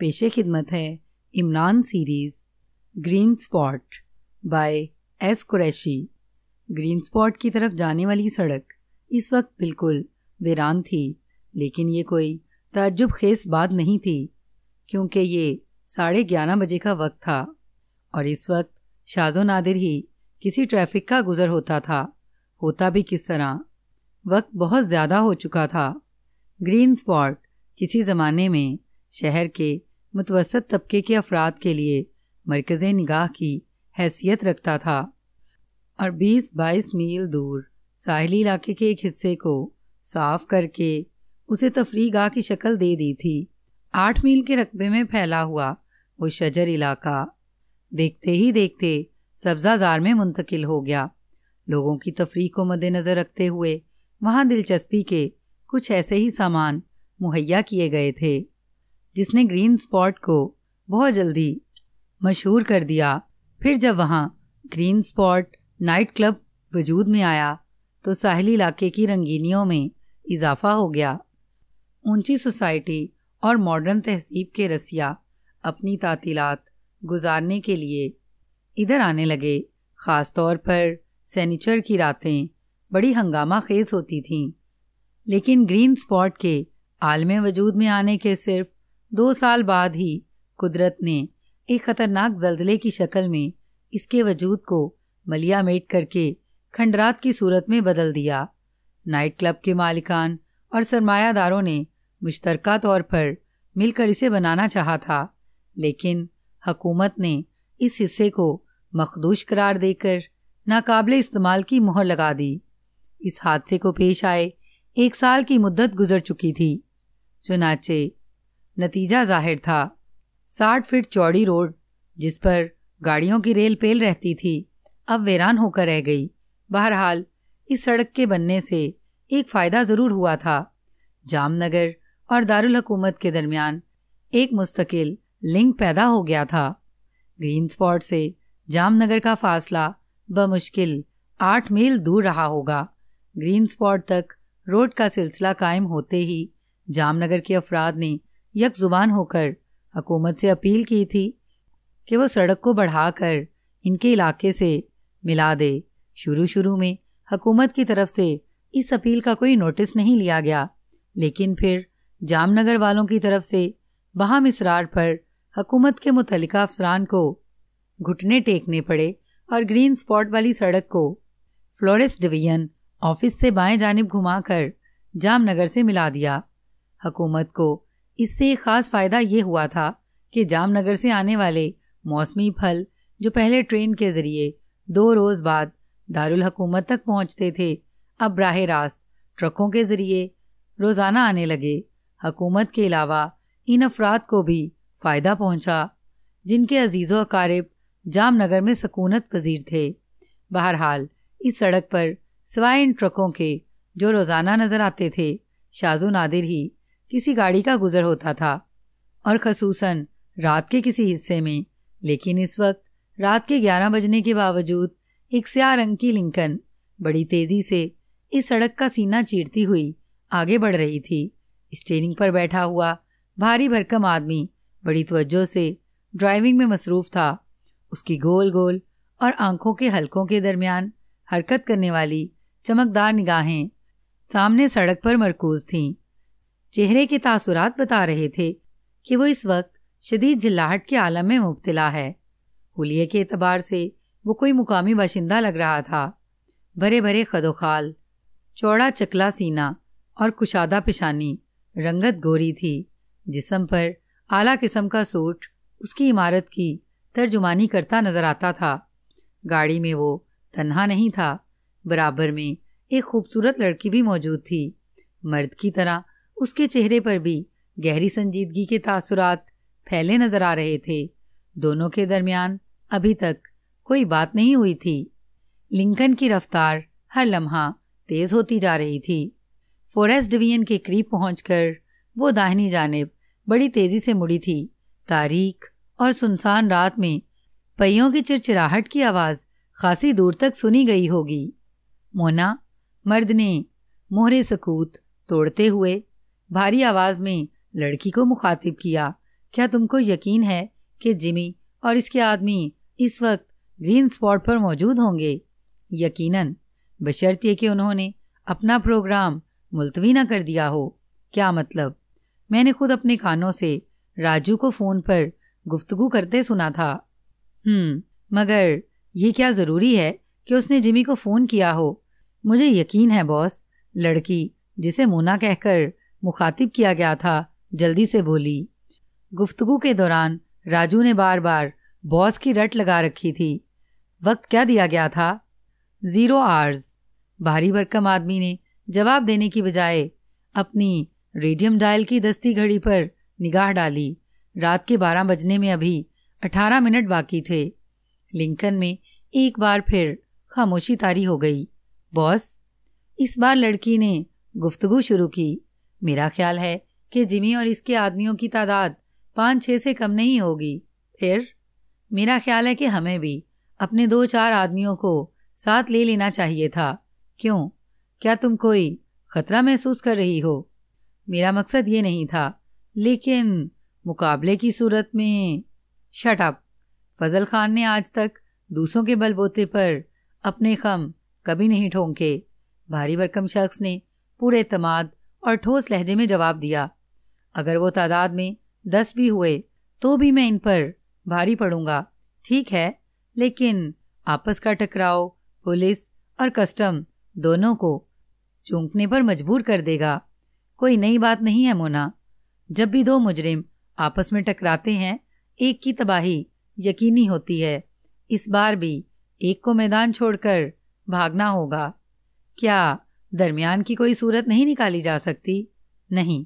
पेशे खिदमत है Imran series green spot by S Qureshi green spot की तरफ जाने वाली सड़क इस वक्त बिल्कुल वीरान थी लेकिन ये कोई तजुब खेस बात नहीं थी क्योंकि ये साढ़े ग्यारह बजे का वक्त था और इस वक्त शाजो नादिर ही किसी ट्रैफिक का गुज़र होता था होता भी किस तरह वक्त बहुत ज़्यादा हो चुका था ग्रीन स्पॉट किसी ज़माने में शहर के मुतवसत तबके के अफराद के लिए मरकज़ निगाह की हैसियत रखता था और 20-22 मील दूर साहली इलाके के एक हिस्से को साफ करके उसे तफरी गाह की शक्ल दे दी थी आठ मील के रकबे में फैला हुआ वो शजर इलाका देखते ही देखते सब्जाजार में मुंतकिल हो गया लोगों की तफरी को मद्देनज़र रखते हुए वहाँ दिलचस्पी के कुछ ऐसे ही सामान मुहैया किए गए थे जिसने ग्रीन स्पॉट को बहुत जल्दी मशहूर कर दिया फिर जब वहाँ ग्रीन स्पॉट नाइट क्लब वजूद में आया तो साहली इलाके की रंगीनियों में इजाफा हो गया ऊंची सोसाइटी और मॉडर्न तहसीब के रसिया अपनी तातीलात गुजारने के लिए इधर आने लगे ख़ास तौर पर सैनिचर की रातें बड़ी हंगामा खेज होती थीं लेकिन ग्रीन स्पॉट के आलम वजूद में आने के सिर्फ दो साल बाद ही कुदरत ने एक खतरनाक जल्जले की शक्ल में इसके वजूद को मलिया मेट करके खंडरात की सूरत में बदल दिया नाइट क्लब के मालिकान और सरमायादारों ने मुश्तर तौर पर मिलकर इसे बनाना चाहा था लेकिन हकूमत ने इस हिस्से को मखदूश करार देकर नाकाबले इस्तेमाल की मोहर लगा दी इस हादसे को पेश आए एक साल की मुद्दत गुजर चुकी थी चुनाचे नतीजा जाहिर था साठ फीट चौड़ी रोड जिस पर गाड़ियों की रेल पेल रहती थी अब वीरान होकर रह गई बहरहाल इस सड़क के बनने से एक फ़ायदा ज़रूर हुआ था जामनगर और दारुल हकूमत के दरमियान एक मुस्तकिल लिंक पैदा हो गया था ग्रीन स्पॉट से जामनगर का फासला बमुश्किल आठ मील दूर रहा होगा ग्रीन स्पॉट तक रोड का सिलसिला कायम होते ही जामनगर के अफराद ने यक जुबान होकर हकूमत से अपील की थी कि वो सड़क को बढ़ाकर इनके इलाके से मिला दे शुरू शुरू में हकूमत की तरफ से इस अपील का कोई नोटिस नहीं लिया गया लेकिन फिर जामनगर वालों की तरफ से बहम इसरार पर हकूमत के मुतलका अफसरान को घुटने टेकने पड़े और ग्रीन स्पॉट वाली सड़क को फ्लोरेस डिवीजन ऑफिस से बाएं जानब घुमाकर जामनगर से मिला दिया हकूमत को इससे एक खास फायदा ये हुआ था कि जामनगर से आने वाले मौसमी फल जो पहले ट्रेन के जरिए दो रोज बाद दारुल हकूमत तक पहुंचते थे अब ब्राह रास्त ट्रकों के जरिए रोजाना आने लगे हकूमत के अलावा इन अफराद को भी फायदा पहुंचा जिनके अजीज़ अकारब जामनगर में सकूनत पजीर थे बहरहाल इस सड़क पर सिवाय इन ट्रकों के जो रोज़ाना नज़र आते थे शाजो नादिर ही किसी गाड़ी का गुजर होता था और खसूसन रात के किसी हिस्से में लेकिन इस वक्त रात के ग्यारह बजने के बावजूद एक स्या रंग की लिंकन बड़ी तेजी से इस सड़क का सीना चीरती हुई आगे बढ़ रही थी स्टेरिंग पर बैठा हुआ भारी भरकम आदमी बड़ी तवज्जो से ड्राइविंग में मसरूफ था उसकी गोल गोल और आंखों के हलकों के दरमियान हरकत करने वाली चमकदार निगाहें सामने सड़क पर मरकूज थीं चेहरे के तासुरात बता रहे थे कि वो इस वक्त शदीद झिल्लाहट के आलम में मुबतला है हुलिये के अतबार से वो कोई मुकामी बाशिंदा लग रहा था भरे भरे खदोखाल चौड़ा चकला सीना और कुशादा पेशानी रंगत गोरी थी जिसम पर आला किस्म का सूट उसकी इमारत की तर्जुमानी करता नजर आता था गाड़ी में वो तन्हा नहीं था बराबर में एक खूबसूरत लड़की भी मौजूद थी मर्द की तरह उसके चेहरे पर भी गहरी संजीदगी के तासुरात फैले नजर आ रहे थे दोनों के दरमियान अभी तक कोई बात नहीं हुई थी लिंकन की रफ्तार हर लम्हा तेज होती जा रही थी फॉरेस्ट डिवीजन के करीब पहुंचकर वो दाहिनी जानब बड़ी तेजी से मुड़ी थी तारीख और सुनसान रात में पहियों की चिड़चिड़ाहट की आवाज खासी दूर तक सुनी गई होगी मोना मर्द ने मोहरे सकूत तोड़ते हुए भारी आवाज में लड़की को मुखातिब किया क्या तुमको यकीन है कि जिमी और इसके आदमी इस वक्त ग्रीन स्पॉट पर मौजूद होंगे यकीनन बशर्ते कि उन्होंने अपना प्रोग्राम मुलतवी न कर दिया हो क्या मतलब मैंने खुद अपने कानों से राजू को फ़ोन पर गुफ्तगु करते सुना था हम्म मगर ये क्या ज़रूरी है कि उसने जिमी को फ़ोन किया हो मुझे यकीन है बॉस लड़की जिसे मोना कहकर मुखातिब किया गया था जल्दी से बोली गुफ्तगु के दौरान राजू ने बार बार बॉस की रट लगा रखी थी वक्त क्या दिया गया था ज़ीरो आवर्स भारी भरकम आदमी ने जवाब देने की बजाय अपनी रेडियम डायल की दस्ती घड़ी पर निगाह डाली रात के बारह बजने में अभी अठारह मिनट बाकी थे लिंकन में एक बार फिर खामोशी तारी हो गई बॉस इस बार लड़की ने गुफ्तगु शुरू की मेरा ख्याल है कि जिमी और इसके आदमियों की तादाद पाँच छः से कम नहीं होगी फिर मेरा ख्याल है कि हमें भी अपने दो चार आदमियों को साथ ले लेना चाहिए था क्यों क्या तुम कोई खतरा महसूस कर रही हो मेरा मकसद ये नहीं था लेकिन मुकाबले की सूरत में शट अप फजल खान ने आज तक दूसरों के बलबोते पर अपने खम कभी नहीं ठोंके भारी भरकम शख्स ने पूरे तमाद और ठोस लहजे में जवाब दिया अगर वो तादाद में दस भी हुए तो भी मैं इन पर भारी पड़ूंगा ठीक है लेकिन आपस का टकराव पुलिस और कस्टम दोनों को चूंकने पर मजबूर कर देगा कोई नई बात नहीं है मोना जब भी दो मुजरिम आपस में टकराते हैं एक की तबाही यकीनी होती है इस बार भी एक को मैदान छोड़कर भागना होगा क्या दरमियान की कोई सूरत नहीं निकाली जा सकती नहीं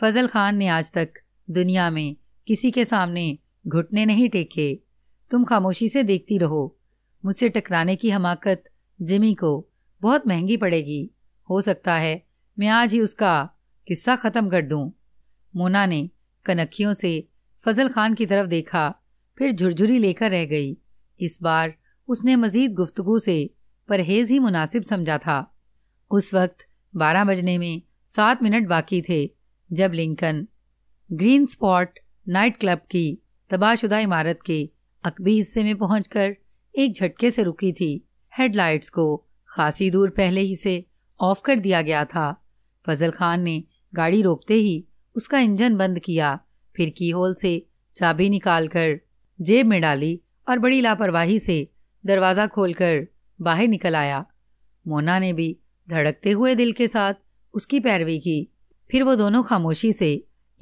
फजल खान ने आज तक दुनिया में किसी के सामने घुटने नहीं टेके तुम खामोशी से देखती रहो मुझसे टकराने की हमाकत जिमी को बहुत महंगी पड़ेगी हो सकता है मैं आज ही उसका किस्सा ख़त्म कर दूं। मोना ने कनखियों से फजल खान की तरफ देखा फिर झुरझुरी लेकर रह गई इस बार उसने मजीद गुफ्तगु से परहेज ही मुनासिब समझा था उस वक्त बारह बजने में सात मिनट बाकी थे जब Lincoln green spot night club की तबाहशुदा इमारत के अकबी हिस्से में पहुंचकर एक झटके से रुकी थी हेडलाइट्स को खासी दूर पहले ही से ऑफ कर दिया गया था फजल खान ने गाड़ी रोकते ही उसका इंजन बंद किया फिर की होल से चाबी निकालकर जेब में डाली और बड़ी लापरवाही से दरवाज़ा खोलकर बाहर निकल आया मोना ने भी धड़कते हुए दिल के साथ उसकी पैरवी की फिर वो दोनों खामोशी से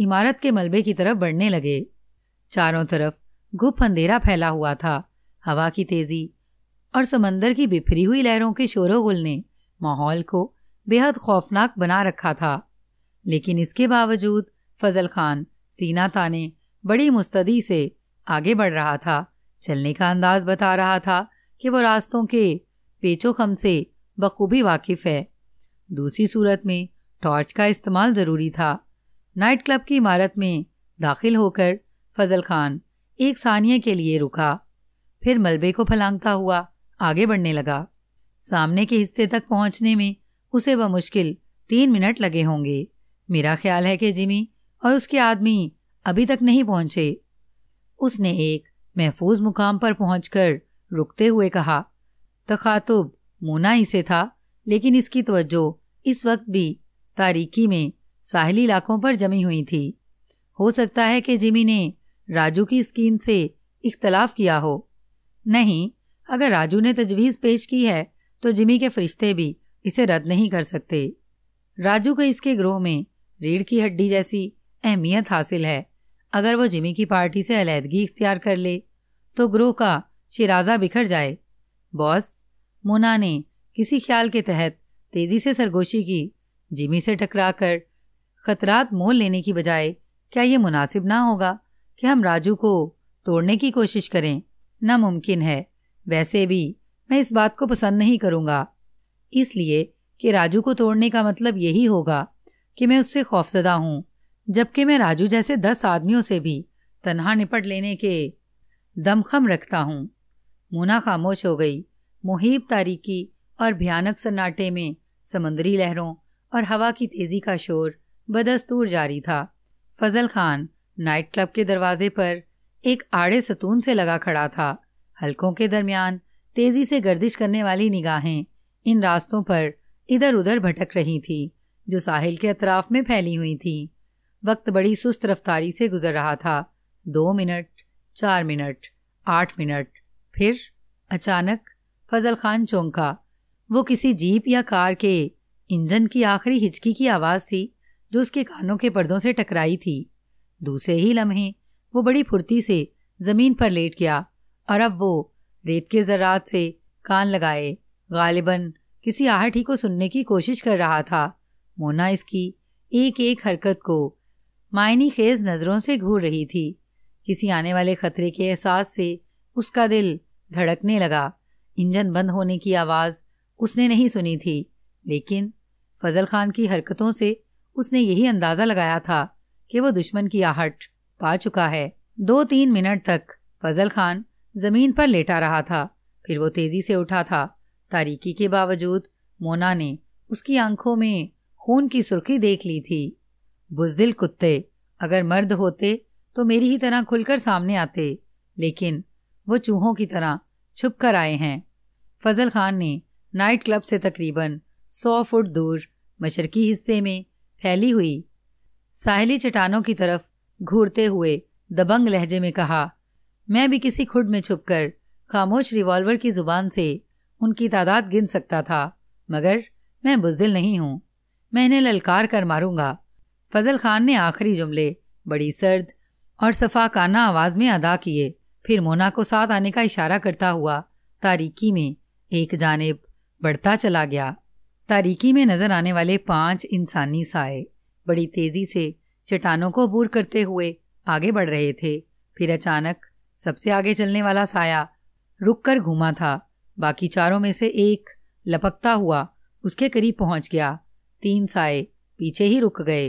इमारत के मलबे की तरफ बढ़ने लगे चारों तरफ गुप अंधेरा फैला हुआ था हवा की तेजी और समंदर की बिफरी हुई लहरों के शोरोगुल ने माहौल को बेहद खौफनाक बना रखा था लेकिन इसके बावजूद फजल खान सीना ताने बड़ी मुस्तदी से आगे बढ़ रहा था चलने का अंदाज बता रहा था कि वो रास्तों के पेचोखम से बखूबी वाकिफ है दूसरी सूरत में टॉर्च का इस्तेमाल ज़रूरी था नाइट क्लब की इमारत में दाखिल होकर फजल खान एक सानिया के लिए रुका फिर मलबे को फलांगता हुआ आगे बढ़ने लगा सामने के हिस्से तक पहुंचने में उसे मुश्किल तीन मिनट लगे होंगे मेरा ख्याल है कि जिमी और उसके आदमी अभी तक नहीं पहुंचे उसने एक महफूज मुकाम पर पहुंचकर रुकते हुए कहा तखातुब मोना से था लेकिन इसकी तवज्जो इस वक्त भी तारीकी में साहली इलाकों पर जमी हुई थी हो सकता है कि जिमी ने राजू की स्कीम से इख्तलाफ किया हो नहीं अगर राजू ने तजवीज़ पेश की है तो जिमी के फरिश्ते भी इसे रद्द नहीं कर सकते राजू को इसके ग्रोह में रीढ़ की हड्डी जैसी अहमियत हासिल है अगर वो जिमी की पार्टी से अलीहदगी इख्तियार कर ले तो ग्रोह का शिराजा बिखर जाए बॉस मोना ने किसी ख्याल के तहत तेजी से सरगोशी की जिमी से टकरा कर खतरात मोल लेने की बजाय क्या ये मुनासिब ना होगा कि हम राजू को तोड़ने की कोशिश करें नामुमकिन है वैसे भी मैं इस बात को पसंद नहीं करूंगा इसलिए कि राजू को तोड़ने का मतलब यही होगा कि मैं उससे खौफजदा हूँ जबकि मैं राजू जैसे दस आदमियों से भी तनहा निपट लेने के दमखम रखता हूँ मोना खामोश हो गई मुहिब तारीकी और भयानक सन्नाटे में समंदरी लहरों और हवा की तेजी का शोर बदस्तूर जारी था फजल खान नाइट क्लब के दरवाजे पर एक आड़े सतून से लगा खड़ा था हलकों के दरमियान तेजी से गर्दिश करने वाली निगाहें इन रास्तों पर इधर उधर भटक रही थी जो साहिल के अतराफ में फैली हुई थी वक्त बड़ी सुस्त रफ्तारी से गुजर रहा था दो मिनट चार मिनट आठ मिनट फिर अचानक फजल खान चौंका वो किसी जीप या कार के इंजन की आखिरी हिचकी की आवाज़ थी जो उसके कानों के पर्दों से टकराई थी दूसरे ही लम्हे वो बड़ी फुर्ती से ज़मीन पर लेट गया और अब वो रेत के ज़रात से कान लगाए गालिबन किसी आहट ही को सुनने की कोशिश कर रहा था मोना इसकी एक एक हरकत को मायनी खेज नज़रों से घूर रही थी किसी आने वाले खतरे के एहसास से उसका दिल धड़कने लगा इंजन बंद होने की आवाज़ उसने नहीं सुनी थी लेकिन फजल खान की हरकतों से उसने यही अंदाज़ा लगाया था कि वो दुश्मन की आहट पा चुका है दो तीन मिनट तक फजल खान ज़मीन पर लेटा रहा था फिर वो तेज़ी से उठा था तारीकी के बावजूद मोना ने उसकी आंखों में खून की सुर्खी देख ली थी बुजदिल कुत्ते अगर मर्द होते तो मेरी ही तरह खुलकर सामने आते लेकिन वो चूहों की तरह छुप कर आए हैं फजल खान ने नाइट क्लब से तकरीबन सौ फुट दूर मशरकी हिस्से में फैली हुई साहली चट्टानों की तरफ घूरते हुए दबंग लहजे में कहा मैं भी किसी खुड में छुपकर खामोश रिवॉल्वर की जुबान से उनकी तादाद गिन सकता था मगर मैं बुजदिल नहीं हूँ मैं इन्हें ललकार कर मारूंगा फजल खान ने आखिरी जुमले बड़ी सर्द और सफाकाना आवाज में अदा किए फिर मोना को साथ आने का इशारा करता हुआ तारीकी में एक जानेब बढ़ता चला गया तारीकी में नजर आने वाले पांच इंसानी साए बड़ी तेजी से चट्टानों को बूर करते हुए आगे बढ़ रहे थे फिर अचानक सबसे आगे चलने वाला साया रुक कर घूमा था बाकी चारों में से एक लपकता हुआ उसके करीब पहुंच गया तीन साए पीछे ही रुक गए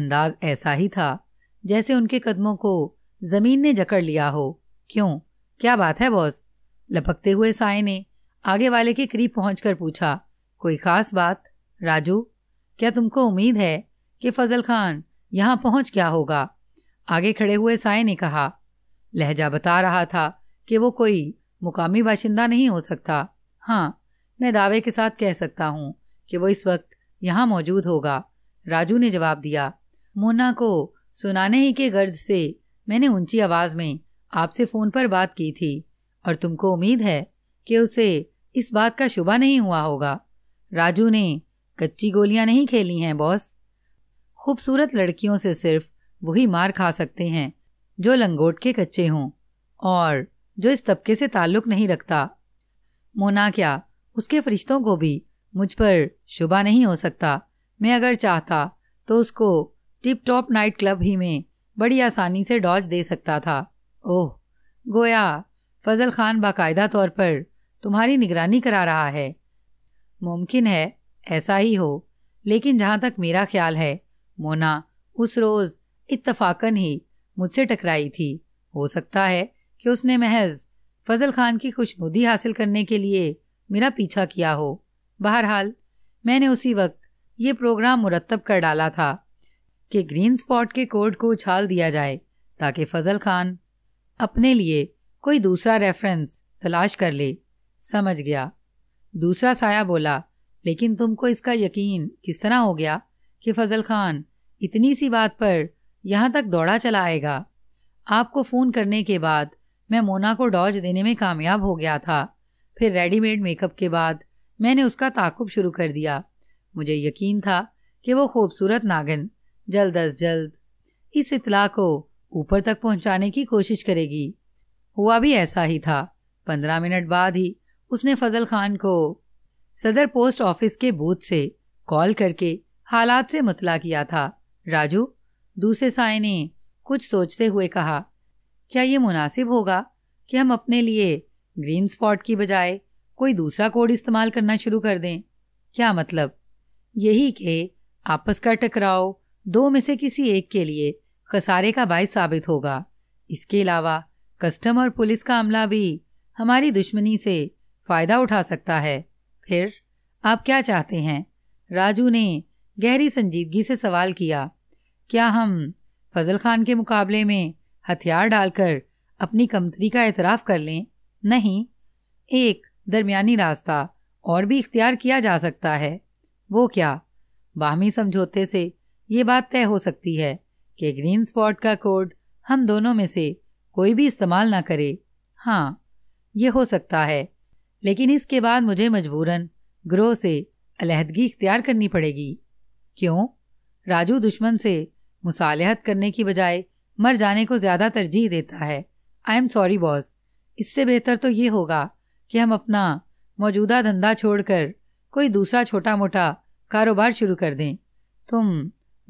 अंदाज ऐसा ही था जैसे उनके कदमों को जमीन ने जकड़ लिया हो क्यों क्या बात है बॉस लपकते हुए साए ने आगे वाले के करीब पहुंचकर पूछा कोई खास बात राजू क्या तुमको उम्मीद है कि फजल खान यहाँ पहुँच क्या होगा आगे खड़े हुए साय ने कहा लहजा बता रहा था कि वो कोई मुकामी बाशिंदा नहीं हो सकता हाँ मैं दावे के साथ कह सकता हूँ कि वो इस वक्त यहाँ मौजूद होगा राजू ने जवाब दिया मोना को सुनाने ही के गर्ज से मैंने ऊंची आवाज़ में आपसे फ़ोन पर बात की थी और तुमको उम्मीद है कि उसे इस बात का शुभा नहीं हुआ होगा राजू ने कच्ची गोलियां नहीं खेली हैं बॉस खूबसूरत लड़कियों से सिर्फ वही मार खा सकते हैं जो लंगोट के कच्चे हों और जो इस तबके से ताल्लुक नहीं रखता मोना क्या उसके फरिश्तों को भी मुझ पर शुभा नहीं हो सकता मैं अगर चाहता तो उसको टिप टॉप नाइट क्लब ही में बड़ी आसानी से डॉज दे सकता था ओह गोया फजल खान बाकायदा तौर पर तुम्हारी निगरानी करा रहा है मुमकिन है ऐसा ही हो लेकिन जहाँ तक मेरा ख्याल है मोना उस रोज़ इत्तफाकन ही मुझसे टकराई थी हो सकता है कि उसने महज फजल खान की खुशनुदी हासिल करने के लिए मेरा पीछा किया हो बहरहाल मैंने उसी वक्त ये प्रोग्राम मुरतब कर डाला था कि ग्रीन स्पॉट के कोड को उछाल दिया जाए ताकि फजल खान अपने लिए कोई दूसरा रेफरेंस तलाश कर ले समझ गया दूसरा साया बोला लेकिन तुमको इसका यकीन किस तरह हो गया कि फजल खान इतनी सी बात पर यहाँ तक दौड़ा चला आएगा आपको फ़ोन करने के बाद मैं मोना को डॉज देने में कामयाब हो गया था फिर रेडीमेड मेकअप के बाद मैंने उसका ताकुब शुरू कर दिया मुझे यकीन था कि वो खूबसूरत नागिन जल्द अज जल्द इस इतला को ऊपर तक पहुंचाने की कोशिश करेगी हुआ भी ऐसा ही था पंद्रह मिनट बाद ही उसने फजल खान को सदर पोस्ट ऑफिस के बूथ से कॉल करके हालात से मुतला किया था राजू दूसरे साय ने कुछ सोचते हुए कहा क्या ये मुनासिब होगा कि हम अपने लिए ग्रीन स्पॉट की बजाय कोई दूसरा कोड इस्तेमाल करना शुरू कर दें क्या मतलब यही कि आपस का टकराव दो में से किसी एक के लिए खसारे का बायस साबित होगा इसके अलावा कस्टम और पुलिस का अमला भी हमारी दुश्मनी से फायदा उठा सकता है फिर आप क्या चाहते हैं राजू ने गहरी संजीदगी से सवाल किया क्या हम फजल खान के मुकाबले में हथियार डालकर अपनी कमतरी का एतराफ़ कर लें नहीं एक दरमियानी रास्ता और भी इख्तियार किया जा सकता है वो क्या बाहमी समझौते से ये बात तय हो सकती है कि ग्रीन स्पॉट का कोड हम दोनों में से कोई भी इस्तेमाल ना करे हाँ ये हो सकता है लेकिन इसके बाद मुझे मजबूरन ग्रोह से अलहदगी इख्तियार करनी पड़ेगी क्यों राजू दुश्मन से मुसालहत करने की बजाय मर जाने को ज़्यादा तरजीह देता है आई एम सॉरी बॉस इससे बेहतर तो ये होगा कि हम अपना मौजूदा धंधा छोड़कर कोई दूसरा छोटा मोटा कारोबार शुरू कर दें तुम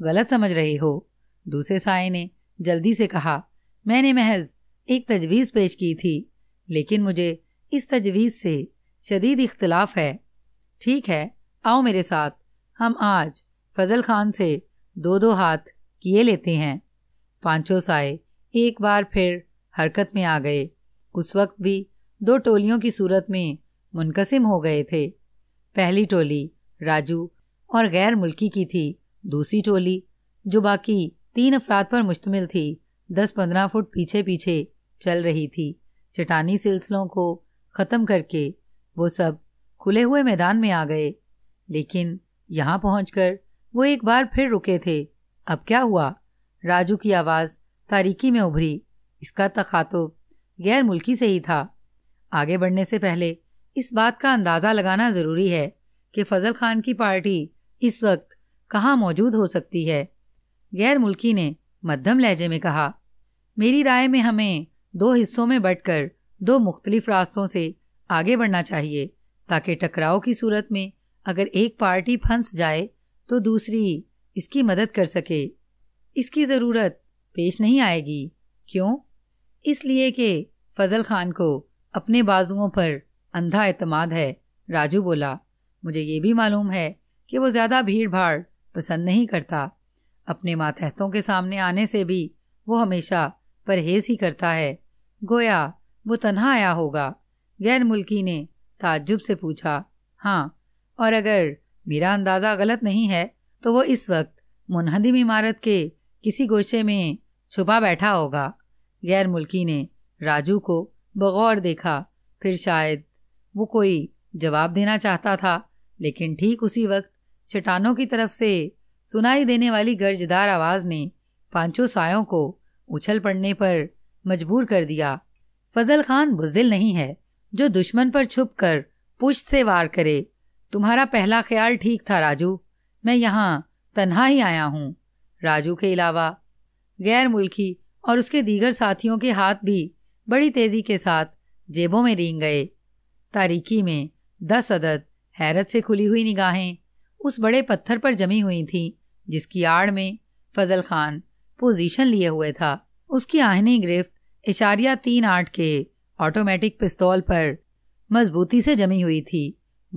गलत समझ रहे हो दूसरे साय ने जल्दी से कहा मैंने महज एक तजवीज़ पेश की थी लेकिन मुझे इस तजवीज़ से शदीद इख्तलाफ है ठीक है आओ मेरे साथ हम आज फजल खान से दो दो हाथ किए लेते हैं पांचों साए एक बार फिर हरकत में आ गए उस वक्त भी दो टोलियों की सूरत में मुनकसिम हो गए थे पहली टोली राजू और गैर मुल्की की थी दूसरी टोली जो बाकी तीन अफराद पर मुश्तमिल थी दस पंद्रह फुट पीछे पीछे चल रही थी चटानी सिलसिलों को ख़त्म करके वो सब खुले हुए मैदान में आ गए लेकिन यहाँ पहुँच वो एक बार फिर रुके थे अब क्या हुआ राजू की आवाज़ तारीकी में उभरी इसका तखातुब गैर मुल्की से ही था आगे बढ़ने से पहले इस बात का अंदाज़ा लगाना ज़रूरी है कि फजल खान की पार्टी इस वक्त कहाँ मौजूद हो सकती है गैर मुल्की ने मध्यम लहजे में कहा मेरी राय में हमें दो हिस्सों में बटकर दो मुख्तलिफ रास्तों से आगे बढ़ना चाहिए ताकि टकराव की सूरत में अगर एक पार्टी फंस जाए तो दूसरी इसकी मदद कर सके इसकी ज़रूरत पेश नहीं आएगी क्यों इसलिए कि फजल खान को अपने बाजुओं पर अंधा अतमाद है राजू बोला मुझे ये भी मालूम है कि वो ज़्यादा भीड़ भाड़ पसंद नहीं करता अपने मातहतों के सामने आने से भी वो हमेशा परहेज ही करता है गोया वो तन्हा आया होगा गैर मुल्की ने ताज्जुब से पूछा हाँ और अगर मेरा अंदाज़ा गलत नहीं है तो वो इस वक्त मुनहदिम इमारत के किसी गोशे में छुपा बैठा होगा गैर मुल्की ने राजू को बगौर देखा फिर शायद वो कोई जवाब देना चाहता था लेकिन ठीक उसी वक्त चट्टानों की तरफ से सुनाई देने वाली गर्जदार आवाज़ ने पांचों सायों को उछल पड़ने पर मजबूर कर दिया फजल खान बुजदिल नहीं है जो दुश्मन पर छुप कर पुश से वार करे तुम्हारा पहला ख्याल ठीक था राजू मैं यहाँ तन्हा ही आया हूँ राजू के अलावा गैर मुल्की और उसके दीगर साथियों के हाथ भी बड़ी तेजी के साथ जेबों में रींग गए तारीखी में दस अदद हैरत से खुली हुई निगाहें उस बड़े पत्थर पर जमी हुई थी जिसकी आड़ में फजल खान पोजीशन लिए हुए था उसकी आहनी गिरफ्त इशारिया तीन आठ के ऑटोमेटिक पिस्तौल पर मजबूती से जमी हुई थी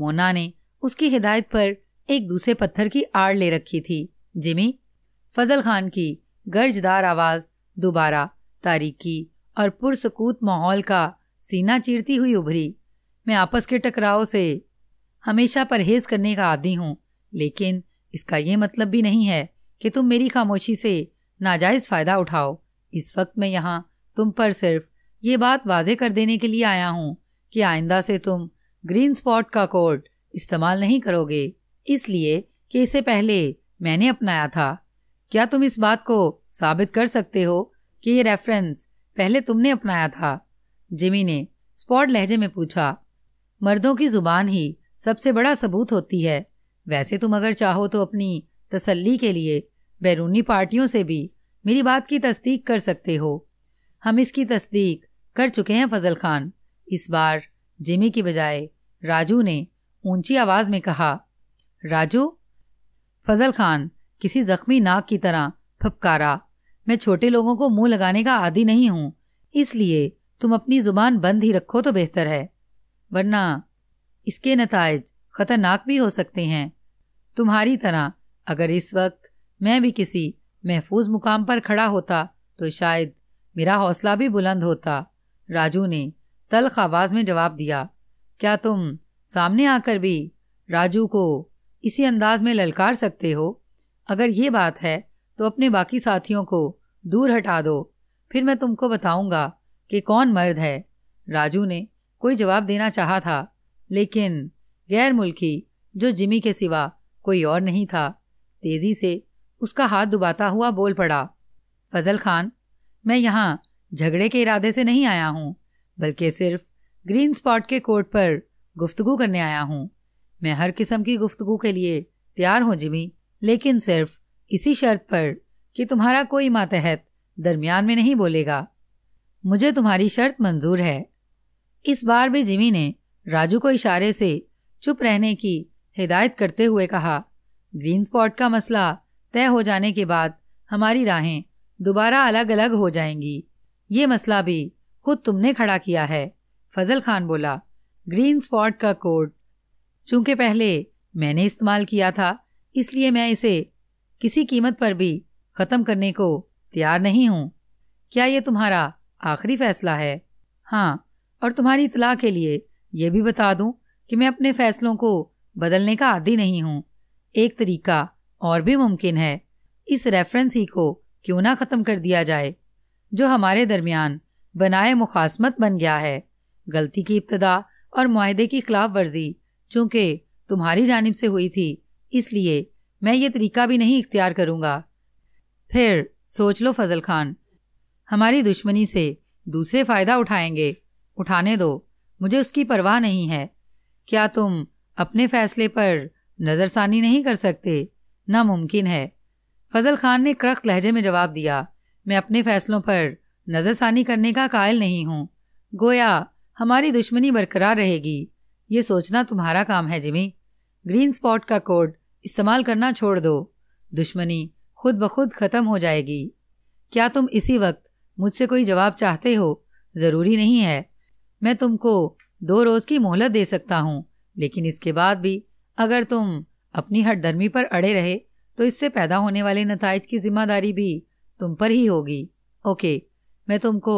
मोना ने उसकी हिदायत पर एक दूसरे पत्थर की आड़ ले रखी थी जिमी फजल खान की गर्जदार आवाज दोबारा तारीकी और पुरसकूत माहौल का सीना चीरती हुई उभरी मैं आपस के टकराव से हमेशा परहेज करने का आदि हूँ लेकिन इसका ये मतलब भी नहीं है कि तुम मेरी खामोशी से नाजायज फ़ायदा उठाओ इस वक्त मैं यहाँ तुम पर सिर्फ ये बात वाजे कर देने के लिए आया हूँ कि आइंदा से तुम ग्रीन स्पॉट का कोड इस्तेमाल नहीं करोगे इसलिए कि इसे पहले मैंने अपनाया था क्या तुम इस बात को साबित कर सकते हो कि ये रेफरेंस पहले तुमने अपनाया था जिमी ने स्पॉट लहजे में पूछा मर्दों की जुबान ही सबसे बड़ा सबूत होती है वैसे तुम अगर चाहो तो अपनी तसल्ली के लिए बैरूनी पार्टियों से भी मेरी बात की तस्दीक कर सकते हो हम इसकी तस्दीक कर चुके हैं फजल खान इस बार जिमी की बजाय राजू ने ऊंची आवाज में कहा राजू फजल खान किसी जख्मी नाक की तरह फपकारा मैं छोटे लोगों को मुंह लगाने का आदि नहीं हूँ इसलिए तुम अपनी जुबान बंद ही रखो तो बेहतर है वरना इसके नतज खतरनाक भी हो सकते हैं तुम्हारी तरह अगर इस वक्त मैं भी किसी महफूज मुकाम पर खड़ा होता तो शायद मेरा हौसला भी बुलंद होता राजू ने तलख आवाज में जवाब दिया क्या तुम सामने आकर भी राजू को इसी अंदाज में ललकार सकते हो अगर ये बात है तो अपने बाकी साथियों को दूर हटा दो फिर मैं तुमको बताऊंगा कि कौन मर्द है राजू ने कोई जवाब देना चाहा था लेकिन गैर मुल्की जो जिमी के सिवा कोई और नहीं था तेजी से उसका हाथ दुबाता हुआ बोल पड़ा फजल खान मैं यहाँ झगड़े के इरादे से नहीं आया हूँ बल्कि सिर्फ ग्रीन स्पॉट के कोर्ट पर गुफ्तगु करने आया हूँ मैं हर किस्म की गुफ्तगु के लिए तैयार हूँ जिमी लेकिन सिर्फ इसी शर्त पर कि तुम्हारा कोई मातहत दरमियान में नहीं बोलेगा मुझे तुम्हारी शर्त मंजूर है इस बार भी जिमी ने राजू को इशारे से चुप रहने की हिदायत करते हुए कहा ग्रीन स्पॉट का मसला तय हो जाने के बाद हमारी राहें दोबारा अलग अलग हो जाएंगी ये मसला भी खुद तुमने खड़ा किया है फजल खान बोला ग्रीन स्पॉट का कोड चूंकि पहले मैंने इस्तेमाल किया था इसलिए मैं इसे किसी कीमत पर भी ख़त्म करने को तैयार नहीं हूँ क्या ये तुम्हारा आखिरी फैसला है हाँ और तुम्हारी इतला के लिए यह भी बता दूं कि मैं अपने फैसलों को बदलने का आदि नहीं हूँ एक तरीका और भी मुमकिन है इस रेफरेंस ही को क्यों ना ख़त्म कर दिया जाए जो हमारे दरमियान बनाए मुखासमत बन गया है गलती की इब्तदा और माहदे की खिलाफ वर्जी चूंकि तुम्हारी जानब से हुई थी इसलिए मैं ये तरीका भी नहीं इख्तियार करूंगा फिर सोच लो फजल खान हमारी दुश्मनी से दूसरे फ़ायदा उठाएंगे उठाने दो मुझे उसकी परवाह नहीं है क्या तुम अपने फैसले पर नज़रसानी नहीं कर सकते नामुमकिन है फजल खान ने क्रख्त लहजे में जवाब दिया मैं अपने फैसलों पर नज़रसानी करने का कायल नहीं हूँ गोया हमारी दुश्मनी बरकरार रहेगी ये सोचना तुम्हारा काम है जिमी ग्रीन स्पॉट का कोड इस्तेमाल करना छोड़ दो दुश्मनी खुद ब खुद ख़त्म हो जाएगी क्या तुम इसी वक्त मुझसे कोई जवाब चाहते हो ज़रूरी नहीं है मैं तुमको दो रोज़ की मोहलत दे सकता हूँ लेकिन इसके बाद भी अगर तुम अपनी हटदर्मी पर अड़े रहे तो इससे पैदा होने वाले नतज की जिम्मेदारी भी तुम पर ही होगी ओके मैं तुमको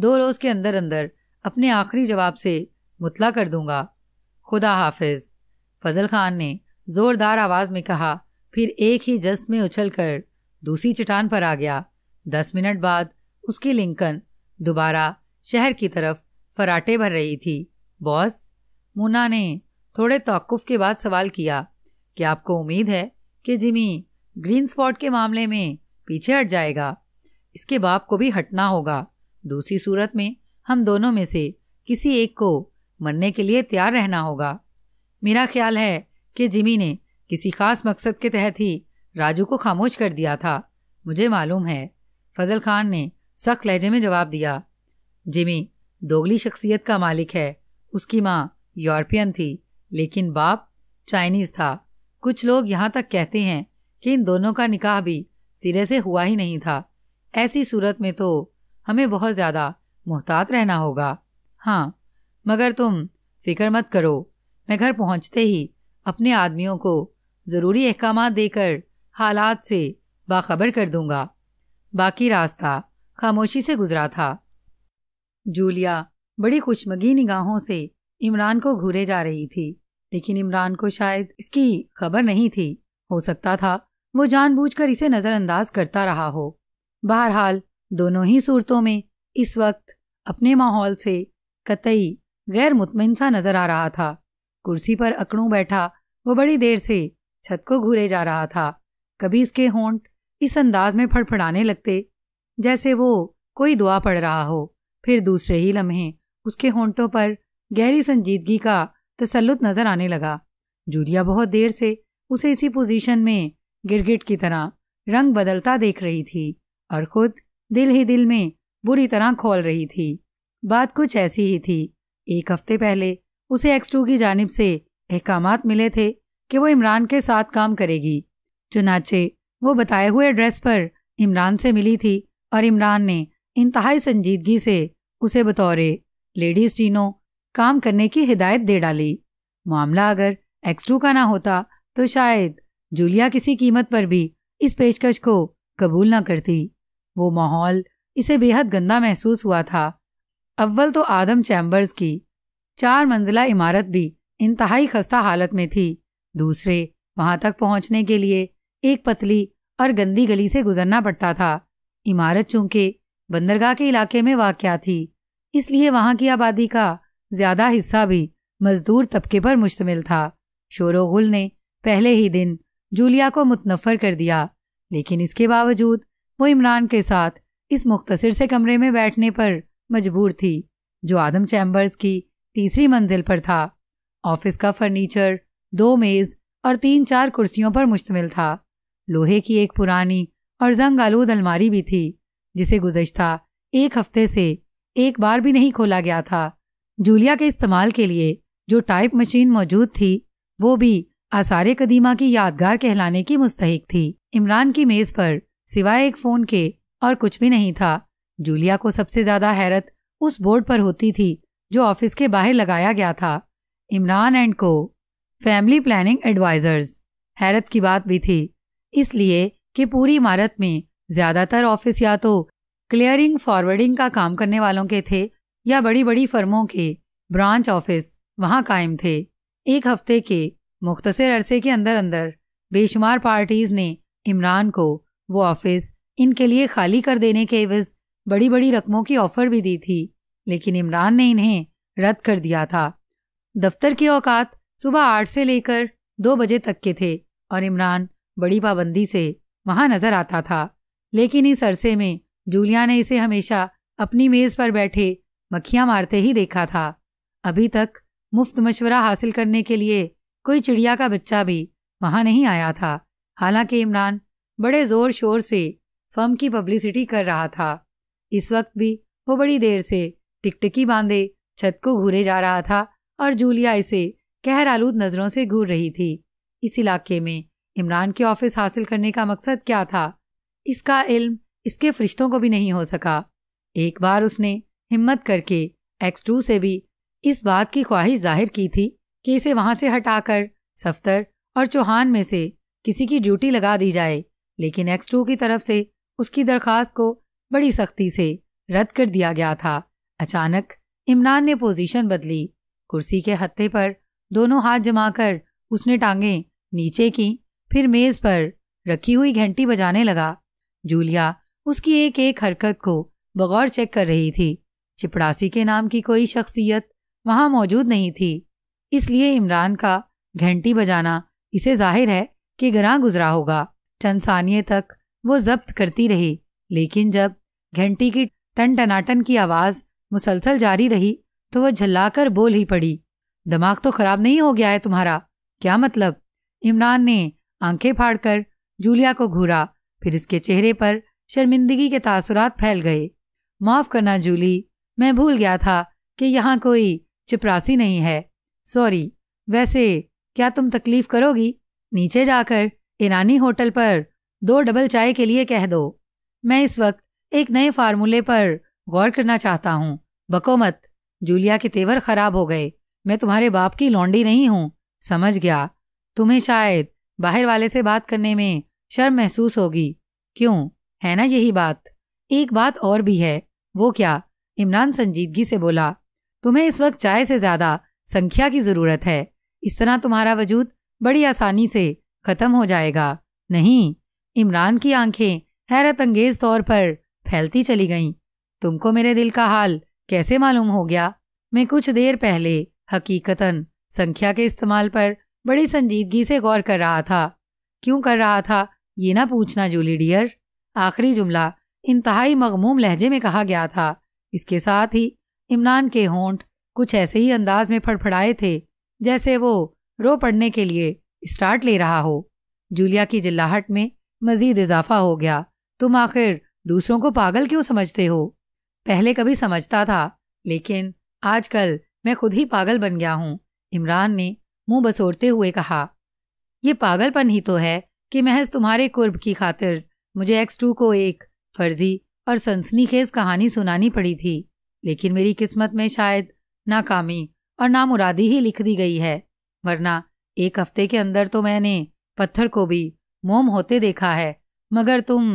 दो रोज़ के अंदर अंदर अपने आखिरी जवाब से मुतला कर दूंगा खुदा हाफिज फजल खान ने ज़ोरदार आवाज़ में कहा फिर एक ही जस्त में उछल कर दूसरी चट्टान पर आ गया दस मिनट बाद उसकी लिंकन दोबारा शहर की तरफ फराटे भर रही थी बॉस मुना ने थोड़े तौकुफ के बाद सवाल किया कि आपको उम्मीद है कि जिमी ग्रीन स्पॉट के मामले में पीछे हट जाएगा इसके बाप को भी हटना होगा दूसरी सूरत में हम दोनों में से किसी एक को मरने के लिए तैयार रहना होगा मेरा ख्याल है कि जिमी ने किसी खास मकसद के तहत ही राजू को खामोश कर दिया था मुझे मालूम है फजल खान ने सख्त लहजे में जवाब दिया जिमी दोगली शख्सियत का मालिक है उसकी माँ यूरोपियन थी लेकिन बाप चाइनीज़ था कुछ लोग यहाँ तक कहते हैं कि इन दोनों का निकाह भी सिरे से हुआ ही नहीं था ऐसी सूरत में तो हमें बहुत ज़्यादा मोहतात रहना होगा हाँ मगर तुम फिक्र मत करो मैं घर पहुँचते ही अपने आदमियों को ज़रूरी अहकाम देकर हालात से बाखबर कर दूंगा बाकी रास्ता खामोशी से गुजरा था जूलिया बड़ी खुशमगी निगाहों से इमरान को घूरे जा रही थी लेकिन इमरान को शायद इसकी खबर नहीं थी हो सकता था वो जानबूझकर इसे नजरअंदाज करता रहा हो बहरहाल दोनों ही सूरतों में इस वक्त अपने माहौल से कतई गैर मुतमिन सा नजर आ रहा था कुर्सी पर अकड़ू बैठा वो बड़ी देर से छत को घूरे जा रहा था कभी इसके होंठ इस अंदाज में फड़फड़ाने लगते जैसे वो कोई दुआ पढ़ रहा हो फिर दूसरे ही लम्हे उसके होंठों पर गहरी संजीदगी का तसल्लुत नजर आने लगा जूलिया बहुत देर से उसे इसी पोजीशन में गिरगिट की तरह रंग बदलता देख रही थी और खुद दिल ही दिल में बुरी तरह खोल रही थी बात कुछ ऐसी ही थी एक हफ्ते पहले उसे एक्स टू की जानिब से अहकाम मिले थे कि वो इमरान के साथ काम करेगी चुनाचे वो बताए हुए एड्रेस पर इमरान से मिली थी और इमरान ने इंतहाई संजीदगी से उसे बतौरे लेडीज टीनो काम करने की हिदायत दे डाली मामला अगर एक्स टू का ना होता तो शायद जूलिया किसी कीमत पर भी इस पेशकश को कबूल ना करती वो माहौल इसे बेहद गंदा महसूस हुआ था अव्वल तो आदम चैम्बर्स की चार मंजिला इमारत भी इंतहाई खस्ता हालत में थी दूसरे वहां तक पहुंचने के लिए एक पतली और गंदी गली से गुजरना पड़ता था इमारत चूंकि बंदरगाह के इलाके में वाक्या थी इसलिए वहां की आबादी का ज्यादा हिस्सा भी मजदूर तबके पर मुश्तमिल था शोरोगुल ने पहले ही दिन जूलिया को मुतनफर कर दिया लेकिन इसके बावजूद वो इमरान के साथ इस मुख्तसर से कमरे में बैठने पर मजबूर थी जो आदम चैम्बर्स की तीसरी मंजिल पर था ऑफिस का फर्नीचर दो मेज और तीन चार कुर्सियों पर मुश्तमिल था लोहे की एक पुरानी और जंग आलूद अलमारी भी थी जिसे गुजश्ता एक हफ्ते से एक बार भी नहीं खोला गया था जूलिया के इस्तेमाल के लिए जो टाइप मशीन मौजूद थी वो भी आसारे कदीमा की यादगार कहलाने की मुस्तक थी इमरान की मेज पर सिवाय एक फोन के और कुछ भी नहीं था जूलिया को सबसे ज्यादा हैरत उस बोर्ड पर होती थी जो ऑफिस के बाहर लगाया गया था Imran and co family planning advisers हैरत की बात भी थी इसलिए कि पूरी इमारत में ज्यादातर ऑफिस या तो क्लियरिंग फॉरवर्डिंग का काम करने वालों के थे या बड़ी बड़ी फर्मों के ब्रांच ऑफिस वहां कायम थे एक हफ्ते के मुख्तसर अरसे के अंदर अंदर बेशुमार पार्टीज ने इमरान को वो ऑफिस इनके लिए खाली कर देने के एवज बड़ी बड़ी रकमों की ऑफर भी दी थी लेकिन इमरान ने इन्हें रद्द कर दिया था दफ्तर के औकात सुबह आठ से लेकर दो बजे तक के थे और इमरान बड़ी पाबंदी से वहां नजर आता था लेकिन इस अरसे में जूलिया ने इसे हमेशा अपनी मेज पर बैठे मक्खियां मारते ही देखा था अभी तक मुफ्त मशवरा हासिल करने के लिए कोई चिड़िया का बच्चा भी वहां नहीं आया था हालांकि इमरान बड़े जोर शोर से फर्म की पब्लिसिटी कर रहा था इस वक्त भी वो बड़ी देर से टिकटिकी बांधे छत को घूरे जा रहा था और जूलिया इसे कहर आलूद नजरों से घूर रही थी इस इलाके में इमरान के ऑफिस हासिल करने का मकसद क्या था इसका इल्म इसके फरिश्तों को भी नहीं हो सका एक बार उसने हिम्मत करके एक्स टू से भी इस बात की ख्वाहिश जाहिर की थी कि इसे वहां से हटाकर सफ्तर और चौहान में से किसी की ड्यूटी लगा दी जाए लेकिन एक्स टू की तरफ से उसकी दरखास्त को बड़ी सख्ती से रद्द कर दिया गया था अचानक इमरान ने पोजीशन बदली कुर्सी के हत्थे पर दोनों हाथ जमाकर उसने टांगे नीचे की फिर मेज पर रखी हुई घंटी बजाने लगा जूलिया उसकी एक एक हरकत को बगौर चेक कर रही थी चिपड़ासी के नाम की कोई शख्सियत वहां मौजूद नहीं थी इसलिए इमरान का घंटी बजाना इसे जाहिर है कि गरां गुजरा होगा चंद सानिये तक वो जब्त करती रही लेकिन जब घंटी की टन टनाटन की आवाज मुसलसल जारी रही तो वह झल्लाकर बोल ही पड़ी दिमाग तो खराब नहीं हो गया है तुम्हारा क्या मतलब इमरान ने आंखें फाड़कर जूलिया को घूरा फिर इसके चेहरे पर शर्मिंदगी के तासुरात फैल गए माफ करना जूली मैं भूल गया था कि यहाँ कोई चपरासी नहीं है सॉरी वैसे क्या तुम तकलीफ करोगी नीचे जाकर ईरानी होटल पर दो डबल चाय के लिए कह दो मैं इस वक्त एक नए फार्मूले पर गौर करना चाहता हूँ बकोमत जूलिया के तेवर खराब हो गए मैं तुम्हारे बाप की लौंडी नहीं हूँ समझ गया तुम्हें शायद बाहर वाले से बात करने में शर्म महसूस होगी क्यों है ना यही बात एक बात और भी है वो क्या इमरान संजीदगी से बोला तुम्हें इस वक्त चाय से ज्यादा संख्या की जरूरत है इस तरह तुम्हारा वजूद बड़ी आसानी से खत्म हो जाएगा नहीं इमरान की आंखें हैरत अंगेज तौर पर फैलती चली गईं। तुमको मेरे दिल का हाल कैसे मालूम हो गया मैं कुछ देर पहले हकीकतन संख्या के इस्तेमाल पर बड़ी संजीदगी से गौर कर रहा था क्यों कर रहा था ये ना पूछना जूली डियर आखिरी जुमला इंतहाई मगमूम लहजे में कहा गया था इसके साथ ही इमरान के होंठ कुछ ऐसे ही अंदाज में फड़फड़ाए थे जैसे वो रो पड़ने के लिए स्टार्ट ले रहा हो जूलिया की जिल्लाहट में मजीद इजाफा हो गया तुम आखिर दूसरों को पागल क्यों समझते हो पहले कभी समझता था लेकिन आजकल मैं खुद ही पागल बन गया हूँ इमरान ने मुंह बसोरते हुए कहा ये पागलपन ही तो है कि महज तुम्हारे कुर्ब की खातिर मुझे एक्स टू को एक फर्जी और सनसनीखेज कहानी सुनानी पड़ी थी लेकिन मेरी किस्मत में शायद नाकामी और नामुरादी ही लिख दी गई है वरना एक हफ्ते के अंदर तो मैंने पत्थर को भी मोम होते देखा है मगर तुम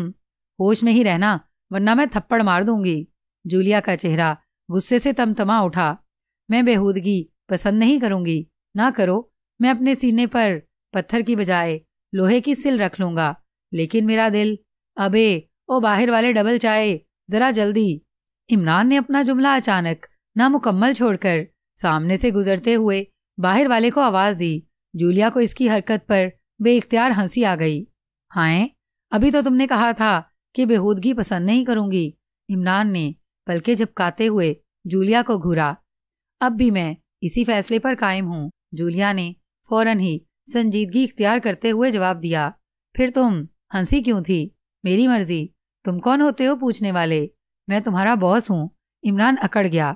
होश में ही रहना वरना मैं थप्पड़ मार दूंगी जूलिया का चेहरा गुस्से से तमतमा उठा मैं बेहूदगी पसंद नहीं करूंगी ना करो मैं अपने सीने पर पत्थर की बजाय लोहे की सिल रख लूंगा लेकिन मेरा दिल अबे ओ बाहर वाले डबल चाय जरा जल्दी इमरान ने अपना जुमला अचानक नामुकम्मल छोड़कर सामने से गुजरते हुए बाहर वाले को आवाज दी जूलिया को इसकी हरकत पर बेख्तियार हंसी आ गई हाय अभी तो तुमने कहा था कि बेहूदगी पसंद नहीं करूंगी इमरान ने पलके झपकाते हुए जूलिया को घूरा अब भी मैं इसी फैसले पर कायम हूँ जूलिया ने फौरन ही संजीदगी इख्तियार करते हुए जवाब दिया फिर तुम हंसी क्यों थी मेरी मर्जी तुम कौन होते हो पूछने वाले मैं तुम्हारा बॉस हूँ इमरान अकड़ गया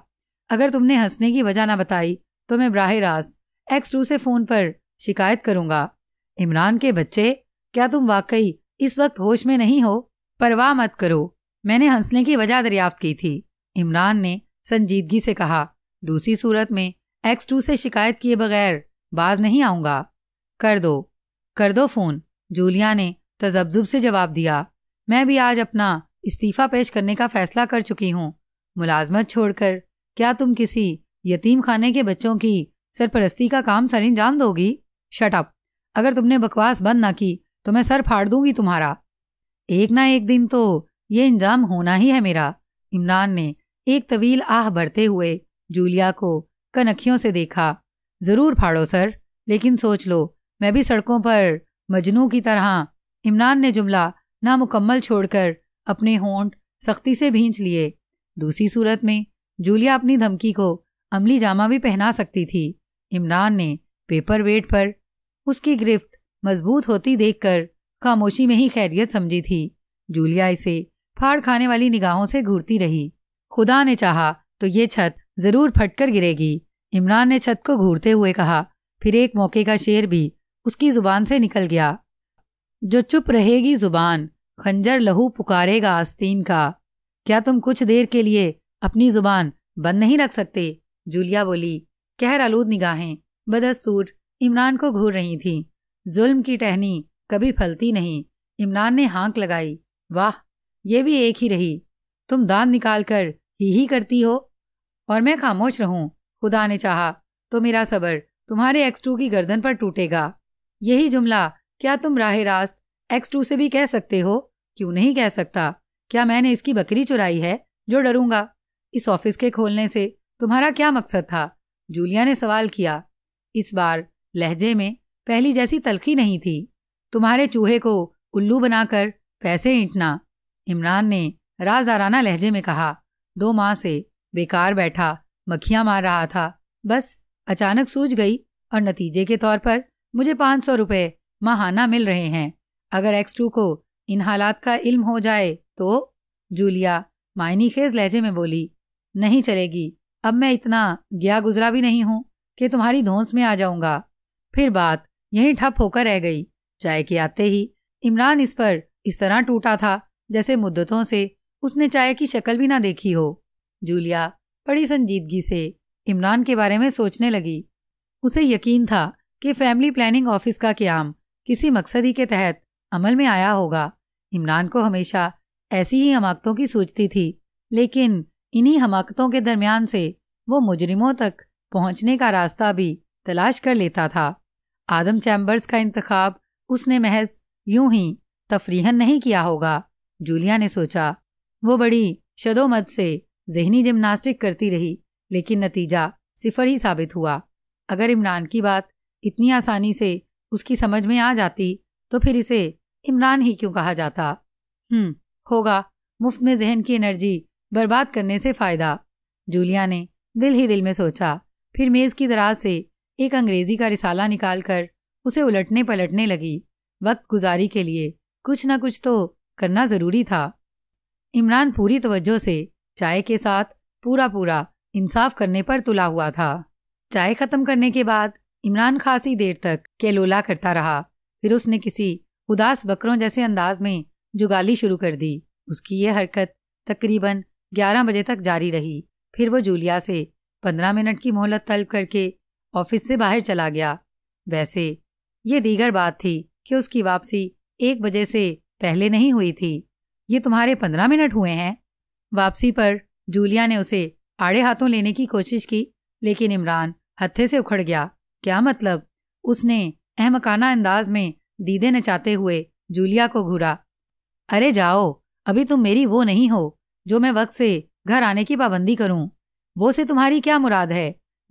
अगर तुमने हंसने की वजह ना बताई तो मैं ब्राह रास्त एक्स टू से फ़ोन पर शिकायत करूँगा इमरान के बच्चे क्या तुम वाकई इस वक्त होश में नहीं हो परवाह मत करो मैंने हंसने की वजह दरियाफ्त की थी इमरान ने संजीदगी से कहा दूसरी सूरत में एक्स टू से शिकायत किए बगैर बाज नहीं आऊंगा कर दो कर दो फ़ोन जूलिया ने तजब्जुब से जवाब दिया मैं भी आज अपना इस्तीफा पेश करने का फैसला कर चुकी हूँ मुलाजमत छोड़कर क्या तुम किसी यतीम खाने के बच्चों की सरपरस्ती का काम अंजाम दोगी शटअप अगर तुमने बकवास बंद ना की तो मैं सर फाड़ दूंगी तुम्हारा एक ना एक दिन तो ये इंजाम होना ही है मेरा इमरान ने एक तवील आह भरते हुए जूलिया को कनखियों से देखा जरूर फाड़ो सर लेकिन सोच लो मैं भी सड़कों पर मजनू की तरह इमरान ने जुमला मुकम्मल छोड़कर अपने होंठ सख्ती से भींच लिए दूसरी सूरत में जूलिया अपनी धमकी को अमली जामा भी पहना सकती थी इमरान ने पेपर वेट पर उसकी गिरफ्त मजबूत होती देखकर खामोशी में ही खैरियत समझी थी जूलिया इसे फाड़ खाने वाली निगाहों से घूरती रही खुदा ने चाहा तो ये छत जरूर फटकर गिरेगी इमरान ने छत को घूरते हुए कहा फिर एक मौके का शेर भी उसकी जुबान से निकल गया जो चुप रहेगी जुबान खंजर लहू पुकारेगा आस्तीन का क्या तुम कुछ देर के लिए अपनी जुबान बंद नहीं रख सकते जूलिया बोली कहर आलूद निगाहें बदस्तूर इमरान को घूर रही थी जुल्म की टहनी कभी फलती नहीं इमरान ने हाँक लगाई वाह ये भी एक ही रही तुम दान निकाल कर ही ही करती हो और मैं खामोश रहूं खुदा ने चाहा तो मेरा सबर तुम्हारे एक्स टू की गर्दन पर टूटेगा यही जुमला क्या तुम राह रास्त एक्स टू से भी कह सकते हो क्यों नहीं कह सकता क्या मैंने इसकी बकरी चुराई है जो डरूंगा इस ऑफिस के खोलने से तुम्हारा क्या मकसद था जूलिया ने सवाल किया इस बार लहजे में पहली जैसी तलखी नहीं थी तुम्हारे चूहे को उल्लू बनाकर पैसे ईंटना इमरान ने राजाराना लहजे में कहा दो माह से बेकार बैठा मक्खियां मार रहा था बस अचानक सूझ गई और नतीजे के तौर पर मुझे पाँच सौ रुपये महाना मिल रहे हैं अगर एक्स टू को इन हालात का इल्म हो जाए तो जूलिया मायनी खेज लहजे में बोली नहीं चलेगी अब मैं इतना गया गुजरा भी नहीं हूँ कि तुम्हारी धोंस में आ जाऊंगा फिर बात यही ठप होकर रह गई चाय के आते ही इमरान इस पर इस तरह टूटा था जैसे मुद्दतों से उसने चाय की शक्ल भी ना देखी हो जूलिया बड़ी संजीदगी से इमरान के बारे में सोचने लगी उसे यकीन था कि फैमिली प्लानिंग ऑफिस का क्याम किसी मकसद ही के तहत अमल में आया होगा इमरान को हमेशा ऐसी ही हमाकतों की सोचती थी लेकिन इन्हीं हमाकतों के दरमियान से वो मुजरिमों तक पहुंचने का रास्ता भी तलाश कर लेता था आदम चैम्बर्स का इंतखब उसने महज यूं ही तफरीहन नहीं किया होगा जूलिया ने सोचा वो बड़ी शदोमद से जहनी जिम्नास्टिक करती रही लेकिन नतीजा सिफर ही साबित हुआ अगर इमरान की बात इतनी आसानी से उसकी समझ में आ जाती तो फिर इसे इमरान ही क्यों कहा जाता हम्म होगा मुफ्त में जहन की एनर्जी बर्बाद करने से फायदा जूलिया ने दिल ही दिल में सोचा फिर मेज की दराज से एक अंग्रेजी का रिसाला निकालकर उसे उलटने पलटने लगी वक्त गुजारी के लिए कुछ ना कुछ तो करना जरूरी था इमरान पूरी तवज्जो से चाय के साथ पूरा पूरा इंसाफ करने पर तुला हुआ था चाय खत्म करने के बाद इमरान खासी देर तक केलोला करता रहा फिर उसने किसी उदास बकरों जैसे अंदाज में जुगाली शुरू कर दी उसकी ये हरकत तकरीबन ग्यारह बजे तक जारी रही फिर वो जूलिया से पंद्रह मिनट की मोहलत तलब करके ऑफिस से बाहर चला गया वैसे ये दीगर बात थी कि उसकी वापसी एक बजे से पहले नहीं हुई थी ये तुम्हारे पंद्रह मिनट हुए हैं वापसी पर जूलिया ने उसे आड़े हाथों लेने की कोशिश की लेकिन इमरान हत्थे से उखड़ गया क्या मतलब उसने अहमकाना अंदाज में दीदे ने चाहते हुए जूलिया को घूरा अरे जाओ अभी तुम मेरी वो नहीं हो जो मैं वक्त से घर आने की पाबंदी करूं वो से तुम्हारी क्या मुराद है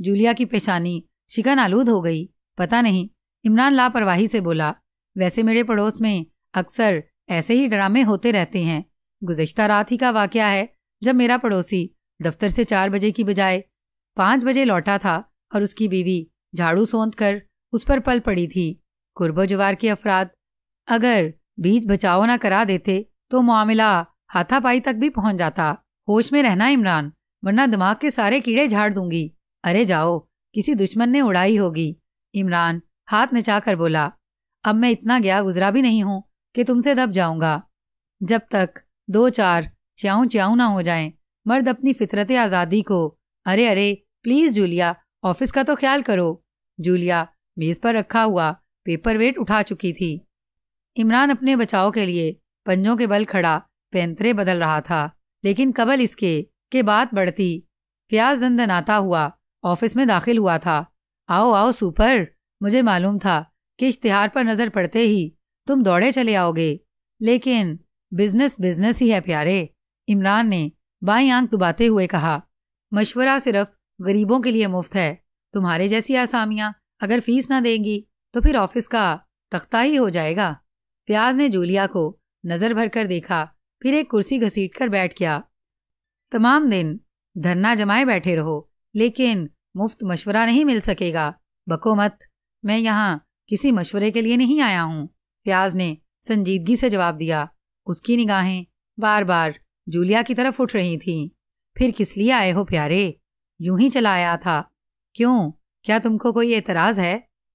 जूलिया की पेशानी शिकन आलूद हो गई पता नहीं इमरान लापरवाही से बोला वैसे मेरे पड़ोस में अक्सर ऐसे ही ड्रामे होते रहते हैं गुजश्ता रात ही का वाक्य है जब मेरा पड़ोसी दफ्तर से चार बजे की बजाय पांच बजे लौटा था और उसकी बीवी झाड़ू सौंध कर उस पर पल पड़ी थी कुर्बो जवार के अफराद अगर बीज बचाव ना करा देते तो मामला हाथापाई तक भी पहुंच जाता होश में रहना इमरान वरना दिमाग के सारे कीड़े झाड़ दूंगी अरे जाओ किसी दुश्मन ने उड़ाई होगी इमरान हाथ नचा कर बोला अब मैं इतना गया गुजरा भी नहीं हूं कि तुमसे दब जाऊंगा जब तक दो चार च्याऊ च्याऊ ना हो जाए मर्द अपनी फितरत आज़ादी को अरे अरे प्लीज़ जूलिया ऑफिस का तो ख्याल करो जूलिया मेज पर रखा हुआ पेपर वेट उठा चुकी थी इमरान अपने बचाव के लिए पंजों के बल खड़ा पैंतरे बदल रहा था लेकिन कबल इसके के बात बढ़ती प्याज आता हुआ ऑफिस में दाखिल हुआ था आओ आओ सुपर मुझे मालूम था कि इश्तिहार पर नजर पड़ते ही तुम दौड़े चले आओगे लेकिन बिजनेस बिजनेस ही है प्यारे इमरान ने बाई आंख दुबाते हुए कहा मशवरा सिर्फ गरीबों के लिए मुफ्त है तुम्हारे जैसी आसामियां अगर फीस ना देंगी तो फिर ऑफिस का तख्ता ही हो जाएगा प्याज ने जूलिया को नजर भर कर देखा फिर एक कुर्सी घसीट कर बैठ गया तमाम दिन धरना जमाए बैठे रहो लेकिन मुफ्त मशवरा नहीं मिल सकेगा बको मत मैं यहाँ किसी मशवरे के लिए नहीं आया हूँ प्याज ने संजीदगी से जवाब दिया उसकी निगाहें बार बार जूलिया की तरफ उठ रही थीं। फिर किस लिए आए हो प्यारे यूं ही चला आया था क्यों क्या तुमको कोई एतराज़ है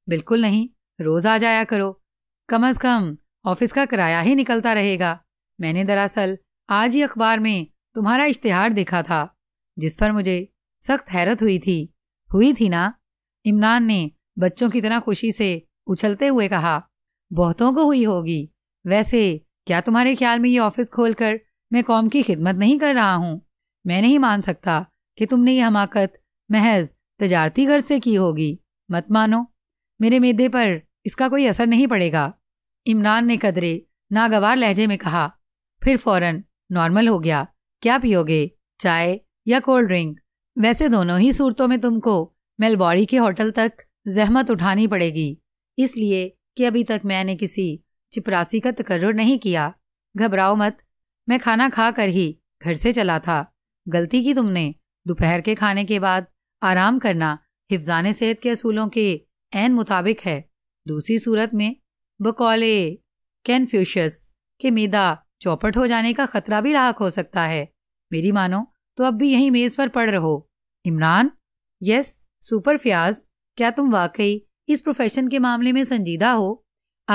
बिल्कुल नहीं रोज़ आ जाया करो कम अज़ कम ऑफिस का किराया ही निकलता रहेगा मैंने दरअसल आज ही अखबार में तुम्हारा इश्तिहार देखा था जिस पर मुझे सख्त हैरत हुई थी हुई थी ना इमरान ने बच्चों की तरह खुशी से उछलते हुए कहा बहुतों को हुई होगी वैसे क्या तुम्हारे ख्याल में ये ऑफिस खोलकर मैं कौम की खिदमत नहीं कर रहा हूँ मैं नहीं मान सकता कि तुमने ये हमाकत महज तजारती घर से की होगी मत मानो मेरे मेदे पर इसका कोई असर नहीं पड़ेगा इमरान ने कदरे नागवार लहजे में कहा फिर फौरन नॉर्मल हो गया क्या पियोगे चाय या कोल्ड ड्रिंक वैसे दोनों ही सूरतों में तुमको मेलबॉरी के होटल तक जहमत उठानी पड़ेगी इसलिए कि अभी तक मैंने किसी चिपरासी का तकर्र नहीं किया घबराओ मत मैं खाना खा कर ही घर से चला था गलती की तुमने दोपहर के खाने के बाद आराम करना हिफान सेहत के असूलों के एन मुताबिक है दूसरी सूरत में बकौले कैनफ्यूशस के मैदा चौपट हो जाने का खतरा भी राहक हो सकता है मेरी मानो तो अब भी यही मेज पर पड़ रहो इमरान यस सुपर फ्याज क्या तुम वाकई इस प्रोफेशन के मामले में संजीदा हो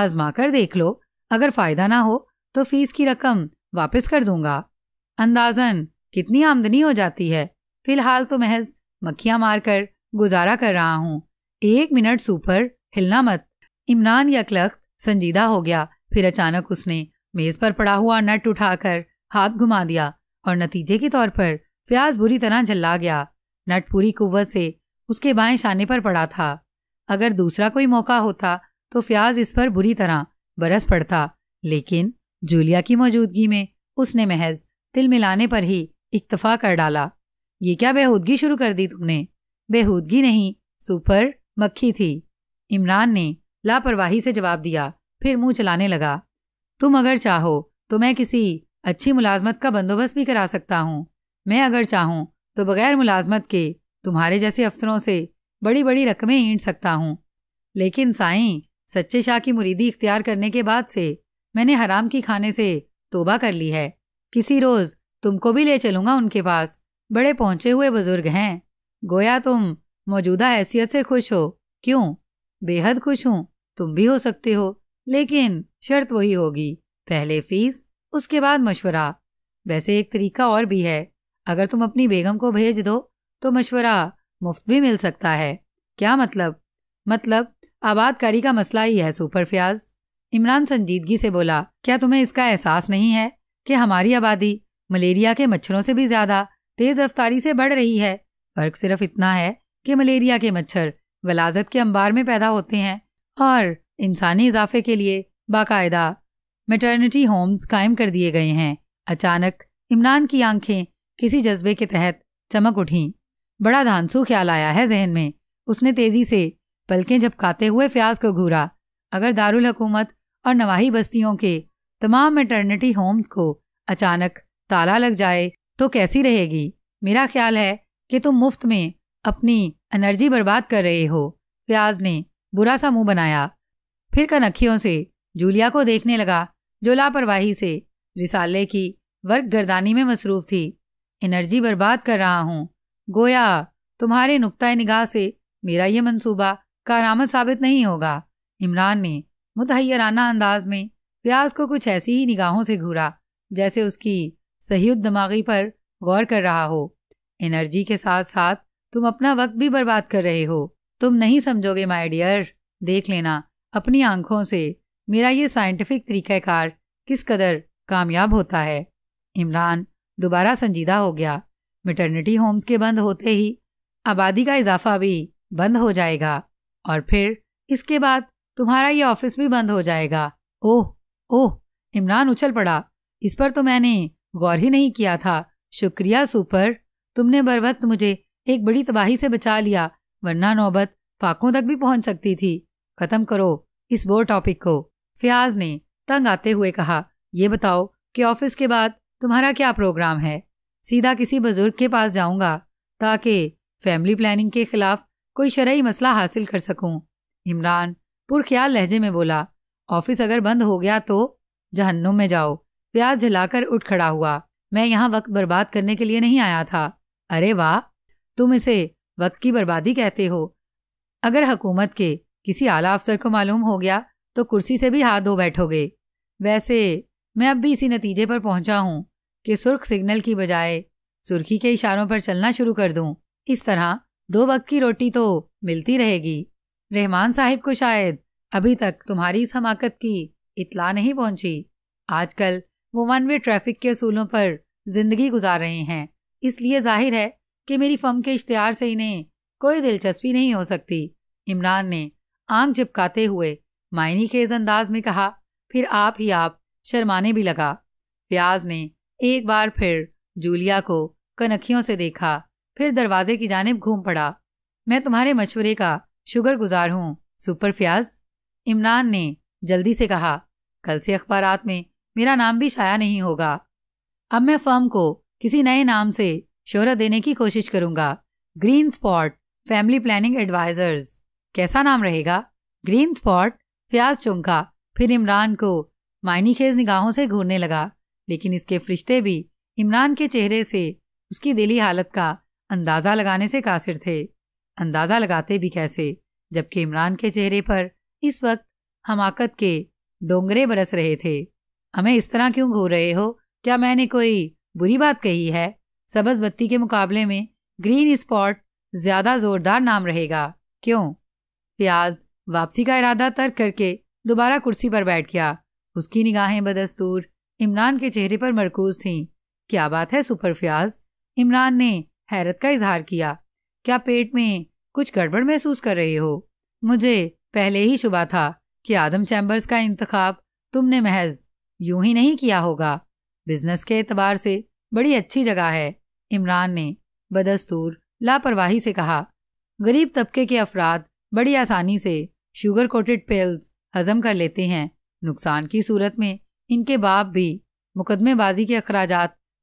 आजमा कर देख लो अगर फायदा ना हो तो फीस की रकम वापस कर दूंगा अंदाजन कितनी आमदनी हो जाती है फिलहाल तो महज मक्खियां मारकर गुजारा कर रहा हूँ एक मिनट सुपर हिलना मत इमरान या संजीदा हो गया फिर अचानक उसने मेज पर पड़ा हुआ नट उठाकर हाथ घुमा दिया और नतीजे के तौर पर प्याज बुरी तरह झल्ला गया नट पूरी कुवत से उसके बाएं शाने पर पड़ा था अगर दूसरा कोई मौका होता तो फ्याज इस पर बुरी तरह बरस पड़ता लेकिन जूलिया की मौजूदगी में उसने महज तिल मिलाने पर ही इक्तफा कर डाला ये क्या बेहूदगी शुरू कर दी तुमने बेहूदगी नहीं सुपर मक्खी थी इमरान ने लापरवाही से जवाब दिया फिर मुंह चलाने लगा तुम अगर चाहो तो मैं किसी अच्छी मुलाजमत का बंदोबस्त भी करा सकता हूँ मैं अगर चाहूँ तो बगैर मुलाजमत के तुम्हारे जैसे अफसरों से बड़ी बड़ी रकमें ईंट सकता हूँ लेकिन साई सच्चे शाह की मुरीदी इख्तियार करने के बाद से मैंने हराम की खाने से तोबा कर ली है किसी रोज तुमको भी ले चलूंगा उनके पास बड़े पहुंचे हुए बुजुर्ग हैं गोया तुम मौजूदा हैसियत से खुश हो क्यों बेहद खुश हूँ तुम भी हो सकते हो लेकिन शर्त वही होगी पहले फीस उसके बाद मशवरा वैसे एक तरीका और भी है अगर तुम अपनी बेगम को भेज दो तो मशवरा मुफ्त भी मिल सकता है क्या मतलब मतलब आबादकारी का मसला ही है सुपर फ्याज इमरान संजीदगी से बोला क्या तुम्हें इसका एहसास नहीं है कि हमारी आबादी मलेरिया के मच्छरों से भी ज्यादा तेज रफ्तारी से बढ़ रही है फर्क सिर्फ इतना है कि मलेरिया के मच्छर वलाजत के अंबार में पैदा होते हैं और इंसानी इजाफे के लिए बाकायदा मेटर्निटी होम्स कायम कर दिए गए हैं अचानक इमरान की आंखें किसी जज्बे के तहत चमक उठी बड़ा धानसू ख्याल आया है जहन में उसने तेजी से पलकें झपकाते हुए फ्याज को घूरा अगर दारुल हकूमत और नवाही बस्तियों के तमाम मेटर्निटी होम्स को अचानक ताला लग जाए तो कैसी रहेगी मेरा ख्याल है कि तुम मुफ्त में अपनी एनर्जी बर्बाद कर रहे हो प्याज ने बुरा सा मुंह बनाया फिर कनखियों से जूलिया को देखने लगा जो लापरवाही से रिसाले की वर्क गर्दानी में मसरूफ थी एनर्जी बर्बाद कर रहा हूँ गोया तुम्हारे नुकता निगाह से मेरा ये मंसूबा कारामद साबित नहीं होगा इमरान ने मुतहराना अंदाज में प्याज को कुछ ऐसी ही निगाहों से घूरा जैसे उसकी सहयोग दिमागी पर गौर कर रहा हो एनर्जी के साथ साथ तुम अपना वक्त भी बर्बाद कर रहे हो तुम नहीं समझोगे माय डियर देख लेना अपनी आंखों से मेरा ये साइंटिफिक तरीक़ाकार किस कदर कामयाब होता है इमरान दोबारा संजीदा हो गया मेटर्निटी होम्स के बंद होते ही आबादी का इजाफा भी बंद हो जाएगा और फिर इसके बाद तुम्हारा ये ऑफिस भी बंद हो जाएगा ओह ओह इमरान उछल पड़ा इस पर तो मैंने गौर ही नहीं किया था शुक्रिया सुपर तुमने बर वक्त मुझे एक बड़ी तबाही से बचा लिया वरना नौबत पाकों तक भी पहुंच सकती थी खत्म करो इस बोर टॉपिक को फयाज ने तंग आते हुए कहा यह बताओ कि ऑफिस के बाद तुम्हारा क्या प्रोग्राम है सीधा किसी बुजुर्ग के पास जाऊंगा ताकि फैमिली प्लानिंग के खिलाफ कोई शरयी मसला हासिल कर सकूं इमरान पुरख्याल लहजे में बोला ऑफिस अगर बंद हो गया तो जहन्नुम में जाओ प्याज जलाकर उठ खड़ा हुआ मैं यहाँ वक्त बर्बाद करने के लिए नहीं आया था अरे वाह तुम इसे वक्त की बर्बादी कहते हो अगर हकूमत के किसी आला अफसर को मालूम हो गया तो कुर्सी से भी हाथ धो बैठोगे वैसे मैं अब भी इसी नतीजे पर पहुंचा हूं कि सुर्ख सिग्नल की बजाय सुर्खी के इशारों पर चलना शुरू कर दूं इस तरह दो वक्त की रोटी तो मिलती रहेगी रहमान साहिब को शायद अभी तक तुम्हारी इस हमाकत की इतला नहीं पहुंची आजकल वो वन वे ट्रैफिक के असूलों पर जिंदगी गुजार रहे हैं इसलिए जाहिर है कि मेरी फर्म के इश्तहार से इन्हें कोई दिलचस्पी नहीं हो सकती इमरान ने आंख झपकाते हुए मायनी खेज अंदाज में कहा फिर आप ही आप शर्माने भी लगा प्याज ने एक बार फिर जूलिया को कनखियों से देखा फिर दरवाजे की जानब घूम पड़ा मैं तुम्हारे मशवरे का शुगर गुजार हूँ सुपर फ्याज इमरान ने जल्दी से कहा कल से अखबार में मेरा नाम भी छाया नहीं होगा अब मैं फर्म को किसी नए नाम से शोहरत देने की कोशिश करूंगा green spot family planning advisers कैसा नाम रहेगा ग्रीन स्पॉट प्याज चौंका फिर इमरान को मायनी खेज निगाहों से घूरने लगा लेकिन इसके फरिश्ते भी इमरान के चेहरे से उसकी दिली हालत का अंदाज़ा लगाने से कासिर थे अंदाज़ा लगाते भी कैसे जबकि इमरान के चेहरे पर इस वक्त हमाकत के डोंगरे बरस रहे थे हमें इस तरह क्यों घूर रहे हो क्या मैंने कोई बुरी बात कही है सबज बत्ती के मुकाबले में ग्रीन स्पॉट ज्यादा जोरदार नाम रहेगा क्यों प्याज वापसी का इरादा तर्क करके दोबारा कुर्सी पर बैठ गया उसकी निगाहें बदस्तूर इमरान के चेहरे पर मरकूज थीं क्या बात है सुपर फ्याज इमरान ने हैरत का इजहार किया क्या पेट में कुछ गड़बड़ महसूस कर रहे हो मुझे पहले ही शुबा था कि आदम चैम्बर्स का इंतखाब तुमने महज यूं ही नहीं किया होगा बिजनेस के एतबार से बड़ी अच्छी जगह है इमरान ने बदस्तूर लापरवाही से कहा गरीब तबके के अफराद बड़ी आसानी से शुगर कोटेड पिल्स हजम कर लेते हैं नुकसान की सूरत में इनके बाप भी मुकदमेबाजी के अखराज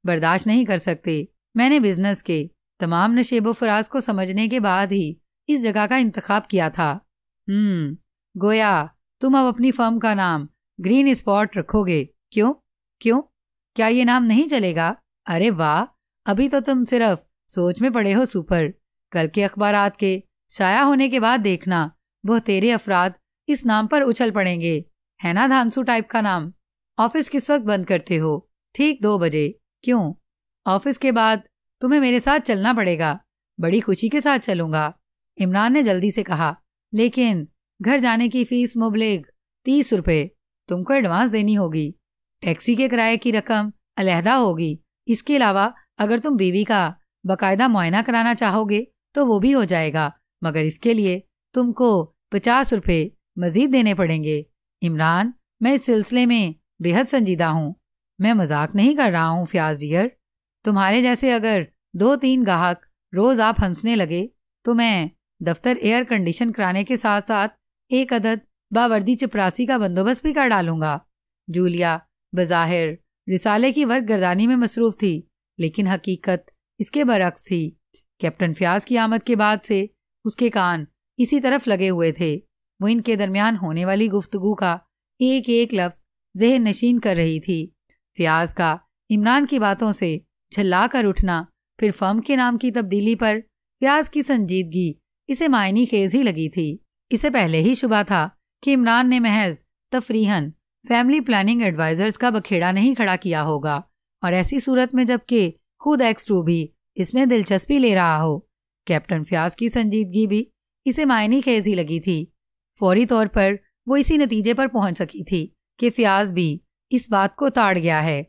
बर्दाश्त नहीं कर सकते मैंने बिजनेस के तमाम नशेबो फराज को समझने के बाद ही इस जगह का इंतखब किया था हम्म गोया तुम अब अपनी फर्म का नाम ग्रीन स्पॉट रखोगे क्यों क्यों क्या ये नाम नहीं चलेगा अरे वाह अभी तो तुम सिर्फ सोच में पड़े हो सुपर कल के अखबार के शाया होने के बाद देखना वह तेरे अफराद इस नाम पर उछल पड़ेंगे है ना धानसु टाइप का नाम ऑफिस किस वक्त बंद करते हो ठीक दो बजे क्यों ऑफिस के बाद तुम्हें मेरे साथ चलना पड़ेगा बड़ी खुशी के साथ चलूंगा इमरान ने जल्दी से कहा लेकिन घर जाने की फीस मुबलिग तीस रुपये तुमको एडवांस देनी होगी टैक्सी के किराए की रकम अलहदा होगी इसके अलावा अगर तुम बीवी का बाकायदा मुआयना कराना चाहोगे तो वो भी हो जाएगा मगर इसके लिए तुमको पचास रुपये मजीद देने पड़ेंगे इमरान मैं इस सिलसिले में बेहद संजीदा हूँ मैं मजाक नहीं कर रहा हूँ फ्याज डियर तुम्हारे जैसे अगर दो तीन गाहक रोज आप हंसने लगे तो मैं दफ्तर एयर कंडीशन कराने के साथ साथ एक अदद बावर्दी चपरासी का बंदोबस्त भी कर डालूंगा जूलिया बज़ाहिर रिसाले की वर्क गर्दानी में मसरूफ थी लेकिन हकीकत इसके बरक्स थी कैप्टन फ्याज की आमद के बाद से उसके कान इसी तरफ लगे हुए थे वो इनके दरमियान होने वाली गुफ्तगु का एक एक लफ्ज जहन नशीन कर रही थी फ्याज का इमरान की बातों से झल्ला कर उठना फिर फर्म के नाम की तब्दीली पर फ्याज की संजीदगी इसे मायनी खेज ही लगी थी इसे पहले ही शुबा था कि इमरान ने महज तफरीहन फैमिली प्लानिंग एडवाइजर्स का बखेड़ा नहीं खड़ा किया होगा और ऐसी सूरत में जबकि खुद एक्स टू भी इसमें दिलचस्पी ले रहा हो कैप्टन फ्याज की संजीदगी भी इसे मायने खेज ही लगी थी फौरी तौर पर वो इसी नतीजे पर पहुंच सकी थी कि फ्याज भी इस बात को ताड़ गया है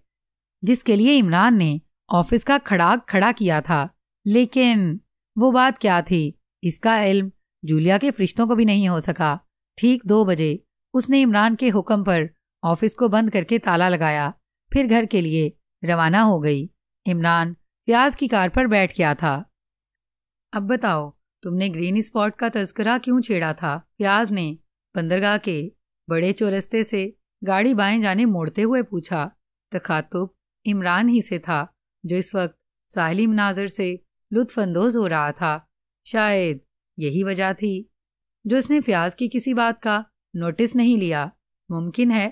जिसके लिए इमरान ने ऑफिस का खड़ाक खड़ा किया था लेकिन वो बात क्या थी इसका इल्म जूलिया के फरिश्तों को भी नहीं हो सका ठीक दो बजे उसने इमरान के हुक्म पर ऑफिस को बंद करके ताला लगाया फिर घर के लिए रवाना हो गई इमरान प्याज की कार पर बैठ गया था अब बताओ तुमने ग्रीन स्पॉट का तस्करा क्यों छेड़ा था प्याज ने बंदरगाह के बड़े चौरस्ते से गाड़ी बाएं जाने मोड़ते हुए पूछा तखातुब इमरान ही से था जो इस वक्त साहली मनाजर से लुत्फानंदोज हो रहा था शायद यही वजह थी जो इसने फ्याज की किसी बात का नोटिस नहीं लिया मुमकिन है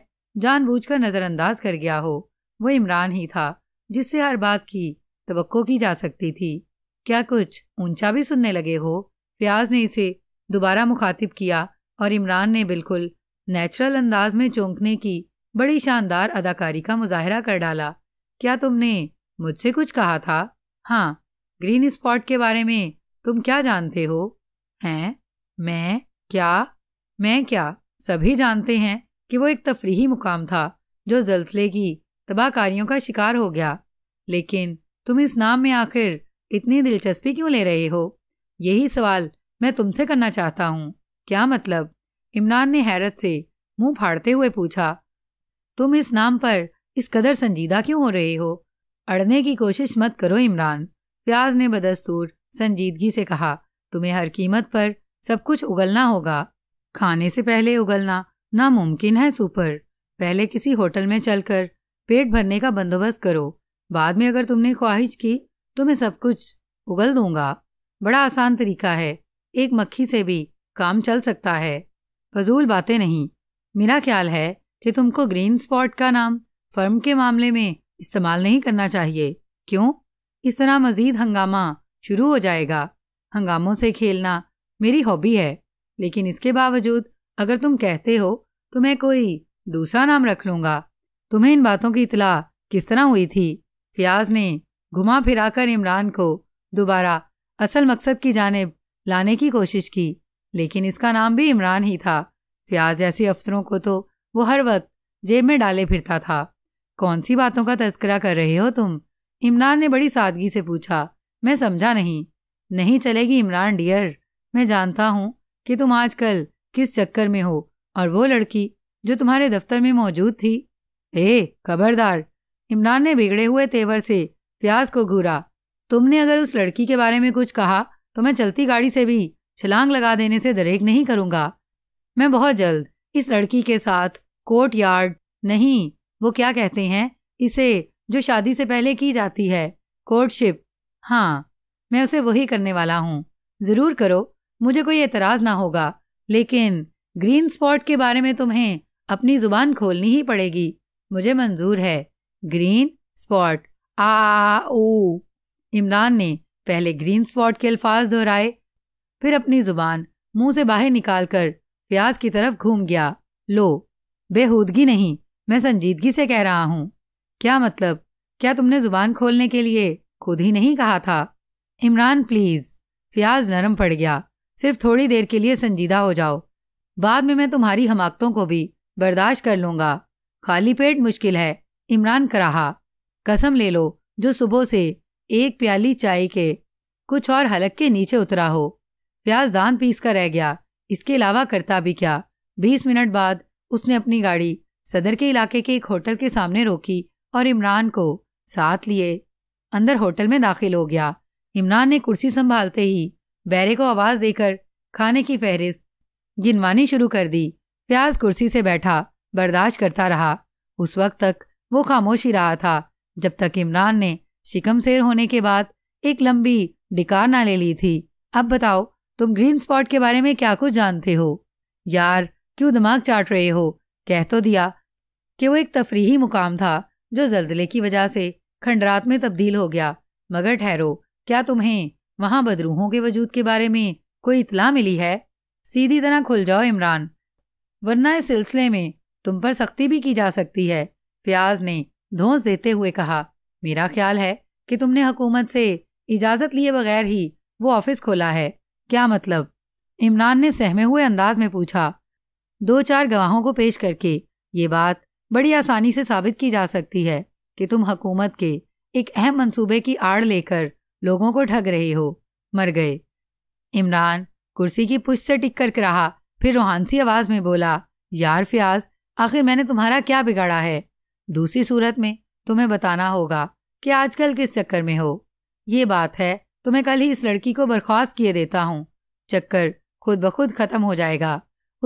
जानबूझकर नज़रअंदाज कर गया हो वो इमरान ही था जिससे हर बात की तो की जा सकती थी क्या कुछ ऊंचा भी सुनने लगे हो प्याज ने इसे दोबारा मुखातिब किया और इमरान ने बिल्कुल नेचुरल अंदाज में चौंकने की बड़ी शानदार अदाकारी का मुजाहरा कर डाला क्या तुमने मुझसे कुछ कहा था हाँ ग्रीन स्पॉट के बारे में तुम क्या जानते हो हैं मैं क्या मैं क्या सभी जानते हैं कि वो एक तफरीही मुकाम था जो जलसले की तबाहकारियों का शिकार हो गया लेकिन तुम इस नाम में आखिर इतनी दिलचस्पी क्यों ले रहे हो यही सवाल मैं तुमसे करना चाहता हूँ क्या मतलब इमरान ने हैरत से मुंह फाड़ते हुए पूछा तुम इस नाम पर इस कदर संजीदा क्यों हो रहे हो अड़ने की कोशिश मत करो इमरान प्याज ने बदस्तूर संजीदगी से कहा तुम्हें हर कीमत पर सब कुछ उगलना होगा खाने से पहले उगलना नामुमकिन है सुपर पहले किसी होटल में चलकर पेट भरने का बंदोबस्त करो बाद में अगर तुमने ख्वाहिश की तो मैं सब कुछ उगल दूंगा बड़ा आसान तरीका है एक मक्खी से भी काम चल सकता है फजूल बातें नहीं मेरा ख्याल है कि तुमको ग्रीन स्पॉट का नाम फर्म के मामले में इस्तेमाल नहीं करना चाहिए क्यों इस तरह मजीद हंगामा शुरू हो जाएगा हंगामों से खेलना मेरी हॉबी है लेकिन इसके बावजूद अगर तुम कहते हो तो मैं कोई दूसरा नाम रख लूंगा तुम्हें इन बातों की इतला किस तरह हुई थी फियाज ने घुमा फिराकर इमरान को दोबारा असल मकसद की जानब लाने की कोशिश की लेकिन इसका नाम भी इमरान ही था फियाज जैसे अफसरों को तो वो हर वक्त जेब में डाले फिरता था कौन सी बातों का तस्करा कर रहे हो तुम इमरान ने बड़ी सादगी से पूछा मैं समझा नहीं नहीं चलेगी इमरान डियर मैं जानता हूँ कि तुम आजकल किस चक्कर में हो और वो लड़की जो तुम्हारे दफ्तर में मौजूद थी हे खबरदार इमरान ने बिगड़े हुए तेवर से प्याज को घूरा तुमने अगर उस लड़की के बारे में कुछ कहा तो मैं चलती गाड़ी से भी छलांग लगा देने से दरेक नहीं करूंगा मैं बहुत जल्द इस लड़की के साथ कोर्ट यार्ड नहीं वो क्या कहते हैं इसे जो शादी से पहले की जाती है कोर्टशिप हाँ मैं उसे वही करने वाला हूँ जरूर करो मुझे कोई एतराज़ ना होगा लेकिन ग्रीन स्पॉट के बारे में तुम्हें अपनी जुबान खोलनी ही पड़ेगी मुझे मंजूर है ग्रीन स्पॉट आ ओ इमरान ने पहले ग्रीन स्पॉट के अल्फाज दोहराए फिर अपनी जुबान मुंह से बाहर निकालकर प्याज की तरफ घूम गया लो बेहूदगी नहीं मैं संजीदगी से कह रहा हूँ क्या मतलब क्या तुमने जुबान खोलने के लिए खुद ही नहीं कहा था इमरान प्लीज फयाज नरम पड़ गया सिर्फ थोड़ी देर के लिए संजीदा हो जाओ बाद में मैं तुम्हारी हमाकतों को भी बर्दाश्त कर लूंगा खाली पेट मुश्किल है इमरान कराहा कसम ले लो जो सुबह से एक प्याली चाय के कुछ और हलक के नीचे उतरा हो प्याज दान पीस कर रह गया इसके अलावा करता भी क्या बीस मिनट बाद उसने अपनी गाड़ी सदर के इलाके के एक होटल के सामने रोकी और इमरान को साथ लिए अंदर होटल में दाखिल हो गया इमरान ने कुर्सी संभालते ही बैरे को आवाज देकर खाने की फहरिस्त गिनवानी शुरू कर दी प्याज कुर्सी से बैठा बर्दाश्त करता रहा उस वक्त तक वो खामोश ही रहा था जब तक इमरान ने शिकमसेर होने के बाद एक लंबी डिकार ना ले ली थी अब बताओ तुम ग्रीन स्पॉट के बारे में क्या कुछ जानते हो यार क्यों दिमाग चाट रहे हो कह तो दिया कि वो एक तफरीही मुकाम था जो जल्जले की वजह से खंडरात में तब्दील हो गया मगर ठहरो क्या तुम्हें वहां बदरूहों के वजूद के बारे में कोई इतला मिली है सीधी तरह खुल जाओ इमरान वरना इस सिलसिले में तुम पर सख्ती भी की जा सकती है फयाज ने धोस देते हुए कहा मेरा ख्याल है कि तुमने हुकूमत से इजाजत लिए बगैर ही वो ऑफिस खोला है क्या मतलब इमरान ने सहमे हुए अंदाज में पूछा दो चार गवाहों को पेश करके ये बात बड़ी आसानी से साबित की जा सकती है कि तुम हकूमत के एक अहम मंसूबे की आड़ लेकर लोगों को ठग रही हो मर गए इमरान कुर्सी की पुश से टिक कर रहा फिर रोहानसी आवाज में बोला यार फियाज आखिर मैंने तुम्हारा क्या बिगाड़ा है दूसरी सूरत में तुम्हें बताना होगा कि आजकल किस चक्कर में हो ये बात है तो मैं कल ही इस लड़की को बर्खास्त किए देता हूँ चक्कर खुद ब खुद खत्म हो जाएगा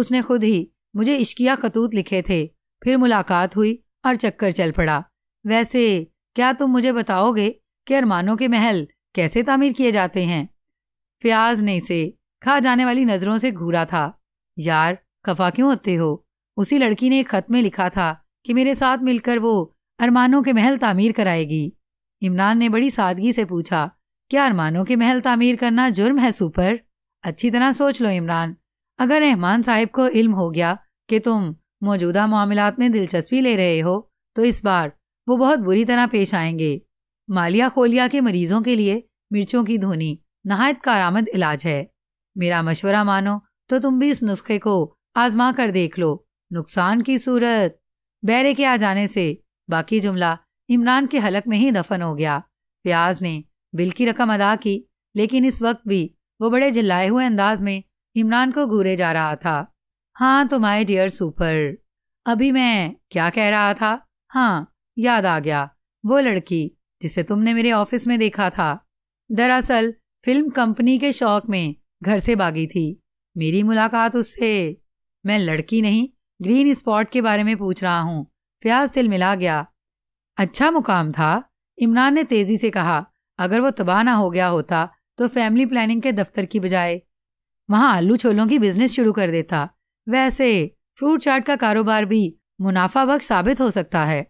उसने खुद ही मुझे इश्किया खतूत लिखे थे फिर मुलाकात हुई और चक्कर चल पड़ा वैसे क्या तुम मुझे बताओगे कि अरमानों के महल कैसे तामीर किए जाते हैं प्याज ने इसे खा जाने वाली नजरों से घूरा था यार खफा क्यों होते हो उसी लड़की ने एक खत में लिखा था कि मेरे साथ मिलकर वो अरमानों के महल तामीर कराएगी इमरान ने बड़ी सादगी से पूछा क्या अरमानों के महल तामीर करना जुर्म है सुपर अच्छी तरह सोच लो इमरान अगर रहमान साहिब को इल्म हो गया कि तुम मौजूदा मामलात में दिलचस्पी ले रहे हो तो इस बार वो बहुत बुरी तरह पेश आएंगे मालिया खोलिया के मरीजों के लिए मिर्चों की धोनी नहायत कारामद इलाज है मेरा मशवरा मानो तो तुम भी इस नुस्खे को आजमा कर देख लो नुकसान की सूरत बैरे के आ जाने से बाकी जुमला इमरान के हलक में ही दफन हो गया प्याज ने बिल की रकम अदा की लेकिन इस वक्त भी वो बड़े जिल्लाए हुए अंदाज में इमरान को घूरे जा रहा था हाँ तो माई डियर सुपर अभी मैं क्या कह रहा था हाँ याद आ गया वो लड़की जिसे तुमने मेरे ऑफिस में देखा था दरअसल फिल्म कंपनी के शौक में घर से भागी थी मेरी मुलाकात उससे मैं लड़की नहीं ग्रीन स्पॉट के बारे में पूछ रहा हूँ प्याज तिल मिला गया अच्छा मुकाम था इमरान ने तेजी से कहा अगर वो तबाह ना हो गया होता तो फैमिली प्लानिंग के दफ्तर की बजाय वहाँ आलू छोलों की बिजनेस शुरू कर देता वैसे फ्रूट चाट का कारोबार भी मुनाफा बख्श साबित हो सकता है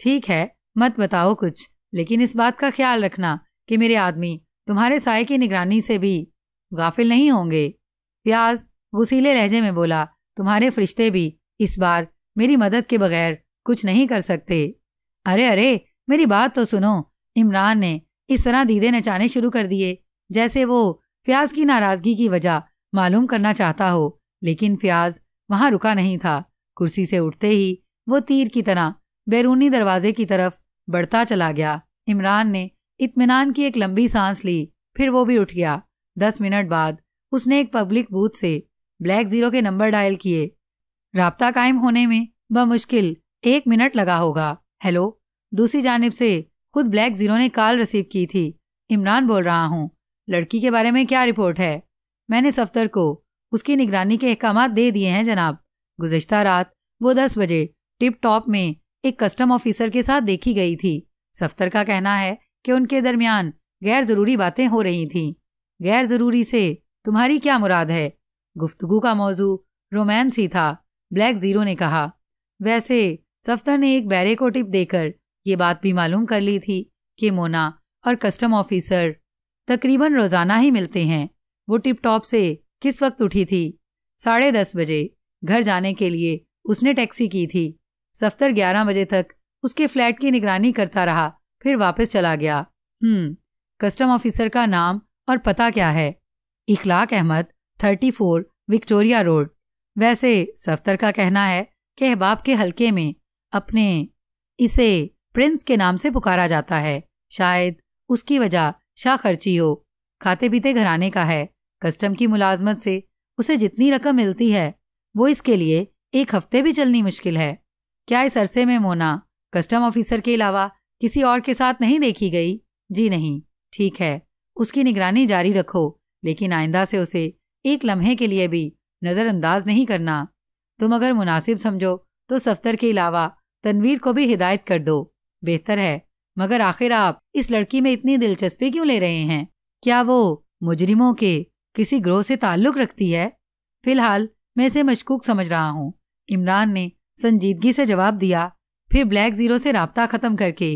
ठीक है मत बताओ कुछ लेकिन इस बात का ख्याल रखना कि मेरे आदमी तुम्हारे साय की निगरानी से भी गाफिल नहीं होंगे प्याज गुसीले लहजे में बोला तुम्हारे फरिश्ते भी इस बार मेरी मदद के बगैर कुछ नहीं कर सकते अरे अरे मेरी बात तो सुनो इमरान ने इस तरह दीदे नचाने शुरू कर दिए जैसे वो प्याज की नाराजगी की वजह मालूम करना चाहता हो लेकिन प्याज वहां रुका नहीं था कुर्सी से उठते ही वो तीर की तरह बैरूनी दरवाजे की तरफ बढ़ता चला गया इमरान ने इतमान की एक लंबी सांस ली फिर वो भी उठ गया दस मिनट बाद उसने एक पब्लिक बूथ से ब्लैक जीरो के नंबर डायल किए रबता कायम होने में बमुश्किल एक मिनट लगा होगा हेलो दूसरी जानब से खुद ब्लैक जीरो ने कॉल रिसीव की थी इमरान बोल रहा हूँ लड़की के बारे में क्या रिपोर्ट है मैंने सफ्तर को उसकी निगरानी के अहकाम दे दिए हैं जनाब गुजशत रात वो दस बजे टिप टॉप में एक कस्टम ऑफिसर के साथ देखी गई थी सफ्तर का कहना है कि उनके दरमियान गैर जरूरी बातें हो रही थी गैर जरूरी से तुम्हारी क्या मुराद है गुफ्तगु का मौजू रोमांस ही था ब्लैक जीरो ने कहा वैसे सफ्तर ने एक बैरे को टिप देकर ये बात भी मालूम कर ली थी कि मोना और कस्टम ऑफिसर तकरीबन रोजाना ही मिलते हैं वो टिप टॉप से किस वक्त उठी थी साढ़े दस बजे घर जाने के लिए उसने टैक्सी की थी सफ्तर ग्यारह बजे तक उसके फ्लैट की निगरानी करता रहा फिर वापस चला गया हम्म कस्टम ऑफिसर का नाम और पता क्या है Ikhlaq Ahmed thirty four Victoria road वैसे सफ्तर का कहना है कि अहबाब के हलके में अपने इसे प्रिंस के नाम से पुकारा जाता है शायद उसकी वजह शाह खर्ची हो खाते पीते घराने का है कस्टम की मुलाजमत से उसे जितनी रकम मिलती है वो इसके लिए एक हफ्ते भी चलनी मुश्किल है क्या इस अरसे में मोना कस्टम ऑफिसर के अलावा किसी और के साथ नहीं देखी गई जी नहीं ठीक है उसकी निगरानी जारी रखो लेकिन आइंदा से उसे एक लम्हे के लिए भी नज़रअंदाज नहीं करना तुम अगर मुनासिब समझो तो सफ्तर के अलावा तनवीर को भी हिदायत कर दो बेहतर है मगर आखिर आप इस लड़की में इतनी दिलचस्पी क्यों ले रहे हैं क्या वो मुजरिमों के किसी ग्रोह से ताल्लुक रखती है फिलहाल मैं इसे मशकूक समझ रहा हूँ इमरान ने संजीदगी से जवाब दिया फिर ब्लैक जीरो से रबता खत्म करके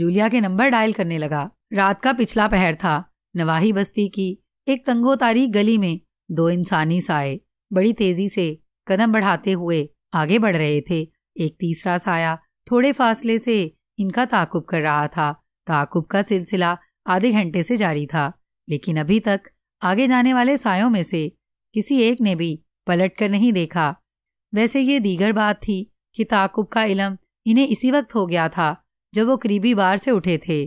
जूलिया के नंबर डायल करने लगा रात का पिछला पहर था नवाही बस्ती की एक तंगोतारी गली में दो इंसानी साए बड़ी तेजी से कदम बढ़ाते हुए आगे बढ़ रहे थे एक तीसरा साया थोड़े फासले से इनका ताकुब कर रहा था ताकुब का सिलसिला आधे घंटे से जारी था लेकिन अभी तक आगे जाने वाले सायों में से किसी एक ने भी पलट कर नहीं देखा वैसे ये दीगर बात थी कि ताकुब का इलम इन्हें इसी वक्त हो गया था जब वो करीबी बार से उठे थे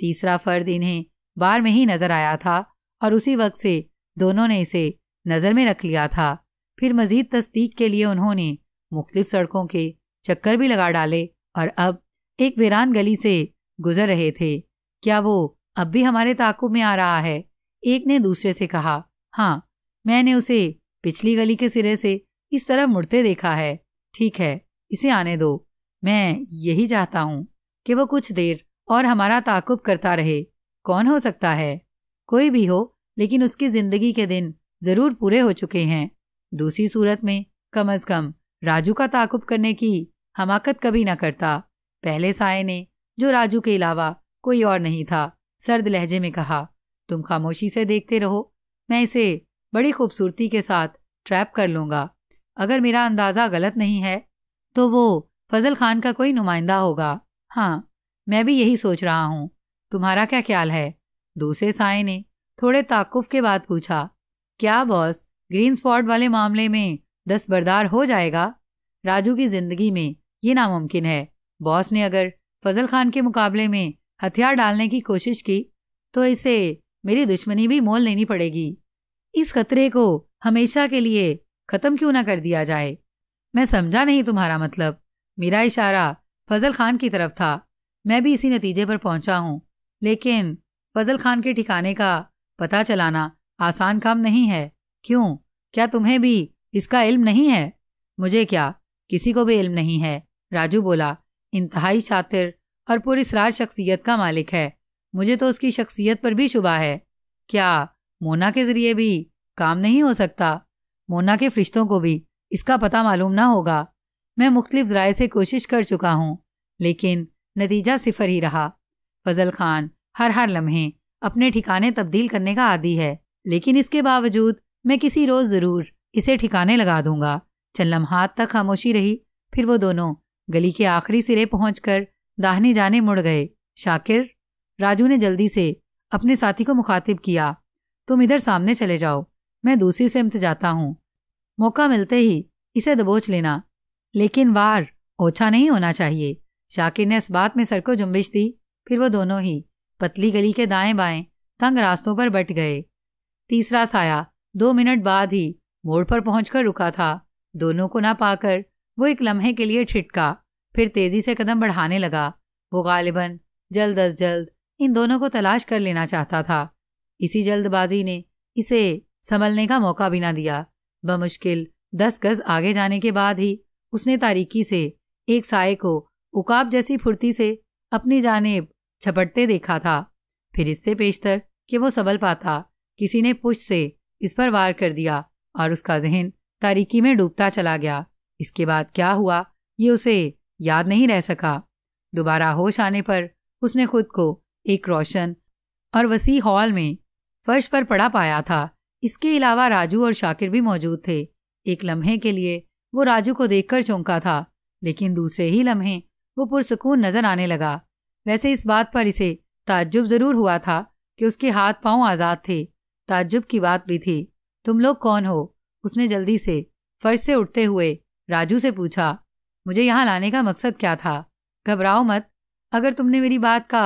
तीसरा फर्द इन्हें बार में ही नजर आया था और उसी वक्त से दोनों ने इसे नजर में रख लिया था फिर मजीद तस्दीक के लिए उन्होंने मुख्तलिफ सड़कों के चक्कर भी लगा डाले और अब एक वीरान गली से गुजर रहे थे क्या वो अब भी हमारे ताकुब में आ रहा है एक ने दूसरे से कहा हाँ मैंने उसे पिछली गली के सिरे से इस तरह मुड़ते देखा है ठीक है इसे आने दो मैं यही चाहता हूँ कि वो कुछ देर और हमारा ताकुब करता रहे कौन हो सकता है कोई भी हो लेकिन उसकी जिंदगी के दिन जरूर पूरे हो चुके हैं दूसरी सूरत में कम अज कम राजू का ताकुब करने की हमाकत कभी ना करता पहले साय ने जो राजू के अलावा कोई और नहीं था सर्द लहजे में कहा तुम खामोशी से देखते रहो मैं इसे बड़ी खूबसूरती के साथ ट्रैप कर लूंगा अगर मेरा अंदाज़ा गलत नहीं है तो वो फजल खान का कोई नुमाइंदा होगा हाँ मैं भी यही सोच रहा हूँ तुम्हारा क्या ख्याल है दूसरे साय ने थोड़े ताकुफ के बाद पूछा क्या बॉस ग्रीन स्पॉट वाले मामले में दस्तबरदार हो जाएगा राजू की जिंदगी में ये नामुमकिन है बॉस ने अगर फजल खान के मुकाबले में हथियार डालने की कोशिश की तो इसे मेरी दुश्मनी भी मोल लेनी पड़ेगी इस खतरे को हमेशा के लिए खत्म क्यों ना कर दिया जाए मैं समझा नहीं तुम्हारा मतलब मेरा इशारा फजल खान की तरफ था मैं भी इसी नतीजे पर पहुंचा हूं लेकिन फजल खान के ठिकाने का पता चलाना आसान काम नहीं है क्यों क्या तुम्हें भी इसका इल्म नहीं है मुझे क्या किसी को भी इल्म नहीं है राजू बोला इंतहाई शातिर और पुरस्रार शख्सियत का मालिक है मुझे तो उसकी शख्सियत पर भी शुबा है क्या मोना के जरिए भी काम नहीं हो सकता मोना के फरिश्तों को भी इसका पता मालूम ना होगा मैं मुख्तलिफ जराये से कोशिश कर चुका हूँ लेकिन नतीजा सिफर ही रहा फजल खान हर हर लम्हे अपने ठिकाने तब्दील करने का आदि है लेकिन इसके बावजूद मैं किसी रोज जरूर इसे ठिकाने लगा दूंगा चल लम्हात तक खामोशी रही फिर वो दोनों गली के आखिरी सिरे पहुंचकर दाहने जाने मुड़ गए शाकिर राजू ने जल्दी से अपने साथी को मुखातिब किया तुम इधर सामने चले जाओ मैं दूसरी सिमत जाता हूँ मौका मिलते ही इसे दबोच लेना लेकिन वार ओछा नहीं होना चाहिए शाकिर ने इस बात में सर को जुम्बिश दी फिर वो दोनों ही पतली गली के दाएं बाएं तंग रास्तों पर बट गए तीसरा साया दो मिनट बाद ही मोड़ पर पहुंचकर रुका था दोनों को ना पाकर वो एक लम्हे के लिए ठिटका फिर तेजी से कदम बढ़ाने लगा वो गालिबन जल्द अज जल्द इन दोनों को तलाश कर लेना चाहता था इसी जल्दबाजी ने इसे संभलने का मौका भी ना दिया बमुश्किल दस गज आगे जाने के बाद ही उसने तारीकी से एक साय को उकाब जैसी फुर्ती से अपनी जानेब छपटते देखा था फिर इससे पेशतर कि वो सबल पाता किसी ने पुश से इस पर वार कर दिया और उसका जहन तारीकी में डूबता चला गया इसके बाद क्या हुआ ये उसे याद नहीं रह सका दोबारा होश आने पर उसने खुद को एक रोशन और वसी हॉल में फर्श पर पड़ा पाया था इसके अलावा राजू और शाकिर भी मौजूद थे एक लम्हे के लिए वो राजू को देखकर चौंका था लेकिन दूसरे ही लम्हे वो पुरसकून नजर आने लगा वैसे इस बात पर इसे ताज्जुब जरूर हुआ था कि उसके हाथ पांव आजाद थे ताज्जुब की बात भी थी तुम लोग कौन हो उसने जल्दी से फर्श से उठते हुए राजू से पूछा मुझे यहाँ लाने का मकसद क्या था घबराओ मत अगर तुमने मेरी बात का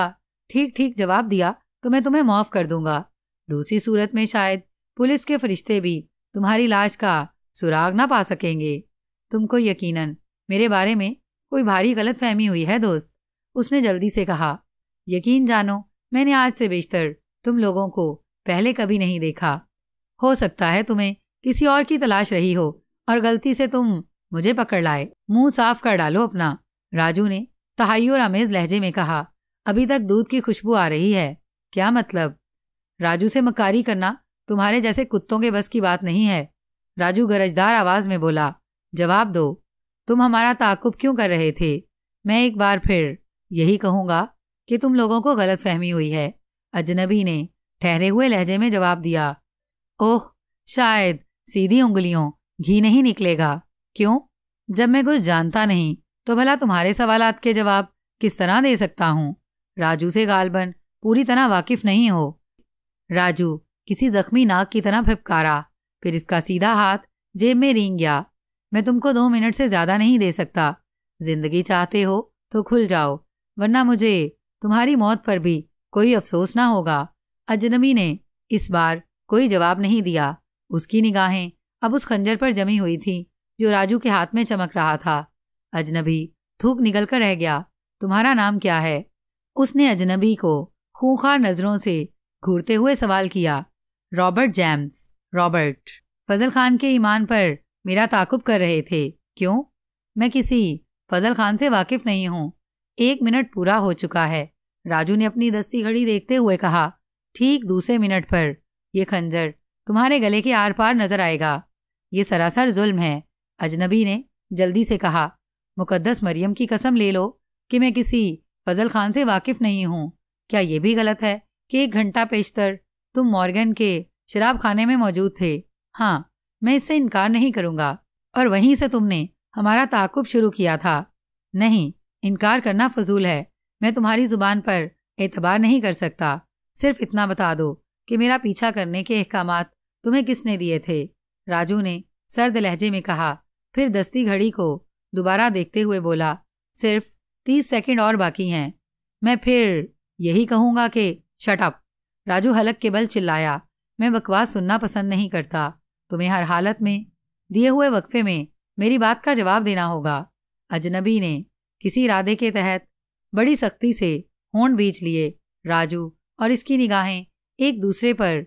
ठीक ठीक जवाब दिया तो मैं तुम्हें माफ कर दूंगा दूसरी सूरत में शायद पुलिस के फरिश्ते भी तुम्हारी लाश का सुराग ना पा सकेंगे तुमको यकीनन मेरे बारे में कोई भारी गलत फहमी हुई है दोस्त उसने जल्दी से कहा यकीन जानो मैंने आज से बेशतर तुम लोगों को पहले कभी नहीं देखा हो सकता है तुम्हें किसी और की तलाश रही हो और गलती से तुम मुझे पकड़ लाए मुंह साफ कर डालो अपना राजू ने तहाई और अमेज लहजे में कहा अभी तक दूध की खुशबू आ रही है क्या मतलब राजू से मकारी करना तुम्हारे जैसे कुत्तों के बस की बात नहीं है राजू गरजदार आवाज में बोला जवाब दो तुम हमारा ताकुब क्यों कर रहे थे मैं एक बार फिर यही कहूंगा कि तुम लोगों को गलत फहमी हुई है अजनबी ने ठहरे हुए लहजे में जवाब दिया ओह शायद सीधी उंगलियों घी नहीं निकलेगा क्यों जब मैं कुछ जानता नहीं तो भला तुम्हारे सवाल के जवाब किस तरह दे सकता हूँ राजू से गालबन पूरी तरह वाकिफ नहीं हो राजू किसी जख्मी नाक की तरह फिपकारा फिर इसका सीधा हाथ जेब में रेंग गया मैं तुमको दो मिनट से ज्यादा नहीं दे सकता जिंदगी चाहते हो तो खुल जाओ वरना मुझे तुम्हारी मौत पर भी कोई अफसोस ना होगा अजनबी ने इस बार कोई जवाब नहीं दिया उसकी निगाहें अब उस खंजर पर जमी हुई थी जो राजू के हाथ में चमक रहा था अजनबी थूक निकल कर रह गया तुम्हारा नाम क्या है उसने अजनबी को खूंखार नजरों से घूरते हुए सवाल किया Robert James Robert Fazal Khan के ईमान पर मेरा ताकुब कर रहे थे क्यों मैं किसी फजल खान से वाकिफ नहीं हूँ एक मिनट पूरा हो चुका है राजू ने अपनी दस्ती घड़ी देखते हुए कहा ठीक दूसरे मिनट पर यह खंजर तुम्हारे गले के आर पार नजर आएगा ये सरासर जुल्म है अजनबी ने जल्दी से कहा मुकद्दस मरियम की कसम ले लो कि मैं किसी फजल खान से वाकिफ नहीं हूँ क्या ये भी गलत है कि एक घंटा पेशतर तुम मॉर्गन के शराब खाने में मौजूद थे हाँ मैं इससे इनकार नहीं करूंगा और वहीं से तुमने हमारा ताकुब शुरू किया था नहीं इनकार करना फजूल है मैं तुम्हारी जुबान पर एतबार नहीं कर सकता सिर्फ इतना बता दो कि मेरा पीछा करने के अहकाम तुम्हें किसने दिए थे राजू ने सर्द लहजे में कहा फिर दस्ती घड़ी को दोबारा देखते हुए बोला सिर्फ तीस सेकंड और बाकी हैं मैं फिर यही कहूंगा कि शटअप राजू हलक के बल चिल्लाया मैं बकवास सुनना पसंद नहीं करता तुम्हें हर हालत में दिए हुए वक्फे में मेरी बात का जवाब देना होगा अजनबी ने किसी इरादे के तहत बड़ी सख्ती से होंड बीच लिए राजू और इसकी निगाहें एक दूसरे पर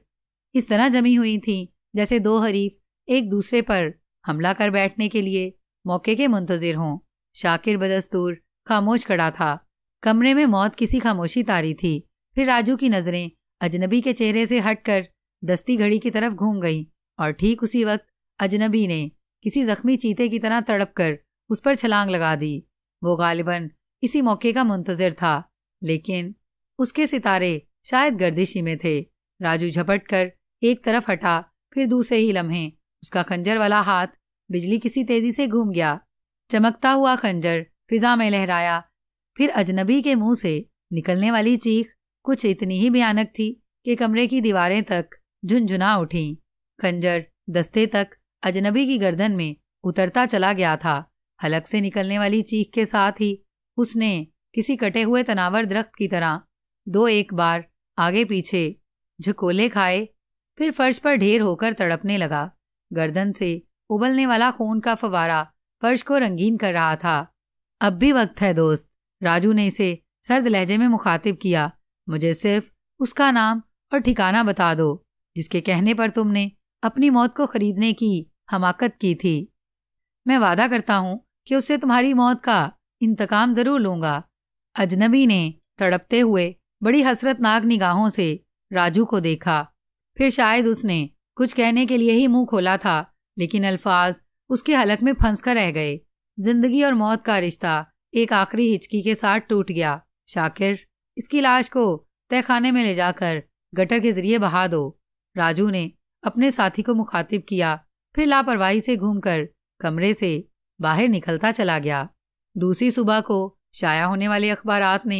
इस तरह जमी हुई थीं जैसे दो हरीफ एक दूसरे पर हमला कर बैठने के लिए मौके के मुंतजिर हों शाकिर बदस्तूर खामोश खड़ा था कमरे में मौत किसी खामोशी तारी थी फिर राजू की नज़रें अजनबी के चेहरे से हटकर दस्ती घड़ी की तरफ घूम गई और ठीक उसी वक्त अजनबी ने किसी जख्मी चीते की तरह तड़प कर उस पर छलांग लगा दी वो गालिबन इसी मौके का मुंतजर था लेकिन उसके सितारे शायद गर्दिशी में थे राजू झपट कर एक तरफ हटा फिर दूसरे ही लम्हे उसका खंजर वाला हाथ बिजली किसी तेजी से घूम गया चमकता हुआ खंजर फिजा में लहराया फिर अजनबी के मुंह से निकलने वाली चीख कुछ इतनी ही भयानक थी कि कमरे की दीवारें तक झुंझुना उठी खंजर दस्ते तक अजनबी की गर्दन में उतरता चला गया था हलक से निकलने वाली चीख के साथ ही उसने किसी कटे हुए तनावर दरख्त की तरह दो एक बार आगे पीछे झकोले खाए फिर फर्श पर ढेर होकर तड़पने लगा गर्दन से उबलने वाला खून का फवारा फर्श को रंगीन कर रहा था अब भी वक्त है दोस्त राजू ने इसे सर्द लहजे में मुखातिब किया मुझे सिर्फ उसका नाम और ठिकाना बता दो जिसके कहने पर तुमने अपनी मौत को खरीदने की हमाकत की थी मैं वादा करता हूँ कि उससे तुम्हारी मौत का इंतकाम जरूर लूंगा अजनबी ने तड़पते हुए बड़ी हसरतनाक निगाहों से राजू को देखा फिर शायद उसने कुछ कहने के लिए ही मुंह खोला था लेकिन अल्फाज उसके हलक में फंस कर रह गए जिंदगी और मौत का रिश्ता एक आखिरी हिचकी के साथ टूट गया शाकिर इसकी लाश को तहखाने में ले जाकर गटर के जरिए बहा दो राजू ने अपने साथी को मुखातिब किया फिर लापरवाही से घूमकर कमरे से बाहर निकलता चला गया दूसरी सुबह को शाया होने वाले अखबार ने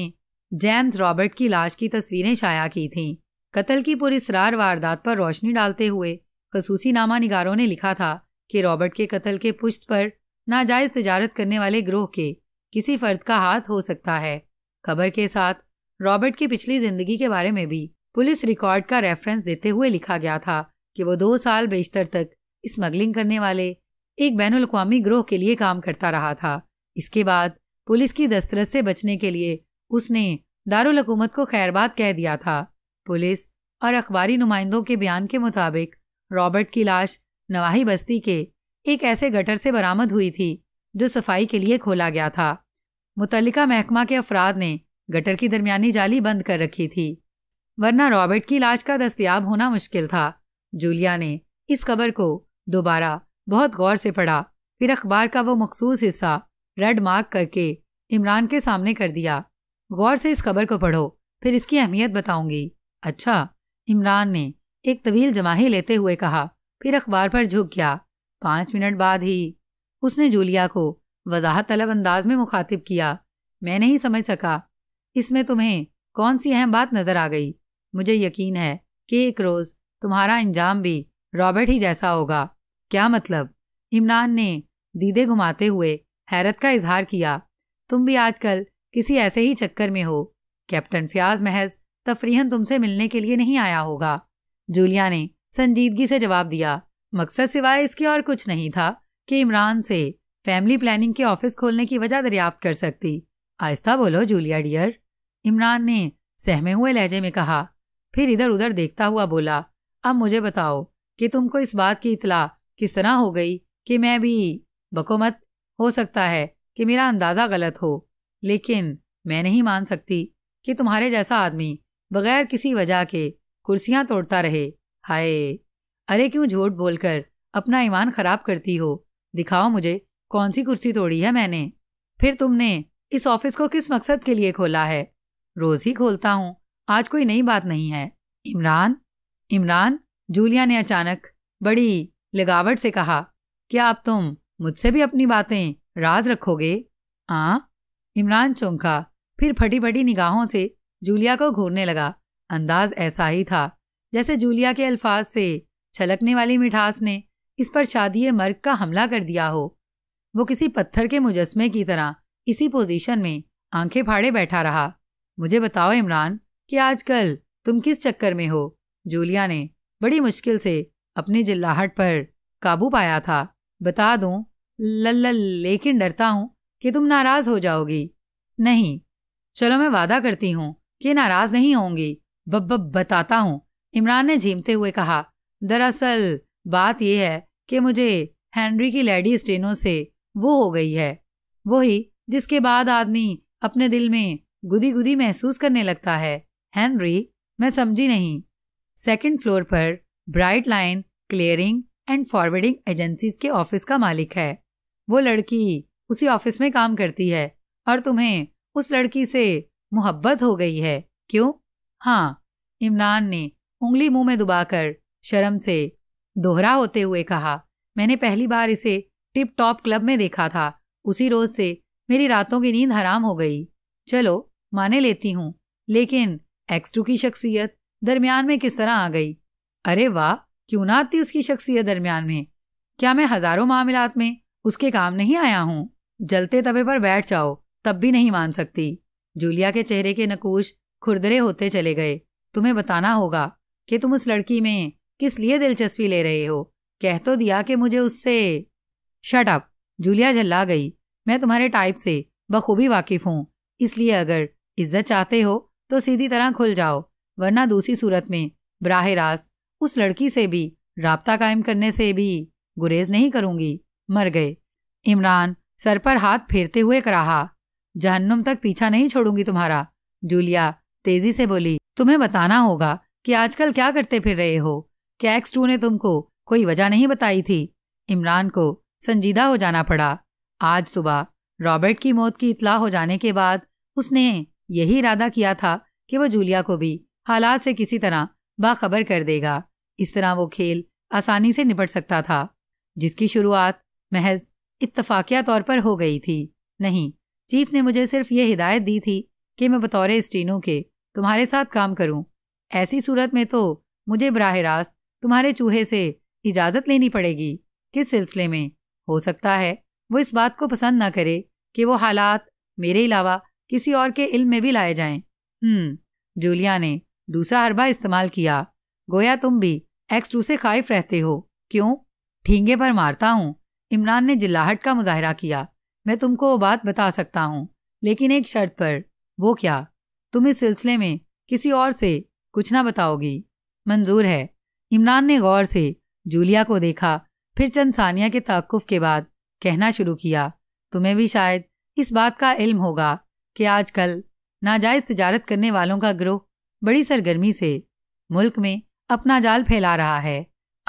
जेम्स रॉबर्ट की लाश की तस्वीरें शाया की थीं कत्ल की पूरी सरार वारदात पर रोशनी डालते हुए खसूसी नामा निगारों ने लिखा था कि रॉबर्ट के कत्ल के पुश्त पर नाजायज तजारत करने वाले ग्रोह के किसी फर्द का हाथ हो सकता है खबर के साथ रॉबर्ट की पिछली जिंदगी के बारे में भी पुलिस रिकॉर्ड का रेफरेंस देते हुए लिखा गया था कि वो दो साल बेशतर तक स्मगलिंग करने वाले एक बैन अवी ग्रोह के लिए काम करता रहा था इसके बाद पुलिस की दस्तरस से बचने के लिए उसने दारुल को खैरबाद कह दिया था पुलिस और अखबारी नुमाइंदों के बयान के मुताबिक रॉबर्ट की लाश नवाही बस्ती के एक ऐसे गटर से बरामद हुई थी जो सफाई के लिए खोला गया था मुतलका महकमा के अफराद ने गटर की दरमियानी जाली बंद कर रखी थी वरना रॉबर्ट की लाश का दस्तियाब होना मुश्किल था जूलिया ने इस खबर को दोबारा बहुत गौर से पढ़ा फिर अखबार का वो मखसूस हिस्सा रेड मार्क करके इमरान के सामने कर दिया गौर से इस खबर को पढ़ो फिर इसकी अहमियत बताऊंगी अच्छा इमरान ने एक तवील जमाही लेते हुए कहा फिर अखबार पर झुक गया पांच मिनट बाद ही उसने जूलिया को वजाहत तलब अंदाज में मुखातिब किया मैं नहीं समझ सका इसमें तुम्हें कौन सी अहम बात नजर आ गई मुझे यकीन है कि एक रोज तुम्हारा अंजाम भी रॉबर्ट ही जैसा होगा क्या मतलब इमरान ने दीदे घुमाते हुए हैरत का इजहार किया तुम भी आजकल किसी ऐसे ही चक्कर में हो कैप्टन फयाज महज तफरीहन तुमसे मिलने के लिए नहीं आया होगा जूलिया ने संजीदगी से जवाब दिया मकसद सिवाय इसके और कुछ नहीं था कि इमरान से फैमिली प्लानिंग के ऑफिस खोलने की वजह दरियाफ्त कर सकती आहिस्ता बोलो जूलिया डियर इमरान ने सहमे हुए लहजे में कहा फिर इधर उधर देखता हुआ बोला अब मुझे बताओ कि तुमको इस बात की इतला किस तरह हो गई कि मैं भी बकोमत हो सकता है कि मेरा अंदाज़ा गलत हो लेकिन मैं नहीं मान सकती कि तुम्हारे जैसा आदमी बगैर किसी वजह के कुर्सियां तोड़ता रहे हाय अरे क्यों झूठ बोलकर अपना ईमान खराब करती हो दिखाओ मुझे कौन सी कुर्सी तोड़ी है मैंने फिर तुमने इस ऑफिस को किस मकसद के लिए खोला है रोज ही खोलता हूँ आज कोई नई बात नहीं है इमरान इमरान जूलिया ने अचानक बड़ी लगावट से कहा क्या आप तुम मुझसे भी अपनी बातें राज रखोगे आ हाँ। इमरान चौंका फिर फटी फटी निगाहों से जूलिया को घूरने लगा अंदाज ऐसा ही था जैसे जूलिया के अल्फाज से छलकने वाली मिठास ने इस पर शादी मर्ग का हमला कर दिया हो वो किसी पत्थर के मुजस्मे की तरह इसी पोजीशन में आंखें फाड़े बैठा रहा मुझे बताओ इमरान कि आजकल तुम किस चक्कर में हो जूलिया ने बड़ी मुश्किल से अपनी जिल्लाहट पर काबू पाया था बता दूं लल्ल लेकिन डरता हूँ कि तुम नाराज हो जाओगी नहीं चलो मैं वादा करती हूँ कि नाराज नहीं होंगी बब बब बताता हूँ इमरान ने झीमते हुए कहा दरअसल बात यह है कि मुझे हेनरी की लेडी स्टेनो से वो हो गई है वो ही जिसके बाद आदमी अपने दिल में गुदी गुदी महसूस करने लगता है हेनरी मैं समझी नहीं सेकंड फ्लोर पर bright line clearing and forwarding agencies के ऑफिस का मालिक है वो लड़की उसी ऑफिस में काम करती है और तुम्हें उस लड़की से मोहब्बत हो गई है क्यों हाँ इमरान ने उंगली मुंह में दुबाकर शर्म से दोहरा होते हुए कहा मैंने पहली बार इसे टिप टॉप क्लब में देखा था उसी रोज से मेरी रातों की नींद हराम हो गई चलो माने लेती हूँ लेकिन एक्स टू की शख्सियत दरमियान में किस तरह आ गई अरे वाह क्यों ना आती उसकी शख्सियत दरमियान में क्या मैं हजारों मामलात में उसके काम नहीं आया हूँ जलते तबे पर बैठ जाओ तब भी नहीं मान सकती जूलिया के चेहरे के नकोश खुरदरे होते चले गए तुम्हें बताना होगा कि तुम उस लड़की में किस लिए दिलचस्पी ले रहे हो कह तो दिया कि मुझे उससे शट अप जूलिया झल्ला गई मैं तुम्हारे टाइप से बखूबी वाकिफ हूँ इसलिए अगर इज्जत चाहते हो तो सीधी तरह खुल जाओ वरना दूसरी सूरत में बराह रास्त उस लड़की से भी रबता कायम करने से भी गुरेज नहीं करूंगी मर गए इमरान सर पर हाथ फेरते हुए कराहा जहन्नुम तक पीछा नहीं छोड़ूंगी तुम्हारा जूलिया तेजी से बोली तुम्हें बताना होगा कि आजकल क्या करते फिर रहे हो क्या एक्स टू ने तुमको कोई वजह नहीं बताई थी इमरान को संजीदा हो जाना पड़ा आज सुबह रॉबर्ट की मौत की इतला हो जाने के बाद उसने यही इरादा किया था कि वो जूलिया को भी हालात से किसी तरह बाखबर कर देगा इस तरह वो खेल आसानी से निपट सकता था जिसकी शुरुआत महज इतफाकिया तौर पर हो गई थी नहीं चीफ ने मुझे सिर्फ ये हिदायत दी थी कि मैं बतौर स्टीनो के तुम्हारे साथ काम करूं ऐसी सूरत में तो मुझे बराह रास्त तुम्हारे चूहे से इजाज़त लेनी पड़ेगी किस सिलसिले में हो सकता है वो इस बात को पसंद ना करे कि वो हालात मेरे अलावा किसी और के इल्म में भी लाए जाए हम्म जूलिया ने दूसरा हरबा इस्तेमाल किया गोया तुम भी एक्स टू से खाइफ रहते हो क्यों ठींगे पर मारता हूँ इमरान ने जिलाहट का मुजाहरा किया मैं तुमको वो बात बता सकता हूँ लेकिन एक शर्त पर वो क्या तुम इस सिलसिले में किसी और से कुछ ना बताओगी मंजूर है इमरान ने गौर से जूलिया को देखा फिर चंद सानिया के तकुफ के बाद कहना शुरू किया तुम्हें भी शायद इस बात का इल्म होगा कि आजकल नाजायज तजारत करने वालों का ग्रोह बड़ी सरगर्मी से मुल्क में अपना जाल फैला रहा है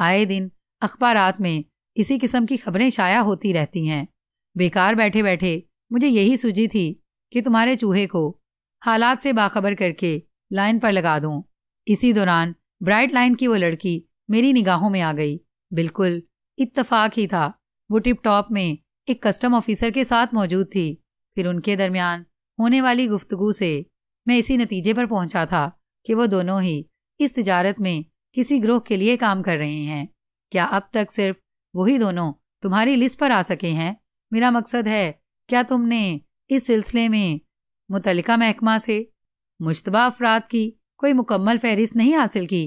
आए दिन अखबार में इसी किस्म की खबरें शाया होती रहती हैं बेकार बैठे बैठे मुझे यही सूझी थी कि तुम्हारे चूहे को हालात से बाखबर करके लाइन पर लगा दूं इसी दौरान ब्राइट लाइन की वो लड़की मेरी निगाहों में आ गई बिल्कुल इत्तफाक ही था वो टिप टॉप में एक कस्टम ऑफिसर के साथ मौजूद थी फिर उनके दरमियान होने वाली गुफ्तगु से मैं इसी नतीजे पर पहुंचा था कि वो दोनों ही इस तजारत में किसी ग्रोह के लिए काम कर रहे हैं क्या अब तक सिर्फ वही दोनों तुम्हारी लिस्ट पर आ सके हैं मेरा मकसद है क्या तुमने इस सिलसिले में मुतलका महकमा से मुशतबा अफराद की कोई मुकम्मल फहरिस्त नहीं हासिल की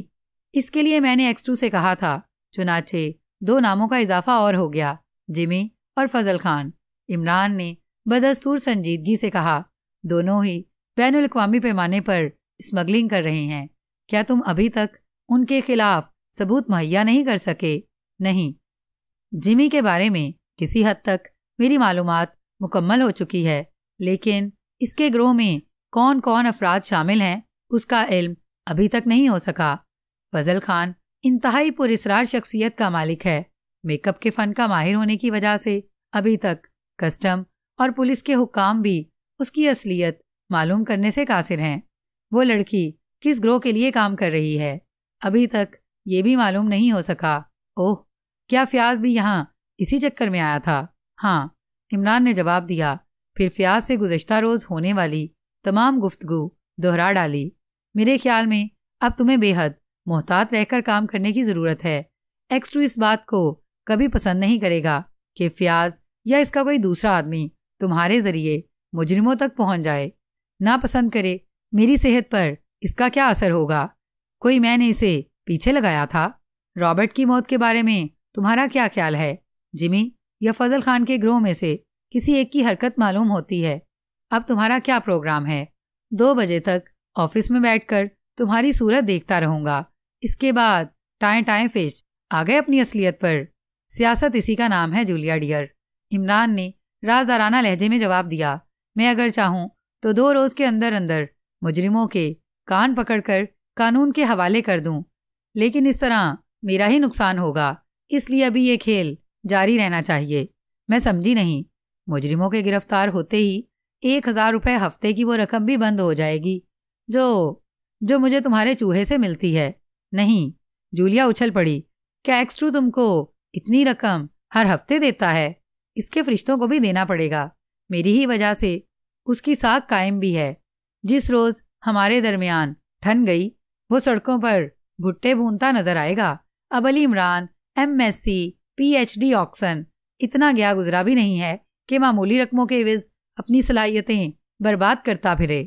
इसके लिए मैंने एक्स टू से कहा था चुनाचे दो नामों का इजाफा और हो गया जिमी और फजल खान इमरान ने बदस्तूर संजीदगी से कहा दोनों ही बैन अवी पैमाने पर स्मगलिंग कर रहे हैं क्या तुम अभी तक उनके खिलाफ सबूत मुहैया नहीं कर सके नहीं जिमी के बारे में किसी हद तक मेरी मालूम मुकम्मल हो चुकी है लेकिन इसके ग्रोह में कौन कौन अफराद शामिल हैं उसका इल्म अभी तक नहीं हो सका फजल खान इंतहाई पुरिसरार शख्सियत का मालिक है मेकअप के फन का माहिर होने की वजह से अभी तक कस्टम और पुलिस के हुक्म भी उसकी असलियत मालूम करने से कासिर हैं वो लड़की किस ग्रोह के लिए काम कर रही है अभी तक ये भी मालूम नहीं हो सका ओह क्या फयाज भी यहाँ इसी चक्कर में आया था हाँ इमरान ने जवाब दिया फिर फयाज से गुजशत रोज़ होने वाली तमाम गुफ्तगु दोहरा डाली मेरे ख्याल में अब तुम्हें बेहद मोहतात रहकर काम करने की ज़रूरत है एक्स टू इस बात को कभी पसंद नहीं करेगा कि फियाज या इसका कोई दूसरा आदमी तुम्हारे जरिए मुजरिमों तक पहुंच जाए ना पसंद करे मेरी सेहत पर इसका क्या असर होगा कोई मैंने इसे पीछे लगाया था रॉबर्ट की मौत के बारे में तुम्हारा क्या ख्याल है जिमी या फजल खान के ग्रोह में से किसी एक की हरकत मालूम होती है अब तुम्हारा क्या प्रोग्राम है दो बजे तक ऑफिस में बैठकर तुम्हारी सूरत देखता रहूंगा इसके बाद टाए टाए फिश आ गए अपनी असलियत पर सियासत इसी का नाम है जूलिया डियर इमरान ने राजदाराना लहजे में जवाब दिया मैं अगर चाहूँ तो दो रोज के अंदर अंदर मुजरिमों के कान पकड़कर कानून के हवाले कर दूं लेकिन इस तरह मेरा ही नुकसान होगा इसलिए अभी ये खेल जारी रहना चाहिए मैं समझी नहीं मुजरिमों के गिरफ्तार होते ही एक हजार रुपये हफ्ते की वो रकम भी बंद हो जाएगी जो जो मुझे तुम्हारे चूहे से मिलती है नहीं जूलिया उछल पड़ी क्या एक्स टू तुमको इतनी रकम हर हफ्ते देता है इसके फरिश्तों को भी देना पड़ेगा मेरी ही वजह से उसकी साख कायम भी है जिस रोज हमारे दरमियान ठन गई वो सड़कों पर भुट्टे भूनता नजर आएगा अब Ali Imran M S C P H D Oxon इतना गया गुजरा भी नहीं है कि मामूली रकमों के विज अपनी सलाहियतें बर्बाद करता फिरे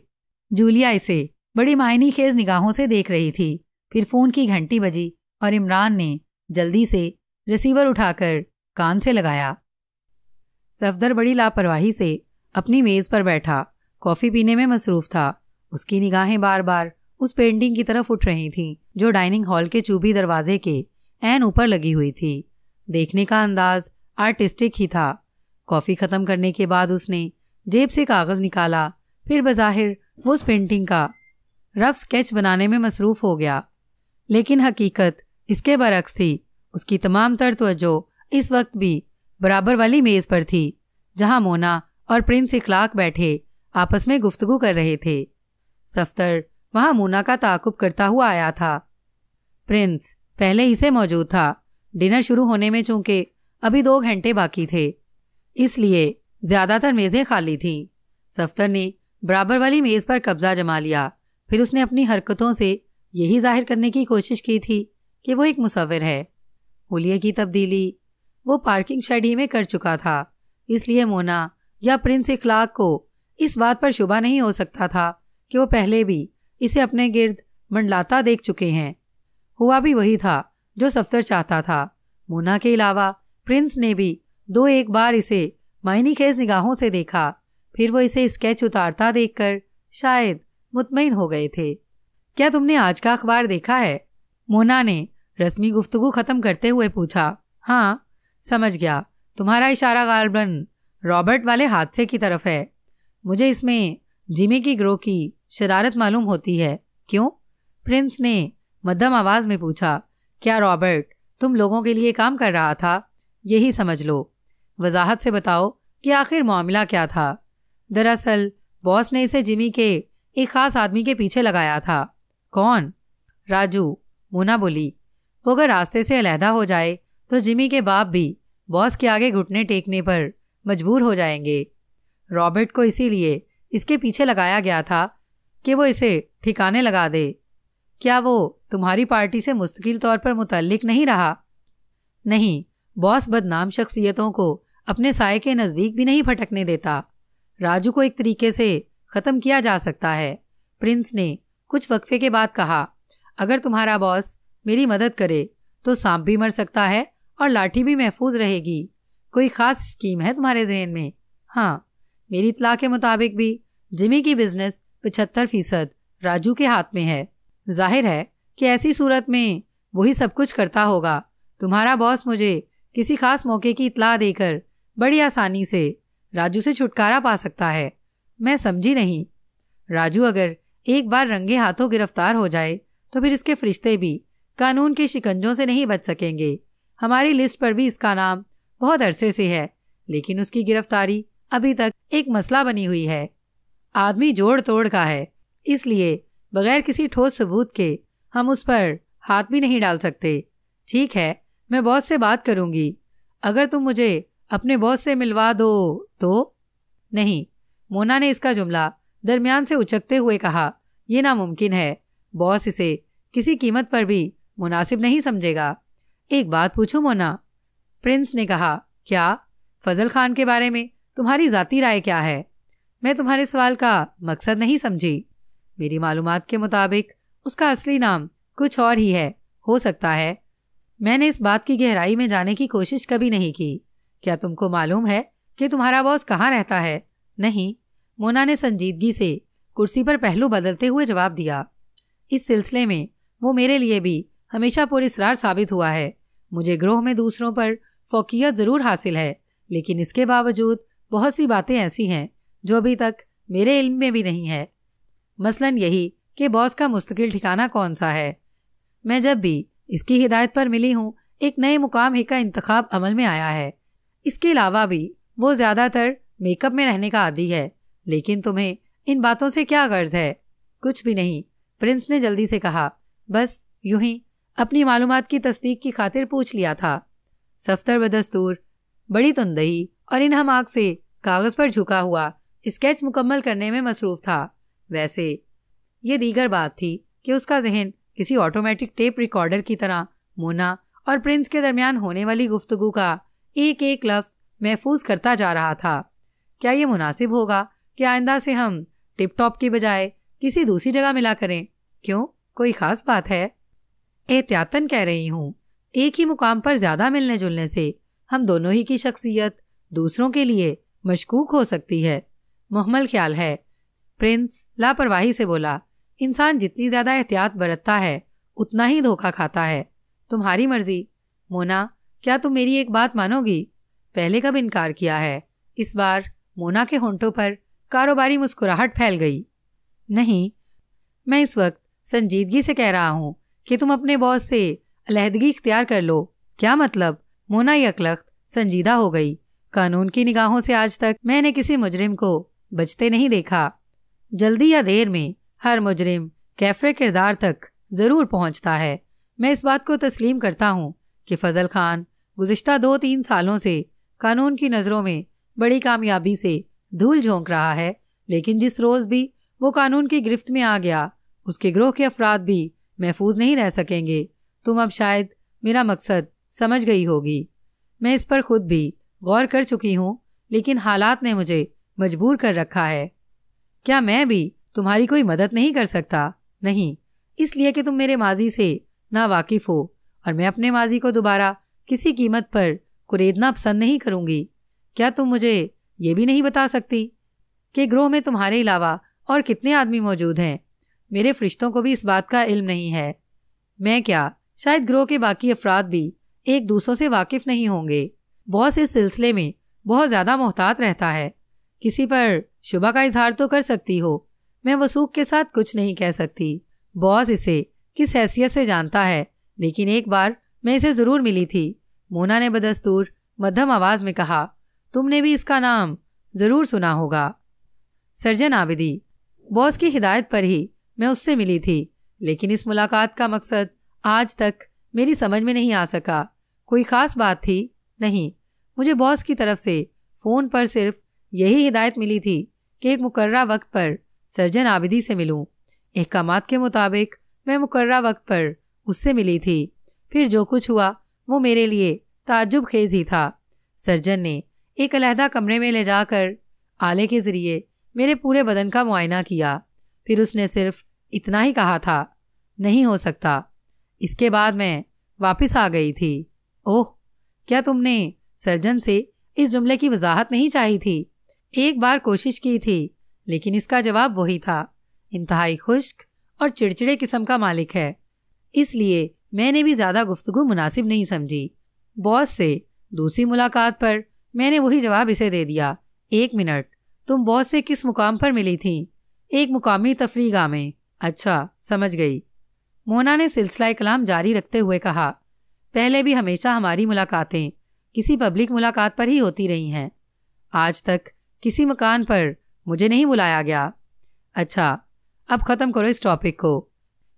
जूलिया इसे बड़ी मायनी खेज निगाहों से देख रही थी फिर फोन की घंटी बजी और इमरान ने जल्दी से रिसीवर उठाकर कान से लगाया सफदर बड़ी लापरवाही से अपनी मेज़ पर बैठा कॉफ़ी पीने में मसरूफ था उसकी निगाहें बार बार उस पेंटिंग की तरफ उठ रही थीं जो डाइनिंग हॉल के चूबी दरवाजे के एन ऊपर लगी हुई थी देखने का अंदाज आर्टिस्टिक ही था कॉफ़ी ख़त्म करने के बाद उसने जेब से कागज़ निकाला फिर बज़ाहिर वो उस पेंटिंग का रफ स्केच बनाने में मसरूफ़ हो गया लेकिन हकीकत इसके बरक्स थी उसकी तमाम तर तवजो इस वक्त भी बराबर वाली मेज पर थी जहां मोना और प्रिंस इखलाक बैठे आपस में गुफ्तगु कर रहे थे सफ्तर वहां मोना का ताकुब करता हुआ आया था प्रिंस पहले ही से मौजूद था डिनर शुरू होने में चूंकि अभी दो घंटे बाकी थे इसलिए ज्यादातर मेजें खाली थीं सफ्तर ने बराबर वाली मेज पर कब्जा जमा लिया फिर उसने अपनी हरकतों से यही जाहिर करने की कोशिश की थी कि वो एक मुसविर है हुलिये की तब्दीली वो पार्किंग शेड ही में कर चुका था इसलिए मोना या प्रिंस इखलाक को इस बात पर शुभा नहीं हो सकता था कि वो पहले भी इसे अपने गिर्द मंडलाता देख चुके हैं हुआ भी वही था जो सफ्तर चाहता था मोना के अलावा प्रिंस ने भी दो एक बार इसे मायनी खेज निगाहों से देखा फिर वो इसे स्केच उतारता देखकर शायद मुतमिन हो गए थे क्या तुमने आज का अखबार देखा है मोना ने रस्मी गुफ्तगु खत्म करते हुए पूछा हाँ समझ गया तुम्हारा इशारा गालबन रॉबर्ट वाले हादसे की तरफ है मुझे इसमें जिमी की ग्रो की शरारत मालूम होती है क्यों प्रिंस ने मध्यम आवाज में पूछा क्या रॉबर्ट तुम लोगों के लिए काम कर रहा था यही समझ लो वजाहत से बताओ कि आखिर मामला क्या था दरअसल बॉस ने इसे जिमी के एक खास आदमी के पीछे लगाया था कौन राजू मोना बोली वो अगर रास्ते से अलहदा हो जाए तो जिमी के बाप भी बॉस के आगे घुटने टेकने पर मजबूर हो जाएंगे रॉबर्ट को इसीलिए इसके पीछे लगाया गया था कि वो इसे ठिकाने लगा दे क्या वो तुम्हारी पार्टी से मुस्तकिल तौर पर मुतलिक नहीं रहा नहीं बॉस बदनाम शख्सियतों को अपने साय के नज़दीक भी नहीं फटकने देता राजू को एक तरीके से ख़त्म किया जा सकता है प्रिंस ने कुछ वक्फे के बाद कहा अगर तुम्हारा बॉस मेरी मदद करे तो सांप भी मर सकता है और लाठी भी महफूज रहेगी कोई खास स्कीम है तुम्हारे जहन में हाँ मेरी इतला के मुताबिक भी जिमी की बिजनेस पचहत्तर फीसद राजू के हाथ में है जाहिर है कि ऐसी सूरत में वही सब कुछ करता होगा तुम्हारा बॉस मुझे किसी खास मौके की इतला देकर बड़ी आसानी से राजू से छुटकारा पा सकता है मैं समझी नहीं राजू अगर एक बार रंगे हाथों गिरफ्तार हो जाए तो फिर इसके फरिश्ते भी कानून के शिकंजों से नहीं बच सकेंगे हमारी लिस्ट पर भी इसका नाम बहुत अरसे से है लेकिन उसकी गिरफ्तारी अभी तक एक मसला बनी हुई है आदमी जोड़ तोड़ का है इसलिए बगैर किसी ठोस सबूत के हम उस पर हाथ भी नहीं डाल सकते ठीक है मैं बॉस से बात करूंगी अगर तुम मुझे अपने बॉस से मिलवा दो तो नहीं मोना ने इसका जुमला दरमियान से उचकते हुए कहा यह नामुमकिन है बॉस इसे किसी कीमत पर भी मुनासिब नहीं समझेगा एक बात पूछूं मोना प्रिंस ने कहा क्या फजल खान के बारे में तुम्हारी ज़ाती राय क्या है मैं तुम्हारे सवाल का मकसद नहीं समझी मेरी मालूम के मुताबिक उसका असली नाम कुछ और ही है हो सकता है मैंने इस बात की गहराई में जाने की कोशिश कभी नहीं की क्या तुमको मालूम है कि तुम्हारा बॉस कहाँ रहता है नहीं मोना ने संजीदगी से कुर्सी पर पहलू बदलते हुए जवाब दिया इस सिलसिले में वो मेरे लिए भी हमेशा पुरस्कार साबित हुआ है मुझे ग्रोह में दूसरों पर फोकियत ज़रूर हासिल है लेकिन इसके बावजूद बहुत सी बातें ऐसी हैं जो अभी तक मेरे इल्म में भी नहीं है मसलन यही कि बॉस का मुस्तकिल ठिकाना कौन सा है मैं जब भी इसकी हिदायत पर मिली हूँ एक नए मुकाम ही का इंतखब अमल में आया है इसके अलावा भी वो ज़्यादातर मेकअप में रहने का आदि है लेकिन तुम्हें इन बातों से क्या गर्ज है कुछ भी नहीं प्रिंस ने जल्दी से कहा बस यूं ही अपनी मालूम की तस्दीक की खातिर पूछ लिया था सफ्तर बदस्तूर बड़ी तुंदही और इन हम आग से कागज पर झुका हुआ स्केच मुकम्मल करने में मसरूफ था वैसे ये दीगर बात थी कि उसका जहन किसी ऑटोमेटिक टेप रिकॉर्डर की तरह मोना और प्रिंस के दरमियान होने वाली गुफ्तगु का एक एक लफ्ज महफूज करता जा रहा था क्या ये मुनासिब होगा कि आइंदा से हम टिप टॉप की बजाय किसी दूसरी जगह मिला करें क्यों कोई खास बात है एहतियातन कह रही हूँ एक ही मुकाम पर ज्यादा मिलने जुलने से हम दोनों ही की शख्सियत दूसरों के लिए मशकूक हो सकती है मोहम्मल ख्याल है प्रिंस लापरवाही से बोला इंसान जितनी ज्यादा एहतियात बरतता है उतना ही धोखा खाता है तुम्हारी मर्जी मोना क्या तुम मेरी एक बात मानोगी पहले कब इनकार किया है इस बार मोना के होंठों पर कारोबारी मुस्कुराहट फैल गई नहीं मैं इस वक्त संजीदगी से कह रहा हूँ कि तुम अपने बॉस से अलहदगी इख्तियार कर लो क्या मतलब मोना ये संजीदा हो गई कानून की निगाहों से आज तक मैंने किसी मुजरिम को बचते नहीं देखा जल्दी या देर में हर मुजरिम कैफरे किरदार तक जरूर पहुंचता है मैं इस बात को तस्लीम करता हूँ कि फजल खान गुजश्ता दो तीन सालों से कानून की नज़रों में बड़ी कामयाबी से धूल झोंक रहा है लेकिन जिस रोज़ भी वो कानून की गिरफ्त में आ गया उसके ग्रोह के अफराद भी महफूज नहीं रह सकेंगे तुम अब शायद मेरा मकसद समझ गई होगी मैं इस पर खुद भी गौर कर चुकी हूँ लेकिन हालात ने मुझे मजबूर कर रखा है क्या मैं भी तुम्हारी कोई मदद नहीं कर सकता नहीं इसलिए कि तुम मेरे माजी से ना वाकिफ हो और मैं अपने माजी को दोबारा किसी कीमत पर कुरेदना पसंद नहीं करूंगी क्या तुम मुझे ये भी नहीं बता सकती कि ग्रोह में तुम्हारे अलावा और कितने आदमी मौजूद हैं मेरे फरिश्तों को भी इस बात का इल्म नहीं है मैं क्या शायद ग्रोह के बाकी अफराद भी एक दूसरों से वाकिफ नहीं होंगे बॉस इस सिलसिले में बहुत ज़्यादा मोहतात रहता है किसी पर शुभ का इजहार तो कर सकती हो मैं वसूख के साथ कुछ नहीं कह सकती बॉस इसे किस हैसियत से जानता है लेकिन एक बार मैं इसे ज़रूर मिली थी मोना ने बदस्तूर मध्यम आवाज़ में कहा तुमने भी इसका नाम ज़रूर सुना होगा सर्जन आबिदी बॉस की हिदायत पर ही मैं उससे मिली थी लेकिन इस मुलाकात का मकसद आज तक मेरी समझ में नहीं आ सका कोई ख़ास बात थी नहीं मुझे बॉस की तरफ से फ़ोन पर सिर्फ यही हिदायत मिली थी कि एक मुकर्रा वक्त पर सर्जन आबिदी से मिलूं। अहकाम के मुताबिक मैं मुकर्रा वक्त पर उससे मिली थी फिर जो कुछ हुआ वो मेरे लिए ताजुब खेज ही था सर्जन ने एक अलहदा कमरे में ले जाकर आले के ज़रिए मेरे पूरे बदन का मुआयना किया फिर उसने सिर्फ इतना ही कहा था नहीं हो सकता इसके बाद मैं वापस आ गई थी ओह क्या तुमने सर्जन से इस जुमले की वजाहत नहीं चाही थी एक बार कोशिश की थी लेकिन इसका जवाब वही था इंतहाई खुश्क और चिड़चिड़े किस्म का मालिक है इसलिए मैंने भी ज़्यादा गुफ्तगु मुनासिब नहीं समझी बॉस से दूसरी मुलाकात पर मैंने वही जवाब इसे दे दिया एक मिनट तुम बॉस से किस मुकाम पर मिली थी एक मुकामी तफरी में अच्छा समझ गई मोना ने सिलसिला कलाम जारी रखते हुए कहा पहले भी हमेशा हमारी मुलाकातें किसी पब्लिक मुलाकात पर ही होती रही हैं आज तक किसी मकान पर मुझे नहीं बुलाया गया अच्छा अब ख़त्म करो इस टॉपिक को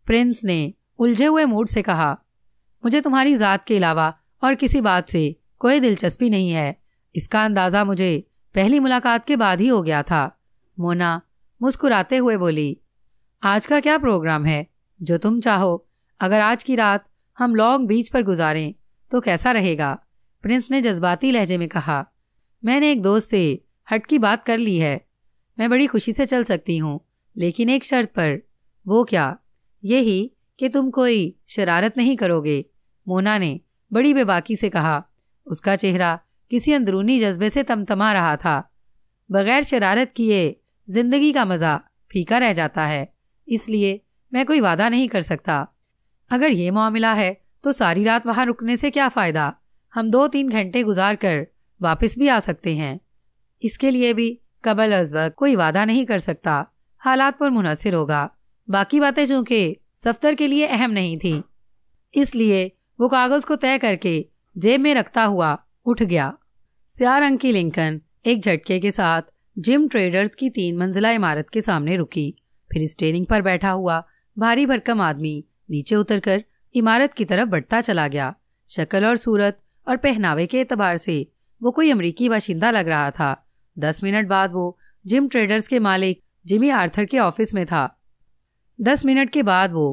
प्रिंस ने उलझे हुए मूड से कहा मुझे तुम्हारी ज़ात के अलावा और किसी बात से कोई दिलचस्पी नहीं है इसका अंदाज़ा मुझे पहली मुलाकात के बाद ही हो गया था मोना मुस्कुराते हुए बोली आज का क्या प्रोग्राम है जो तुम चाहो अगर आज की रात हम लॉन्ग बीच पर गुजारें तो कैसा रहेगा प्रिंस ने जज्बाती लहजे में कहा मैंने एक दोस्त से हट की बात कर ली है मैं बड़ी खुशी से चल सकती हूँ लेकिन एक शर्त पर वो क्या यही कि तुम कोई शरारत नहीं करोगे मोना ने बड़ी बेबाकी से कहा उसका चेहरा किसी अंदरूनी जज्बे से तमतमा रहा था बगैर शरारत किए जिंदगी का मज़ा फीका रह जाता है इसलिए मैं कोई वादा नहीं कर सकता अगर ये मामला है तो सारी रात वहाँ रुकने से क्या फ़ायदा हम दो तीन घंटे गुजार कर वापिस भी आ सकते हैं इसके लिए भी कबल अज वक्त कोई वादा नहीं कर सकता हालात पर मुनसर होगा बाकी बातें चूंकि सफ्तर के लिए अहम नहीं थी इसलिए वो कागज़ को तय करके जेब में रखता हुआ उठ गया सियार अंकी की लिंकन एक झटके के साथ जिम ट्रेडर्स की तीन मंजिला इमारत के सामने रुकी फिर स्टेरिंग पर बैठा हुआ भारी भरकम आदमी नीचे उतरकर इमारत की तरफ बढ़ता चला गया शक्ल और सूरत और पहनावे के एतबार से वो कोई अमरीकी बाशिंदा लग रहा था दस मिनट बाद वो जिम ट्रेडर्स के मालिक जिमी आर्थर के ऑफिस में था दस मिनट के बाद वो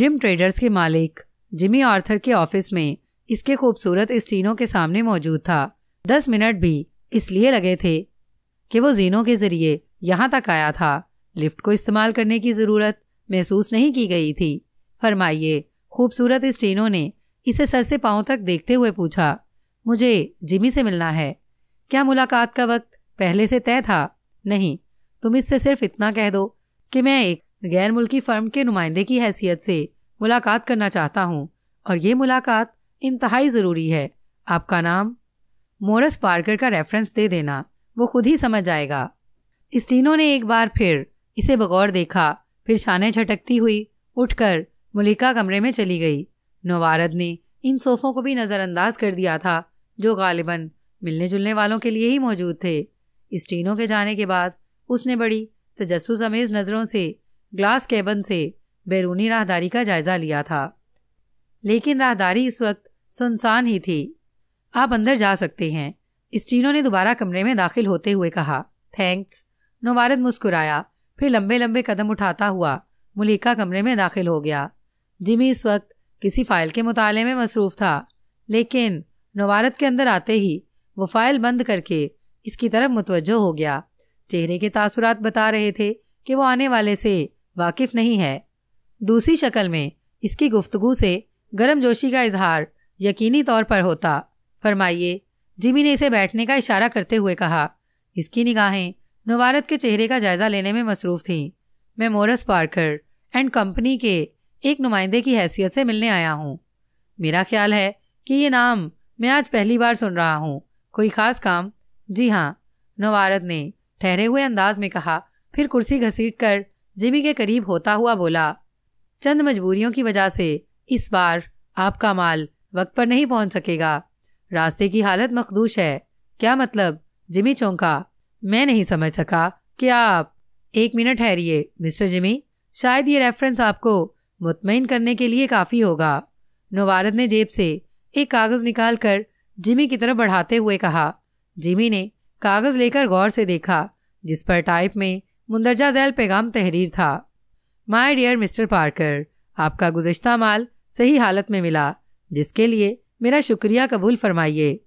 जिम ट्रेडर्स के मालिक जिमी आर्थर के ऑफिस में इसके खूबसूरत स्टीनों के सामने मौजूद था दस मिनट भी इसलिए लगे थे कि वो जीनों के जरिए यहाँ तक आया था लिफ्ट को इस्तेमाल करने की ज़रूरत महसूस नहीं की गई थी फरमाइए खूबसूरत इस टीनो ने इसे सर से पाँव तक देखते हुए पूछा मुझे जिमी से मिलना है क्या मुलाकात का वक्त पहले से तय था नहीं तुम इससे सिर्फ इतना कह दो कि मैं एक गैर मुल्की फर्म के नुमाइंदे की हैसियत से मुलाकात करना चाहता हूँ और ये मुलाकात इंतहाई ज़रूरी है आपका नाम मोरस पार्कर का रेफरेंस दे देना वो खुद ही समझ जाएगा स्टीनो ने एक बार फिर इसे बगौर देखा फिर छाने झटकती हुई उठकर मलिका कमरे में चली गई नवारद ने इन सोफ़ों को भी नज़रअंदाज कर दिया था जो गालिबन मिलने जुलने वालों के लिए ही मौजूद थे स्टीनो के जाने के बाद उसने बड़ी तजस्स अमेज नज़रों से ग्लास कैबन से बैरूनी राहदारी का जायज़ा लिया था लेकिन राहदारी इस वक्त सुनसान ही थी आप अंदर जा सकते हैं स्टीनो ने दोबारा कमरे में दाखिल होते हुए कहा थैंक्स नवारद मुस्कुराया फिर लंबे लंबे कदम उठाता हुआ मुलिका कमरे में दाखिल हो गया जिमी इस वक्त किसी फाइल के मुताले में मसरूफ़ था लेकिन नवारत के अंदर आते ही वो फाइल बंद करके इसकी तरफ मुतवजो हो गया चेहरे के तासुरात बता रहे थे कि वो आने वाले से वाकिफ नहीं है दूसरी शक्ल में इसकी गुफ्तगु से गर्म जोशी का इजहार यकीनी तौर पर होता फरमाइए जिमी ने इसे बैठने का इशारा करते हुए कहा इसकी निगाहें नवारत के चेहरे का जायजा लेने में मसरूफ थी मैं मोरस पार्कर एंड कंपनी के एक नुमाइंदे की हैसियत से मिलने आया हूँ मेरा ख्याल है कि ये नाम मैं आज पहली बार सुन रहा हूँ कोई खास काम जी हाँ नवारत ने ठहरे हुए अंदाज में कहा फिर कुर्सी घसीट कर जिमी के करीब होता हुआ बोला चंद मजबूरियों की वजह से इस बार आपका माल वक्त पर नहीं पहुंच सकेगा रास्ते की हालत मखदूश है क्या मतलब जिमी चौंका मैं नहीं समझ सका कि आप एक मिनट ठहरिए मिस्टर जिमी शायद ये रेफरेंस आपको मुतमिन करने के लिए काफ़ी होगा नवारद ने जेब से एक कागज़ निकाल कर जिमी की तरफ बढ़ाते हुए कहा जिमी ने कागज़ लेकर गौर से देखा जिस पर टाइप में मुंदरजा जैल पैगाम तहरीर था माय डियर मिस्टर पार्कर आपका गुजशत माल सही हालत में मिला जिसके लिए मेरा शुक्रिया कबूल फरमाइए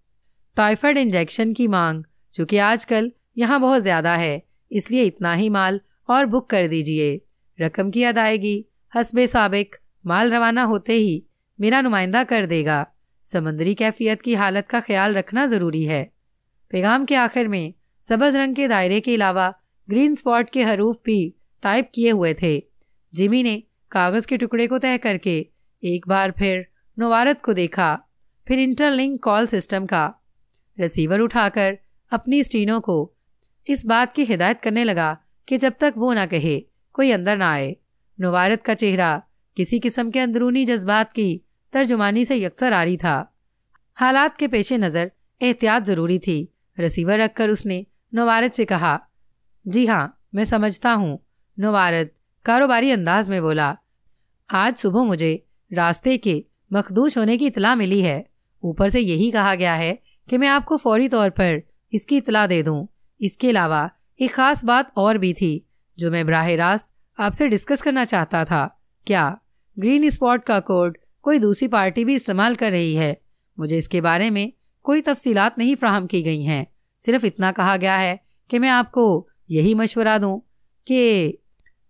टाइफाइड इंजेक्शन की मांग चूंकि आजकल यहाँ बहुत ज़्यादा है इसलिए इतना ही माल और बुक कर दीजिए रकम की अदायगी हसबे सबक माल रवाना होते ही मेरा नुमाइंदा कर देगा समंदरी कैफियत की हालत का ख्याल रखना ज़रूरी है पैगाम के आखिर में सबज रंग के दायरे के अलावा ग्रीन स्पॉट के हरूफ भी टाइप किए हुए थे जिमी ने कागज़ के टुकड़े को तय करके एक बार फिर नवारत को देखा फिर इंटरलिंक कॉल सिस्टम का रिसीवर उठाकर अपनी स्टीनों को इस बात की हिदायत करने लगा कि जब तक वो ना कहे कोई अंदर ना आए नवारत का चेहरा किसी किस्म के अंदरूनी जज्बात की तर्जुमानी से यकसर आ रही था हालात के पेशे नज़र एहतियात ज़रूरी थी रसीवर रखकर उसने नवारत से कहा जी हाँ मैं समझता हूँ नवारत कारोबारी अंदाज में बोला आज सुबह मुझे रास्ते के मखदूश होने की इतला मिली है ऊपर से यही कहा गया है कि मैं आपको फौरी तौर पर इसकी इतला दे दूं इसके अलावा एक ख़ास बात और भी थी जो मैं ब्राह रास्त आपसे डिस्कस करना चाहता था क्या ग्रीन स्पॉट का कोड कोई दूसरी पार्टी भी इस्तेमाल कर रही है मुझे इसके बारे में कोई तफसीलात नहीं फ्राहम की गई हैं सिर्फ इतना कहा गया है कि मैं आपको यही मशवरा दूं कि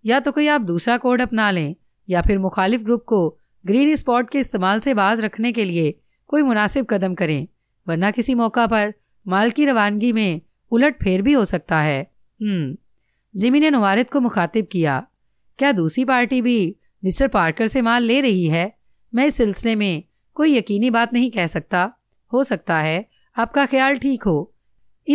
या तो कोई आप दूसरा कोड अपना लें या फिर मुखालिफ ग्रुप को ग्रीन स्पॉट के इस्तेमाल से बाज रखने के लिए कोई मुनासिब कदम करें वरना किसी मौका पर माल की रवानगी में उलट फेर भी हो सकता है हम्म, जिमी ने नुवारिद को मुखातिब किया क्या दूसरी पार्टी भी मिस्टर पार्कर से माल ले रही है मैं इस सिलसिले में कोई यकीनी बात नहीं कह सकता हो सकता है आपका ख्याल ठीक हो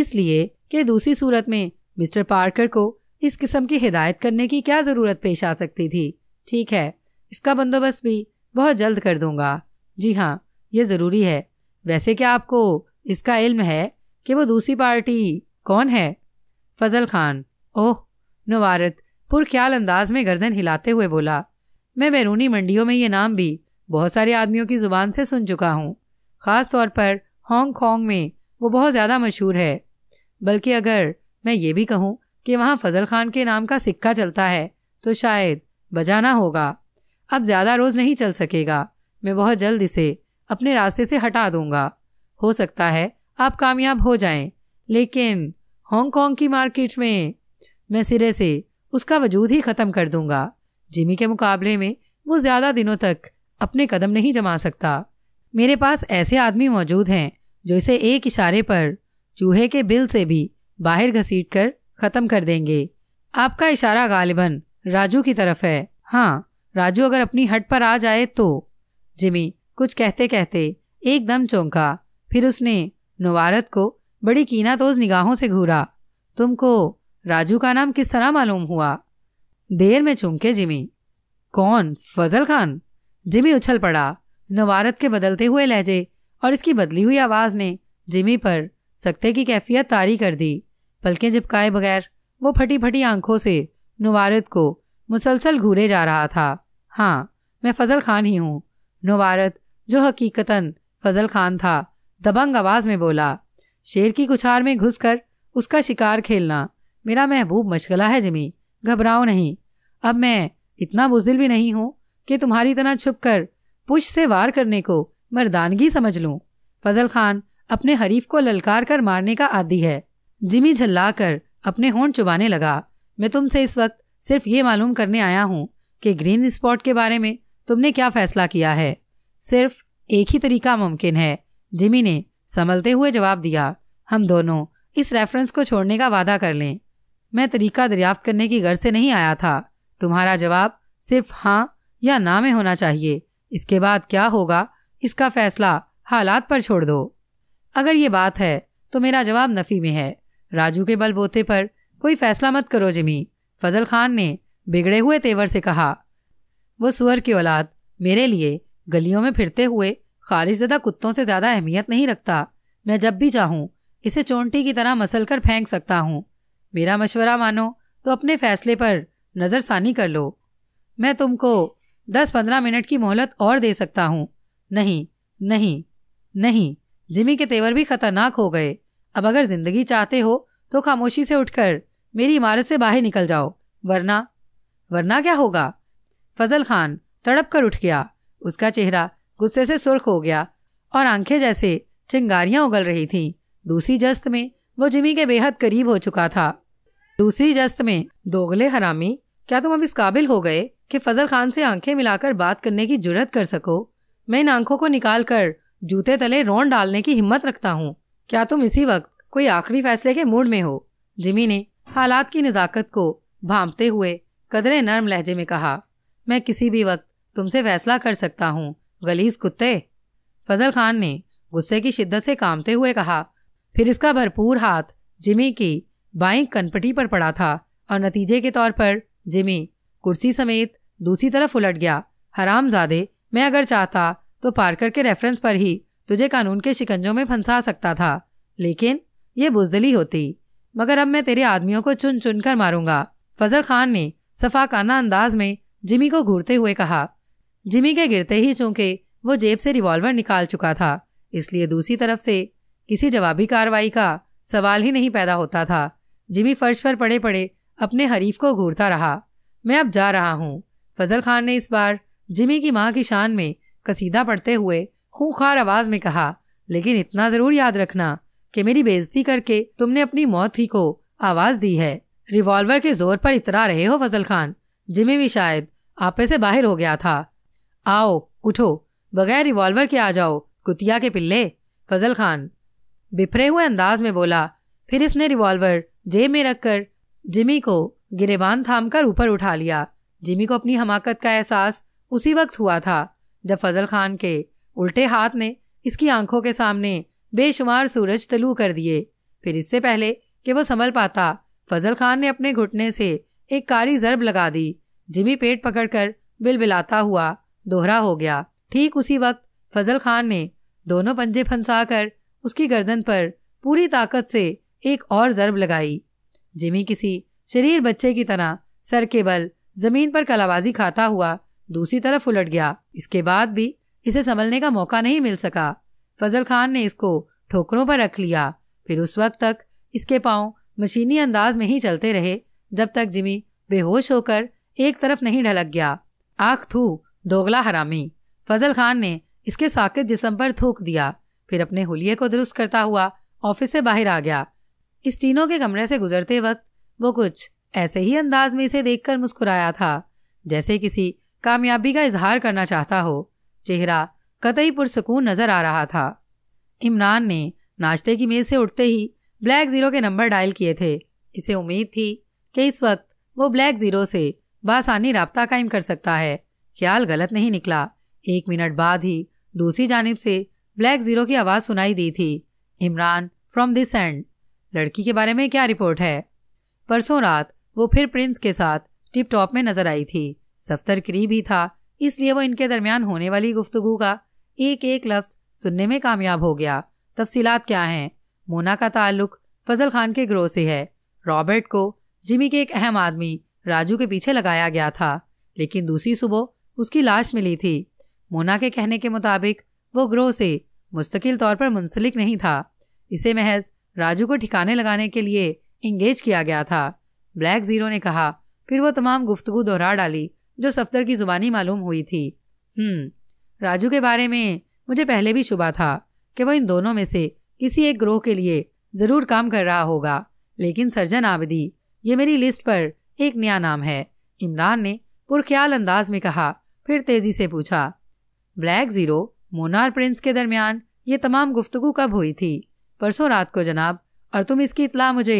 इसलिए कि दूसरी सूरत में मिस्टर पार्कर को इस किस्म की हिदायत करने की क्या ज़रूरत पेश आ सकती थी ठीक है इसका बंदोबस्त भी बहुत जल्द कर दूंगा जी हाँ ये ज़रूरी है वैसे क्या आपको इसका इल्म है कि वो दूसरी पार्टी कौन है फजल खान ओह नवारत पुरख्याल अंदाज में गर्दन हिलाते हुए बोला मैं बैरूनी मंडियों में ये नाम भी बहुत सारे आदमियों की ज़ुबान से सुन चुका हूँ ख़ास तौर पर हांगकॉन्ग में वो बहुत ज़्यादा मशहूर है बल्कि अगर मैं ये भी कहूँ कि वहाँ फजल खान के नाम का सिक्का चलता है तो शायद बजाना होगा अब ज़्यादा रोज़ नहीं चल सकेगा मैं बहुत जल्द इसे अपने रास्ते से हटा दूंगा हो सकता है आप कामयाब हो जाएं लेकिन हांगकांग की मार्केट में मैं सिरे से उसका वजूद ही ख़त्म कर दूंगा जिमी के मुकाबले में वो ज़्यादा दिनों तक अपने कदम नहीं जमा सकता मेरे पास ऐसे आदमी मौजूद हैं जो इसे एक इशारे पर चूहे के बिल से भी बाहर घसीट कर ख़त्म कर देंगे आपका इशारा गालिबन राजू की तरफ है हाँ राजू अगर अपनी हट पर आ जाए तो जिमी कुछ कहते कहते एकदम चौंका फिर उसने नवारत को बड़ी कीनातोज निगाहों से घूरा तुमको राजू का नाम किस तरह मालूम हुआ देर में चुमके जिमी कौन फजल खान जिमी उछल पड़ा नवारत के बदलते हुए लहजे और इसकी बदली हुई आवाज़ ने जिमी पर सकते की कैफियत तारी कर दी पलकें झिपकाए बगैर वो फटी फटी आंखों से नवारत को मुसलसल घूरे जा रहा था हाँ मैं फजल खान ही हूँ नवारत जो हकीकतन फजल खान था दबंग आवाज में बोला शेर की कुछार में घुसकर उसका शिकार खेलना मेरा महबूब मशगला है जिमी घबराओ नहीं अब मैं इतना बुजदिल भी नहीं हूँ कि तुम्हारी तरह छुप कर पुश से वार करने को मर्दानगी समझ लूँ फजल खान अपने हरीफ को ललकार कर मारने का आदि है जिमी झल्ला कर अपने होंठ चुबाने लगा मैं तुमसे इस वक्त सिर्फ ये मालूम करने आया हूँ कि ग्रीन स्पॉट के बारे में तुमने क्या फैसला किया है सिर्फ एक ही तरीका मुमकिन है जिमी ने संभलते हुए जवाब दिया हम दोनों इस रेफरेंस को छोड़ने का वादा कर लें मैं तरीका दरियाफ्त करने की गर्ज से नहीं आया था तुम्हारा जवाब सिर्फ हाँ या ना में होना चाहिए इसके बाद क्या होगा इसका फैसला हालात पर छोड़ दो अगर ये बात है तो मेरा जवाब नफ़ी में है राजू के बल बोते पर कोई फैसला मत करो जिमी फजल खान ने बिगड़े हुए तेवर से कहा वो सुअर की औलाद मेरे लिए गलियों में फिरते हुए दादा कुत्तों से ज़्यादा अहमियत नहीं रखता मैं जब भी चाहूँ इसे चोंटी की तरह मसल कर फेंक सकता हूँ मेरा मशवरा मानो तो अपने फैसले पर नज़रसानी कर लो मैं तुमको दस पंद्रह मिनट की मोहलत और दे सकता हूँ नहीं नहीं नहीं जिमी के तेवर भी खतरनाक हो गए अब अगर जिंदगी चाहते हो तो खामोशी से उठकर मेरी इमारत से बाहर निकल जाओ वरना वरना क्या होगा फजल खान तड़प कर उठ गया उसका चेहरा गुस्से से सुर्ख हो गया और आंखें जैसे चिंगारियां उगल रही थीं दूसरी जस्त में वो जिमी के बेहद करीब हो चुका था दूसरी जस्त में दोगले हरामी क्या तुम अब इस काबिल हो गए कि फजल खान से आंखें मिलाकर बात करने की जुरत कर सको मैं इन आंखों को निकाल कर जूते तले रोन डालने की हिम्मत रखता हूँ क्या तुम इसी वक्त कोई आखिरी फैसले के मूड में हो जिमी ने हालात की नज़ाकत को भांपते हुए कदरे नर्म लहजे में कहा मैं किसी भी वक्त तुमसे फैसला कर सकता हूँ गलीस कुत्ते फजल खान ने गुस्से की शिद्दत से कामते हुए कहा फिर इसका भरपूर हाथ जिमी की बाई कनपटी पर पड़ा था और नतीजे के तौर पर जिमी कुर्सी समेत दूसरी तरफ उलट गया हराम जादे मैं अगर चाहता तो पार्कर के रेफरेंस पर ही तुझे कानून के शिकंजों में फंसा सकता था लेकिन ये बुजदली होती मगर अब मैं तेरे आदमियों को चुन चुन कर मारूंगा फजल खान ने सफाकाना अंदाज में जिमी को घूरते हुए कहा जिमी के गिरते ही चूंकि वो जेब से रिवॉल्वर निकाल चुका था इसलिए दूसरी तरफ से किसी जवाबी कार्रवाई का सवाल ही नहीं पैदा होता था जिमी फर्श पर पड़े पड़े अपने हरीफ को घूरता रहा मैं अब जा रहा हूँ फजल खान ने इस बार जिमी की माँ की शान में कसीदा पढ़ते हुए खूखार आवाज में कहा लेकिन इतना जरूर याद रखना कि मेरी बेइज्जती करके तुमने अपनी मौत ही को आवाज दी है रिवॉल्वर के जोर पर इतरा रहे हो फजल खान जिमी भी शायद आपे से बाहर हो गया था आओ उठो बगैर रिवॉल्वर के आ जाओ कुतिया के पिल्ले फजल खान बिफरे हुए अंदाज में बोला फिर इसने रिवॉल्वर जेब में रखकर जिमी को गिरेबान थाम कर ऊपर उठा लिया जिमी को अपनी हमाकत का एहसास उसी वक्त हुआ था जब फजल खान के उल्टे हाथ ने इसकी आंखों के सामने बेशुमार सूरज तलू कर दिए फिर इससे पहले कि वो संभल पाता फजल खान ने अपने घुटने से एक कारी जरब लगा दी जिमी पेट पकड़कर बिलबिलाता हुआ दोहरा हो गया ठीक उसी वक्त फजल खान ने दोनों पंजे फंसाकर उसकी गर्दन पर पूरी ताकत से एक और ज़रब लगाई जिमी किसी शरीर बच्चे की तरह सर के बल ज़मीन पर कलाबाजी खाता हुआ दूसरी तरफ उलट गया इसके बाद भी इसे संभलने का मौका नहीं मिल सका फजल खान ने इसको ठोकरों पर रख लिया फिर उस वक्त तक इसके पांव मशीनी अंदाज में ही चलते रहे जब तक जिमी बेहोश होकर एक तरफ नहीं ढलक गया आख थू दोगला हरामी फजल खान ने इसके साकित जिसम पर थूक दिया फिर अपने हुलिये को दुरुस्त करता हुआ ऑफिस से बाहर आ गया इस टीनो के कमरे से गुजरते वक्त वो कुछ ऐसे ही अंदाज में इसे देखकर मुस्कुराया था जैसे किसी कामयाबी का इजहार करना चाहता हो चेहरा कतई पुरसकून नजर आ रहा था इमरान ने नाश्ते की मेज से उठते ही ब्लैक ज़ीरो के नंबर डायल किए थे इसे उम्मीद थी कि इस वक्त वो ब्लैक ज़ीरो से बासानी रबता कायम कर सकता है ख्याल गलत नहीं निकला एक मिनट बाद ही दूसरी जानब से ब्लैक जीरो की आवाज़ सुनाई दी थी इमरान फ्रॉम दिस एंड लड़की के बारे में क्या रिपोर्ट है परसों रात वो फिर प्रिंस के साथ टिप टॉप में नजर आई थी सफ्तर करीब ही था इसलिए वो इनके दरमियान होने वाली गुफ्तगु का एक एक लफ्ज सुनने में कामयाब हो गया तफसीलात क्या हैं मोना का ताल्लुक फजल खान के ग्रोह से है रॉबर्ट को जिमी के एक अहम आदमी राजू के पीछे लगाया गया था लेकिन दूसरी सुबह उसकी लाश मिली थी मोना के कहने के मुताबिक वो ग्रोह से मुस्तकिल तौर पर मुंसलिक नहीं था इसे महज राजू को ठिकाने लगाने के लिए इंगेज किया गया था ब्लैक जीरो ने कहा फिर वो तमाम गुफ्तगु दोहरा डाली जो सफदर की जुबानी मालूम हुई थी हम्म राजू के बारे में मुझे पहले भी शुबा था कि वो इन दोनों में से किसी एक ग्रोह के लिए ज़रूर काम कर रहा होगा लेकिन सर्जन आबदी ये मेरी लिस्ट पर एक नया नाम है इमरान ने पुरख्याल अंदाज में कहा फिर तेजी से पूछा ब्लैक जीरो मोनार प्रिंस के दरमियान ये तमाम गुफ्तगु कब हुई थी परसों रात को जनाब और तुम इसकी इतला मुझे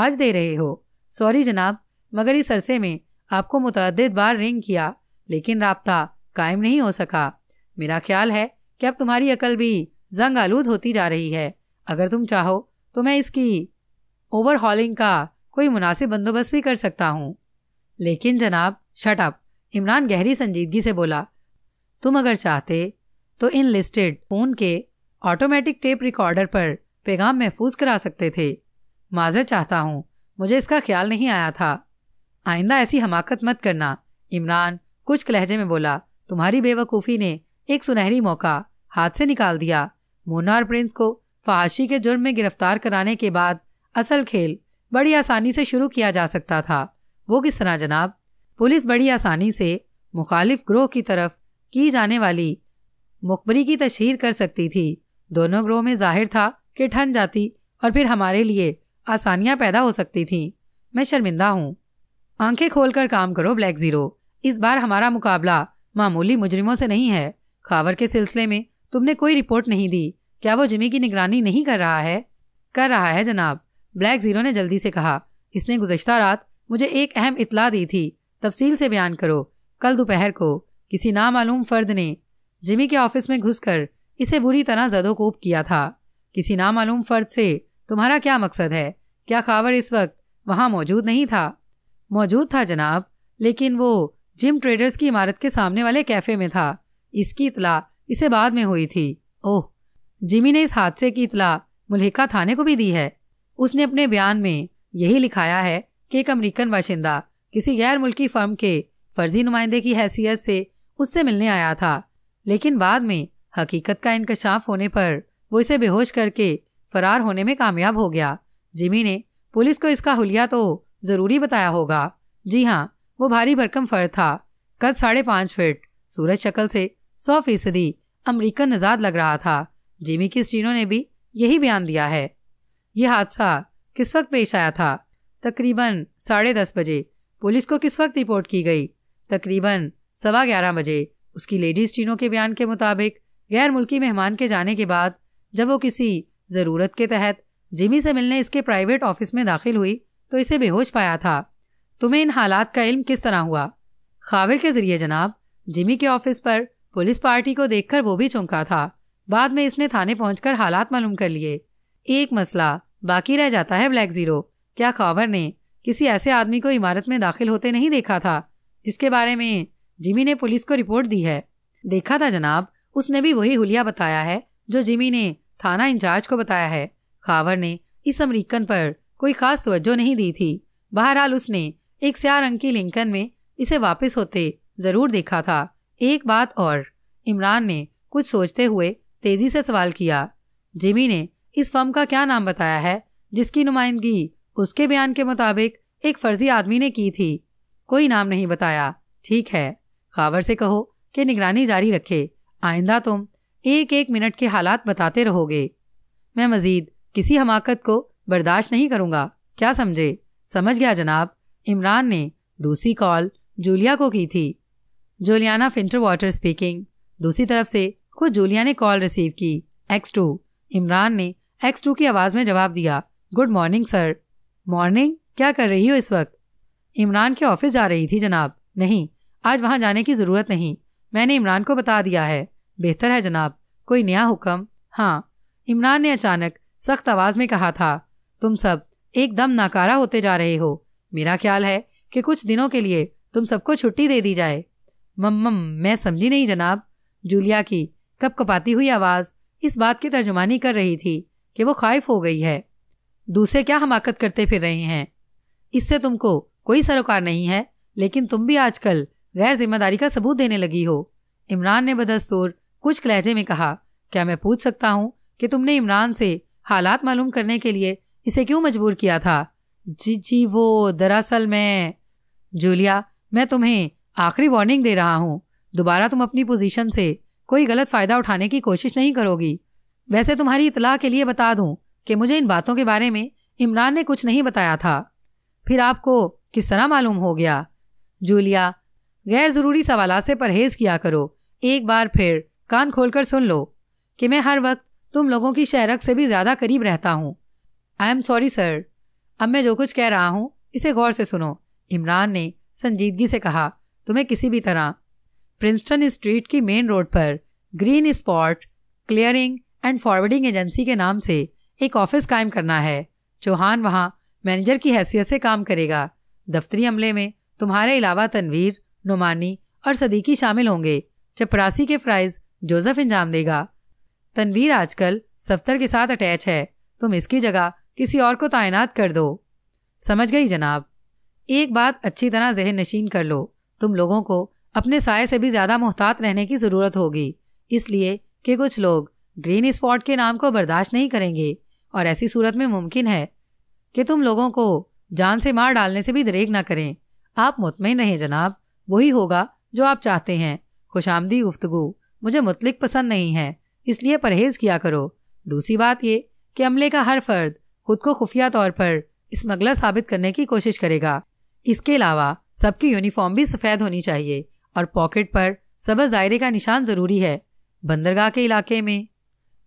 आज दे रहे हो सॉरी जनाब मगर इस अरसे में आपको मुतद बार रिंग किया लेकिन रबता कायम नहीं हो सका मेरा ख्याल है कि अब तुम्हारी अकल भी जंग आलूद होती जा रही है अगर तुम चाहो तो मैं इसकी ओवरहॉलिंग का कोई मुनासिब बंदोबस्त भी कर सकता हूँ लेकिन जनाब शट अप इमरान गहरी संजीदगी से बोला तुम अगर चाहते तो इन लिस्टेड फ़ोन के ऑटोमेटिक टेप रिकॉर्डर पर पैगाम महफूज करा सकते थे माजर चाहता हूँ मुझे इसका ख्याल नहीं आया था आइंदा ऐसी हमाकत मत करना इमरान कुछ कलहजे में बोला तुम्हारी बेवकूफ़ी ने एक सुनहरी मौका हाथ से निकाल दिया मोनार प्रिंस को फहाशी के जुर्म में गिरफ्तार कराने के बाद असल खेल बड़ी आसानी से शुरू किया जा सकता था वो किस तरह जनाब पुलिस बड़ी आसानी से मुखालिफ ग्रोह की तरफ की जाने वाली मुखबरी की तशहर कर सकती थी दोनों ग्रोह में जाहिर था कि ठन जाती और फिर हमारे लिए आसानियां पैदा हो सकती थीं मैं शर्मिंदा हूँ आंखें खोलकर काम करो ब्लैक जीरो इस बार हमारा मुकाबला मामूली मुजरिमों से नहीं है खावर के सिलसिले में तुमने कोई रिपोर्ट नहीं दी क्या वो जिमी की निगरानी नहीं कर रहा है कर रहा है जनाब ब्लैक जीरो ने जल्दी से कहा इसने गुजशत रात मुझे एक अहम इतला दी थी तफसील से बयान करो कल दोपहर को किसी नामालूम फर्द ने जिमी के ऑफिस में घुसकर इसे बुरी तरह जदोकूप किया था किसी नामालूम फर्द से तुम्हारा क्या मकसद है क्या खावर इस वक्त वहाँ मौजूद नहीं था मौजूद था जनाब लेकिन वो जिम ट्रेडर्स की इमारत के सामने वाले कैफे में था इसकी इतला इसे बाद में हुई थी ओह जिमी ने इस हादसे की इतला मुल्हिका थाने को भी दी है उसने अपने बयान में यही लिखाया है कि एक अमरीकन बाशिंदा किसी गैर मुल्की फर्म के फर्जी नुमाइंदे की हैसियत से उससे मिलने आया था लेकिन बाद में हकीकत का इंकशाफ होने पर वो इसे बेहोश करके फरार होने में कामयाब हो गया जिमी ने पुलिस को इसका हुलिया तो ज़रूरी बताया होगा जी हाँ वो भारी भरकम फर था कद साढ़े पांच फिट सूरज शक्ल से सौ फीसदी अमरीकन नजाद लग रहा था जिमी की स्टीनो ने भी यही बयान दिया है ये हादसा किस वक्त पेश आया था तकरीबन साढ़े दस बजे पुलिस को किस वक्त रिपोर्ट की गई तकरीबन सवा ग्यारह बजे उसकी लेडीज टीनो के बयान के मुताबिक गैर मुल्की मेहमान के जाने के बाद जब वो किसी ज़रूरत के तहत जिमी से मिलने इसके प्राइवेट ऑफिस में दाखिल हुई तो इसे बेहोश पाया था तुम्हें इन हालात का इल्म किस तरह हुआ खाविर के जरिए जनाब जिमी के ऑफिस पर पुलिस पार्टी को देखकर वो भी चौंका था बाद में इसने थाने पहुंचकर हालात मालूम कर लिए एक मसला बाकी रह जाता है ब्लैक जीरो क्या खावर ने किसी ऐसे आदमी को इमारत में दाखिल होते नहीं देखा था जिसके बारे में जिमी ने पुलिस को रिपोर्ट दी है देखा था जनाब उसने भी वही हुलिया बताया है जो जिमी ने थाना इंचार्ज को बताया है खावर ने इस अमरीकन पर कोई खास तवज्जो नहीं दी थी बहरहाल उसने एक स्यार रंग की लिंकन में इसे वापस होते जरूर देखा था एक बात और इमरान ने कुछ सोचते हुए तेजी से सवाल किया जिमी ने इस फर्म का क्या नाम बताया है जिसकी नुमाइंदगी उसके बयान के मुताबिक एक फर्जी आदमी ने की थी कोई नाम नहीं बताया ठीक है खावर से कहो कि निगरानी जारी रखे आइंदा तुम एक एक मिनट के हालात बताते रहोगे मैं मजीद किसी हमाकत को बर्दाश्त नहीं करूँगा क्या समझे समझ गया जनाब इमरान ने दूसरी कॉल जूलिया को की थी जूलियाना फिंटर वाटर स्पीकिंग दूसरी तरफ से खुद जूलिया ने कॉल रिसीव की एक्स टू इमरान ने एक्स टू की आवाज़ में जवाब दिया गुड मॉर्निंग सर मॉर्निंग क्या कर रही हो इस वक्त इमरान के ऑफिस जा रही थी जनाब नहीं आज वहाँ जाने की ज़रूरत नहीं मैंने इमरान को बता दिया है बेहतर है जनाब कोई नया हुक्म हाँ इमरान ने अचानक सख्त आवाज़ में कहा था तुम सब एकदम नाकारा होते जा रहे हो मेरा ख्याल है कि कुछ दिनों के लिए तुम सबको छुट्टी दे दी जाए मम्म मैं समझी नहीं जनाब जूलिया की कप कपाती हुई आवाज़ इस बात की तर्जुमानी कर रही थी कि वो खाइफ हो गई है दूसरे क्या हमाकत करते फिर रहे हैं इससे तुमको कोई सरोकार नहीं है लेकिन तुम भी आजकल गैर जिम्मेदारी का सबूत देने लगी हो इमरान ने बदस्तूर कुछ कलहजे में कहा क्या मैं पूछ सकता हूँ कि तुमने इमरान से हालात मालूम करने के लिए इसे क्यों मजबूर किया था जी जी वो दरअसल मैं जूलिया मैं तुम्हें आखिरी वार्निंग दे रहा हूँ दोबारा तुम अपनी पोजीशन से कोई गलत फ़ायदा उठाने की कोशिश नहीं करोगी वैसे तुम्हारी इतलाह के लिए बता दूं कि मुझे इन बातों के बारे में इमरान ने कुछ नहीं बताया था फिर आपको किस तरह मालूम हो गया जूलिया गैर ज़रूरी सवाल से परहेज किया करो एक बार फिर कान खोलकर सुन लो कि मैं हर वक्त तुम लोगों की शहरक से भी ज़्यादा करीब रहता हूँ आई एम सॉरी सर अब मैं जो कुछ कह रहा हूँ इसे गौर से सुनो इमरान ने संजीदगी से कहा तुम्हें किसी भी तरह प्रिंसटन स्ट्रीट की मेन रोड पर green spot clearing and forwarding agency के नाम से एक ऑफिस कायम करना है चौहान वहाँ मैनेजर की हैसियत से काम करेगा दफ्तरी अमले में तुम्हारे अलावा तनवीर नुमानी और सदीकी शामिल होंगे चपरासी के फ़्राइज जोजफ इंजाम देगा तनवीर आजकल सफ्तर के साथ अटैच है तुम इसकी जगह किसी और को तैनात कर दो समझ गई जनाब एक बात अच्छी तरह जहन नशीन कर लो तुम लोगों को अपने साय से भी ज़्यादा मोहतात रहने की ज़रूरत होगी इसलिए कि कुछ लोग ग्रीन स्पॉट के नाम को बर्दाश्त नहीं करेंगे और ऐसी सूरत में मुमकिन है कि तुम लोगों को जान से मार डालने से भी दरेग ना करें आप मुतमिन रहें जनाब वही होगा जो आप चाहते हैं खुशामदी गुफ्तगु मुझे मुतलिक पसंद नहीं है इसलिए परहेज किया करो दूसरी बात ये कि अमले का हर फर्द खुद को खुफिया तौर पर स्मगलर साबित करने की कोशिश करेगा इसके अलावा सबकी यूनिफॉर्म भी सफ़ेद होनी चाहिए और पॉकेट पर सबज दायरे का निशान ज़रूरी है बंदरगाह के इलाके में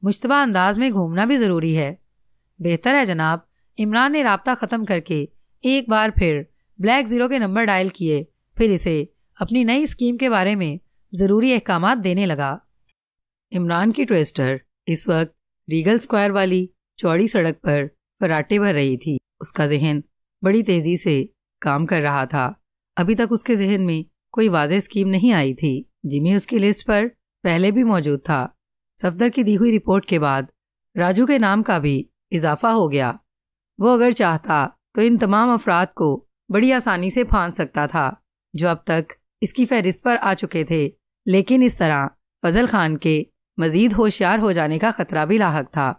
मुश्तबा अंदाज में घूमना भी ज़रूरी है बेहतर है जनाब इमरान ने रबता ख़त्म करके एक बार फिर ब्लैक ज़ीरो के नंबर डायल किए फिर इसे अपनी नई स्कीम के बारे में ज़रूरी अहकाम देने लगा इमरान की ट्विस्टर इस वक्त रीगल स्क्वायर वाली चौड़ी सड़क पर फराटे भर रही थी उसका जहन बड़ी तेज़ी से काम कर रहा था अभी तक उसके जहन में कोई वाज स्कीम नहीं आई थी जिमी उसकी लिस्ट पर पहले भी मौजूद था सफदर की दी हुई रिपोर्ट के बाद राजू के नाम का भी इजाफा हो गया वो अगर चाहता तो इन तमाम अफराद को बड़ी आसानी से फांस सकता था जो अब तक इसकी फहरिस्त पर आ चुके थे लेकिन इस तरह फजल खान के मजीद होशियार हो जाने का खतरा भी लाक था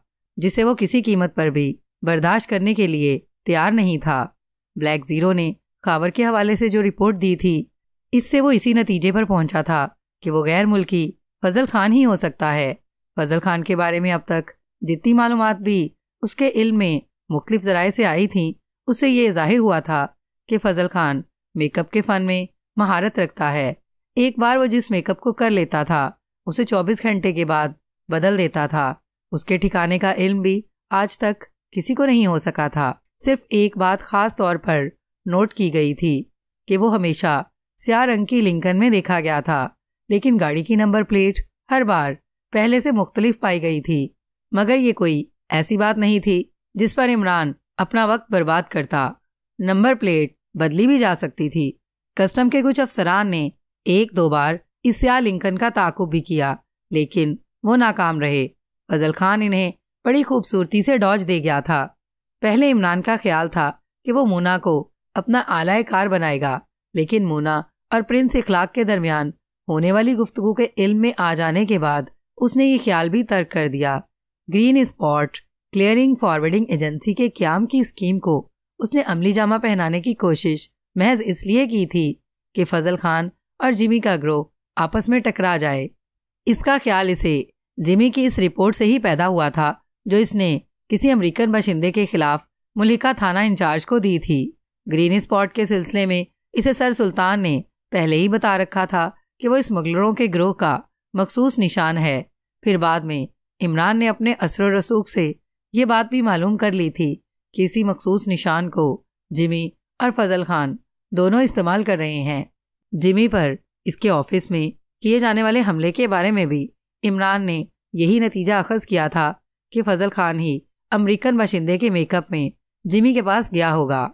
जिसे वो किसी कीमत पर भी बर्दाश्त करने के लिए तैयार नहीं था ब्लैक ज़ीरो ने खबर के हवाले से जो रिपोर्ट दी थी इससे वो इसी नतीजे पर पहुंचा था कि वो गैर मुल्की फजल खान ही हो सकता है फजल खान के बारे में अब तक जितनी मालूम भी उसके इल्म में मुख्तलिफ जराये से आई थी उसे ये जाहिर हुआ था कि फजल खान मेकअप के फ़न में महारत रखता है एक बार वो जिस मेकअप को कर लेता था उसे 24 घंटे के बाद बदल देता था उसके ठिकाने का इल्म भी आज तक किसी को नहीं हो सका था सिर्फ एक बात खास तौर पर नोट की गई थी कि वो हमेशा स्या रंग की लिंकन में देखा गया था लेकिन गाड़ी की नंबर प्लेट हर बार पहले से मुख्तलिफ पाई गई थी मगर ये कोई ऐसी बात नहीं थी जिस पर इमरान अपना वक्त बर्बाद करता नंबर प्लेट बदली भी जा सकती थी कस्टम के कुछ अफसरान ने एक दो बार इसिया लिंकन का ताकुब भी किया लेकिन वो नाकाम रहे फजल खान इन्हें बड़ी खूबसूरती से डॉज दे गया था पहले इमरान का ख्याल था कि वो मोना को अपना आलाय कार बनाएगा लेकिन मोना और प्रिंस इखलाक के दरमियान होने वाली गुफ्तगु के इल्म में आ जाने के बाद उसने ये ख्याल भी तर्क कर दिया green spot clearing forwarding agency के क्याम की स्कीम को उसने अमली जामा पहनाने की कोशिश महज इसलिए की थी कि फजल खान और जिमी का ग्रोह आपस में टकरा जाए इसका ख्याल इसे जिमी की इस रिपोर्ट से ही पैदा हुआ था जो इसने किसी अमरीकन बाशिंदे के खिलाफ मुलिका थाना इंचार्ज को दी थी ग्रीन स्पॉट के सिलसिले में इसे सर सुल्तान ने पहले ही बता रखा था कि वो इस मुगलरों के ग्रोह का मखसूस निशान है फिर बाद में इमरान ने अपने असर रसूख से ये बात भी मालूम कर ली थी कि इसी मखसूस निशान को जिमी और फजल खान दोनों इस्तेमाल कर रहे हैं जिमी पर इसके ऑफिस में किए जाने वाले हमले के बारे में भी इमरान ने यही नतीजा अखज किया था कि फजल खान ही अमरीकन बाशिंदे के मेकअप में जिमी के पास गया होगा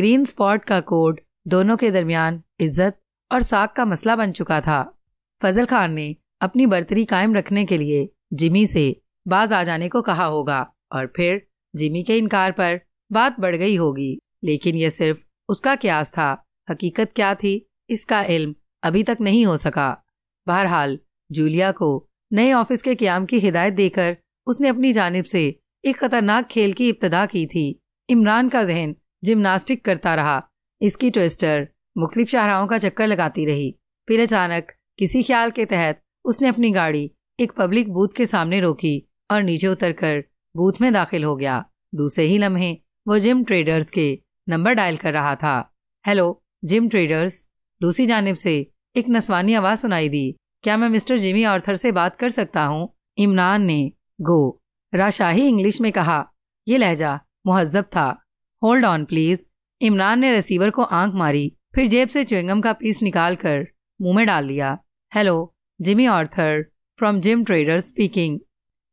ग्रीन स्पॉट का कोड दोनों के दरमियान इज्जत और साख का मसला बन चुका था फजल खान ने अपनी बर्तरी कायम रखने के लिए जिमी से बाज आ जाने को कहा होगा और फिर जिमी के इनकार पर बात बढ़ गई होगी लेकिन यह सिर्फ उसका क्यास था हकीकत क्या थी इसका इल्म अभी तक नहीं हो सका बहरहाल जूलिया को नए ऑफिस के क्याम की हिदायत देकर उसने अपनी जानब से एक खतरनाक खेल की इब्तदा की थी इमरान का जहन जिमनास्टिक करता रहा इसकी ट्विस्टर मुख्तलिफ शाहराओं का चक्कर लगाती रही फिर अचानक किसी ख्याल के तहत उसने अपनी गाड़ी एक पब्लिक बूथ के सामने रोकी और नीचे उतरकर बूथ में दाखिल हो गया दूसरे ही लम्हे वो जिम ट्रेडर्स के नंबर डायल कर रहा था हेलो जिम ट्रेडर्स दूसरी जानब से एक नसवानी आवाज सुनाई दी क्या मैं मिस्टर जिमी आर्थर से बात कर सकता हूँ इमरान ने गो राशाही इंग्लिश में कहा ये लहजा मुहजब था होल्ड ऑन प्लीज इमरान ने रिसीवर को आंख मारी फिर जेब से च्युइंगम का पीस निकाल कर मुंह में डाल दिया hello Jimmy Arthur from Jim trader speaking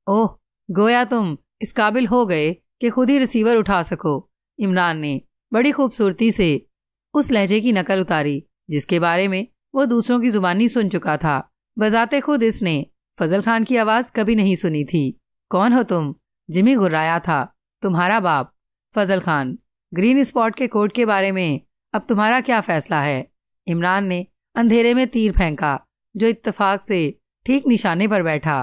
oh गोया तुम इस काबिल हो गए कि खुद ही रिसीवर उठा सको इमरान ने बड़ी खूबसूरती से उस लहजे की नकल उतारी जिसके बारे में वो दूसरों की जुबानी सुन चुका था बजाते खुद इसने फजल खान की आवाज़ कभी नहीं सुनी थी कौन हो तुम जिमी घुर्राया था तुम्हारा बाप फजल खान ग्रीन स्पॉट के कोर्ट के बारे में अब तुम्हारा क्या फैसला है इमरान ने अंधेरे में तीर फेंका जो इत्तेफाक से ठीक निशाने पर बैठा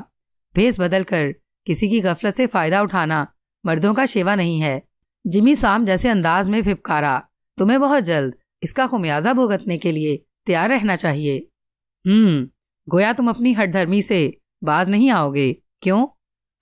भेस बदल कर किसी की गफलत से फायदा उठाना मर्दों का शेवा नहीं है जिमी साम जैसे अंदाज में फिपकारा तुम्हें बहुत जल्द इसका खुमियाजा भुगतने के लिए तैयार रहना चाहिए हम्म गोया तुम अपनी हटधर्मी से बाज नहीं आओगे क्यों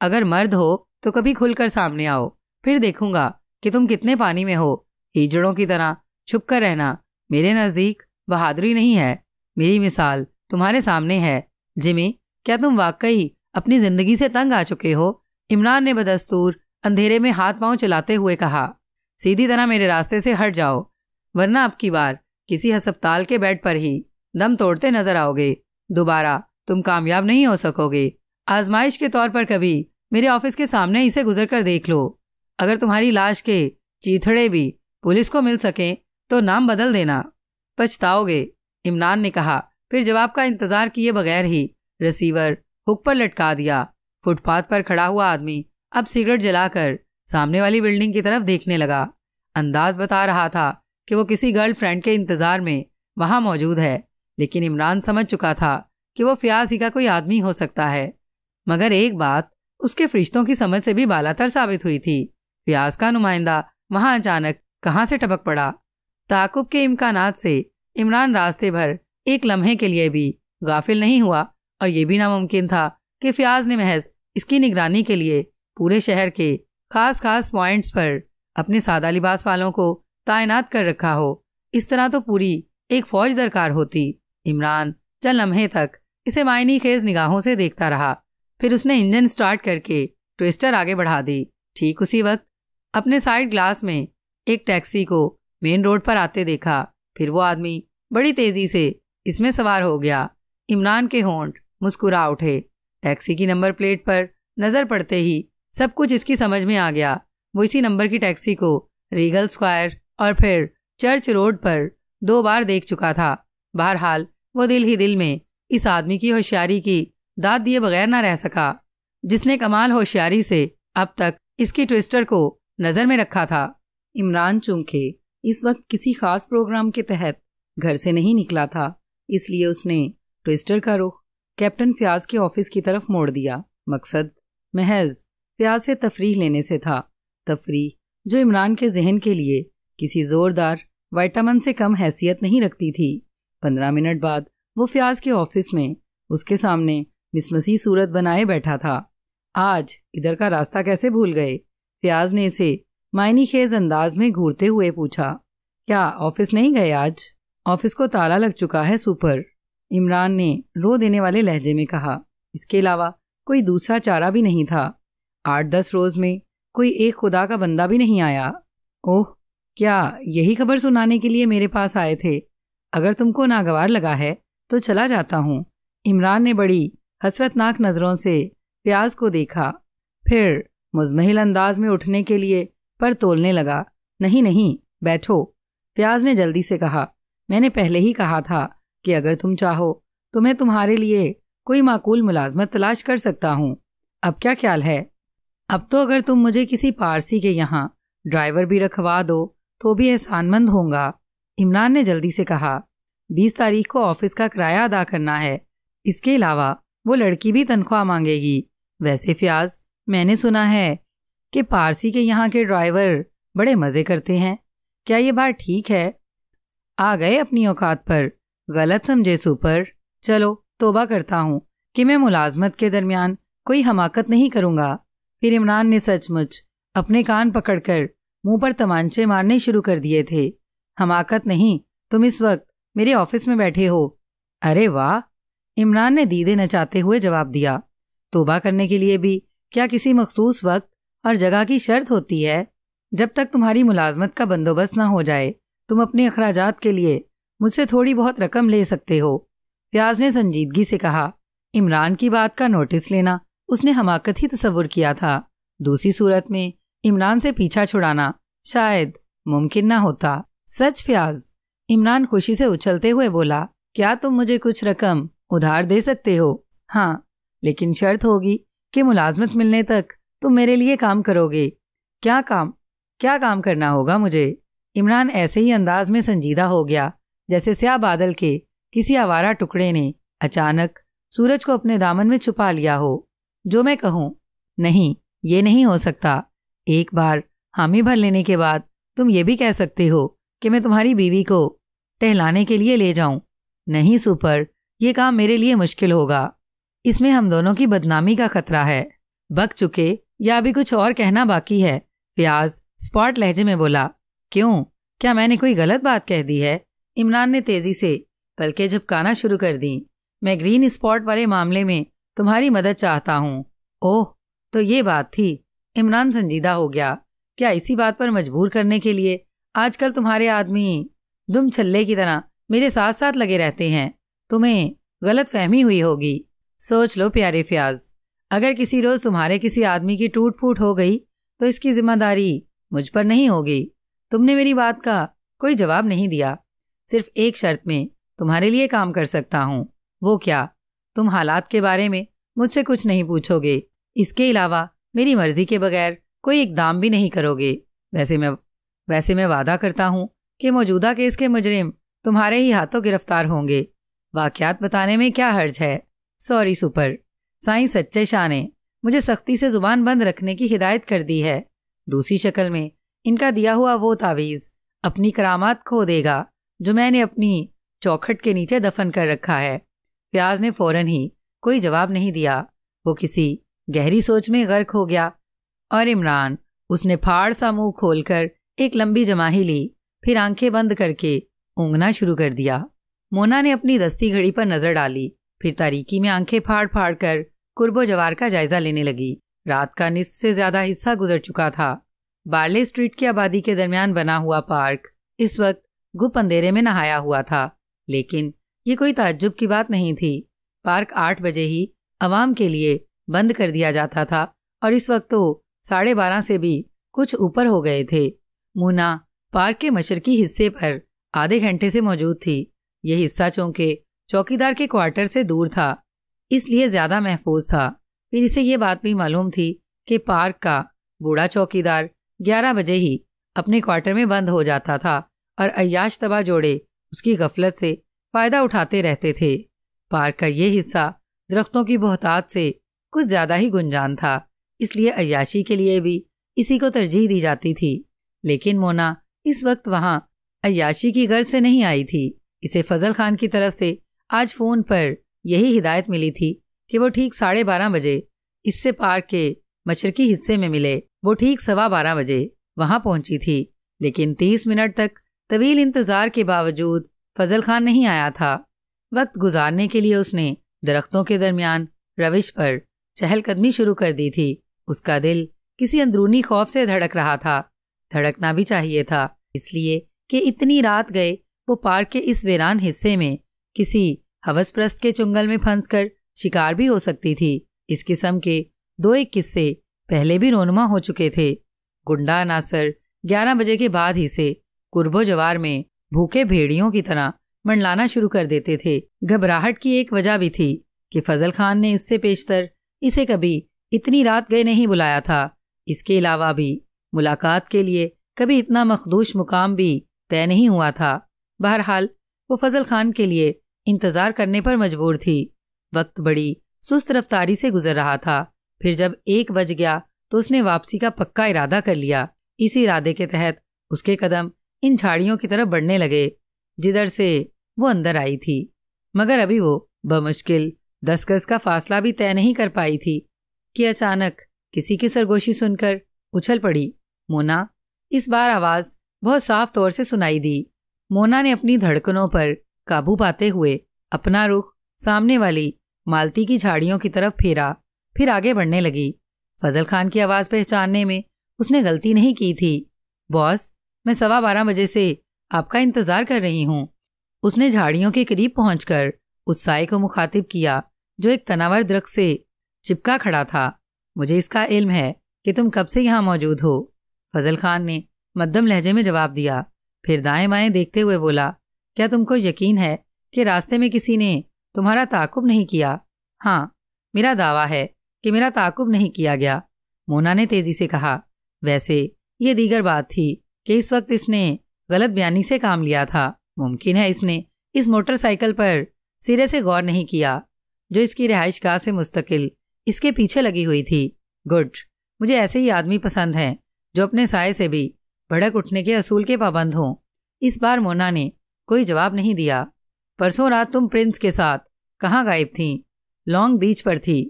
अगर मर्द हो तो कभी खुलकर सामने आओ फिर देखूंगा कि तुम कितने पानी में हो हीजड़ों की तरह छुप कर रहना मेरे नज़दीक बहादुरी नहीं है मेरी मिसाल तुम्हारे सामने है जिमी क्या तुम वाकई अपनी जिंदगी से तंग आ चुके हो इमरान ने बदस्तूर अंधेरे में हाथ पांव चलाते हुए कहा सीधी तरह मेरे रास्ते से हट जाओ वरना आपकी बार किसी हस्पताल के बेड पर ही दम तोड़ते नजर आओगे दोबारा तुम कामयाब नहीं हो सकोगे आजमाइश के तौर पर कभी मेरे ऑफिस के सामने इसे गुजर कर देख लो अगर तुम्हारी लाश के चीथड़े भी पुलिस को मिल सकें तो नाम बदल देना पछताओगे इमरान ने कहा फिर जवाब का इंतजार किए बगैर ही रिसीवर हुक पर लटका दिया फुटपाथ पर खड़ा हुआ आदमी अब सिगरेट जलाकर सामने वाली बिल्डिंग की तरफ देखने लगा अंदाज बता रहा था कि वो किसी गर्लफ्रेंड के इंतजार में वहां मौजूद है लेकिन इमरान समझ चुका था कि वो ही का कोई आदमी हो सकता है मगर एक बात उसके फरिश्तों की समझ से भी बालातर साबित हुई थी प्यास का नुमाइंदा वहां अचानक कहां से टपक पड़ा ताकुब के इम्कान से इमरान रास्ते भर एक लम्हे के लिए भी गाफिल नहीं हुआ और ये भी नामुमकिन था कि फियाज ने महज इसकी निगरानी के लिए पूरे शहर के खास खास पॉइंट्स पर अपने सादा लिबास वालों को तैनात कर रखा हो इस तरह तो पूरी एक फौज दरकार होती इमरान चल लम्हे तक इसे मायनी खेज निगाहों से देखता रहा फिर उसने इंजन स्टार्ट करके ट्विस्टर आगे बढ़ा दी ठीक उसी वक्त अपने साइड ग्लास में एक टैक्सी को मेन रोड पर आते देखा फिर वो आदमी बड़ी तेजी से इसमें सवार हो गया इमरान के होंठ मुस्कुरा उठे टैक्सी की नंबर प्लेट पर नज़र पड़ते ही सब कुछ इसकी समझ में आ गया वो इसी नंबर की टैक्सी को रीगल स्क्वायर और फिर चर्च रोड पर दो बार देख चुका था बहरहाल वो दिल ही दिल में इस आदमी की होशियारी की दाद दिए बगैर ना रह सका जिसने कमाल होशियारी से अब तक इसकी ट्विस्टर को नज़र में रखा था इमरान चूंकि इस वक्त किसी खास प्रोग्राम के तहत घर से नहीं निकला था इसलिए उसने ट्विस्टर का रुख कैप्टन फ्याज के ऑफिस की तरफ मोड़ दिया मकसद महज प्याज से तफरी लेने से था तफरी जो इमरान के जहन के लिए किसी जोरदार वाइटामिन से कम हैसियत नहीं रखती थी पंद्रह मिनट बाद वो फ्याज के ऑफिस में उसके सामने मिसमसी सूरत बनाए बैठा था आज इधर का रास्ता कैसे भूल गए फ्याज ने इसे मायनी खेज अंदाज में घूरते हुए पूछा क्या ऑफिस नहीं गए आज ऑफिस को ताला लग चुका है सुपर इमरान ने रो देने वाले लहजे में कहा इसके अलावा कोई दूसरा चारा भी नहीं था आठ दस रोज में कोई एक खुदा का बंदा भी नहीं आया ओह क्या यही खबर सुनाने के लिए मेरे पास आए थे अगर तुमको नागवार लगा है तो चला जाता हूँ इमरान ने बड़ी हसरतनाक नज़रों से प्याज को देखा फिर मुजमहिल अंदाज में उठने के लिए पर तोलने लगा नहीं नहीं बैठो प्याज ने जल्दी से कहा मैंने पहले ही कहा था कि अगर तुम चाहो तो मैं तुम्हारे लिए कोई माकूल मुलाजमत तलाश कर सकता हूँ अब क्या ख्याल है अब तो अगर तुम मुझे किसी पारसी के यहाँ ड्राइवर भी रखवा दो तो भी एहसानमंद होगा इमरान ने जल्दी से कहा बीस तारीख को ऑफिस का किराया अदा करना है इसके अलावा वो लड़की भी तनख्वाह मांगेगी वैसे फ्याज मैंने सुना है कि पारसी के यहाँ के ड्राइवर बड़े मज़े करते हैं क्या ये बात ठीक है आ गए अपनी औकात पर गलत समझे सुपर चलो तोबा करता हूँ कि मैं मुलाजमत के दरमियान कोई हमाकत नहीं करूँगा फिर इमरान ने सचमुच अपने कान पकड़कर मुंह पर तमांचे मारने शुरू कर दिए थे हमाकत नहीं तुम इस वक्त मेरे ऑफिस में बैठे हो अरे वाह इमरान ने दीदे नचाते हुए जवाब दिया तोबा करने के लिए भी क्या किसी मखसूस वक्त और जगह की शर्त होती है जब तक तुम्हारी मुलाजमत का बंदोबस्त ना हो जाए तुम अपने अखराज के लिए मुझसे थोड़ी बहुत रकम ले सकते हो प्याज ने संजीदगी से कहा इमरान की बात का नोटिस लेना उसने हमाकत ही तस्वुर किया था दूसरी सूरत में इमरान से पीछा छुड़ाना शायद मुमकिन ना होता सच प्याज इमरान खुशी से उछलते हुए बोला क्या तुम मुझे कुछ रकम उधार दे सकते हो हाँ लेकिन शर्त होगी कि मुलाजमत मिलने तक तुम मेरे लिए काम करोगे क्या काम क्या काम करना होगा मुझे इमरान ऐसे ही अंदाज में संजीदा हो गया जैसे स्या बादल के किसी आवारा टुकड़े ने अचानक सूरज को अपने दामन में छुपा लिया हो जो मैं कहूँ नहीं ये नहीं हो सकता एक बार हामी भर लेने के बाद तुम ये भी कह सकते हो कि मैं तुम्हारी बीवी को टहलाने के लिए ले जाऊं नहीं सुपर ये काम मेरे लिए मुश्किल होगा इसमें हम दोनों की बदनामी का खतरा है बक चुके या अभी कुछ और कहना बाकी है प्याज स्पॉट लहजे में बोला क्यों क्या मैंने कोई गलत बात कह दी है इमरान ने तेजी से पलके झपकाना शुरू कर दी मैं ग्रीन स्पॉट वाले मामले में तुम्हारी मदद चाहता हूँ ओह तो ये बात थी इमरान संजीदा हो गया क्या इसी बात पर मजबूर करने के लिए आजकल तुम्हारे आदमी दुम छल्ले की तरह मेरे साथ साथ लगे रहते हैं तुम्हें गलत फहमी हुई होगी सोच लो प्यारे फ्याज अगर किसी रोज तुम्हारे किसी आदमी की टूट फूट हो गई तो इसकी जिम्मेदारी मुझ पर नहीं होगी तुमने मेरी बात का कोई जवाब नहीं दिया सिर्फ एक शर्त में तुम्हारे लिए काम कर सकता हूँ वो क्या तुम हालात के बारे में मुझसे कुछ नहीं पूछोगे इसके अलावा मेरी मर्जी के बगैर कोई एक दाम भी नहीं करोगे वैसे मैं वैसे मैं वादा करता हूँ कि मौजूदा केस के मुजरिम तुम्हारे ही हाथों गिरफ्तार होंगे वाक्यात बताने में क्या हर्ज है सॉरी सुपर साईं सच्चे शाह ने मुझे सख्ती से जुबान बंद रखने की हिदायत कर दी है दूसरी शक्ल में इनका दिया हुआ वो तावीज़ अपनी करामात खो देगा जो मैंने अपनी चौखट के नीचे दफन कर रखा है प्याज ने फौरन ही कोई जवाब नहीं दिया वो किसी गहरी सोच में गर्क हो गया और इमरान उसने फाड़ सा मुंह खोलकर एक लंबी जमाही ली फिर आंखें बंद करके ऊँगना शुरू कर दिया मोना ने अपनी दस्ती घड़ी पर नजर डाली फिर तारीकी में आंखें फाड़ फाड़ कर कुर्बो जवार का जायजा लेने लगी रात का निस्फ से ज्यादा हिस्सा गुजर चुका था बार्ले स्ट्रीट की आबादी के दरमियान बना हुआ पार्क इस वक्त गुप अंधेरे में नहाया हुआ था लेकिन ये कोई ताज्जुब की बात नहीं थी पार्क आठ बजे ही आवाम के लिए बंद कर दिया जाता था और इस वक्त तो साढ़े बारह से भी कुछ ऊपर हो गए थे मुना पार्क के मशरकी हिस्से पर आधे घंटे से मौजूद थी यह हिस्सा चौंके चौकीदार के क्वार्टर से दूर था इसलिए ज्यादा महफूज था फिर इसे ये बात भी मालूम थी कि पार्क का बूढ़ा चौकीदार ग्यारह बजे ही अपने क्वार्टर में बंद हो जाता था और अयाश तबा जोड़े उसकी गफलत से फ़ायदा उठाते रहते थे पार्क का ये हिस्सा दरख्तों की बहुतात से कुछ ज़्यादा ही गुंजान था इसलिए अयाशी के लिए भी इसी को तरजीह दी जाती थी लेकिन मोना इस वक्त वहाँ अयाशी की गर्ज से नहीं आई थी इसे फजल खान की तरफ से आज फ़ोन पर यही हिदायत मिली थी कि वो ठीक साढ़े बारह बजे इससे पार्क के मशरकी हिस्से में मिले वो ठीक सवा बारह बजे वहां पहुंची थी लेकिन तीस मिनट तक तवील इंतजार के बावजूद फजल खान नहीं आया था वक्त गुजारने के लिए उसने दरख्तों के दरमियान रविश पर चहलकदमी शुरू कर दी थी उसका दिल किसी अंदरूनी खौफ से धड़क रहा था धड़कना भी चाहिए था इसलिए कि इतनी रात गए वो पार्क के इस वीरान हिस्से में किसी हवस प्रस्त के चुंगल में फंस कर शिकार भी हो सकती थी इस किस्म के दो एक किस्से पहले भी रोनुमा हो चुके थे गुंडा नासर ग्यारह बजे के बाद ही से कुर्बो जवार में भूखे भेड़ियों की तरह मंडलाना शुरू कर देते थे घबराहट की एक वजह भी थी कि फजल खान ने इससे पेशतर इसे कभी इतनी रात गए नहीं बुलाया था इसके अलावा भी मुलाकात के लिए कभी इतना मखदूश मुकाम भी तय नहीं हुआ था बहरहाल वो फजल खान के लिए इंतजार करने पर मजबूर थी वक्त बड़ी सुस्त रफ्तारी से गुजर रहा था फिर जब एक बज गया तो उसने वापसी का पक्का इरादा कर लिया इस इरादे के तहत उसके कदम इन झाड़ियों की तरफ बढ़ने लगे जिधर से वो अंदर आई थी मगर अभी वो बमुश्किल दस गज का फासला भी तय नहीं कर पाई थी कि अचानक किसी की सरगोशी सुनकर उछल पड़ी मोना इस बार आवाज बहुत साफ तौर से सुनाई दी मोना ने अपनी धड़कनों पर काबू पाते हुए अपना रुख सामने वाली मालती की झाड़ियों की तरफ फेरा फिर आगे बढ़ने लगी फजल खान की आवाज़ पहचानने में उसने गलती नहीं की थी बॉस मैं सवा बारह बजे से आपका इंतज़ार कर रही हूँ उसने झाड़ियों के करीब पहुंचकर उस साई को मुखातिब किया जो एक तनावर दरख्त से चिपका खड़ा था मुझे इसका इल्म है कि तुम कब से यहाँ मौजूद हो फजल खान ने मध्यम लहजे में जवाब दिया फिर दाएं बाएं देखते हुए बोला क्या तुमको यकीन है कि रास्ते में किसी ने तुम्हारा ताकुब नहीं किया हाँ मेरा दावा है कि मेरा ताकुब नहीं किया गया मोना ने तेजी से कहा वैसे ये दीगर बात थी कि इस वक्त इसने गलत बयानी से काम लिया था मुमकिन है इसने इस मोटरसाइकिल पर सिरे से गौर नहीं किया जो इसकी रिहाइश गाह से मुस्तकिल इसके पीछे लगी हुई थी गुड मुझे ऐसे ही आदमी पसंद हैं जो अपने साय से भी भड़क उठने के असूल के पाबंद हों इस बार मोना ने कोई जवाब नहीं दिया परसों रात तुम प्रिंस के साथ कहाँ गायब थी लॉन्ग बीच पर थी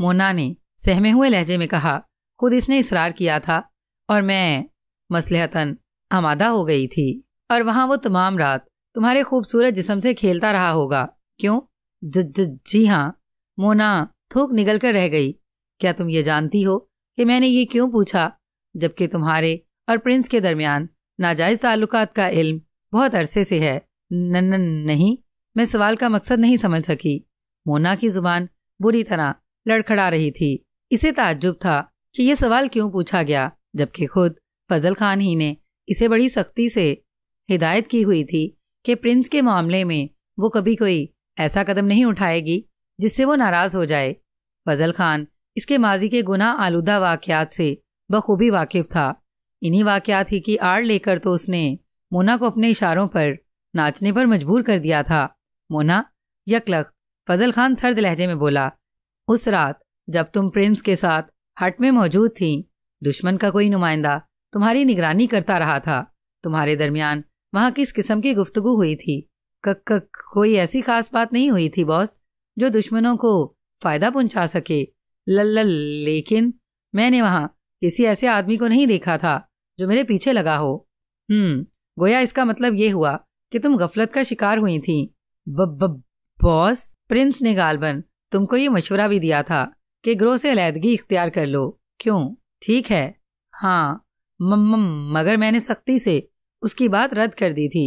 मोना ने सहमे हुए लहजे में कहा खुद इसने इसरार किया था और मैं मसलहतन आमादा हो गई थी और वहाँ वो तमाम रात तुम्हारे खूबसूरत जिसम से खेलता रहा होगा क्यों ज, ज, जी हाँ मोना थूक निगल कर रह गई क्या तुम ये जानती हो कि मैंने ये क्यों पूछा जबकि तुम्हारे और प्रिंस के दरमियान नाजायज ताल्लुकात का इल्म बहुत अरसे से है न, न, नहीं मैं सवाल का मकसद नहीं समझ सकी मोना की जुबान बुरी तरह लड़खड़ा रही थी इसे ताज्जुब था कि यह सवाल क्यों पूछा गया जबकि खुद फजल खान ही ने इसे बड़ी सख्ती से हिदायत की हुई थी कि प्रिंस के मामले में वो कभी कोई ऐसा कदम नहीं उठाएगी जिससे वो नाराज हो जाए फजल खान इसके माजी के गुना आलूदा वाकयात से बखूबी वाकिफ था इन्हीं वाकयात ही की आड़ लेकर तो उसने मोना को अपने इशारों पर नाचने पर मजबूर कर दिया था मोना यकलख फजल खान सर्द लहजे में बोला उस रात जब तुम प्रिंस के साथ हट में मौजूद थी दुश्मन का कोई नुमाइंदा तुम्हारी निगरानी करता रहा था तुम्हारे दरमियान वहां किस किस्म की गुफ्तगु हुई थी कक कक कोई ऐसी खास बात नहीं हुई थी बॉस जो दुश्मनों को फायदा पहुंचा सके लल लेकिन मैंने वहां किसी ऐसे आदमी को नहीं देखा था जो मेरे पीछे लगा हो हम्म गोया इसका मतलब ये हुआ कि तुम गफलत का शिकार हुई थी बॉस प्रिंस ने गालबन तुमको ये मशवरा भी दिया था कि ग्रोह से अलीहदगी इख्तियार कर लो क्यों ठीक है हाँ मम मगर मैंने सख्ती से उसकी बात रद्द कर दी थी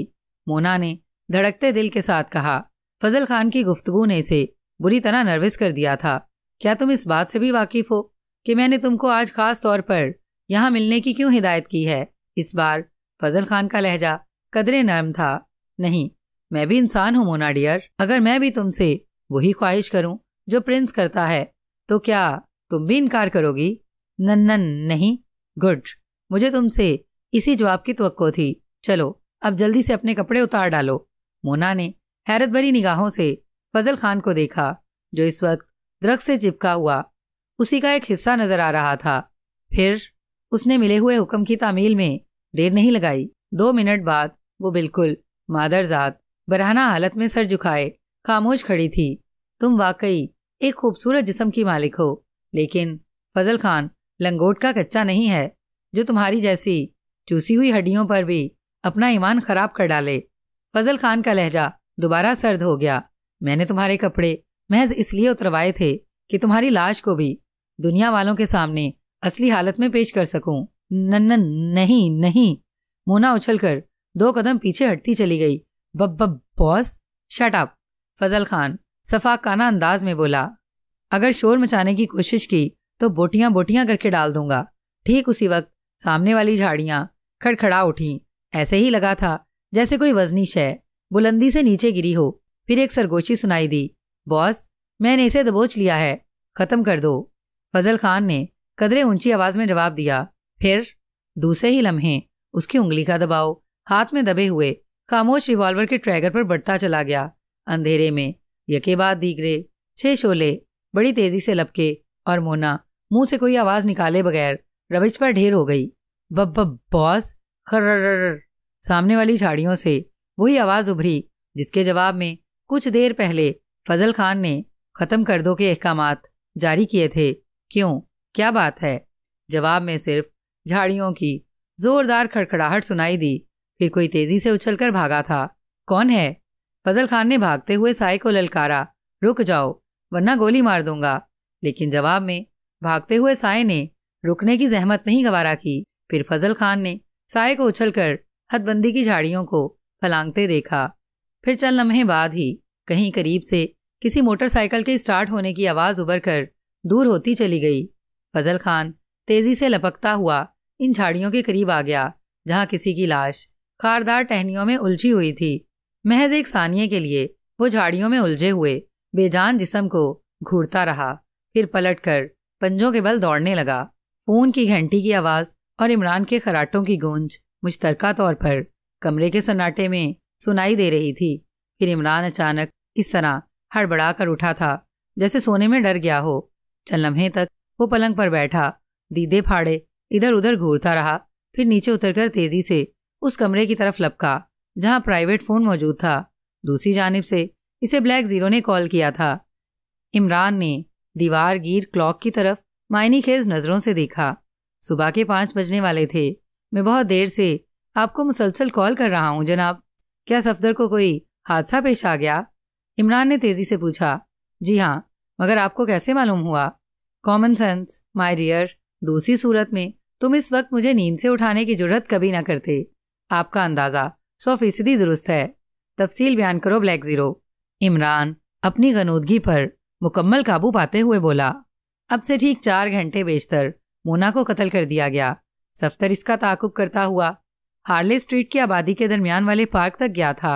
मोना ने धड़कते दिल के साथ कहा फजल खान की गुफ्तगु ने इसे बुरी तरह नर्वस कर दिया था क्या तुम इस बात से भी वाकिफ हो कि मैंने तुमको आज खास तौर पर यहाँ मिलने की क्यों हिदायत की है इस बार फजल खान का लहजा कदरे नरम था नहीं मैं भी इंसान हूँ मोना डियर अगर मैं भी तुमसे वही ख्वाहिश करूँ जो प्रिंस करता है तो क्या तुम भी इनकार करोगी नन्नन नहीं गुड मुझे तुमसे इसी जवाब की तो थी चलो अब जल्दी से अपने कपड़े उतार डालो मोना ने हैरत भरी निगाहों से फजल खान को देखा जो इस वक्त दरख्त से चिपका हुआ उसी का एक हिस्सा नजर आ रहा था फिर उसने मिले हुए हुक्म की तामील में देर नहीं लगाई दो मिनट बाद वो बिल्कुल मादरजात बरहना हालत में सर झुकाए खामोश खड़ी थी तुम वाकई एक खूबसूरत जिस्म की मालिक हो लेकिन फजल खान लंगोट का कच्चा नहीं है जो तुम्हारी जैसी चूसी हुई हड्डियों पर भी अपना ईमान खराब कर डाले फजल खान का लहजा दोबारा सर्द हो गया मैंने तुम्हारे कपड़े महज इसलिए उतरवाए थे कि तुम्हारी लाश को भी दुनिया वालों के सामने असली हालत में पेश कर सकूं न नहीं नहीं मोना उछलकर दो कदम पीछे हटती चली गई बब boss shut up Fazal Khan सफाकाना अंदाज में बोला अगर शोर मचाने की कोशिश की तो बोटियां बोटियां करके डाल दूंगा ठीक उसी वक्त सामने वाली झाड़ियां खड़खड़ा उठी ऐसे ही लगा था जैसे कोई वजनी शय बुलंदी से नीचे गिरी हो फिर एक सरगोशी सुनाई दी बॉस मैंने इसे दबोच लिया है खत्म कर दो फजल खान ने कदरे ऊंची आवाज में जवाब दिया फिर दूसरे ही लम्हे उसकी उंगली का दबाव हाथ में दबे हुए खामोश रिवॉल्वर के ट्रैगर पर बढ़ता चला गया अंधेरे में यके बाद दीगरे छह शोले बड़ी तेजी से लपके और मोना मुंह से कोई आवाज निकाले बगैर रबिश पर ढेर हो गई बब बब बॉस खर्र सामने वाली झाड़ियों से वही आवाज उभरी जिसके जवाब में कुछ देर पहले फजल खान ने खत्म कर दो के अहकाम जारी किए थे क्यों क्या बात है जवाब में सिर्फ झाड़ियों की जोरदार खड़खड़ाहट सुनाई दी फिर कोई तेजी से उछलकर भागा था कौन है फजल खान ने भागते हुए साय को ललकारा रुक जाओ वरना गोली मार दूंगा लेकिन जवाब में भागते हुए साय ने रुकने की जहमत नहीं गवारा की फिर फजल खान ने साय को उछलकर हथबंदी की झाड़ियों को फलांगते देखा फिर चल लम्हे बाद ही कहीं करीब से किसी मोटरसाइकिल के स्टार्ट होने की आवाज उबर कर दूर होती चली गई फजल खान तेजी से लपकता हुआ इन झाड़ियों के करीब आ गया जहां किसी की लाश खारदार टहनियों में उलझी हुई थी महज एक सानिए के लिए वो झाड़ियों में उलझे हुए बेजान जिसम को घूरता रहा फिर पलटकर पंजों के बल दौड़ने लगा फोन की घंटी की आवाज और इमरान के खराटों की गूंज मुश्तरका तौर पर कमरे के सन्नाटे में सुनाई दे रही थी फिर इमरान अचानक इस तरह हड़बड़ा कर उठा था जैसे सोने में डर गया हो चल लम्हे तक वो पलंग पर बैठा दीदे फाड़े इधर उधर घूरता रहा फिर नीचे उतरकर तेजी से उस कमरे की तरफ लपका जहां प्राइवेट फ़ोन मौजूद था दूसरी जानब से इसे ब्लैक ज़ीरो ने कॉल किया था इमरान ने दीवार गिर क्लॉक की तरफ मायनी खेज नज़रों से देखा सुबह के पांच बजने वाले थे मैं बहुत देर से आपको मुसलसल कॉल कर रहा हूँ जनाब क्या सफदर को कोई हादसा पेश आ गया इमरान ने तेज़ी से पूछा जी हाँ मगर आपको कैसे मालूम हुआ कॉमन सेंस माई डियर दूसरी सूरत में तुम इस वक्त मुझे नींद से उठाने की जरूरत कभी ना करते आपका अंदाज़ा सौ फीसदी दुरुस्त है तफसील बयान करो ब्लैक ज़ीरो इमरान अपनी गनूदगी पर मुकम्मल काबू पाते हुए बोला अब से ठीक चार घंटे बेशतर मोना को कत्ल कर दिया गया सफ्तर इसका ताकुब करता हुआ हार्ले स्ट्रीट की आबादी के दरमियान वाले पार्क तक गया था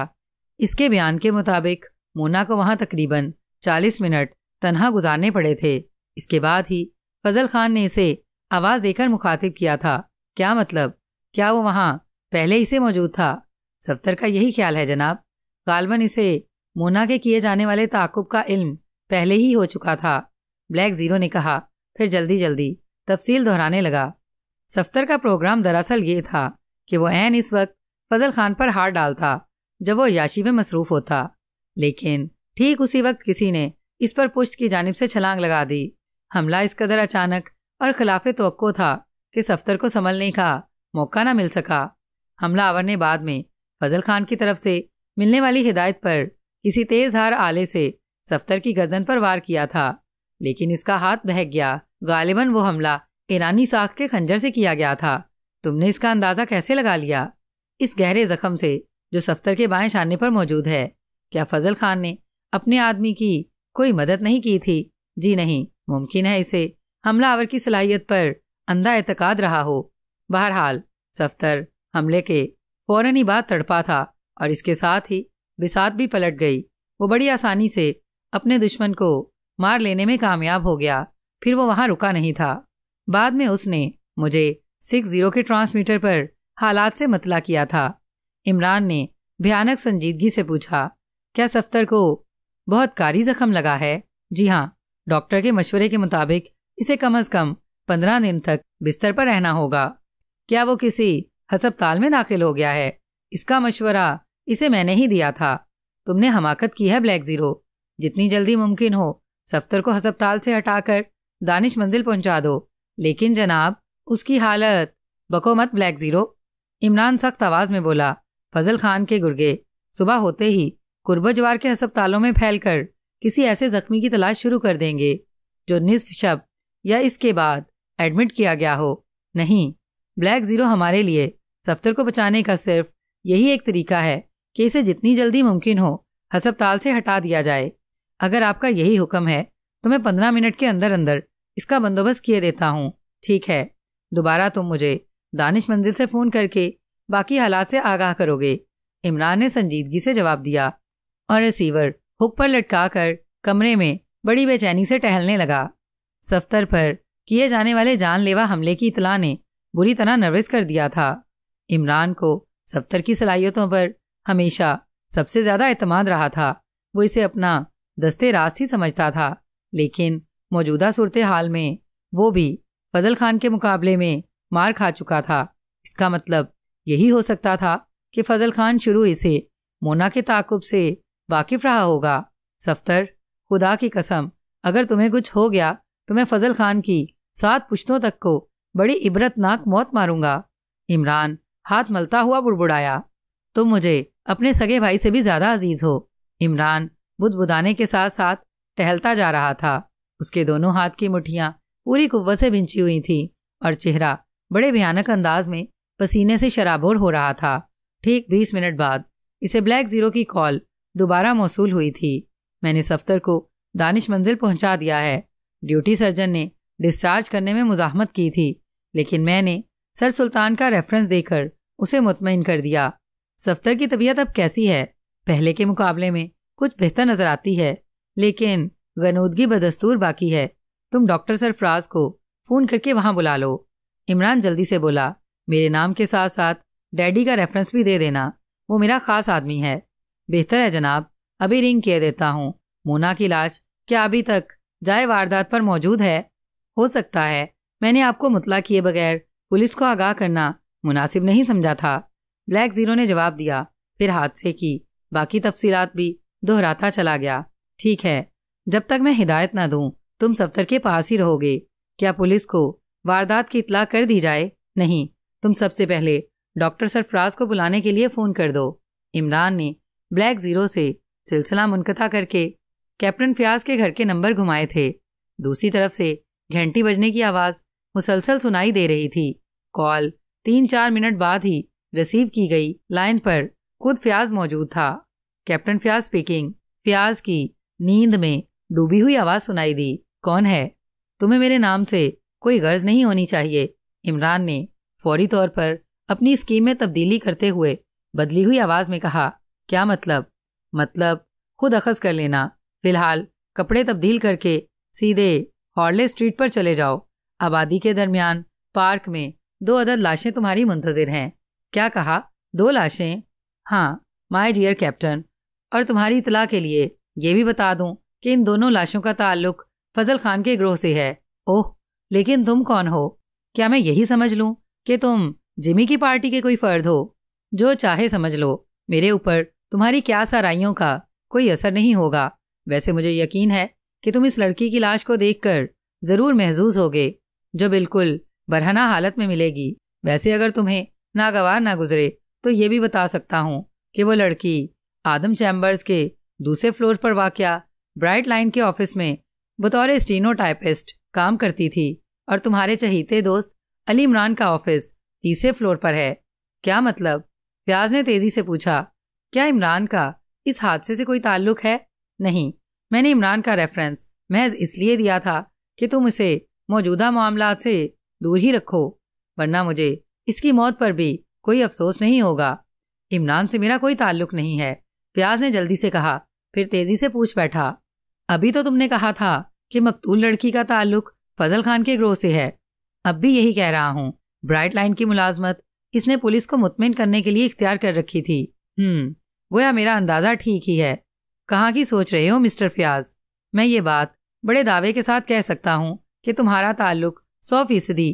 इसके बयान के मुताबिक मोना को वहाँ तकरीबन चालीस मिनट तनहा गुजारने पड़े थे इसके बाद ही फजल खान ने इसे आवाज़ देकर मुखातिब किया था क्या मतलब क्या वो वहाँ पहले ही से मौजूद था सफ्तर का यही ख्याल है जनाब गालबन इसे मोना के किए जाने वाले ताकुब का इल्म पहले ही हो चुका था ब्लैक जीरो ने कहा फिर जल्दी जल्दी तफसील दोहराने लगा सफ्तर का प्रोग्राम दरअसल ये था कि वो एन इस वक्त फजल खान पर हार डालता जब वो याशी में मसरूफ होता लेकिन ठीक उसी वक्त किसी ने इस पर पुश्त की जानब से छलांग लगा दी हमला इस कदर अचानक और खिलाफे तो था कि सफ्तर को संभलने का मौका न मिल सका हमलावर ने बाद में फजल खान की तरफ से मिलने वाली हिदायत पर किसी तेज हार आले से सफ्तर की गर्दन पर वार किया था लेकिन इसका हाथ बहक गया गालिबन वो हमला ईरानी साख के खंजर से किया गया था तुमने इसका अंदाजा कैसे लगा लिया इस गहरे जख्म से जो सफ्तर के बाएं शाने पर मौजूद है क्या फजल खान ने अपने आदमी की कोई मदद नहीं की थी जी नहीं मुमकिन है इसे हमलावर की सलाहियत पर अंधा एतकाद रहा हो बहरहाल सफ्तर हमले के फौरन ही बात तड़पा था और इसके साथ ही बिसात भी पलट गई वो बड़ी आसानी से अपने दुश्मन को मार लेने में कामयाब हो गया फिर वो वहां रुका नहीं था बाद में उसने मुझे सिक्स जीरो के ट्रांसमीटर पर हालात से मतला किया था इमरान ने भयानक संजीदगी से पूछा क्या सफ्तर को बहुत कारी जख्म लगा है जी हाँ डॉक्टर के मशवरे के मुताबिक इसे कम अज कम पंद्रह दिन तक बिस्तर पर रहना होगा क्या वो किसी हस्पताल में दाखिल हो गया है इसका मशवरा इसे मैंने ही दिया था तुमने हमाकत की है ब्लैक जीरो जितनी जल्दी मुमकिन हो सफ्तर को हस्पताल से हटाकर दानिश मंजिल पहुंचा दो लेकिन जनाब उसकी हालत बको मत ब्लैक जीरो इमरान सख्त आवाज में बोला फजल खान के गुर्गे सुबह होते ही कुर्बजवार के हस्पतालों में फैलकर किसी ऐसे जख्मी की तलाश शुरू कर देंगे जो निस्फ शब या इसके बाद एडमिट किया गया हो नहीं ब्लैक ज़ीरो हमारे लिए सफ्तर को बचाने का सिर्फ यही एक तरीका है कि इसे जितनी जल्दी मुमकिन हो हस्पताल से हटा दिया जाए अगर आपका यही हुक्म है तो मैं पंद्रह मिनट के अंदर अंदर इसका बंदोबस्त किए देता हूँ ठीक है दोबारा तुम मुझे दानिश मंजिल से फ़ोन करके बाकी हालात से आगाह करोगे इमरान ने संजीदगी से जवाब दिया और रिसीवर हुक पर लटका कर कमरे में बड़ी बेचैनी से टहलने लगा सफ्तर पर किए जाने वाले जानलेवा हमले की इतला ने बुरी तरह नर्वस कर दिया था इमरान को सफ्तर की सलाहियतों पर हमेशा सबसे ज्यादा अतमाद रहा था वो इसे अपना दस्ते रास्त ही समझता था लेकिन मौजूदा सूरत हाल में वो भी फजल खान के मुकाबले में मार खा चुका था इसका मतलब यही हो सकता था कि फजल खान शुरू इसे मोना के ताकुब से वाकिफ रहा होगा सफ्तर खुदा की कसम अगर तुम्हें कुछ हो गया तो मैं फजल खान की सात पुश्तों तक को बड़ी इबरतनाक मौत मारूंगा इमरान हाथ मलता हुआ बुड़बुड़ाया तुम तो मुझे अपने सगे भाई से भी ज्यादा अजीज हो इमरान बुदबुदाने के साथ साथ टहलता जा रहा था उसके दोनों हाथ की मुठियां पूरी कुव्वत से भिंची हुई थी और चेहरा बड़े भयानक अंदाज में पसीने से शराबोर हो रहा था ठीक बीस मिनट बाद इसे ब्लैक जीरो की कॉल दोबारा मौसू हुई थी मैंने सफ्तर को दानिश मंजिल पहुंचा दिया है ड्यूटी सर्जन ने डिस्चार्ज करने में मुजाहमत की थी लेकिन मैंने सर सुल्तान का रेफरेंस देकर उसे मुतमिन कर दिया सफ्तर की तबीयत अब कैसी है पहले के मुकाबले में कुछ बेहतर नजर आती है लेकिन गनोदगी बदस्तूर बाकी है तुम डॉक्टर सरफराज को फ़ोन करके वहाँ बुला लो इमरान जल्दी से बोला मेरे नाम के साथ साथ डैडी का रेफरेंस भी दे देना वो मेरा खास आदमी है बेहतर है जनाब अभी रिंग किए देता हूँ मोना की लाश क्या अभी तक जाए वारदात पर मौजूद है हो सकता है मैंने आपको मुतला किए बगैर पुलिस को आगाह करना मुनासिब नहीं समझा था ब्लैक जीरो ने जवाब दिया फिर हादसे की बाकी तफसीलात भी दोहराता चला गया ठीक है जब तक मैं हिदायत ना दूं तुम सफ्तर के पास ही रहोगे क्या पुलिस को वारदात की इतला कर दी जाए नहीं तुम सबसे पहले डॉक्टर सरफराज को बुलाने के लिए फ़ोन कर दो इमरान ने ब्लैक ज़ीरो से सिलसिला मुनकता करके कैप्टन फयाज के घर के नंबर घुमाए थे दूसरी तरफ से घंटी बजने की आवाज मुसलसल सुनाई दे रही थी कॉल तीन चार मिनट बाद ही रिसीव की गई लाइन पर खुद फ्याज मौजूद था कैप्टन फ्याज स्पीकिंग फ्याज की नींद में डूबी हुई आवाज सुनाई दी कौन है तुम्हें मेरे नाम से कोई गर्ज नहीं होनी चाहिए इमरान ने फौरी तौर पर अपनी स्कीम में तब्दीली करते हुए बदली हुई आवाज में कहा क्या मतलब मतलब खुद अखज कर लेना फिलहाल कपड़े तब्दील करके सीधे हॉर्ले स्ट्रीट पर चले जाओ आबादी के दरमियान पार्क में दो अदद लाशें तुम्हारी मुंतजिर हैं क्या कहा दो लाशें हाँ माय डियर कैप्टन और तुम्हारी इतला के लिए ये भी बता दूं कि इन दोनों लाशों का ताल्लुक फजल खान के ग्रोह से है ओह लेकिन तुम कौन हो क्या मैं यही समझ लूं कि तुम जिमी की पार्टी के कोई फर्द हो जो चाहे समझ लो मेरे ऊपर तुम्हारी क्या सराइयों का कोई असर नहीं होगा वैसे मुझे यकीन है कि तुम इस लड़की की लाश को देखकर जरूर महजूज होगे जो बिल्कुल बरहना हालत में मिलेगी वैसे अगर तुम्हें नागवार ना गुजरे तो ये भी बता सकता हूँ कि वो लड़की आदम चैम्बर्स के दूसरे फ्लोर पर वाक़ ब्राइट लाइन के ऑफिस में बतौर स्टीनो टाइपिस्ट काम करती थी और तुम्हारे चहीते दोस्त अली इमरान का ऑफिस तीसरे फ्लोर पर है क्या मतलब प्याज ने तेजी से पूछा क्या इमरान का इस हादसे से कोई ताल्लुक है नहीं मैंने इमरान का रेफरेंस महज इसलिए दिया था कि तुम इसे मौजूदा मामला से दूर ही रखो वरना मुझे इसकी मौत पर भी कोई अफसोस नहीं होगा इमरान से मेरा कोई ताल्लुक नहीं है प्याज ने जल्दी से कहा फिर तेजी से पूछ बैठा अभी तो तुमने कहा था कि मकतूल लड़की का ताल्लुक फजल खान के ग्रोह से है अब भी यही कह रहा हूँ ब्राइट लाइन की मुलाजमत इसने पुलिस को मुतमिन करने के लिए इख्तियार कर रखी थी हम्म या मेरा अंदाजा ठीक ही है कहाँ की सोच रहे हो मिस्टर फियाज मैं ये बात बड़े दावे के साथ कह सकता हूँ कि तुम्हारा ताल्लुक सौ फीसदी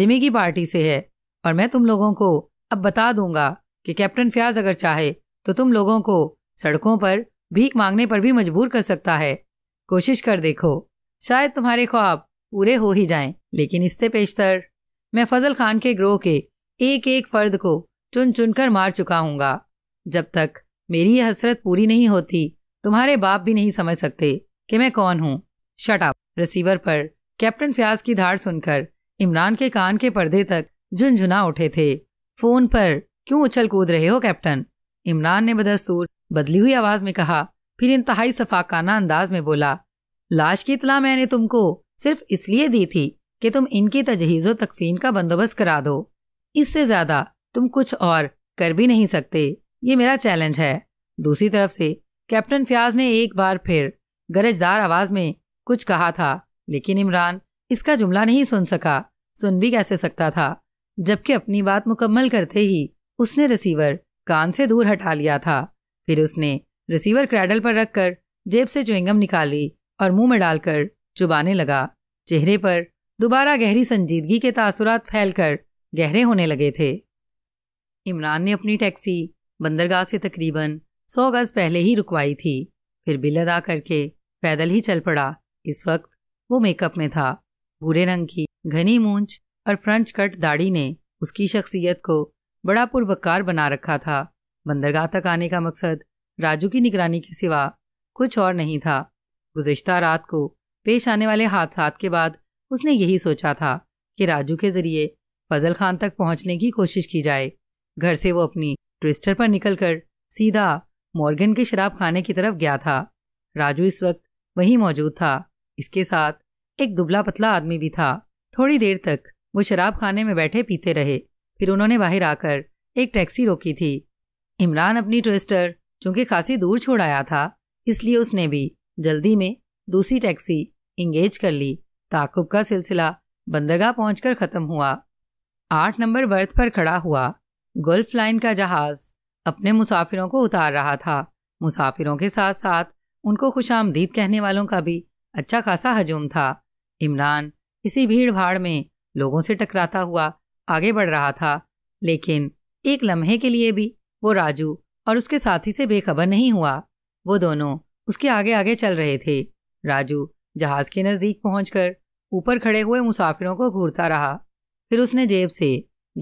जिमी की पार्टी से है और मैं तुम लोगों को अब बता दूंगा कि कैप्टन फियाज अगर चाहे तो तुम लोगों को सड़कों पर भीख मांगने पर भी मजबूर कर सकता है कोशिश कर देखो शायद तुम्हारे ख्वाब पूरे हो ही जाएं लेकिन इससे पेशतर मैं फजल खान के ग्रोह के एक एक फर्द को चुन चुन कर मार चुका हूँ जब तक मेरी यह हसरत पूरी नहीं होती तुम्हारे बाप भी नहीं समझ सकते कि मैं कौन हूँ शट अप रिसीवर पर कैप्टन फयाज की धार सुनकर इमरान के कान के पर्दे तक झुंझुना उठे थे फोन पर क्यों उछल कूद रहे हो कैप्टन इमरान ने बदस्तूर बदली हुई आवाज में कहा फिर इंतहाई सफाकाना अंदाज में बोला लाश की इतला मैंने तुमको सिर्फ इसलिए दी थी कि तुम इनकी तजहीजो तकफीन का बंदोबस्त करा दो इससे ज्यादा तुम कुछ और कर भी नहीं सकते ये मेरा चैलेंज है दूसरी तरफ से कैप्टन फयाज ने एक बार फिर गरजदार आवाज में कुछ कहा था लेकिन इमरान इसका जुमला नहीं सुन सका सुन भी कैसे सकता था जबकि अपनी बात मुकम्मल करते ही उसने रिसीवर कान से दूर हटा लिया था फिर उसने रिसीवर क्रैडल पर रखकर जेब से चुंगम निकाली और मुंह में डालकर चुबाने लगा चेहरे पर दोबारा गहरी संजीदगी के तासुरात फैलकर गहरे होने लगे थे इमरान ने अपनी टैक्सी बंदरगाह से तकरीबन सौ गज पहले ही रुकवाई थी फिर बिल अदा करके पैदल ही चल पड़ा इस वक्त वो मेकअप में था भूरे रंग की घनी मूंछ और फ्रंच कट दाढ़ी ने उसकी शख्सियत को बड़ा पुरवकार बना रखा था बंदरगाह तक आने का मकसद राजू की निगरानी के सिवा कुछ और नहीं था गुजश्ता रात को पेश आने वाले हादसात के बाद उसने यही सोचा था कि राजू के जरिए फजल खान तक पहुंचने की कोशिश की जाए घर से वो अपनी ट्विस्टर पर निकलकर सीधा मॉर्गन के शराब खाने की तरफ गया था राजू इस वक्त वहीं मौजूद था इसके साथ एक दुबला पतला आदमी भी था थोड़ी देर तक वो शराब खाने में बैठे पीते रहे फिर उन्होंने बाहर आकर एक टैक्सी रोकी थी इमरान अपनी ट्विस्टर चूंकि खासी दूर छोड़ आया था इसलिए उसने भी जल्दी में दूसरी टैक्सी इंगेज कर ली ताकुब का सिलसिला बंदरगाह पहुंचकर खत्म हुआ आठ नंबर बर्थ पर खड़ा हुआ गोल्फ लाइन का जहाज अपने मुसाफिरों को उतार रहा था मुसाफिरों के साथ साथ उनको खुश कहने वालों का भी अच्छा खासा हजूम था इमरान इसी भीड़ भाड़ में लोगों से टकराता हुआ आगे बढ़ रहा था लेकिन एक लम्हे के लिए भी वो राजू और उसके साथी से बेखबर नहीं हुआ वो दोनों उसके आगे आगे चल रहे थे राजू जहाज के नज़दीक पहुंचकर ऊपर खड़े हुए मुसाफिरों को घूरता रहा फिर उसने जेब से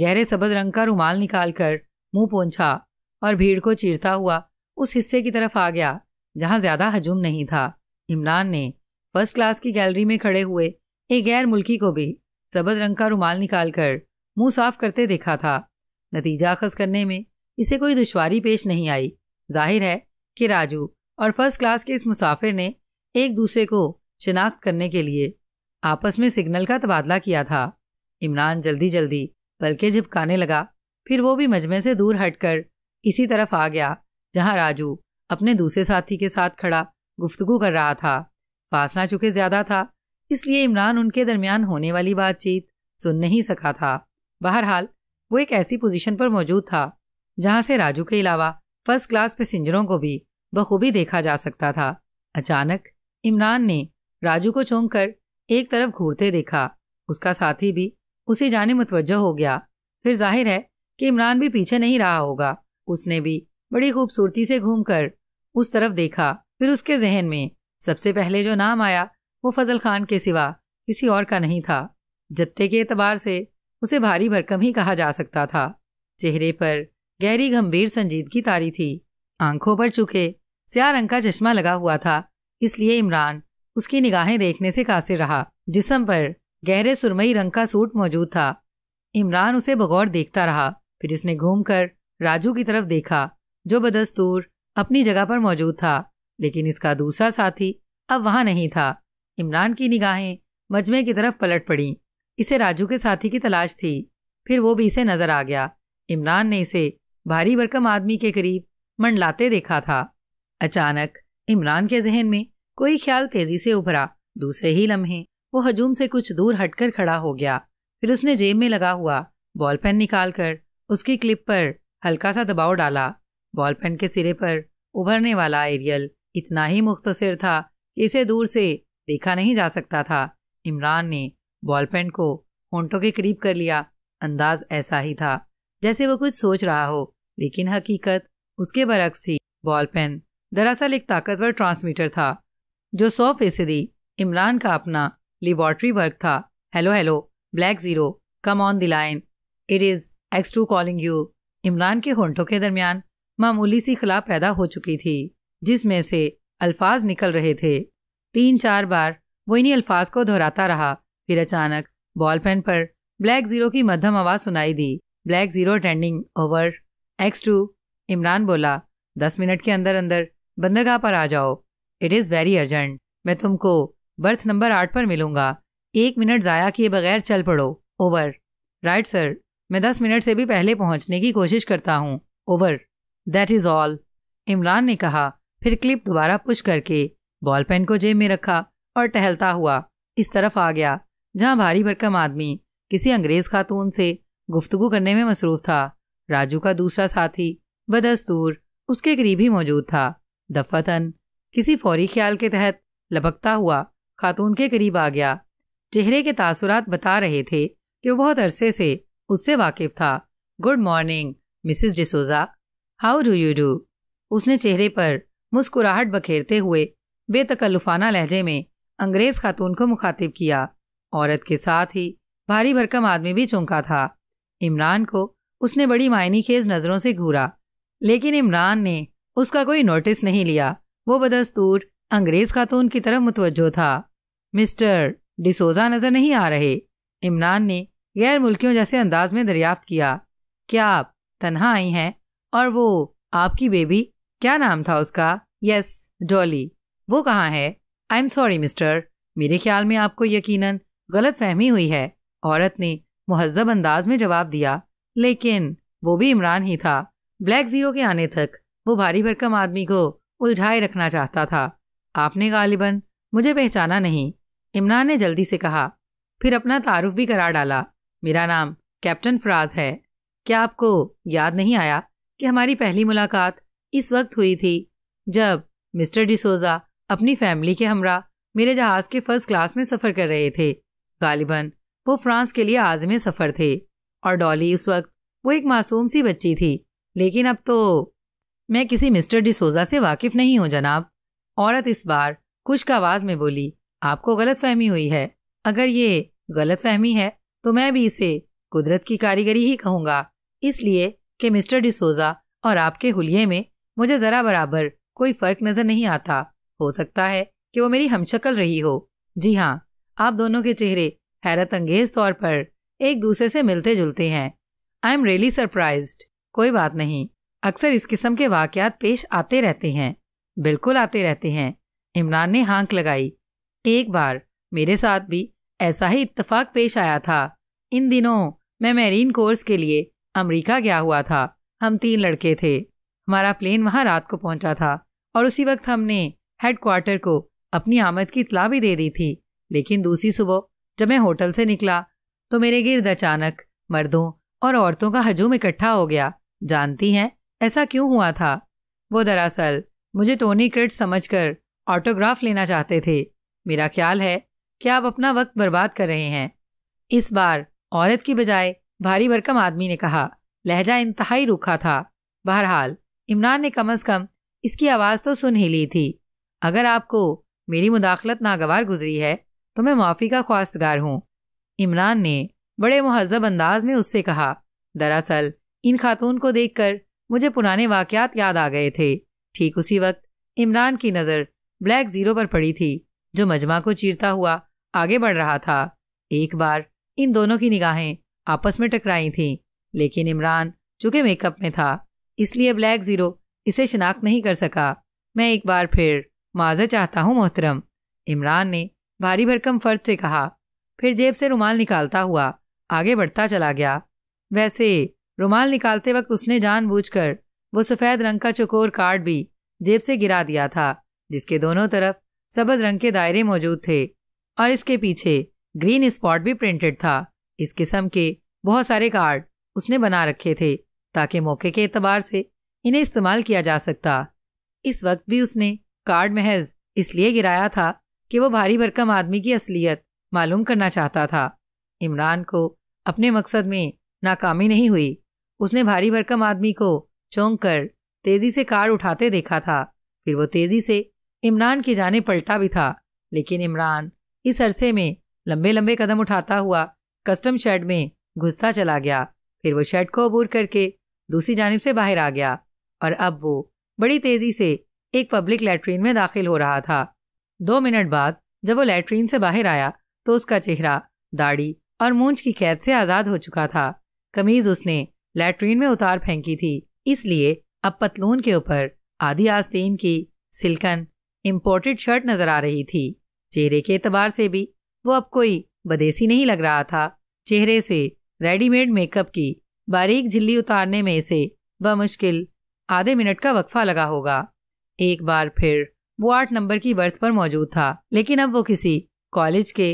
गहरे सबज रंग का रुमाल निकालकर मुंह पोंछा और भीड़ को चीरता हुआ उस हिस्से की तरफ आ गया जहां ज्यादा हजूम नहीं था इमरान ने फर्स्ट क्लास की गैलरी में खड़े हुए एक गैर मुल्की को भी सबज रंग का रुमाल निकालकर मुंह साफ करते देखा था नतीजा अखज करने में इसे कोई दुश्वारी पेश नहीं आई जाहिर है कि राजू और फर्स्ट क्लास के इस मुसाफिर ने एक दूसरे को शिनाख्त करने के लिए आपस में सिग्नल का तबादला किया था इमरान जल्दी जल्दी पलके झिपकाने लगा फिर वो भी मजमे से दूर हटकर इसी तरफ आ गया जहां राजू अपने दूसरे साथी के साथ खड़ा गुफ्तगु कर रहा था फासला चुके ज्यादा था इसलिए इमरान उनके दरमियान होने वाली बातचीत सुन नहीं सका था बहरहाल वो एक ऐसी पोजीशन पर मौजूद था जहां से राजू के अलावा फर्स्ट क्लास पैसेंजरों को भी बखूबी देखा जा सकता था अचानक इमरान ने राजू को चौंक कर एक तरफ घूरते देखा उसका साथी भी उसी जाने मुतवजह हो गया फिर जाहिर है कि इमरान भी पीछे नहीं रहा होगा उसने भी बड़ी खूबसूरती से घूमकर उस तरफ देखा फिर उसके जहन में सबसे पहले जो नाम आया वो फजल खान के सिवा किसी और का नहीं था जत्ते के एतबार से उसे भारी भरकम ही कहा जा सकता था चेहरे पर गहरी गंभीर संजीदगी तारी थी आंखों पर चुके स्या रंग का चश्मा लगा हुआ था इसलिए इमरान उसकी निगाहें देखने से कासिर रहा जिसम पर गहरे सुरमई रंग का सूट मौजूद था इमरान उसे बगौर देखता रहा फिर इसने घूमकर राजू की तरफ देखा जो बदस्तूर अपनी जगह पर मौजूद था लेकिन इसका दूसरा साथी अब वहां नहीं था इमरान की निगाहें मजमे की तरफ पलट पड़ी इसे राजू के साथी की तलाश थी फिर वो भी इसे नजर आ गया इमरान ने इसे भारी भरकम आदमी के करीब मंडलाते देखा था अचानक इमरान के जहन में कोई ख्याल तेजी से उभरा दूसरे ही लम्हे वो हजूम से कुछ दूर हटकर खड़ा हो गया फिर उसने जेब में लगा हुआ बॉल पेन निकालकर उसकी क्लिप पर हल्का सा दबाव डाला बॉल पेन के सिरे पर उभरने वाला एरियल इतना ही मुख्तसर था कि इसे दूर से देखा नहीं जा सकता था इमरान ने बॉल पेन को होंटों के करीब कर लिया अंदाज ऐसा ही था जैसे वो कुछ सोच रहा हो लेकिन हकीकत उसके बरक्स थी बॉल पेन दरअसल एक ताकतवर ट्रांसमीटर था जो सौ फीसदी इमरान का अपना लेबॉर्ट्री वर्क था hello hello black zero come on the line it is X two calling you Imran के होंठों के दरमियान मामूली सी खला पैदा हो चुकी थी जिसमें से अल्फाज निकल रहे थे तीन चार बार वो इन्हीं अल्फाज को दोहराता रहा फिर अचानक बॉल पेन पर ब्लैक जीरो की मध्यम आवाज सुनाई दी black zero trending over X two Imran बोला दस मिनट के अंदर अंदर बंदरगाह पर आ जाओ इट इज़ वेरी अर्जेंट मैं तुमको बर्थ नंबर आठ पर मिलूंगा एक मिनट ज़ाया किए बगैर चल पड़ो ओवर राइट सर मैं दस मिनट से भी पहले पहुंचने की कोशिश करता हूँ over that is all Imran ने कहा फिर क्लिप दोबारा पुश करके बॉल पेन को जेब में रखा और टहलता हुआ इस तरफ आ गया जहाँ भारी भरकम आदमी किसी अंग्रेज खातून से गुफ्तगु करने में मसरूफ था राजू का दूसरा साथी बदस्तूर उसके करीब ही मौजूद था दफतन किसी फौरी ख्याल के तहत लपकता हुआ खातून के करीब आ गया चेहरे के तासुरात बता रहे थे कि वो बहुत अरसे से उससे वाकिफ था good morning Mrs D'Souza how do you do उसने चेहरे पर मुस्कुराहट बखेरते हुए बेतकल्लुफाना लहजे में अंग्रेज खातून को मुखातिब किया औरत के साथ ही भारी भरकम आदमी भी चौंका था इमरान को उसने बड़ी मायनी खेज नज़रों से घूरा लेकिन इमरान ने उसका कोई नोटिस नहीं लिया वो बदस्तूर अंग्रेज खातून की तरफ मुतवजो था मिस्टर डिसोजा नजर नहीं आ रहे इमरान ने गैर मुल्कियों जैसे अंदाज में दरियाफ्त किया क्या आप तनहा आई हैं और वो आपकी बेबी क्या नाम था उसका यस डॉली वो कहाँ है आई एम सॉरी मिस्टर मेरे ख्याल में आपको यकीनन गलत फहमी हुई है औरत ने महजब अंदाज में जवाब दिया लेकिन वो भी इमरान ही था ब्लैक जीरो के आने तक वो भारी भरकम आदमी को उलझाए रखना चाहता था आपने गालिबन मुझे पहचाना नहीं इमरान ने जल्दी से कहा फिर अपना तारुफ भी करा डाला मेरा नाम कैप्टन फराज है क्या आपको याद नहीं आया कि हमारी पहली मुलाकात इस वक्त हुई थी जब मिस्टर डिसोजा अपनी फैमिली के हमरा मेरे जहाज के फर्स्ट क्लास में सफर कर रहे थे गालिबन वो फ्रांस के लिए आजमे सफर थे और डॉली उस वक्त वो एक मासूम सी बच्ची थी लेकिन अब तो मैं किसी मिस्टर डिसोजा से वाकिफ नहीं हूँ जनाब औरत इस बार खुश्क आवाज में बोली आपको गलत फहमी हुई है अगर ये गलत फहमी है तो मैं भी इसे कुदरत की कारीगरी ही कहूंगा इसलिए कि मिस्टर डिसोजा और आपके हुलिये में मुझे ज़रा बराबर कोई फर्क नज़र नहीं आता हो सकता है कि वो मेरी हमशक्ल रही हो जी हाँ आप दोनों के चेहरे हैरत अंगेज तौर पर एक दूसरे से मिलते जुलते हैं आई एम रियली सरप्राइज कोई बात नहीं अक्सर इस किस्म के वाकयात पेश आते रहते हैं बिल्कुल आते रहते हैं इमरान ने हाँक लगाई एक बार मेरे साथ भी ऐसा ही इतफाक पेश आया था इन दिनों मैं मैरीन कोर्स के लिए अमेरिका गया हुआ था हम तीन लड़के थे हमारा प्लेन वहाँ रात को पहुंचा था और उसी वक्त हमने हेडक्वार्टर को अपनी आमद की इतला भी दे दी थी लेकिन दूसरी सुबह जब मैं होटल से निकला तो मेरे गिर्द अचानक मर्दों और औरतों का हजूम इकट्ठा हो गया जानती हैं ऐसा क्यों हुआ था वो दरअसल मुझे टोनी क्रिट समझकर ऑटोग्राफ लेना चाहते थे मेरा ख्याल है कि आप अपना वक्त बर्बाद कर रहे हैं इस बार औरत की बजाय भारी भरकम आदमी ने कहा लहजा इंतहाई रूखा था बहरहाल इमरान ने कम अज कम इसकी आवाज़ तो सुन ही ली थी अगर आपको मेरी मुदाखलत नागवार गुजरी है तो मैं माफ़ी का ख्वास्तगार हूँ इमरान ने बड़े महजब अंदाज में उससे कहा दरअसल इन खातून को देखकर मुझे पुराने वाकयात याद आ गए थे ठीक उसी वक्त इमरान की नज़र ब्लैक ज़ीरो पर पड़ी थी जो मजमा को चीरता हुआ आगे बढ़ रहा था एक बार इन दोनों की निगाहें आपस में टकराई थी लेकिन इमरान चूंकि मेकअप में था इसलिए ब्लैक ज़ीरो इसे शिनाख्त नहीं कर सका मैं एक बार फिर माजर चाहता हूँ मोहतरम इमरान ने भारी भरकम फर्द से कहा फिर जेब से रुमाल निकालता हुआ आगे बढ़ता चला गया वैसे रुमाल निकालते वक्त उसने जानबूझकर वो सफ़ेद रंग का चकोर कार्ड भी जेब से गिरा दिया था जिसके दोनों तरफ सबज रंग के दायरे मौजूद थे और इसके पीछे ग्रीन स्पॉट भी प्रिंटेड था इस किस्म के बहुत सारे कार्ड उसने बना रखे थे ताकि मौके के एतबार से इन्हें इस्तेमाल किया जा सकता इस वक्त भी उसने कार्ड महज इसलिए गिराया था कि वो भारी भरकम आदमी की असलियत मालूम करना चाहता था इमरान को अपने मकसद में नाकामी नहीं हुई उसने भारी भरकम आदमी को चौंक कर तेजी से कार उठाते देखा था फिर वो तेजी से इमरान की जाने पलटा भी था लेकिन इमरान इस अरसे में लंबे लंबे कदम उठाता हुआ कस्टम शेड में घुसता चला गया फिर वो शेड को अबूर करके दूसरी जानब से बाहर आ गया और अब वो बड़ी तेजी से एक पब्लिक लेटरीन में दाखिल हो रहा था दो मिनट बाद जब वो लेटरीन से बाहर आया तो उसका चेहरा दाढ़ी और मूंछ की कैद से आज़ाद हो चुका था कमीज उसने लेटरीन में उतार फेंकी थी इसलिए अब पतलून के ऊपर आधी आस्तीन की सिल्कन इम्पोर्टेड शर्ट नजर आ रही थी चेहरे के एतबार से भी वो अब कोई बदेसी नहीं लग रहा था चेहरे से रेडीमेड मेकअप की बारीक झिल्ली उतारने में से बमुश्किल आधे मिनट का वक्फा लगा होगा एक बार फिर वो आठ नंबर की बर्थ पर मौजूद था लेकिन अब वो किसी कॉलेज के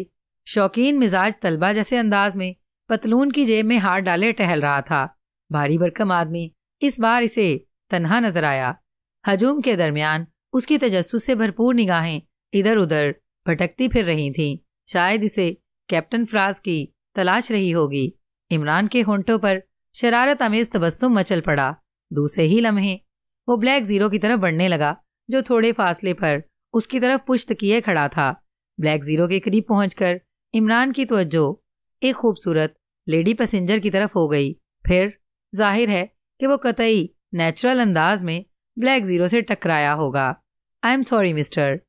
शौकीन मिजाज तलबा जैसे अंदाज में पतलून की जेब में हाथ डाले टहल रहा था भारी भरकम आदमी इस बार इसे तनहा नजर आया हजूम के दरमियान उसकी तजस्सुस से भरपूर निगाहें इधर उधर भटकती फिर रही थीं शायद इसे कैप्टन फ्राज की तलाश रही होगी इमरान के होंठों पर शरारत अमेज तबस्सुम मचल पड़ा दूसरे ही लम्हे वो ब्लैक जीरो की तरफ बढ़ने लगा जो थोड़े फासले पर उसकी तरफ पुश्त किए खड़ा था ब्लैक जीरो के करीब पहुंचकर इमरान की तवज्जो एक खूबसूरत लेडी पैसेंजर की तरफ हो गई फिर जाहिर है कि वो कतई नेचुरल अंदाज में ब्लैक जीरो से टकराया होगा I am sorry mister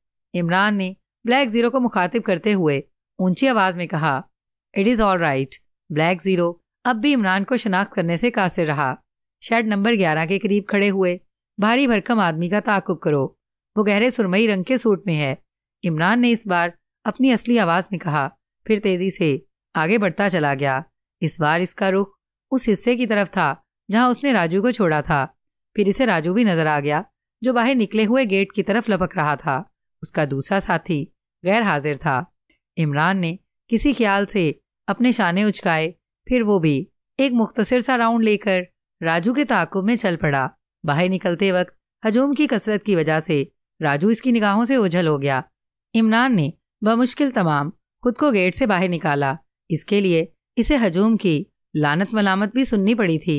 Imran ने ब्लैक जीरो को मुखातिब करते हुए ऊंची आवाज में कहा it is all right black zero अब भी इमरान को शनाख्त करने से कासिर रहा शेड नंबर ग्यारह के करीब खड़े हुए भारी भरकम आदमी का ताकुब करो वो गहरे सुरमई रंग के सूट में है इमरान ने इस बार अपनी असली आवाज में कहा फिर तेजी से आगे बढ़ता चला गया इस बार इसका रुख उस हिस्से की तरफ था जहां उसने राजू को छोड़ा था फिर इसे राजू भी नजर आ गया जो बाहर निकले हुए गेट की तरफ लपक रहा था उसका दूसरा साथी गैर हाजिर था इमरान ने किसी ख्याल से अपने शाने उचकाए फिर वो भी एक मुख्तसर सा राउंड लेकर राजू के ताकुब में चल पड़ा बाहर निकलते वक्त हजूम की कसरत की वजह से राजू इसकी निगाहों से ओझल हो गया इमरान ने बमुश्किल तमाम खुद को गेट से बाहर निकाला इसके लिए इसे हजूम की लानत मलामत भी सुननी पड़ी थी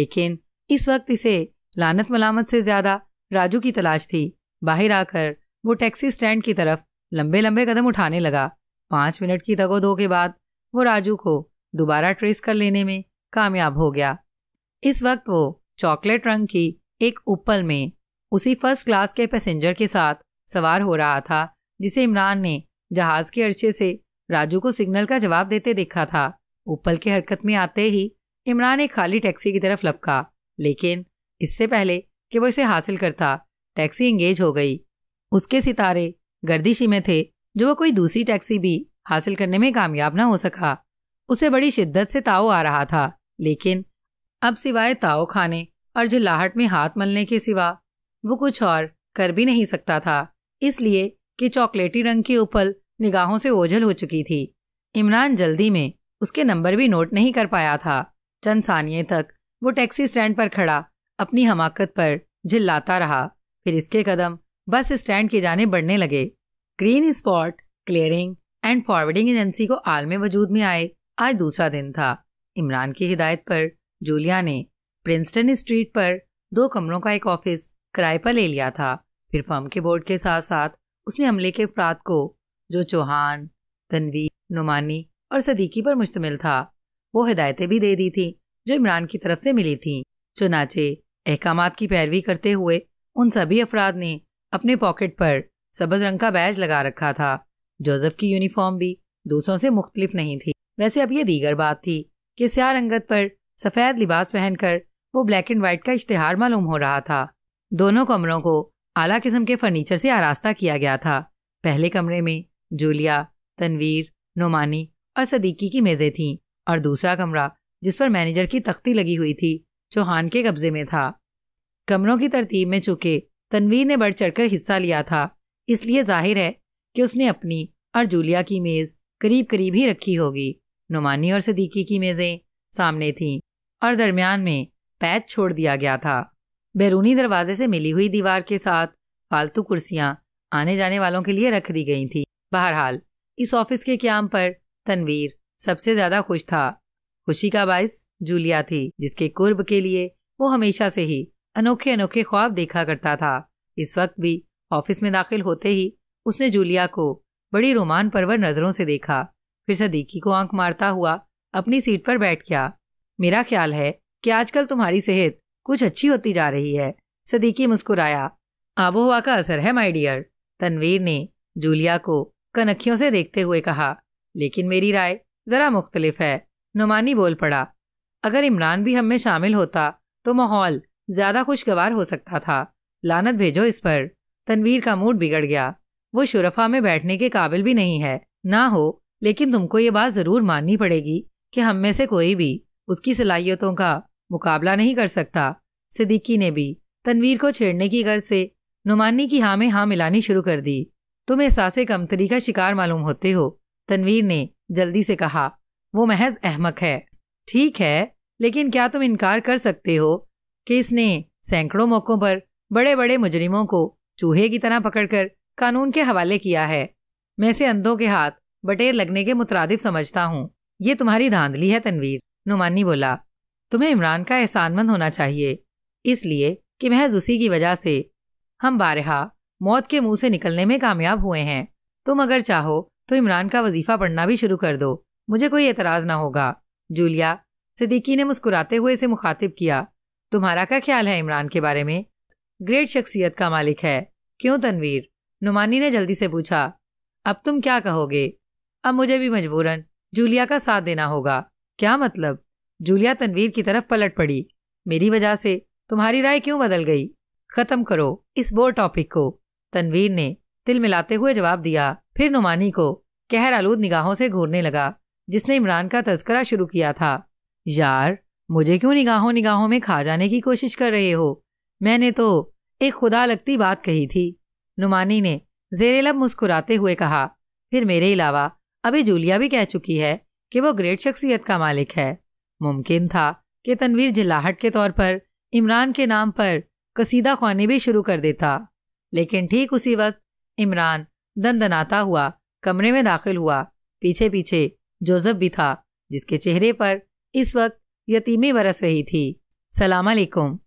लेकिन इस वक्त इसे लानत मलामत से ज्यादा राजू की तलाश थी बाहर आकर वो टैक्सी स्टैंड की तरफ लंबे लंबे कदम उठाने लगा पांच मिनट की दगो दो के बाद वो राजू को दोबारा ट्रेस कर लेने में कामयाब हो गया इस वक्त वो चॉकलेट रंग की एक उपल में उसी फर्स्ट क्लास के पैसेंजर के साथ सवार हो रहा था जिसे इमरान ने जहाज के अर्चे से राजू को सिग्नल का जवाब देते देखा था उपल की हरकत में आते ही इमरान एक खाली टैक्सी की तरफ लपका लेकिन इससे पहले कि वो इसे हासिल करता टैक्सी इंगेज हो गई उसके सितारे गर्दिशी में थे जो वह कोई दूसरी टैक्सी भी हासिल करने में कामयाब ना हो सका उसे बड़ी शिद्दत से ताओ आ रहा था लेकिन अब सिवाय ताओ खाने और झुलाहट में हाथ मलने के सिवा वो कुछ और कर भी नहीं सकता था इसलिए कि चॉकलेटी रंग की उपल निगाहों से ओझल हो चुकी थी इमरान जल्दी में उसके नंबर भी नोट नहीं कर पाया था चंद सानिये तक वो टैक्सी स्टैंड पर खड़ा अपनी हमाकत पर झिल्लाता रहा फिर इसके कदम बस स्टैंड के जाने बढ़ने लगे green spot clearing and forwarding agency को आलम वजूद में आए आज दूसरा दिन था इमरान की हिदायत पर जूलिया ने प्रिंसटन स्ट्रीट पर दो कमरों का एक ऑफिस किराए पर ले लिया था फिर फर्म के बोर्ड के साथ साथ उसने हमले के अफराद को जो चौहान तनवी नुमानी और सदीकी पर मुश्तमिल था वो हिदायतें भी दे दी थी जो इमरान की तरफ से मिली थी चुनाचे अहकाम की पैरवी करते हुए उन सभी अफराद ने अपने पॉकेट पर सबज रंग का बैज लगा रखा था जोसेफ की यूनिफॉर्म भी दूसरों से मुख्तलिफ नहीं थी वैसे अब यह दीगर बात थी कि सिया रंगत पर सफेद लिबास पहनकर वो ब्लैक एंड व्हाइट का इश्तेहार मालूम हो रहा था दोनों कमरों को आला किस्म के फर्नीचर से आरास्ता किया गया था पहले कमरे में जूलिया तनवीर नोमानी और सदीकी की मेजें थीं और दूसरा कमरा जिस पर मैनेजर की तख्ती लगी हुई थी चौहान के कब्जे में था कमरों की तरतीब में चुके तनवीर ने बढ़ चढ़कर हिस्सा लिया था इसलिए जाहिर है कि उसने अपनी और जूलिया की मेज करीब करीब ही रखी होगी नुमानी और सदीकी की मेजें सामने थीं और दरमियान में पैच छोड़ दिया गया था बैरूनी दरवाजे से मिली हुई दीवार के साथ फालतू कुर्सियां आने जाने वालों के लिए रख दी गई थी बहरहाल इस ऑफिस के क्याम पर तनवीर सबसे ज्यादा खुश था खुशी का बायस जूलिया थी जिसके कुर्ब के लिए वो हमेशा से ही अनोखे अनोखे ख्वाब देखा करता था इस वक्त भी ऑफिस में दाखिल होते ही उसने जूलिया को बड़ी रोमान परवर नजरों से देखा फिर सदीकी को आंख मारता हुआ अपनी सीट पर बैठ गया मेरा ख्याल है कि आजकल तुम्हारी सेहत कुछ अच्छी होती जा रही है सदीकी मुस्कुराया आबो हवा का असर है माय डियर तनवीर ने जूलिया को कनखियों से देखते हुए कहा लेकिन मेरी राय जरा मुख्तलिफ है नुमानी बोल पड़ा अगर इमरान भी हम में शामिल होता तो माहौल ज्यादा खुशगवार हो सकता था लानत भेजो इस पर तनवीर का मूड बिगड़ गया वो शुरफा में बैठने के काबिल भी नहीं है ना हो लेकिन तुमको ये बात जरूर माननी पड़ेगी कि हम में से कोई भी उसकी सलाहियतों का मुकाबला नहीं कर सकता सिद्दीकी ने भी तनवीर को छेड़ने की गर्ज से नुमानी की हाँ में हाँ मिलानी शुरू कर दी तुम एहसास कमतरी का शिकार मालूम होते हो तनवीर ने जल्दी से कहा वो महज अहमक है ठीक है लेकिन क्या तुम इनकार कर सकते हो कि इसने सैकड़ों मौकों पर बड़े बड़े मुजरिमों को चूहे की तरह पकड़कर कानून के हवाले किया है मैं से अंधों के हाथ बटेर लगने के मुतरदिफ समझता हूँ ये तुम्हारी धांधली है तनवीर नुमानी बोला तुम्हें इमरान का एहसानमंद होना चाहिए इसलिए कि महज उसी की वजह से हम बारहा मौत के मुंह से निकलने में कामयाब हुए हैं तुम अगर चाहो तो इमरान का वजीफा पढ़ना भी शुरू कर दो मुझे कोई एतराज ना होगा जूलिया सिद्दीकी ने मुस्कुराते हुए इसे मुखातिब किया तुम्हारा क्या ख्याल है इमरान के बारे में ग्रेट शख्सियत का मालिक है क्यों तनवीर नुमानी ने जल्दी से पूछा अब तुम क्या कहोगे अब मुझे भी मजबूरन जूलिया का साथ देना होगा क्या मतलब जूलिया तनवीर की तरफ पलट पड़ी मेरी वजह से तुम्हारी राय क्यों बदल गई खत्म करो इस बोर टॉपिक को तनवीर ने तिल मिलाते हुए जवाब दिया फिर नुमानी को कहर आलूद निगाहों से घूरने लगा जिसने इमरान का तस्करा शुरू किया था यार मुझे क्यों निगाहों निगाहों में खा जाने की कोशिश कर रहे हो मैंने तो एक खुदा लगती बात कही थी नुमानी ने जेरेलब मुस्कुराते हुए कहा फिर मेरे अलावा अभी जूलिया भी कह चुकी है कि वो ग्रेट शख्सियत का मालिक है मुमकिन था कि तनवीर जिलाहट के तौर पर इमरान के नाम पर कसीदा खानी भी शुरू कर देता लेकिन ठीक उसी वक्त इमरान दंदनाता हुआ कमरे में दाखिल हुआ पीछे पीछे जोजफ भी था जिसके चेहरे पर इस वक्त यतीमी बरस रही थी सलाम अलैकुम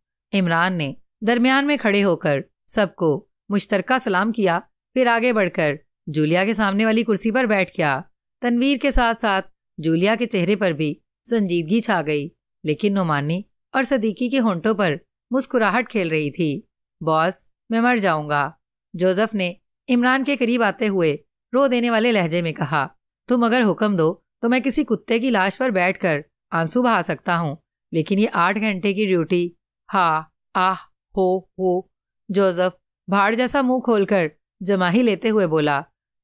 इमरान ने दरमियान में खड़े होकर सबको मुश्तरका सलाम किया फिर आगे बढ़कर जूलिया के सामने वाली कुर्सी पर बैठ गया तनवीर के साथ साथ जूलिया के चेहरे पर भी संजीदगी छा गई लेकिन नुमानी और सदीकी के होंठों पर मुस्कुराहट खेल रही थी बॉस मैं मर जाऊंगा जोसेफ ने इमरान के करीब आते हुए रो देने वाले लहजे में कहा तुम अगर हुक्म दो तो मैं किसी कुत्ते की लाश पर बैठकर आंसू बहा सकता हूँ लेकिन ये आठ घंटे की ड्यूटी हा आह हो हो जोसेफ भाड़ जैसा मुंह खोलकर जमाही लेते हुए बोला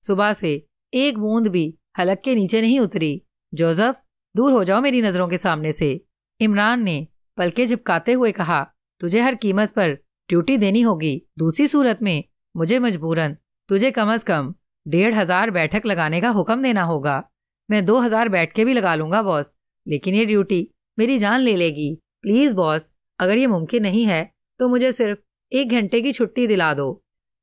सुबह से एक बूंद भी हलक के नीचे नहीं उतरी जोसेफ दूर हो जाओ मेरी नजरों के सामने से इमरान ने पलके झिपकाते हुए कहा तुझे हर कीमत पर ड्यूटी देनी होगी दूसरी सूरत में मुझे मजबूरन तुझे कम अज कम डेढ़ हजार बैठक लगाने का हुक्म देना होगा मैं दो हजार बैठ के भी लगा लूंगा बॉस लेकिन ये ड्यूटी मेरी जान ले लेगी प्लीज बॉस अगर ये मुमकिन नहीं है तो मुझे सिर्फ एक घंटे की छुट्टी दिला दो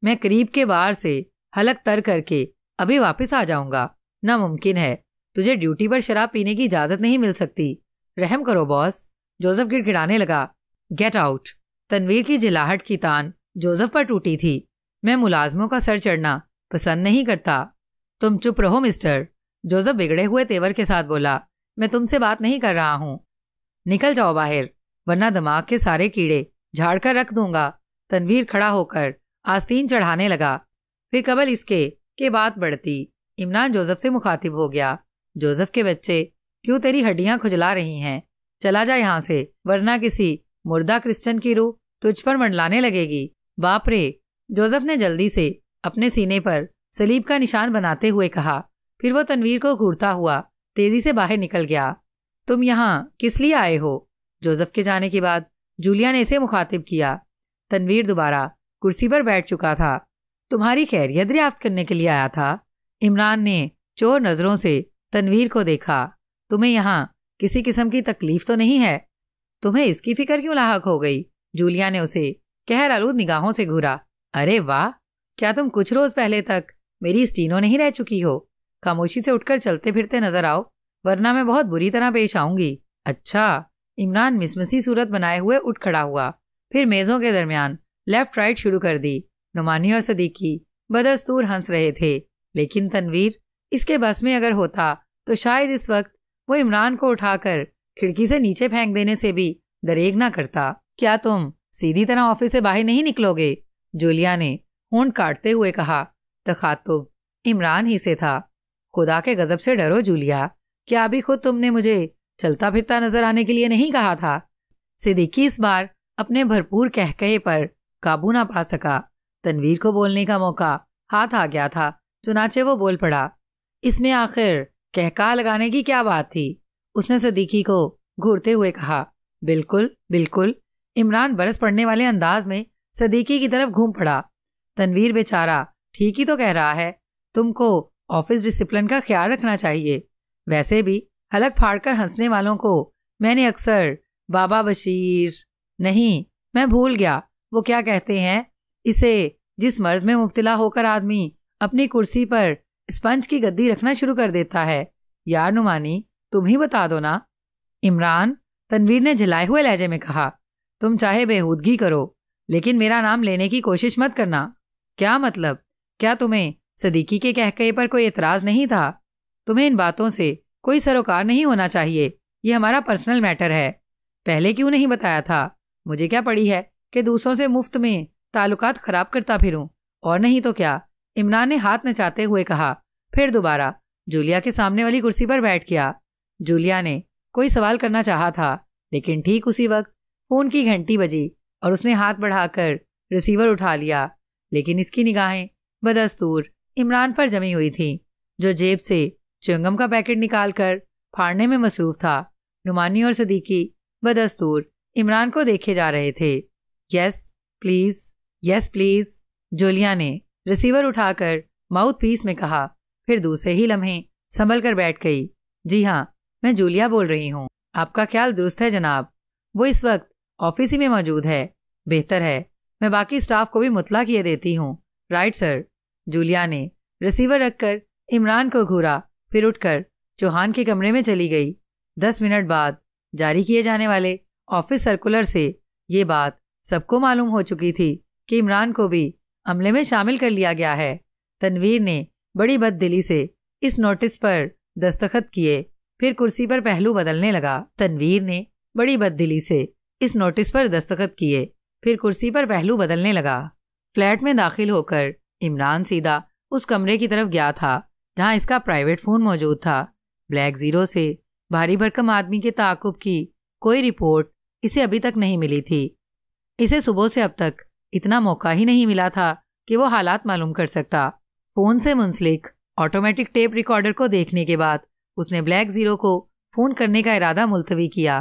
मैं करीब के बार से हलक तर करके अभी वापस आ जाऊंगा नामुमकिन है तुझे ड्यूटी पर शराब पीने की इजाजत नहीं मिल सकती रहम करो बॉस जोसेफ गिड़गिड़ाने लगा गेट आउट तनवीर की जिलाहट की तान जोसेफ पर टूटी थी मैं मुलाजमों का सर चढ़ना पसंद नहीं करता तुम चुप रहो मिस्टर जोसेफ बिगड़े हुए तेवर के साथ बोला मैं तुमसे बात नहीं कर रहा हूँ निकल जाओ बाहर वरना दिमाग के सारे कीड़े झाड़कर रख दूंगा तनवीर खड़ा होकर आस्तीन चढ़ाने लगा फिर कबल इसके के बात बढ़ती इमरान जोजफ से मुखातिब हो गया जोजफ के बच्चे क्यों तेरी हड्डियां खुजला रही हैं चला जा यहाँ से वरना किसी मुर्दा क्रिश्चियन की रूह तुझ पर मंडलाने लगेगी बाप रे जोजफ ने जल्दी से अपने सीने पर सलीब का निशान बनाते हुए कहा फिर वो तनवीर को घूरता हुआ तेजी से बाहर निकल गया तुम यहाँ किस लिए आए हो जोजफ के जाने के बाद जूलिया ने इसे मुखातिब किया तनवीर दोबारा कुर्सी पर बैठ चुका था तुम्हारी खैरियत दरियाफ्त करने के लिए आया था इमरान ने चोर नज़रों से तनवीर को देखा तुम्हें यहाँ किसी किस्म की तकलीफ तो नहीं है तुम्हें इसकी फिक्र क्यों लाक हो गई जूलिया ने उसे कहर आलूद निगाहों से घूरा अरे वाह क्या तुम कुछ रोज पहले तक मेरी स्टीनो नहीं रह चुकी हो खामोशी से उठकर चलते फिरते नजर आओ वरना मैं बहुत बुरी तरह पेश आऊंगी अच्छा इमरान मिसमसी सूरत बनाए हुए उठ खड़ा हुआ फिर मेज़ों के दरमियान लेफ्ट राइट शुरू कर दी नुमानी और सदीकी बदस्तूर हंस रहे थे लेकिन तनवीर इसके बस में अगर होता तो शायद इस वक्त वो इमरान को उठाकर खिड़की से नीचे फेंक देने से भी दरेग ना करता क्या तुम सीधी तरह ऑफिस से बाहर नहीं निकलोगे जूलिया ने होंड काटते हुए कहा तखातुब इमरान ही से था खुदा के गजब से डरो जूलिया क्या अभी खुद तुमने मुझे चलता फिरता नजर आने के लिए नहीं कहा था सिद्दीकी इस बार अपने भरपूर कहकहे पर काबू ना पा सका तनवीर को बोलने का मौका हाथ आ गया था चुनाचे वो बोल पड़ा इसमें आखिर कहका लगाने की क्या बात थी उसने सदीकी को घूरते हुए कहा बिल्कुल बिल्कुल इमरान बरस पड़ने वाले अंदाज में सदीकी की तरफ घूम पड़ा तनवीर बेचारा ठीक ही तो कह रहा है तुमको ऑफिस डिसिप्लिन का ख्याल रखना चाहिए वैसे भी हलक फाड़कर हंसने वालों को मैंने अक्सर बाबा बशीर नहीं मैं भूल गया वो क्या कहते हैं इसे जिस मर्ज में मुब्तला होकर आदमी अपनी कुर्सी पर स्पंज की गद्दी रखना शुरू कर देता है यार नुमानी तुम ही बता दो ना इमरान तनवीर ने जलाए हुए लहजे में कहा तुम चाहे बेहूदगी करो लेकिन मेरा नाम लेने की कोशिश मत करना क्या मतलब क्या तुम्हें सदीकी के कहके पर कोई एतराज़ नहीं था तुम्हें इन बातों से कोई सरोकार नहीं होना चाहिए ये हमारा पर्सनल मैटर है पहले क्यों नहीं बताया था मुझे क्या पड़ी है कि दूसरों से मुफ्त में ताल्लुकात खराब करता फिरूं और नहीं तो क्या इमरान ने हाथ नचाते हुए कहा फिर दोबारा जूलिया के सामने वाली कुर्सी पर बैठ गया जूलिया ने कोई सवाल करना चाहा था लेकिन ठीक उसी वक्त फोन की घंटी बजी और उसने हाथ बढ़ाकर रिसीवर उठा लिया लेकिन इसकी निगाहें बदस्तूर इमरान पर जमी हुई थी जो जेब से चुंगम का पैकेट निकाल कर फाड़ने में मसरूफ था नुमानी और सदीकी बदस्तूर इमरान को देखे जा रहे थे yes please yes please Julia ने रिसीवर उठाकर माउथ पीस में कहा फिर दूसरे ही लम्हे संभल कर बैठ गई जी हाँ मैं जूलिया बोल रही हूँ आपका ख्याल दुरुस्त है जनाब वो इस वक्त ऑफिस ही में मौजूद है बेहतर है मैं बाकी स्टाफ को भी मुतला किए देती हूँ राइट सर जूलिया ने रिसीवर रखकर इमरान को घूरा फिर उठकर चौहान के कमरे में चली गई दस मिनट बाद जारी किए जाने वाले ऑफिस सर्कुलर से ये बात सबको मालूम हो चुकी थी कि इमरान को भी अमले में शामिल कर लिया गया है तनवीर ने बड़ी बद दिली से इस नोटिस पर दस्तखत किए फिर कुर्सी पर पहलू बदलने लगा तनवीर ने बड़ी बद दिली से इस नोटिस पर दस्तखत किए फिर कुर्सी पर पहलू बदलने लगा फ्लैट में दाखिल होकर इमरान सीधा उस कमरे की तरफ गया था जहां इसका प्राइवेट फोन मौजूद था ब्लैक जीरो से भारी भरकम आदमी के ताकुब की कोई रिपोर्ट इसे अभी तक नहीं मिली थी इसे सुबह से अब तक इतना मौका ही नहीं मिला था कि वो हालात मालूम कर सकता फोन से मुंसलिक ऑटोमेटिक टेप रिकॉर्डर को देखने के बाद उसने ब्लैक जीरो को फोन करने का इरादा मुलतवी किया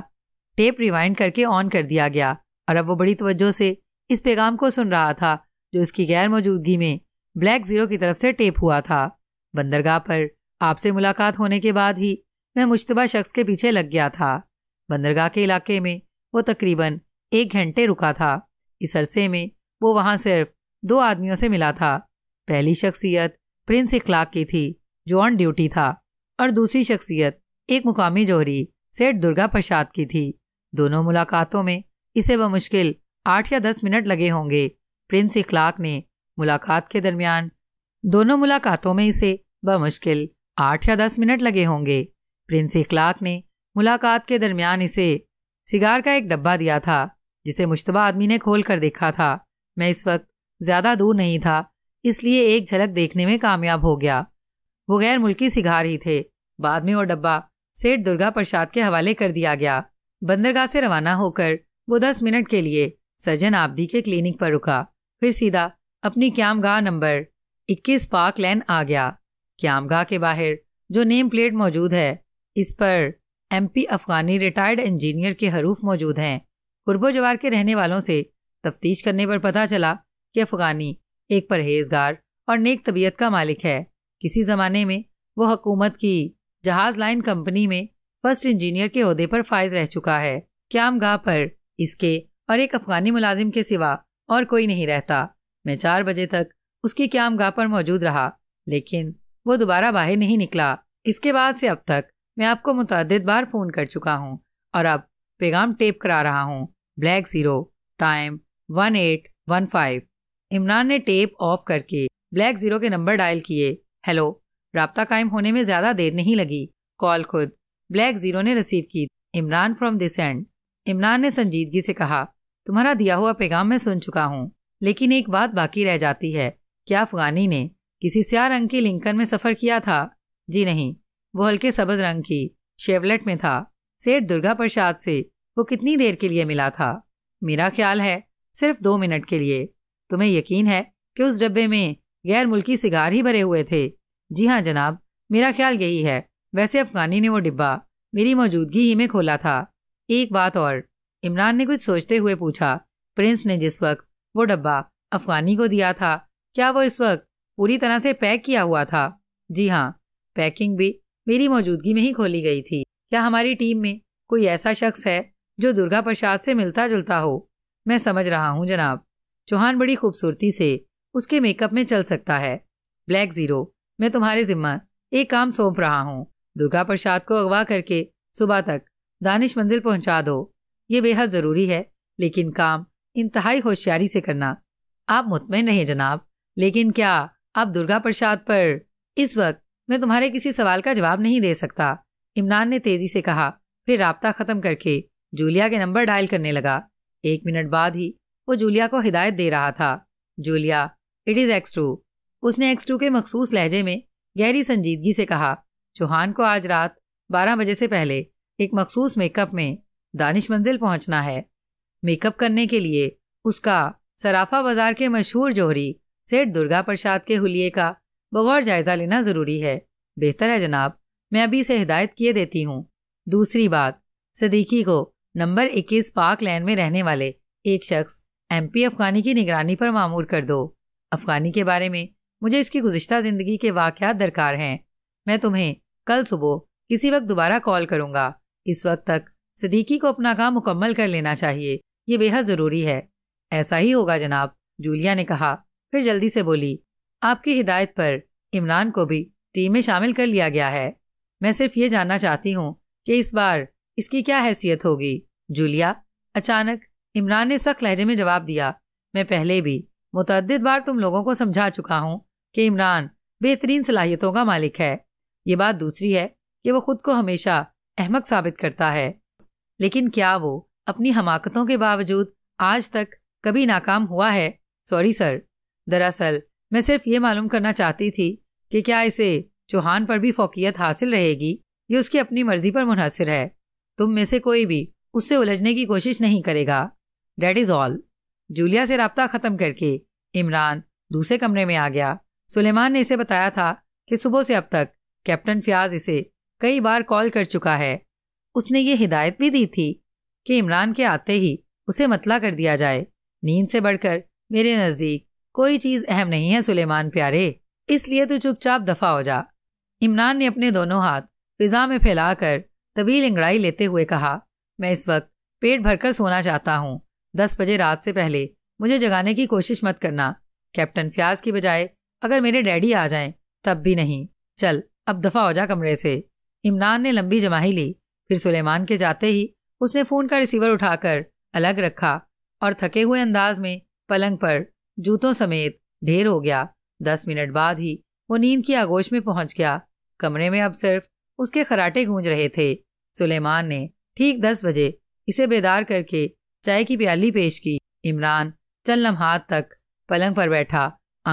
टेप रिवाइंड करके ऑन कर दिया गया और अब वो बड़ी तवज्जो से इस पैगाम को सुन रहा था जो इसकी गैर मौजूदगी में ब्लैक जीरो की तरफ से टेप हुआ था बंदरगाह पर आपसे मुलाकात होने के बाद ही मैं मुश्तबा शख्स के पीछे लग गया था बंदरगाह के इलाके में वो तकरीबन एक घंटे रुका था इस अरसे में वो वहाँ सिर्फ दो आदमियों से मिला था पहली शख्सियत प्रिंस इखलाक की थी जो ऑन ड्यूटी था और दूसरी शख्सियत एक मुकामी जोहरी सेठ दुर्गा प्रसाद की थी दोनों मुलाकातों में इसे मुश्किल आठ या दस मिनट लगे होंगे प्रिंस इखलाक ने मुलाकात के दरमियान दोनों मुलाकातों में इसे बमुश्किल आठ या दस मिनट लगे होंगे प्रिंस इखलाक ने मुलाकात के दरमियान इसे सिगार का एक डब्बा दिया था जिसे मुश्तबा आदमी ने खोल कर देखा था मैं इस वक्त ज़्यादा दूर नहीं था इसलिए एक झलक देखने में कामयाब हो गया वो गैर मुल्की सिगार ही थे बाद में वो डब्बा सेठ दुर्गा प्रसाद के हवाले कर दिया गया बंदरगाह से रवाना होकर वो दस मिनट के लिए सज्जन आबदी के क्लिनिक पर रुका फिर सीधा अपनी क्याम नंबर इक्कीस पार्क लेन आ गया क्यामगा के बाहर जो नेम प्लेट मौजूद है इस पर एमपी अफगानी रिटायर्ड इंजीनियर के हरूफ मौजूद हैं कुर्बो जवार के रहने वालों से तफ्तीश करने पर पता चला कि अफगानी एक परहेजगार और नेक तबीयत का मालिक है किसी ज़माने में वो हकूमत की जहाज लाइन कंपनी में फर्स्ट इंजीनियर के अहदे पर फायज रह चुका है क्याम गाह पर इसके और एक अफगानी मुलाजिम के सिवा और कोई नहीं रहता मैं चार बजे तक उसकी क्याम गाह पर मौजूद रहा लेकिन वो दोबारा बाहर नहीं निकला इसके बाद से अब तक मैं आपको मुतद बार फ़ोन कर चुका हूँ और अब पैगाम टेप करा रहा हूँ black zero time one eight one five Imran ने टेप ऑफ करके ब्लैक ज़ीरो के नंबर डायल किए हेलो रबता कायम होने में ज़्यादा देर नहीं लगी कॉल खुद ब्लैक ज़ीरो ने रिसीव की Imran from this end Imran ने संजीदगी से कहा तुम्हारा दिया हुआ पैगाम मैं सुन चुका हूँ लेकिन एक बात बाकी रह जाती है क्या अफगानी ने किसी स्या रंग की लिंकन में सफ़र किया था जी नहीं वो हल्के सबज रंग की शेवलेट में था सेठ दुर्गा प्रसाद से वो कितनी देर के लिए मिला था मेरा ख्याल है सिर्फ दो मिनट के लिए तुम्हें यकीन है कि उस डब्बे में गैर मुल्की सिगार ही भरे हुए थे जी हाँ जनाब मेरा ख्याल यही है वैसे अफगानी ने वो डिब्बा मेरी मौजूदगी ही में खोला था एक बात और इमरान ने कुछ सोचते हुए पूछा प्रिंस ने जिस वक्त वो डब्बा अफगानी को दिया था क्या वो इस वक्त पूरी तरह से पैक किया हुआ था जी हाँ पैकिंग भी मेरी मौजूदगी में ही खोली गई थी क्या हमारी टीम में कोई ऐसा शख्स है जो दुर्गा प्रसाद से मिलता जुलता हो मैं समझ रहा हूँ जनाब चौहान बड़ी खूबसूरती से उसके मेकअप में चल सकता है ब्लैक जीरो मैं तुम्हारे जिम्मा एक काम सौंप रहा हूँ दुर्गा प्रसाद को अगवा करके सुबह तक दानिश मंजिल पहुँचा दो ये बेहद ज़रूरी है लेकिन काम इंतहाई होशियारी से करना आप मुतमिन रहें जनाब लेकिन क्या अब दुर्गा प्रसाद पर इस वक्त मैं तुम्हारे किसी सवाल का जवाब नहीं दे सकता इमरान ने तेजी से कहा फिर रबता खत्म करके जूलिया के नंबर डायल करने लगा एक मिनट बाद ही वो जूलिया को हिदायत दे रहा था Julia it is X two उसने एक्स टू के मखसूस लहजे में गहरी संजीदगी से कहा चौहान को आज रात बारह बजे से पहले एक मखसूस मेकअप में दानिश मंजिल पहुंचना है मेकअप करने के लिए उसका सराफा बाजार के मशहूर जोहरी सेठ दुर्गा प्रसाद के हुलिये का बगौर जायजा लेना जरूरी है बेहतर है जनाब मैं अभी से हिदायत किए देती हूँ दूसरी बात सदीकी को नंबर 21 पार्क लैंड में रहने वाले एक शख्स एमपी अफगानी की निगरानी पर मामूर कर दो अफगानी के बारे में मुझे इसकी गुजश्ता जिंदगी के वाकत दरकार हैं मैं तुम्हें कल सुबह किसी वक्त दोबारा कॉल करूंगा इस वक्त तक सदीकी को अपना काम मुकम्मल कर लेना चाहिए ये बेहद ज़रूरी है ऐसा ही होगा जनाब जूलिया ने कहा फिर जल्दी से बोली आपकी हिदायत पर इमरान को भी टीम में शामिल कर लिया गया है मैं सिर्फ ये जानना चाहती हूँ कि इस बार इसकी क्या हैसियत होगी जूलिया अचानक इमरान ने सख्त लहजे में जवाब दिया मैं पहले भी मुतद बार तुम लोगों को समझा चुका हूँ कि इमरान बेहतरीन सलाहियतों का मालिक है ये बात दूसरी है कि वो खुद को हमेशा अहमक साबित करता है लेकिन क्या वो अपनी हमाकतों के बावजूद आज तक कभी नाकाम हुआ है सॉरी सर दरअसल मैं सिर्फ ये मालूम करना चाहती थी कि क्या इसे चौहान पर भी फौकियत हासिल रहेगी ये उसकी अपनी मर्जी पर मुनहसर है तुम में से कोई भी उससे उलझने की कोशिश नहीं करेगा डेट इज़ ऑल जूलिया से रबता ख़त्म करके इमरान दूसरे कमरे में आ गया सुलेमान ने इसे बताया था कि सुबह से अब तक कैप्टन फयाज इसे कई बार कॉल कर चुका है उसने ये हिदायत भी दी थी कि इमरान के आते ही उसे मतला कर दिया जाए नींद से बढ़कर मेरे नज़दीक कोई चीज अहम नहीं है सुलेमान प्यारे इसलिए तू चुपचाप दफा हो जा इमरान ने अपने दोनों हाथ फिजा में फैलाकर तवील इंगड़ाई लेते हुए कहा मैं इस वक्त पेट भरकर सोना चाहता हूँ दस बजे रात से पहले मुझे जगाने की कोशिश मत करना कैप्टन फ्याज की बजाय अगर मेरे डैडी आ जाएं तब भी नहीं चल अब दफा हो जा कमरे से इमरान ने लंबी जमाही ली फिर सुलेमान के जाते ही उसने फोन का रिसीवर उठाकर अलग रखा और थके हुए अंदाज में पलंग पर जूतों समेत ढेर हो गया दस मिनट बाद ही वो नींद की आगोश में पहुंच गया कमरे में अब सिर्फ उसके खराटे गूंज रहे थे सुलेमान ने ठीक दस बजे इसे बेदार करके चाय की प्याली पेश की इमरान चल लम्हात तक पलंग पर बैठा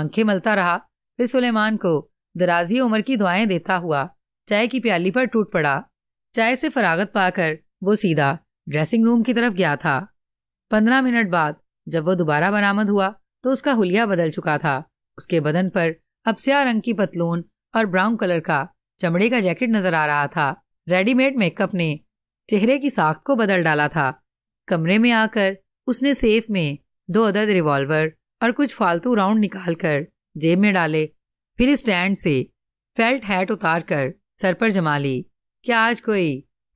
आंखें मलता रहा फिर सुलेमान को दराजी उम्र की दुआएं देता हुआ चाय की प्याली पर टूट पड़ा चाय से फरागत पाकर वो सीधा ड्रेसिंग रूम की तरफ गया था पंद्रह मिनट बाद जब वो दोबारा बरामद हुआ तो उसका हुलिया बदल चुका था उसके बदन पर अब रंग की पतलून और ब्राउन कलर का चमड़े का जैकेट नजर आ रहा था रेडीमेड मेकअप ने चेहरे की साख को बदल डाला था कमरे में आकर उसने सेफ में दो अदद रिवॉल्वर और कुछ फालतू राउंड निकालकर जेब में डाले फिर स्टैंड से फेल्ट हैट उतार कर सर पर जमा ली क्या आज कोई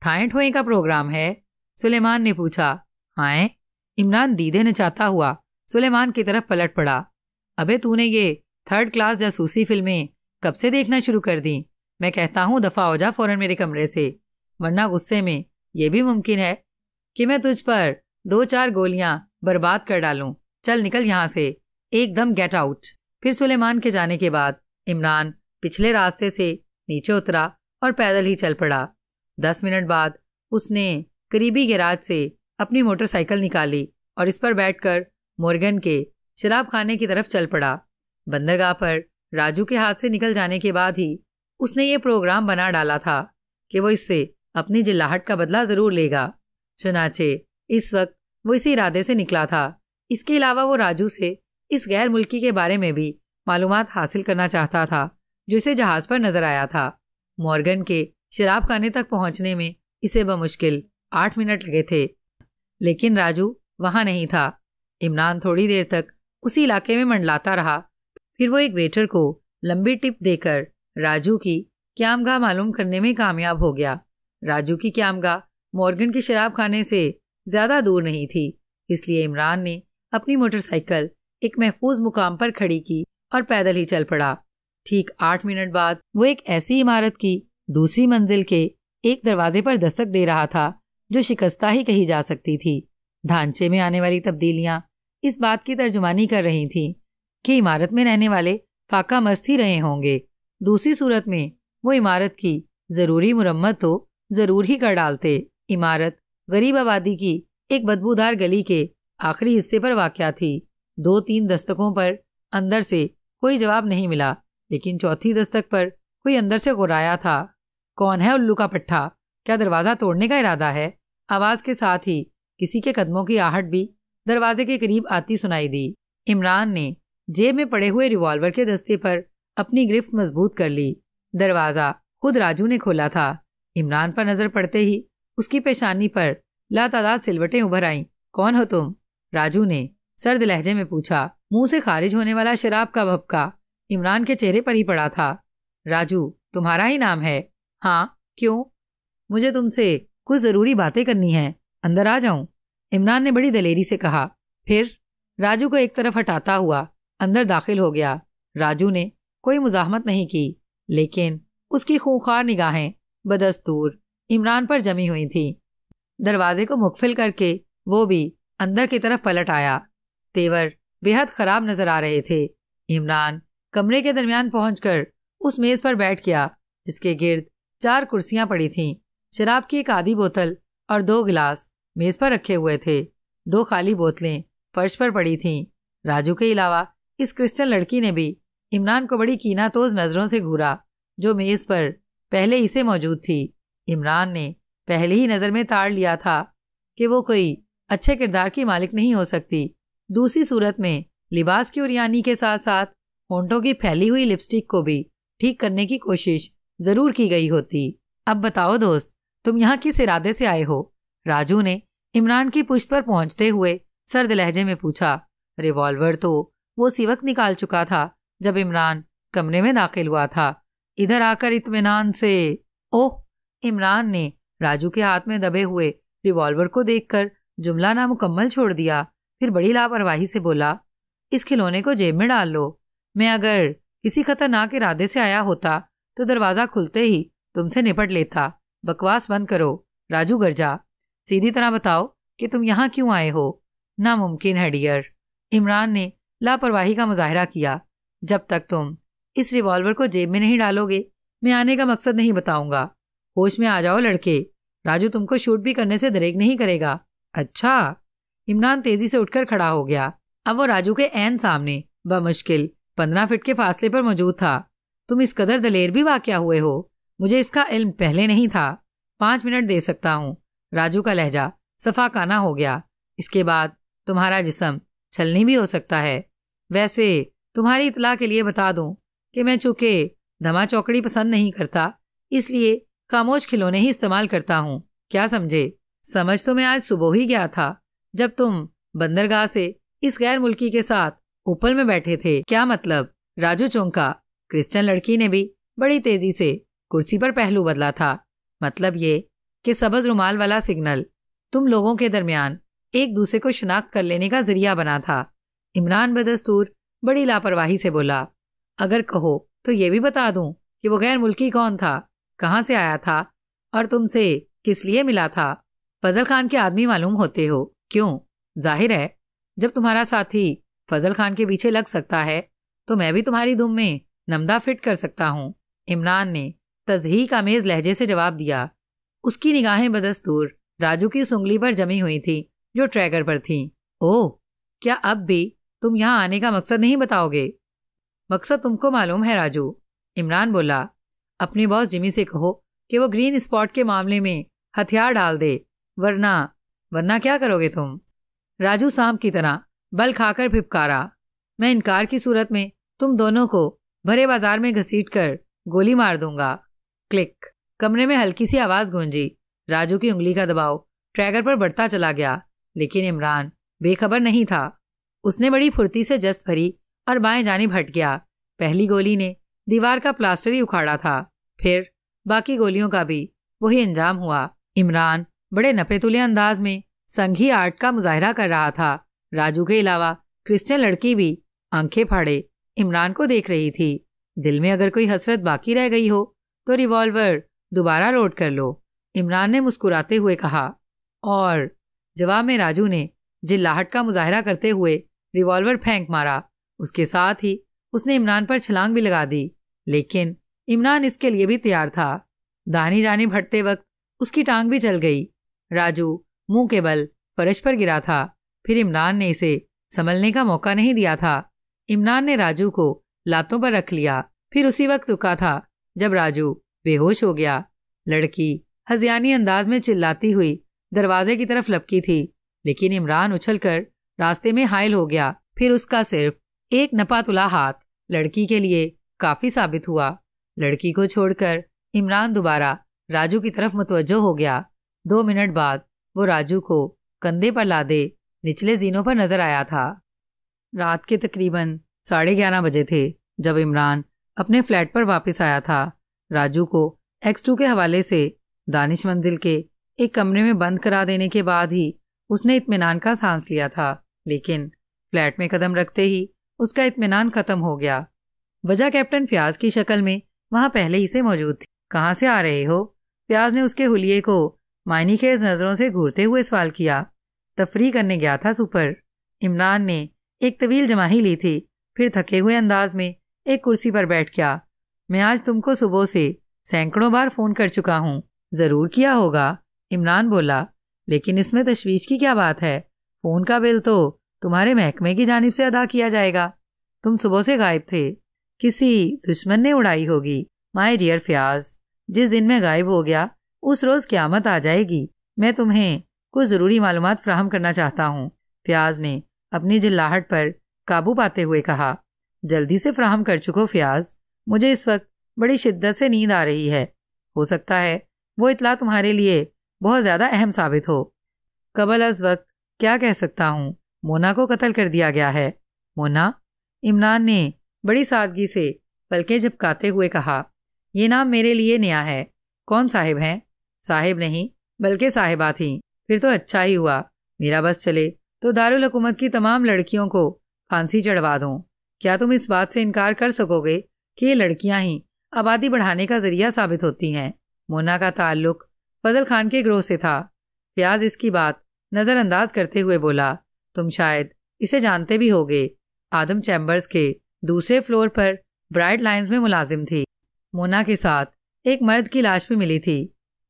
ठाए ठोए का प्रोग्राम है सुलेमान ने पूछा हाँ इमरान दीदे ने चाहता हुआ सुलेमान की तरफ पलट पड़ा अबे तूने ये थर्ड क्लास जासूसी फिल्में कब से देखना शुरू कर दी मैं कहता हूँ दफा हो जा फौरन मेरे कमरे से वरना गुस्से में यह भी मुमकिन है कि मैं तुझ पर दो चार गोलियां बर्बाद कर डालूं चल निकल यहाँ से एकदम गेट आउट फिर सुलेमान के जाने के बाद इमरान पिछले रास्ते से नीचे उतरा और पैदल ही चल पड़ा दस मिनट बाद उसने करीबी गैराज से अपनी मोटरसाइकिल निकाली और इस पर बैठकर मोर्गन के शराब खाने की तरफ चल पड़ा बंदरगाह पर राजू के हाथ से निकल जाने के बाद ही उसने ये प्रोग्राम बना डाला था कि वो इससे अपनी जिलाहट का बदला जरूर लेगा चुनाचे इस वक्त वो इसी इरादे से निकला था इसके अलावा वो राजू से इस गैर मुल्की के बारे में भी मालूम हासिल करना चाहता था जो इसे जहाज पर नजर आया था मॉर्गन के शराब खाने तक पहुंचने में इसे बमुश्किल आठ मिनट लगे थे लेकिन राजू वहां नहीं था इमरान थोड़ी देर तक उसी इलाके में मंडलाता रहा फिर वो एक वेटर को लंबी टिप देकर राजू की क्यामगा मालूम करने में कामयाब हो गया राजू की क्यामगा मॉर्गन की शराब खाने से ज़्यादा दूर नहीं थी इसलिए इमरान ने अपनी मोटरसाइकिल एक महफूज मुकाम पर खड़ी की और पैदल ही चल पड़ा ठीक आठ मिनट बाद वो एक ऐसी इमारत की दूसरी मंजिल के एक दरवाजे पर दस्तक दे रहा था जो शिकस्ता ही कही जा सकती थी ढांचे में आने वाली तब्दीलियां इस बात की तर्जुमानी कर रही थी कि इमारत में रहने वाले फाका मस्त ही रहे होंगे दूसरी सूरत में वो इमारत की ज़रूरी मुरम्मत तो ज़रूर ही कर डालते इमारत गरीब आबादी की एक बदबूदार गली के आखिरी हिस्से पर वाक़ थी दो तीन दस्तकों पर अंदर से कोई जवाब नहीं मिला लेकिन चौथी दस्तक पर कोई अंदर से गुराया था कौन है उल्लू का पट्टा क्या दरवाज़ा तोड़ने का इरादा है आवाज़ के साथ ही किसी के कदमों की आहट भी दरवाजे के करीब आती सुनाई दी इमरान ने जेब में पड़े हुए रिवॉल्वर के दस्ते पर अपनी गिरफ्त मजबूत कर ली दरवाजा खुद राजू ने खोला था इमरान पर नजर पड़ते ही उसकी पेशानी पर लातादाद सिलवटें उभर आईं कौन हो तुम राजू ने सर्द लहजे में पूछा मुंह से खारिज होने वाला शराब का भपका इमरान के चेहरे पर ही पड़ा था राजू तुम्हारा ही नाम है हाँ क्यों मुझे तुमसे कुछ जरूरी बातें करनी है अंदर आ जाऊं इमरान ने बड़ी दलेरी से कहा फिर राजू को एक तरफ हटाता हुआ अंदर दाखिल हो गया राजू ने कोई मुजाहमत नहीं की लेकिन उसकी खूंखार निगाहें बदस्तूर इमरान पर जमी हुई थी दरवाजे को मुखफिल करके वो भी अंदर की तरफ पलट आया तेवर बेहद खराब नजर आ रहे थे इमरान कमरे के दरमियान पहुंचकर उस मेज पर बैठ गया जिसके गिर्द चार कुर्सियां पड़ी थीं शराब की एक आधी बोतल और दो गिलास मेज पर रखे हुए थे दो खाली बोतलें फर्श पर पड़ी थीं राजू के अलावा इस क्रिश्चियन लड़की ने भी इमरान को बड़ी कीनातोज नज़रों से घूरा जो मेज़ पर पहले ही से मौजूद थी इमरान ने पहले ही नज़र में ताड़ लिया था कि वो कोई अच्छे किरदार की मालिक नहीं हो सकती दूसरी सूरत में लिबास की उरियानी के साथ साथ होंठों की फैली हुई लिपस्टिक को भी ठीक करने की कोशिश ज़रूर की गई होती अब बताओ दोस्त तुम यहाँ किस इरादे से आए हो राजू ने इमरान की पुश्त पर पहुंचते हुए सर्द लहजे में पूछा रिवॉल्वर तो वो सिवक निकाल चुका था जब इमरान कमरे में दाखिल हुआ था इधर आकर इतमान से ओह इमरान ने राजू के हाथ में दबे हुए रिवॉल्वर को देखकर जुमला नामुकम्मल छोड़ दिया फिर बड़ी लापरवाही से बोला इस खिलौने को जेब में डाल लो मैं अगर किसी खतरनाक इरादे से आया होता तो दरवाजा खुलते ही तुमसे निपट लेता बकवास बंद करो राजू गर्जा सीधी तरह बताओ कि तुम यहाँ क्यों आए हो नामुमकिन है डियर इमरान ने लापरवाही का मुजाहरा किया जब तक तुम इस रिवॉल्वर को जेब में नहीं डालोगे मैं आने का मकसद नहीं बताऊंगा होश में आ जाओ लड़के राजू तुमको शूट भी करने से दरेग नहीं करेगा अच्छा इमरान तेजी से उठकर खड़ा हो गया अब वो राजू के एन सामने बमुश्किल पंद्रह फिट के फासले पर मौजूद था तुम इस कदर दलेर भी वाक्य हुए हो मुझे इसका इल्म पहले नहीं था पाँच मिनट दे सकता हूँ राजू का लहजा सफाकाना हो गया इसके बाद तुम्हारा जिसम छलनी भी हो सकता है वैसे तुम्हारी इतला के लिए बता दूं कि मैं चूंकि धमा चौकड़ी पसंद नहीं करता इसलिए खामोश खिलौने ही इस्तेमाल करता हूँ क्या समझे समझ तो मैं आज सुबह ही गया था जब तुम बंदरगाह से इस गैर मुल्की के साथ उपल में बैठे थे क्या मतलब राजू चौंका क्रिश्चियन लड़की ने भी बड़ी तेजी से कुर्सी पर पहलू बदला था मतलब ये कि सबज रुमाल वाला सिग्नल तुम लोगों के दरमियान एक दूसरे को शनाख्त कर लेने का जरिया बना था इमरान बदस्तूर बड़ी लापरवाही से बोला अगर कहो तो ये भी बता दूं कि वो गैर मुल्की कौन था कहाँ से आया था और तुमसे किस लिए मिला था फजल खान के आदमी मालूम होते हो क्यों जाहिर है जब तुम्हारा साथी फजल खान के पीछे लग सकता है तो मैं भी तुम्हारी दुम में नमदा फिट कर सकता हूँ इमरान ने तजही का मेज लहजे से जवाब दिया उसकी निगाहें बदस्तूर राजू की सुंगली पर जमी हुई थी जो ट्रैकर पर थी ओ क्या अब भी तुम यहाँ आने का मकसद नहीं बताओगे मकसद तुमको मालूम है राजू इमरान बोला अपने बॉस जिमी से कहो कि वो ग्रीन स्पॉट के मामले में हथियार डाल दे वरना वरना क्या करोगे तुम राजू सांप की तरह बल खाकर फिपकारा मैं इनकार की सूरत में तुम दोनों को भरे बाजार में घसीट कर गोली मार दूंगा क्लिक कमरे में हल्की सी आवाज गूंजी राजू की उंगली का दबाव ट्रैगर पर बढ़ता चला गया लेकिन इमरान बेखबर नहीं था उसने बड़ी फुर्ती से जस्त भरी और बाएं जानी भट गया पहली गोली ने दीवार का प्लास्टर ही उखाड़ा था फिर बाकी गोलियों का भी वही अंजाम हुआ इमरान बड़े नपेतुले अंदाज में संघी आर्ट का मुजाहरा कर रहा था राजू के अलावा क्रिश्चियन लड़की भी आंखें फाड़े इमरान को देख रही थी दिल में अगर कोई हसरत बाकी रह गई हो तो रिवॉल्वर दोबारा लोड कर लो इमरान ने मुस्कुराते हुए कहा और जवाब में राजू ने जिल्लाहट का मुजाहरा करते हुए रिवॉल्वर फेंक मारा उसके साथ ही उसने इमरान पर छलांग भी लगा दी लेकिन इमरान इसके लिए भी तैयार था दानी जानी भटते वक्त उसकी टांग भी चल गई राजू मुंह के बल फर्श पर गिरा था फिर इमरान ने इसे संभलने का मौका नहीं दिया था इमरान ने राजू को लातों पर रख लिया फिर उसी वक्त रुका था जब राजू बेहोश हो गया लड़की हजियानी अंदाज में चिल्लाती हुई दरवाजे की तरफ लपकी थी लेकिन इमरान उछलकर रास्ते में हायल हो गया फिर उसका सिर्फ एक नपातुला हाथ लड़की के लिए काफी साबित हुआ लड़की को छोड़कर इमरान दोबारा राजू की तरफ मुतवजो हो गया दो मिनट बाद वो राजू को कंधे पर लादे निचले जीनों पर नजर आया था रात के तकरीबन साढ़े ग्यारह बजे थे जब इमरान अपने फ्लैट पर वापस आया था राजू को टू के हवाले से दानिश मंजिल के एक कमरे में बंद करा देने के बाद ही उसने इतमान का सांस लिया था लेकिन फ्लैट में कदम रखते ही उसका इतमान खत्म हो गया वजह कैप्टन प्याज की शक्ल में वहां पहले ही से मौजूद थी कहाँ से आ रहे हो प्याज ने उसके हुलिये को मायनी खेज नज़रों से घूरते हुए सवाल किया तफरी करने गया था सुपर इमरान ने एक तवील जमाही ली थी फिर थके हुए अंदाज में एक कुर्सी पर बैठ गया मैं आज तुमको सुबह से सैकड़ों बार फ़ोन कर चुका हूँ ज़रूर किया होगा इमरान बोला लेकिन इसमें तशवीश की क्या बात है फ़ोन का बिल तो तुम्हारे महकमे की जानब से अदा किया जाएगा तुम सुबह से गायब थे किसी दुश्मन ने उड़ाई होगी माई डियर फ्याज जिस दिन मैं गायब हो गया उस रोज़ क्यामत आ जाएगी मैं तुम्हें कुछ ज़रूरी मालूम फ्राहम करना चाहता हूँ फ्याज ने अपनी जिल्लाहट पर काबू पाते हुए कहा जल्दी से फ्राहम कर चुको फ्याज मुझे इस वक्त बड़ी शिद्दत से नींद आ रही है हो सकता है वो इतला तुम्हारे लिए बहुत ज़्यादा अहम साबित हो कबल अज वक्त क्या कह सकता हूँ मोना को कत्ल कर दिया गया है मोना इमरान ने बड़ी सादगी से पलके झपकाते हुए कहा ये नाम मेरे लिए नया है कौन साहिब हैं साहिब नहीं बल्कि साहिबा थी फिर तो अच्छा ही हुआ मेरा बस चले तो दारुल हुकूमत की तमाम लड़कियों को फांसी चढ़वा दूं क्या तुम इस बात से इनकार कर सकोगे कि लड़कियां ही आबादी बढ़ाने का जरिया साबित होती हैं मोना का ताल्लुक फजल खान के ग्रोह से था प्याज इसकी बात नज़रअंदाज करते हुए बोला तुम शायद इसे जानते भी होगे आदम चैम्बर्स के दूसरे फ्लोर पर ब्राइट लाइन्स में मुलाजिम थी मोना के साथ एक मर्द की लाश भी मिली थी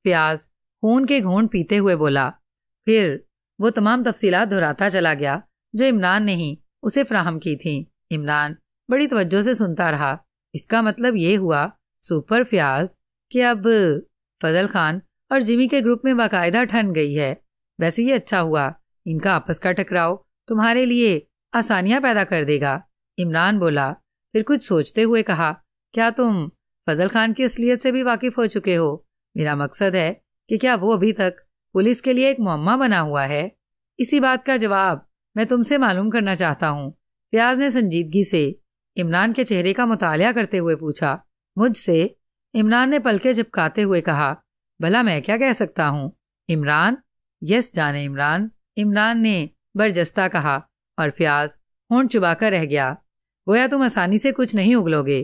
प्याज खून के घूंट पीते हुए बोला फिर वो तमाम तफसीलात दोहराता चला गया जो इमरान ने ही उसे फ्राहम की थी इमरान बड़ी तवज्जो से सुनता रहा इसका मतलब ये हुआ सुपर फ्याज कि अब फजल खान और जिमी के ग्रुप में बाकायदा ठन गई है वैसे ही अच्छा हुआ इनका आपस का टकराव तुम्हारे लिए आसानियां पैदा कर देगा इमरान बोला फिर कुछ सोचते हुए कहा क्या तुम फजल खान की असलियत से भी वाकिफ हो चुके हो मेरा मकसद है कि क्या वो अभी तक पुलिस के लिए एक मम्मा बना हुआ है इसी बात का जवाब मैं तुमसे मालूम करना चाहता हूँ प्याज ने संजीदगी से इमरान के चेहरे का मुतालिया करते हुए पूछा मुझसे इमरान ने पलके झपकाते हुए कहा भला मैं क्या कह सकता हूँ इमरान यस जाने इमरान इमरान ने बरजस्ता कहा और फ्याज चुबा चुबाकर रह गया गोया तुम आसानी से कुछ नहीं उगलोगे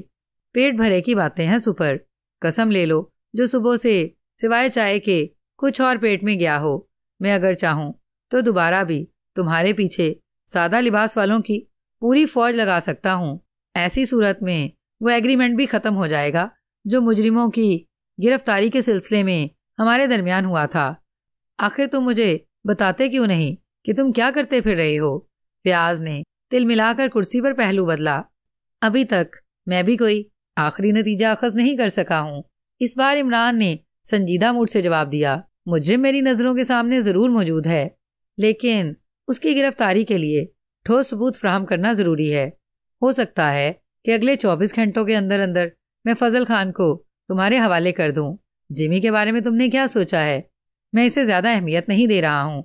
पेट भरे की बातें हैं सुपर कसम ले लो जो सुबह से सिवाय चाय के कुछ और पेट में गया हो मैं अगर चाहूँ तो दोबारा भी तुम्हारे पीछे सादा लिबास वालों की पूरी फौज लगा सकता हूँ ऐसी सूरत में वो एग्रीमेंट भी ख़त्म हो जाएगा जो मुजरिमों की गिरफ्तारी के सिलसिले में हमारे दरमियान हुआ था आखिर तुम मुझे बताते क्यों नहीं कि तुम क्या करते फिर रहे हो प्याज ने तिल मिलाकर कुर्सी पर पहलू बदला अभी तक मैं भी कोई आखिरी नतीजा अखज नहीं कर सका हूँ इस बार इमरान ने संजीदा मूड से जवाब दिया मुजरिम मेरी नज़रों के सामने ज़रूर मौजूद है लेकिन उसकी गिरफ्तारी के लिए ठोस सबूत फ्राहम करना ज़रूरी है हो सकता है कि अगले चौबीस घंटों के अंदर अंदर मैं फजल खान को तुम्हारे हवाले कर दूं। जिमी के बारे में तुमने क्या सोचा है मैं इसे ज़्यादा अहमियत नहीं दे रहा हूँ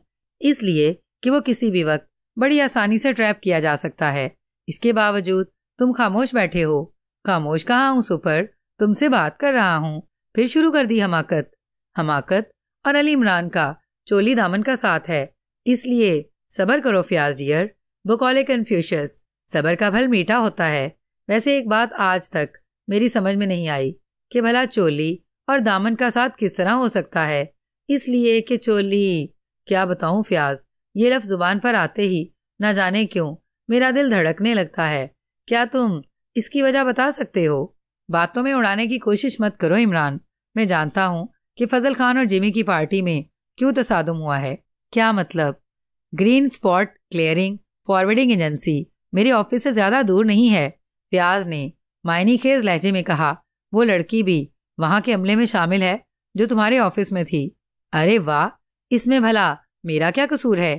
इसलिए कि वो किसी भी वक्त बड़ी आसानी से ट्रैप किया जा सकता है इसके बावजूद तुम खामोश बैठे हो खामोश कहा हूँ सुपर तुमसे बात कर रहा हूँ फिर शुरू कर दी हमाकत हमाकत और अली इमरान का चोली दामन का साथ है इसलिए सबर करो फियाज डियर बकौले कन्फ्यूशस सबर का फल मीठा होता है वैसे एक बात आज तक मेरी समझ में नहीं आई कि भला चोली और दामन का साथ किस तरह हो सकता है इसलिए कि चोली क्या बताऊं फ्याज ये लफ्ज जुबान पर आते ही ना जाने क्यों मेरा दिल धड़कने लगता है क्या तुम इसकी वजह बता सकते हो बातों में उड़ाने की कोशिश मत करो इमरान मैं जानता हूँ कि फजल खान और जिमी की पार्टी में क्यों तसादम हुआ है क्या मतलब green spot clearing forwarding agency मेरे ऑफिस से ज्यादा दूर नहीं है प्याज ने मायनी खेज लहजे में कहा वो लड़की भी वहाँ के अमले में शामिल है जो तुम्हारे ऑफिस में थी अरे वाह इसमें भला मेरा क्या कसूर है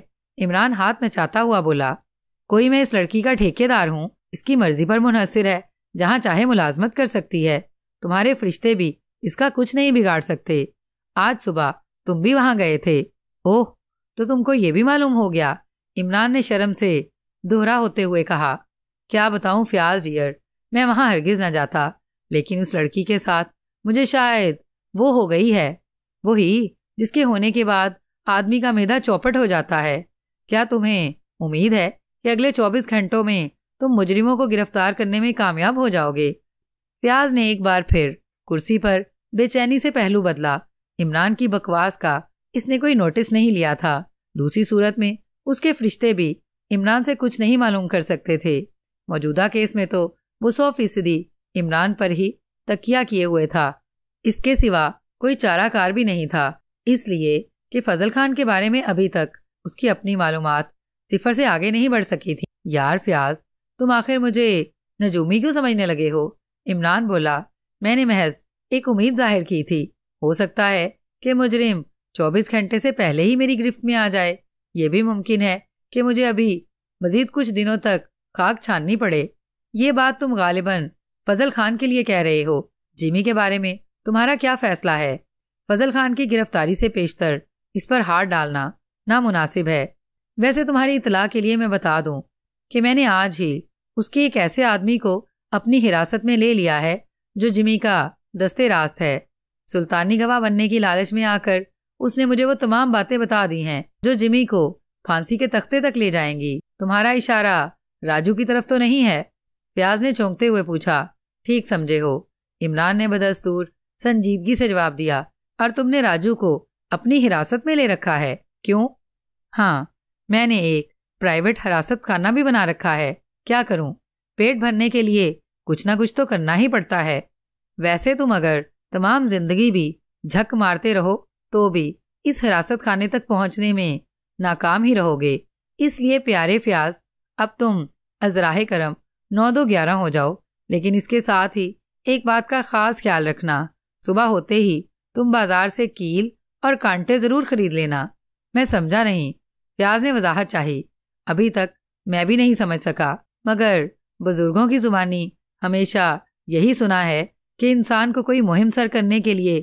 इमरान हाथ नचाता हुआ बोला कोई मैं इस लड़की का ठेकेदार हूँ इसकी मर्जी पर मुनहसर है जहाँ चाहे मुलाजमत कर सकती है तुम्हारे फरिश्ते भी इसका कुछ नहीं बिगाड़ सकते आज सुबह तुम भी वहां गए थे ओह तो तुमको ये भी मालूम हो गया इमरान ने शर्म से दोहरा होते हुए कहा क्या बताऊं फ्याज डियर मैं वहां हरगिज ना जाता लेकिन उस लड़की के साथ मुझे शायद वो हो गई है वही जिसके होने के बाद आदमी का मैदा चौपट हो जाता है क्या तुम्हें उम्मीद है कि अगले 24 घंटों में तुम मुजरिमों को गिरफ्तार करने में कामयाब हो जाओगे प्याज ने एक बार फिर कुर्सी पर बेचैनी से पहलू बदला इमरान की बकवास का इसने कोई नोटिस नहीं लिया था दूसरी सूरत में उसके फरिश्ते भी इमरान से कुछ नहीं मालूम कर सकते थे मौजूदा केस में तो वो सौ फीसदी इमरान पर ही तकिया किए हुए था इसके सिवा कोई चाराकार भी नहीं था इसलिए कि फजल खान के बारे में अभी तक उसकी अपनी मालूम सिफर से आगे नहीं बढ़ सकी थी यार फ्याज तुम आखिर मुझे नजूमी क्यों समझने लगे हो इमरान बोला मैंने महज एक उम्मीद जाहिर की थी हो सकता है कि मुजरिम 24 घंटे से पहले ही मेरी गिरफ्त में आ जाए ये भी मुमकिन है कि मुझे अभी मजीद कुछ दिनों तक खाक छाननी पड़े ये बात तुम गालिबन फजल खान के लिए कह रहे हो जिमी के बारे में तुम्हारा क्या फैसला है फजल खान की गिरफ्तारी से पेशतर इस पर हार डालना नामुनासिब है वैसे तुम्हारी इतला के लिए मैं बता दूं कि मैंने आज ही उसके एक ऐसे आदमी को अपनी हिरासत में ले लिया है जो जिमी का दस्ते रास्त है सुल्तानी गवाह बनने की लालच में आकर उसने मुझे वो तमाम बातें बता दी हैं जो जिमी को फांसी के तख्ते तक ले जाएंगी तुम्हारा इशारा राजू की तरफ तो नहीं है प्याज ने चौंकते हुए पूछा ठीक समझे हो इमरान ने बदस्तूर संजीदगी से जवाब दिया और तुमने राजू को अपनी हिरासत में ले रखा है क्यों हाँ मैंने एक प्राइवेट हिरासत खाना भी बना रखा है क्या करूं पेट भरने के लिए कुछ ना कुछ तो करना ही पड़ता है वैसे तुम अगर तमाम जिंदगी भी झक मारते रहो तो भी इस हिरासत खाने तक पहुंचने में नाकाम ही रहोगे इसलिए प्यारे फ्याज अब तुम अजराह करम नौ दो ग्यारह हो जाओ लेकिन इसके साथ ही एक बात का खास ख्याल रखना सुबह होते ही तुम बाजार से कील और कांटे जरूर खरीद लेना मैं समझा नहीं प्याज ने वजाहत चाही अभी तक मैं भी नहीं समझ सका मगर बुजुर्गों की जुबानी हमेशा यही सुना है कि इंसान को कोई मुहिम सर करने के लिए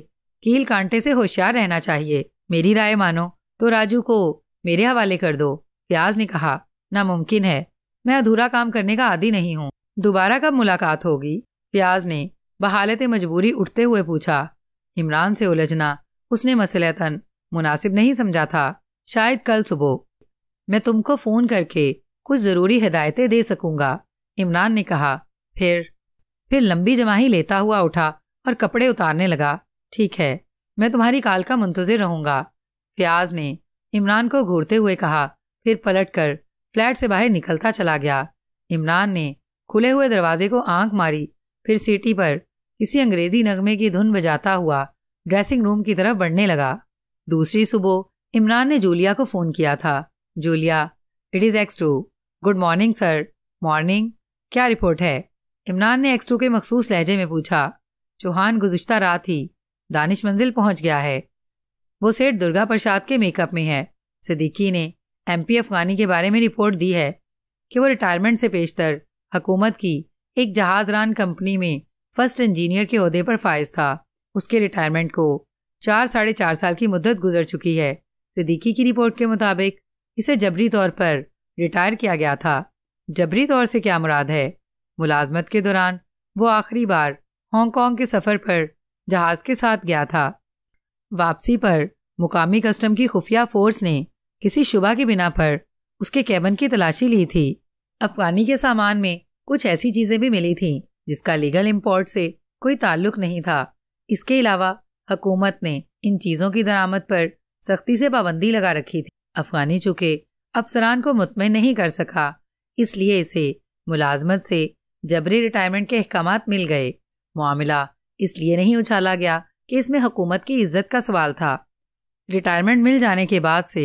कील कांटे से होशियार रहना चाहिए मेरी राय मानो तो राजू को मेरे हवाले कर दो प्याज ने कहा नामुमकिन है मैं अधूरा काम करने का आदि नहीं हूँ दोबारा कब मुलाकात होगी प्याज ने बहालत मजबूरी उठते हुए पूछा इमरान से उलझना उसने मसलतन मुनासिब नहीं समझा था शायद कल सुबह मैं तुमको फ़ोन करके कुछ ज़रूरी हिदायतें दे सकूंगा इमरान ने कहा फिर फिर लंबी जमाही लेता हुआ उठा और कपड़े उतारने लगा ठीक है मैं तुम्हारी काल का मुंतजर रहूंगा प्याज ने इमरान को घूरते हुए कहा फिर पलट कर फ्लैट से बाहर निकलता चला गया इमरान ने खुले हुए दरवाजे को आंख मारी फिर सीटी पर किसी अंग्रेजी नगमे की धुन बजाता हुआ ड्रेसिंग रूम की तरफ बढ़ने लगा दूसरी सुबह इमरान ने जूलिया को फ़ोन किया था Julia it is X two good morning sir morning क्या रिपोर्ट है इमरान ने एक्स टू के मखसूस लहजे में पूछा चौहान गुजश्ता रात ही दानिश मंजिल पहुंच गया है वो सेठ दुर्गा प्रसाद के मेकअप में है सिद्दीकी ने एम पी अफगानी के बारे में रिपोर्ट दी है कि वो रिटायरमेंट से पेशतर हकूमत की एक जहाजरान कंपनी में फर्स्ट इंजीनियर के अहदे पर फायज था उसके रिटायरमेंट को चार साढ़े चार साल की मुद्दत गुजर चुकी है सिद्दीकी की रिपोर्ट के मुताबिक इसे जबरी तौर पर रिटायर किया गया था जबरी तौर से क्या मुराद है मुलाजमत के दौरान वो आखिरी बार हांगकांग के सफ़र पर जहाज़ के साथ गया था वापसी पर मुकामी कस्टम की खुफिया फोर्स ने किसी शुबा के बिना पर उसके कैबन की तलाशी ली थी अफगानी के सामान में कुछ ऐसी चीज़ें भी मिली थी जिसका लीगल इम्पोर्ट से कोई ताल्लुक नहीं था इसके अलावा हकूमत ने इन चीज़ों की दरामद पर सख्ती से पाबंदी लगा रखी थी अफगानी चुके अफसरान को मुतमिन नहीं कर सका इसलिए इसे मुलाजमत से जबरी रिटायरमेंट के अहकाम मिल गए मामला इसलिए नहीं उछाला गया कि इसमें हुकूमत की इज्जत का सवाल था रिटायरमेंट मिल जाने के बाद से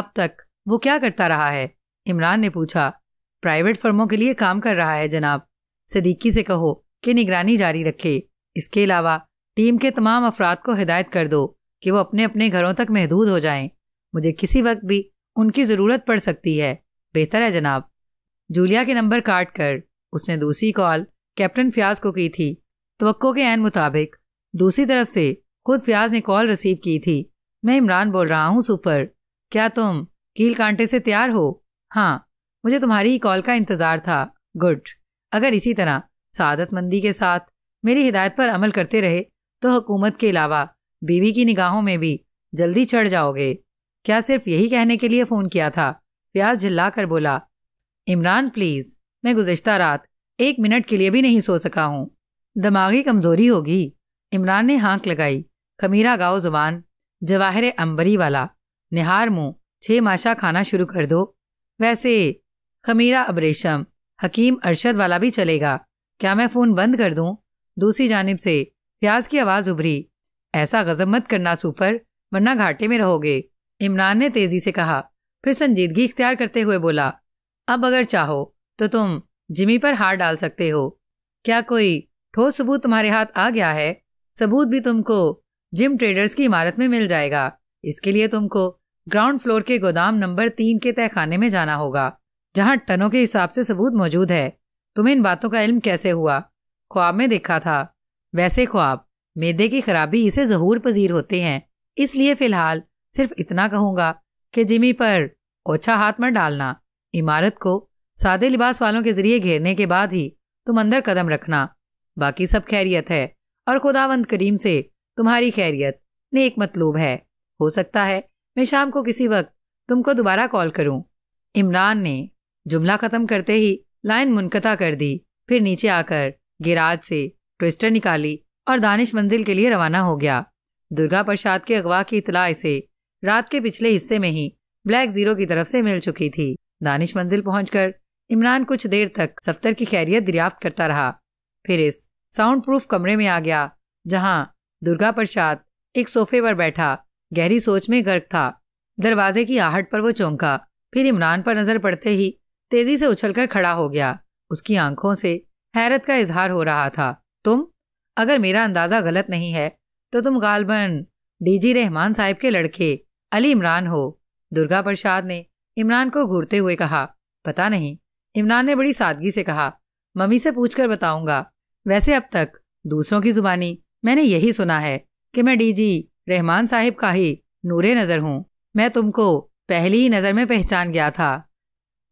अब तक वो क्या करता रहा है इमरान ने पूछा प्राइवेट फर्मों के लिए काम कर रहा है जनाब सदीकी से कहो कि निगरानी जारी रखे इसके अलावा टीम के तमाम अफराद को हिदायत कर दो कि वो अपने अपने घरों तक महदूद हो जाएं। मुझे किसी वक्त भी उनकी ज़रूरत पड़ सकती है बेहतर है जनाब जूलिया के नंबर काट कर उसने दूसरी कॉल कैप्टन फ्यास को की थी तो के एन मुताबिक दूसरी तरफ से खुद फयाज ने कॉल रिसीव की थी मैं इमरान बोल रहा हूँ सुपर क्या तुम कील कांटे से तैयार हो हाँ मुझे तुम्हारी कॉल का इंतज़ार था गुड अगर इसी तरह सादतमंदी के साथ मेरी हिदायत पर अमल करते रहे तो हुकूमत के अलावा बीवी की निगाहों में भी जल्दी चढ़ जाओगे क्या सिर्फ यही कहने के लिए फ़ोन किया था प्याज झिल्ला कर बोला इमरान प्लीज़ मैं गुजश्ता रात एक मिनट के लिए भी नहीं सो सका हूँ दिमागी कमज़ोरी होगी इमरान ने हाँक लगाई खमीरा गाओ जबान जवाहर अंबरी वाला निहार मुँह छः माशा खाना शुरू कर दो वैसे खमीरा अबरेशम हकीम अरशद वाला भी चलेगा क्या मैं फ़ोन बंद कर दूं? दूसरी जानब से प्याज की आवाज़ उभरी ऐसा गजब मत करना सुपर वरना घाटे में रहोगे इमरान ने तेज़ी से कहा फिर संजीदगी इख्तियार करते हुए बोला अब अगर चाहो तो तुम जिमी पर हार डाल सकते हो क्या कोई ठोस सबूत तुम्हारे हाथ आ गया है सबूत भी तुमको जिम ट्रेडर्स की इमारत में मिल जाएगा इसके लिए तुमको ग्राउंड फ्लोर के गोदाम नंबर तीन के तहखाने में जाना होगा जहाँ टनों के हिसाब से सबूत मौजूद है तुम्हें इन बातों का इल्म कैसे हुआ ख्वाब में देखा था वैसे ख्वाब मेदे की खराबी इसे जहूर पजीर होते हैं इसलिए फिलहाल सिर्फ इतना कहूंगा कि जिमी पर ओछा हाथ मत डालना इमारत को सादे लिबास वालों के जरिए घेरने के बाद ही तुम अंदर कदम रखना बाकी सब खैरियत है और खुदावंद करीम से तुम्हारी खैरियत नेक मतलूब है हो सकता है मैं शाम को किसी वक्त तुमको दोबारा कॉल करूं इमरान ने जुमला ख़त्म करते ही लाइन मुनकता कर दी फिर नीचे आकर गिराज से ट्विस्टर निकाली और दानिश मंजिल के लिए रवाना हो गया दुर्गा प्रसाद के अगवा की इतला इसे रात के पिछले हिस्से में ही ब्लैक जीरो की तरफ से मिल चुकी थी दानिश मंजिल पहुंचकर इमरान कुछ देर तक सफ्तर की खैरियत दरियाफ्त करता रहा फिर इस साउंड प्रूफ कमरे में आ गया जहां दुर्गा प्रसाद एक सोफे पर बैठा गहरी सोच में गर्क था दरवाजे की आहट पर वो चौंका फिर इमरान पर नजर पड़ते ही तेजी से उछलकर खड़ा हो गया उसकी आंखों से हैरत का इजहार हो रहा था तुम अगर मेरा अंदाजा गलत नहीं है तो तुम गालबन डीजी रहमान साहिब के लड़के अली इमरान हो दुर्गा प्रसाद ने इमरान को घूरते हुए कहा पता नहीं इमरान ने बड़ी सादगी से कहा मम्मी से पूछकर बताऊंगा वैसे अब तक दूसरों की जुबानी मैंने यही सुना है कि मैं डीजी रहमान साहिब का ही नूरे नज़र हूँ मैं तुमको पहली ही नज़र में पहचान गया था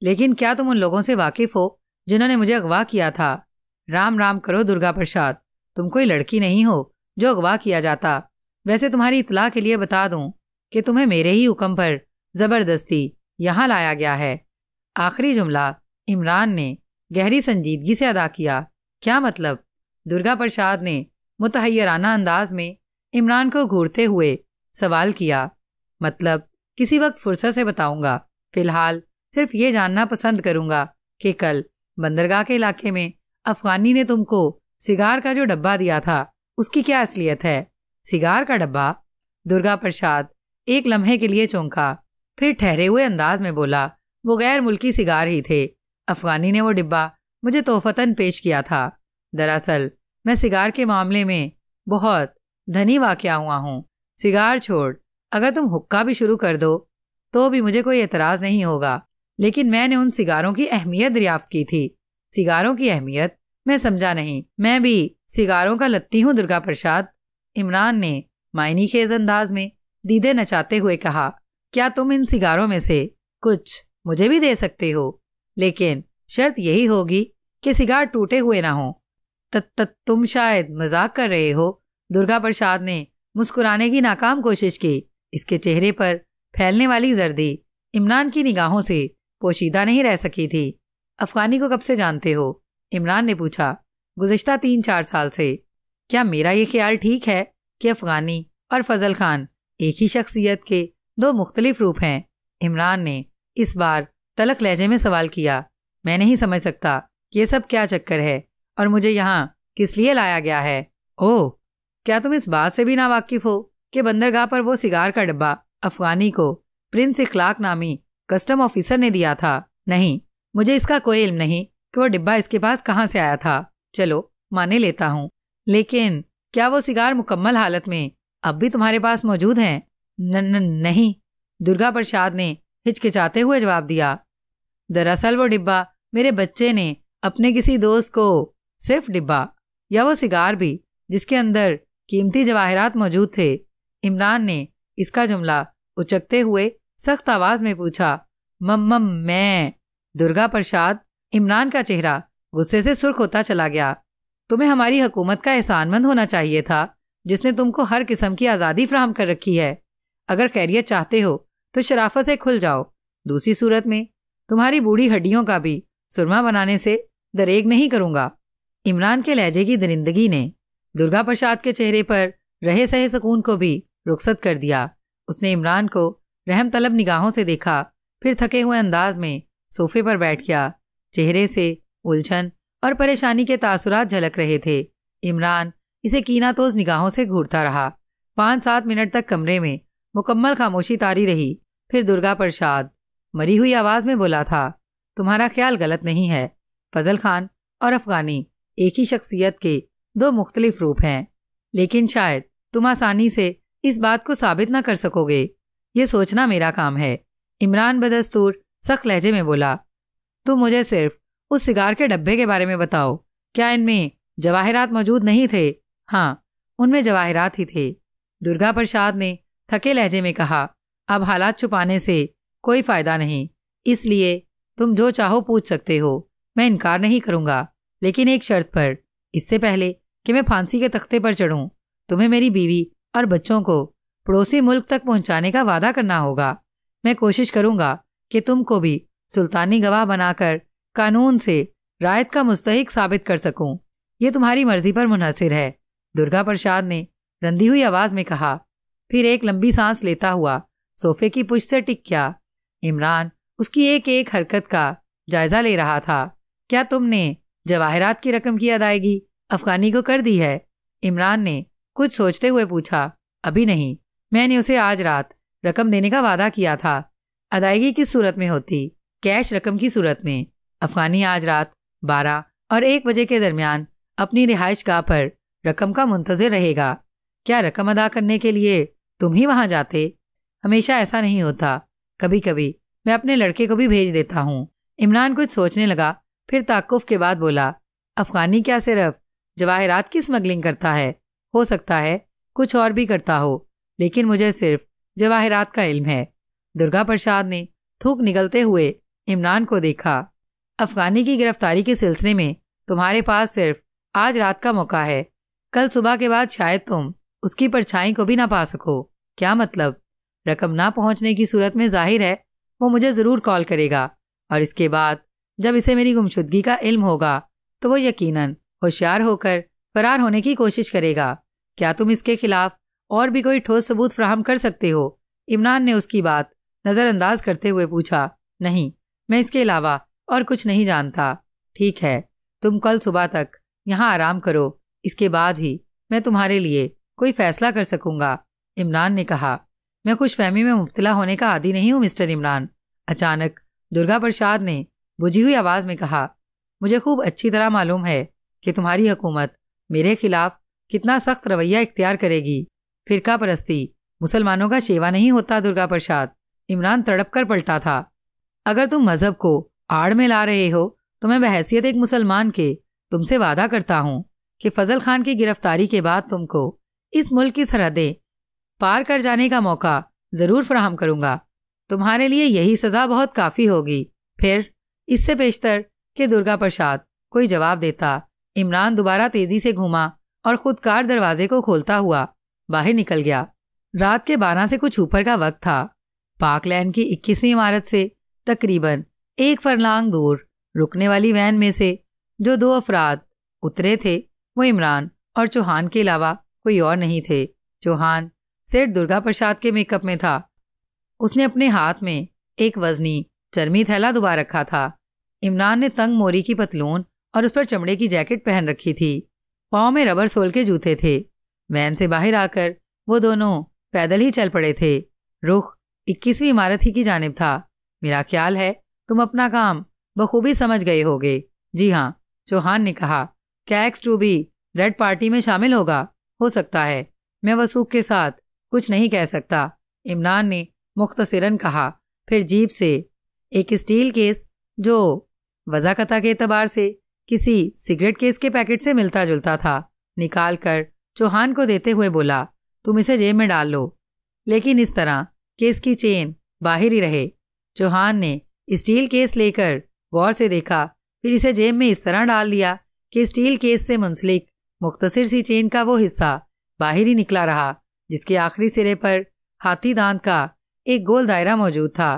लेकिन क्या तुम उन लोगों से वाकिफ़ हो जिन्होंने मुझे अगवा किया था राम राम करो दुर्गा प्रसाद तुम कोई लड़की नहीं हो जो अगवा किया जाता वैसे तुम्हारी इतला के लिए बता दूं कि तुम्हें मेरे ही हुक्म पर ज़बरदस्ती यहाँ लाया गया है आखिरी जुमला इमरान ने गहरी संजीदगी से अदा किया क्या मतलब दुर्गा प्रसाद ने मुतहैराना अंदाज में इमरान को घूरते हुए सवाल किया मतलब किसी वक्त फुर्सत से बताऊंगा फिलहाल सिर्फ ये जानना पसंद करूंगा कि कल बंदरगाह के इलाके में अफगानी ने तुमको सिगार का जो डब्बा दिया था उसकी क्या असलियत है सिगार का डब्बा दुर्गा प्रसाद एक लम्हे के लिए चौंका फिर ठहरे हुए अंदाज में बोला वो गैर मुल्की सिगार ही थे अफगानी ने वो डिब्बा मुझे तोहफतन पेश किया था दरअसल मैं सिगार के मामले में बहुत धनी वाक़ हुआ हूँ सिगार छोड़ अगर तुम हुक्का भी शुरू कर दो तो भी मुझे कोई एतराज़ नहीं होगा लेकिन मैंने उन सिगारों की अहमियत दरियाफ्त की थी सिगारों की अहमियत मैं समझा नहीं मैं भी सिगारों का लत्ती हूँ दुर्गा प्रसाद इमरान ने मायनी खेज अंदाज में दीदे नचाते हुए कहा क्या तुम इन सिगारों में से कुछ मुझे भी दे सकते हो लेकिन शर्त यही होगी कि सिगार टूटे हुए ना हो तत तुम शायद मजाक कर रहे हो दुर्गा प्रसाद ने मुस्कुराने की नाकाम कोशिश की इसके चेहरे पर फैलने वाली जर्दी इमरान की निगाहों से पोशीदा नहीं रह सकी थी अफगानी को कब से जानते हो इमरान ने पूछा गुजश्ता तीन चार साल से क्या मेरा ये ख्याल ठीक है कि अफगानी और फजल खान एक ही शख्सियत के दो मुख्तलिफ रूप हैं इमरान ने इस बार तलक लहजे में सवाल किया मैं नहीं समझ सकता ये सब क्या चक्कर है और मुझे यहाँ किस लिए लाया गया है ओ क्या तुम इस बात से भी ना वाकिफ हो कि बंदरगाह पर वो सिगार का डब्बा अफगानी को प्रिंस इखलाक नामी कस्टम ऑफिसर ने दिया था नहीं मुझे इसका कोई इल्म नहीं कि वो डिब्बा इसके पास कहाँ से आया था चलो माने लेता हूँ लेकिन क्या वो सिगार मुकम्मल हालत में अब भी तुम्हारे पास मौजूद न, नहीं दुर्गा प्रसाद ने हिचकिचाते हुए जवाब दिया दरअसल वो डिब्बा मेरे बच्चे ने अपने किसी दोस्त को सिर्फ डिब्बा या वो सिगार भी जिसके अंदर कीमती जवाहरात मौजूद थे इमरान ने इसका जुमला उचकते हुए सख्त आवाज में पूछा मम मम मैं दुर्गा प्रसाद इमरान का चेहरा गुस्से से सुर्ख होता चला गया तुम्हें हमारी हुकूमत का एहसानमंद होना चाहिए था जिसने तुमको हर किस्म की आज़ादी फ्राहम कर रखी है अगर खैरियत चाहते हो तो शराफत से खुल जाओ दूसरी सूरत में तुम्हारी बूढ़ी हड्डियों का भी सुरमा बनाने से दरेग नहीं करूंगा इमरान के लहजे की दरिंदगी ने दुर्गा प्रसाद के चेहरे पर रहे सहे सुकून को भी रुखसत कर दिया उसने इमरान को रहम तलब निगाहों से देखा फिर थके हुए अंदाज में सोफे पर बैठ गया चेहरे से उलझन और परेशानी के तासुरात झलक रहे थे इमरान इसे कीना तोज निगाहों से घूरता रहा पाँच सात मिनट तक कमरे में मुकम्मल खामोशी तारी रही फिर दुर्गा प्रसाद मरी हुई आवाज में बोला था तुम्हारा ख्याल गलत नहीं है फजल खान और अफगानी एक ही शख्सियत के दो मुख्तलिफ रूप हैं लेकिन शायद तुम आसानी से इस बात को साबित ना कर सकोगे ये सोचना मेरा काम है इमरान बदस्तूर सख्त लहजे में बोला तुम मुझे सिर्फ उस सिगार के डब्बे के बारे में बताओ क्या इनमें जवाहरात मौजूद नहीं थे हाँ उनमें जवाहरात ही थे दुर्गा प्रसाद ने थके लहजे में कहा अब हालात छुपाने से कोई फायदा नहीं इसलिए तुम जो चाहो पूछ सकते हो मैं इनकार नहीं करूंगा लेकिन एक शर्त पर इससे पहले कि मैं फांसी के तख्ते पर चढ़ूं तुम्हें मेरी बीवी और बच्चों को पड़ोसी मुल्क तक पहुंचाने का वादा करना होगा मैं कोशिश करूंगा कि तुमको भी सुल्तानी गवाह बनाकर कानून से रायत का मुस्तक साबित कर सकूं ये तुम्हारी मर्जी पर मुनहसर है दुर्गा प्रसाद ने रंधी हुई आवाज में कहा फिर एक लंबी सांस लेता हुआ सोफे की पुश से टिक गया इमरान उसकी एक एक हरकत का जायजा ले रहा था क्या तुमने जवाहरात की रकम की अदायगी अफगानी को कर दी है इमरान ने कुछ सोचते हुए पूछा अभी नहीं मैंने उसे आज रात रकम देने का वादा किया था अदायगी किस सूरत में होती कैश रकम की सूरत में अफगानी आज रात बारह और एक बजे के दरमियान अपनी रिहाइश गाह पर रकम का मुंतजर रहेगा क्या रकम अदा करने के लिए तुम ही वहां जाते हमेशा ऐसा नहीं होता कभी कभी मैं अपने लड़के को भी भेज देता हूँ इमरान कुछ सोचने लगा फिर ताकुफ के बाद बोला अफगानी क्या सिर्फ जवाहरात की स्मगलिंग करता है हो सकता है कुछ और भी करता हो लेकिन मुझे सिर्फ जवाहरात का इल्म है दुर्गा प्रसाद ने थूक निगलते हुए इमरान को देखा अफगानी की गिरफ्तारी के सिलसिले में तुम्हारे पास सिर्फ आज रात का मौका है कल सुबह के बाद शायद तुम उसकी परछाई को भी ना पा सको क्या मतलब रकम ना पहुंचने की सूरत में जाहिर है वो मुझे ज़रूर कॉल करेगा और इसके बाद जब इसे मेरी गुमशुदगी का इल्म होगा तो वो यकीनन होशियार होकर फरार होने की कोशिश करेगा क्या तुम इसके खिलाफ और भी कोई ठोस सबूत फ्राहम कर सकते हो इमरान ने उसकी बात नज़रअंदाज करते हुए पूछा नहीं मैं इसके अलावा और कुछ नहीं जानता ठीक है तुम कल सुबह तक यहाँ आराम करो इसके बाद ही मैं तुम्हारे लिए कोई फैसला कर सकूंगा इमरान ने कहा मैं खुश फहमी में मुबतला होने का आदि नहीं हूँ मिस्टर इमरान अचानक दुर्गा प्रसाद ने बुझी हुई आवाज़ में कहा मुझे खूब अच्छी तरह मालूम है कि तुम्हारी हुकूमत मेरे खिलाफ कितना सख्त रवैया इख्तियार करेगी फिरका परस्ती मुसलमानों का शेवा नहीं होता दुर्गा प्रसाद इमरान तड़प कर पलटा था अगर तुम मजहब को आड़ में ला रहे हो तो मैं बहसियत एक मुसलमान के तुमसे वादा करता हूँ कि फजल खान की गिरफ्तारी के बाद तुमको इस मुल्क की सरहदें पार कर जाने का मौका जरूर फ्राहम करूंगा तुम्हारे लिए यही सजा बहुत काफी होगी फिर इससे बेशतर कि दुर्गा प्रसाद कोई जवाब देता इमरान दोबारा तेजी से घूमा और खुद कार दरवाजे को खोलता हुआ बाहर निकल गया रात के बारह से कुछ ऊपर का वक्त था पार्कलैंड की इक्कीसवीं इमारत से तकरीबन एक फरलांग दूर रुकने वाली वैन में से जो दो अफराद उतरे थे वो इमरान और चौहान के अलावा कोई और नहीं थे चौहान सिर्फ दुर्गा प्रसाद के मेकअप में था उसने अपने हाथ में एक वजनी चर्मी थैला दुबा रखा था इमरान ने तंग मोरी की पतलून और उस पर चमड़े की जैकेट पहन रखी थी पाँव में रबर सोल के जूते थे वैन से बाहर आकर वो दोनों पैदल ही चल पड़े थे रुख इक्कीसवीं इमारत ही की जानब था मेरा ख्याल है तुम अपना काम बखूबी समझ गए होगे जी हाँ चौहान ने कहा कैक्स टू भी रेड पार्टी में शामिल होगा हो सकता है मैं वसूख के साथ कुछ नहीं कह सकता इमरान ने मुख्तसरन कहा फिर जीप से एक स्टील केस जो वजाकता के अतबार से किसी सिगरेट केस के पैकेट से मिलता जुलता था निकाल कर चौहान को देते हुए बोला तुम इसे जेब में डाल लो लेकिन इस तरह केस की चेन बाहर ही रहे चौहान ने स्टील केस लेकर गौर से देखा फिर इसे जेब में इस तरह डाल लिया कि स्टील केस से मुंसलिक मुख्तसर सी चेन का वो हिस्सा बाहर ही निकला रहा जिसके आखिरी सिरे पर हाथी दांत का एक गोल दायरा मौजूद था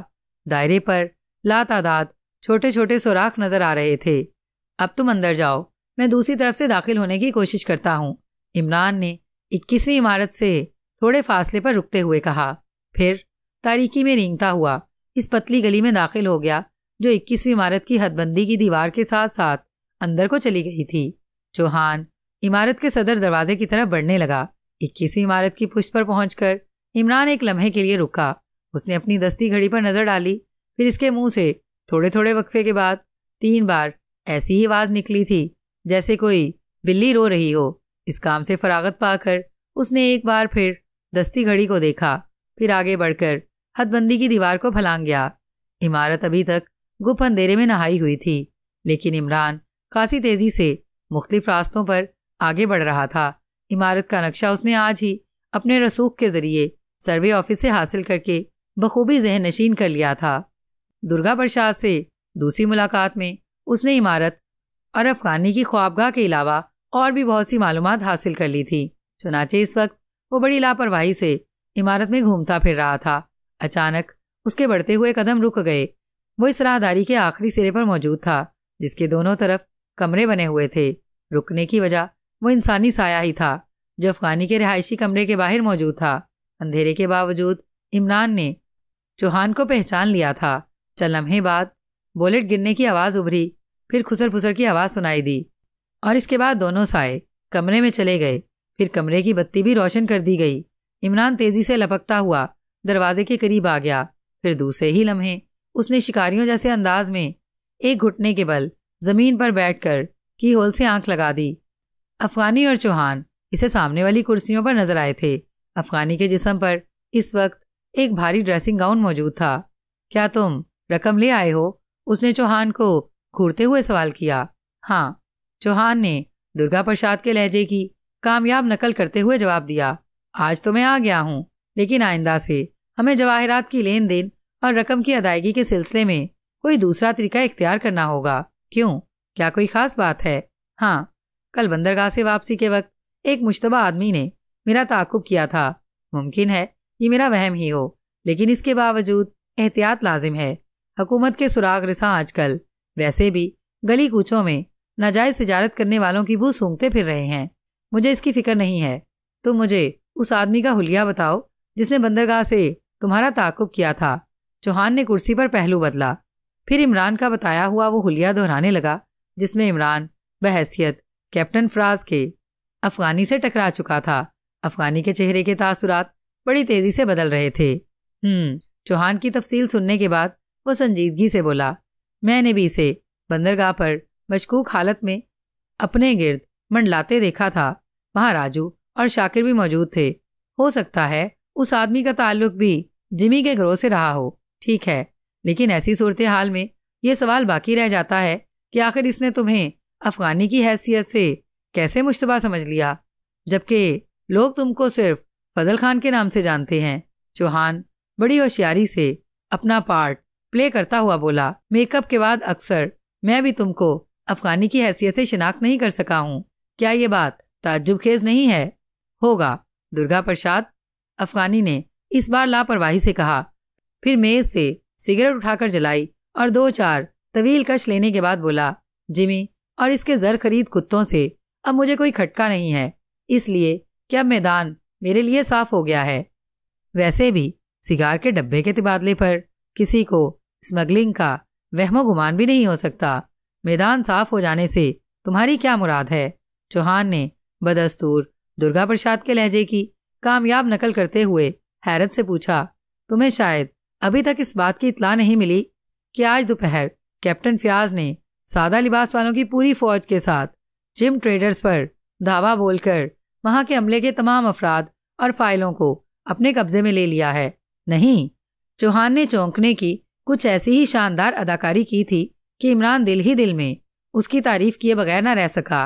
दायरे पर लातादाद छोटे छोटे सुराख नजर आ रहे थे अब तुम अंदर जाओ मैं दूसरी तरफ से दाखिल होने की कोशिश करता हूँ इमरान ने इक्कीसवीं इमारत से थोड़े फासले पर रुकते हुए कहा फिर तारीकी में रींगता हुआ इस पतली गली में दाखिल हो गया जो इक्कीसवीं इमारत की हदबंदी की दीवार के साथ साथ अंदर को चली गई थी चौहान इमारत के सदर दरवाजे की तरफ बढ़ने लगा इक्कीसवीं इमारत की पुष्ट पर पहुंचकर इमरान एक लम्हे के लिए रुका उसने अपनी दस्ती घड़ी पर नजर डाली फिर इसके मुंह से थोड़े थोड़े वक्फे के बाद तीन बार ऐसी ही आवाज निकली थी जैसे कोई बिल्ली रो रही हो इस काम से फरागत पाकर उसने एक बार फिर दस्ती घड़ी को देखा फिर आगे बढ़कर हदबंदी की दीवार को फलांग गया इमारत अभी तक गुप अंधेरे में नहाई हुई थी लेकिन इमरान खासी तेजी से मुख्तलिफ रास्तों पर आगे बढ़ रहा था इमारत का नक्शा उसने आज ही अपने रसूख के जरिए सर्वे ऑफिस से हासिल करके बखूबी जहन नशीन कर लिया था दुर्गा प्रसाद से दूसरी मुलाकात में उसने इमारत और अफगानी की ख्वाबगाह के अलावा और भी बहुत सी मालूम हासिल कर ली थी चुनाचे इस वक्त वो बड़ी लापरवाही से इमारत में घूमता फिर रहा था अचानक उसके बढ़ते हुए कदम रुक गए वो इस राहदारी के आखिरी सिरे पर मौजूद था जिसके दोनों तरफ कमरे बने हुए थे रुकने की वजह वो इंसानी साया ही था जो अफगानी के रिहायशी कमरे के बाहर मौजूद था अंधेरे के बावजूद इमरान ने चौहान को पहचान लिया था चल लम्हे बाद बुलेट गिरने की आवाज़ उभरी फिर खुसर फुसर की आवाज़ सुनाई दी और इसके बाद दोनों साए कमरे में चले गए फिर कमरे की बत्ती भी रोशन कर दी गई इमरान तेजी से लपकता हुआ दरवाजे के करीब आ गया फिर दूसरे ही लम्हे उसने शिकारियों जैसे अंदाज में एक घुटने के बल जमीन पर बैठकर की होल से आंख लगा दी अफगानी और चौहान इसे सामने वाली कुर्सियों पर नजर आए थे अफगानी के जिसम पर इस वक्त एक भारी ड्रेसिंग गाउन मौजूद था क्या तुम रकम ले आए हो उसने चौहान को घूरते हुए सवाल किया हाँ चौहान ने दुर्गा प्रसाद के लहजे की कामयाब नकल करते हुए जवाब दिया आज तो मैं आ गया हूँ लेकिन आइंदा से हमें जवाहरात की लेन देन और रकम की अदायगी के सिलसिले में कोई दूसरा तरीका इख्तियार करना होगा क्यों क्या कोई खास बात है हाँ कल बंदरगाह से वापसी के वक्त एक मुशतबा आदमी ने मेरा ताकुब किया था मुमकिन है ये मेरा वहम ही हो लेकिन इसके बावजूद एहतियात लाजिम है हकूमत के सुराग रिसा आजकल वैसे भी गली कूचों में नाजायज तजारत करने वालों की बू सूंघते फिर रहे हैं मुझे इसकी फिक्र नहीं है तो मुझे उस आदमी का हुलिया बताओ जिसने बंदरगाह से तुम्हारा ताकुब किया था चौहान ने कुर्सी पर पहलू बदला फिर इमरान का बताया हुआ वो हुलिया दोहराने लगा जिसमें इमरान बहसियत कैप्टन फराज के अफगानी से टकरा चुका था अफगानी के चेहरे के तासुरात बड़ी तेजी से बदल रहे थे हम्म चौहान की तफसील सुनने के बाद वो संजीदगी से बोला मैंने भी इसे बंदरगाह पर मशकूक हालत में अपने गिर्द मंडलाते देखा था वहां राजू और शाकिर भी मौजूद थे हो सकता है उस आदमी का ताल्लुक भी जिमी के ग्रोह से रहा हो ठीक है लेकिन ऐसी सूरत हाल में ये सवाल बाकी रह जाता है कि आखिर इसने तुम्हें अफगानी की हैसियत से कैसे मुश्तबा समझ लिया जबकि लोग तुमको सिर्फ फजल खान के नाम से जानते हैं चौहान बड़ी होशियारी से अपना पार्ट प्ले करता हुआ बोला मेकअप के बाद अक्सर मैं भी तुमको अफगानी की हैसियत से शिनाख्त नहीं कर सका हूँ क्या ये बात ताजुब खेज नहीं है होगा दुर्गा प्रसाद अफगानी ने इस बार लापरवाही से कहा फिर मेज से सिगरेट उठाकर जलाई और दो चार तवील कश लेने के बाद बोला जिमी और इसके जर खरीद कुत्तों से अब मुझे कोई खटका नहीं है इसलिए क्या मैदान मेरे लिए साफ हो गया है वैसे भी सिगार के डब्बे के तबादले पर किसी को स्मगलिंग का वहमो गुमान भी नहीं हो सकता मैदान साफ हो जाने से तुम्हारी क्या मुराद है चौहान ने बदस्तूर दुर्गा प्रसाद के लहजे की कामयाब नकल करते हुए हैरत से पूछा तुम्हें शायद अभी तक इस बात की इतला नहीं मिली कि आज दोपहर कैप्टन फियाज ने सादा लिबास वालों की पूरी फौज के साथ जिम ट्रेडर्स पर धावा बोलकर वहां के अमले के तमाम अफराद और फाइलों को अपने कब्जे में ले लिया है नहीं चौहान ने चौंकने की कुछ ऐसी ही शानदार अदाकारी की थी कि इमरान दिल ही दिल में उसकी तारीफ किए बगैर न रह सका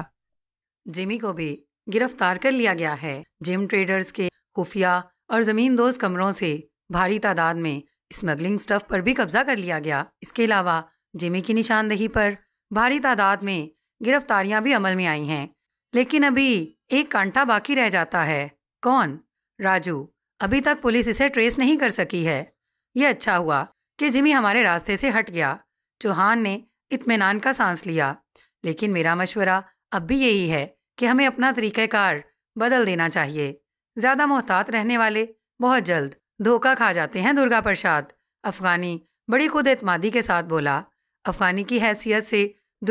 जिमी को भी गिरफ्तार कर लिया गया है जिम ट्रेडर्स के खुफिया और जमीन दोज कमरों से भारी तादाद में स्मगलिंग स्टफ पर भी कब्जा कर लिया गया इसके अलावा जिमी की निशानदेही पर भारी तादाद में गिरफ्तारियां भी अमल में आई हैं लेकिन अभी एक कांटा बाकी रह जाता है कौन राजू अभी तक पुलिस इसे ट्रेस नहीं कर सकी है ये अच्छा हुआ कि जिमी हमारे रास्ते से हट गया चौहान ने इतमान का सांस लिया लेकिन मेरा मशवरा अब भी यही है कि हमें अपना तरीक़ेकार बदल देना चाहिए ज़्यादा मोहतात रहने वाले बहुत जल्द धोखा खा जाते हैं दुर्गा प्रसाद अफगानी बड़ी खुद एतमादी के साथ बोला अफगानी की हैसियत से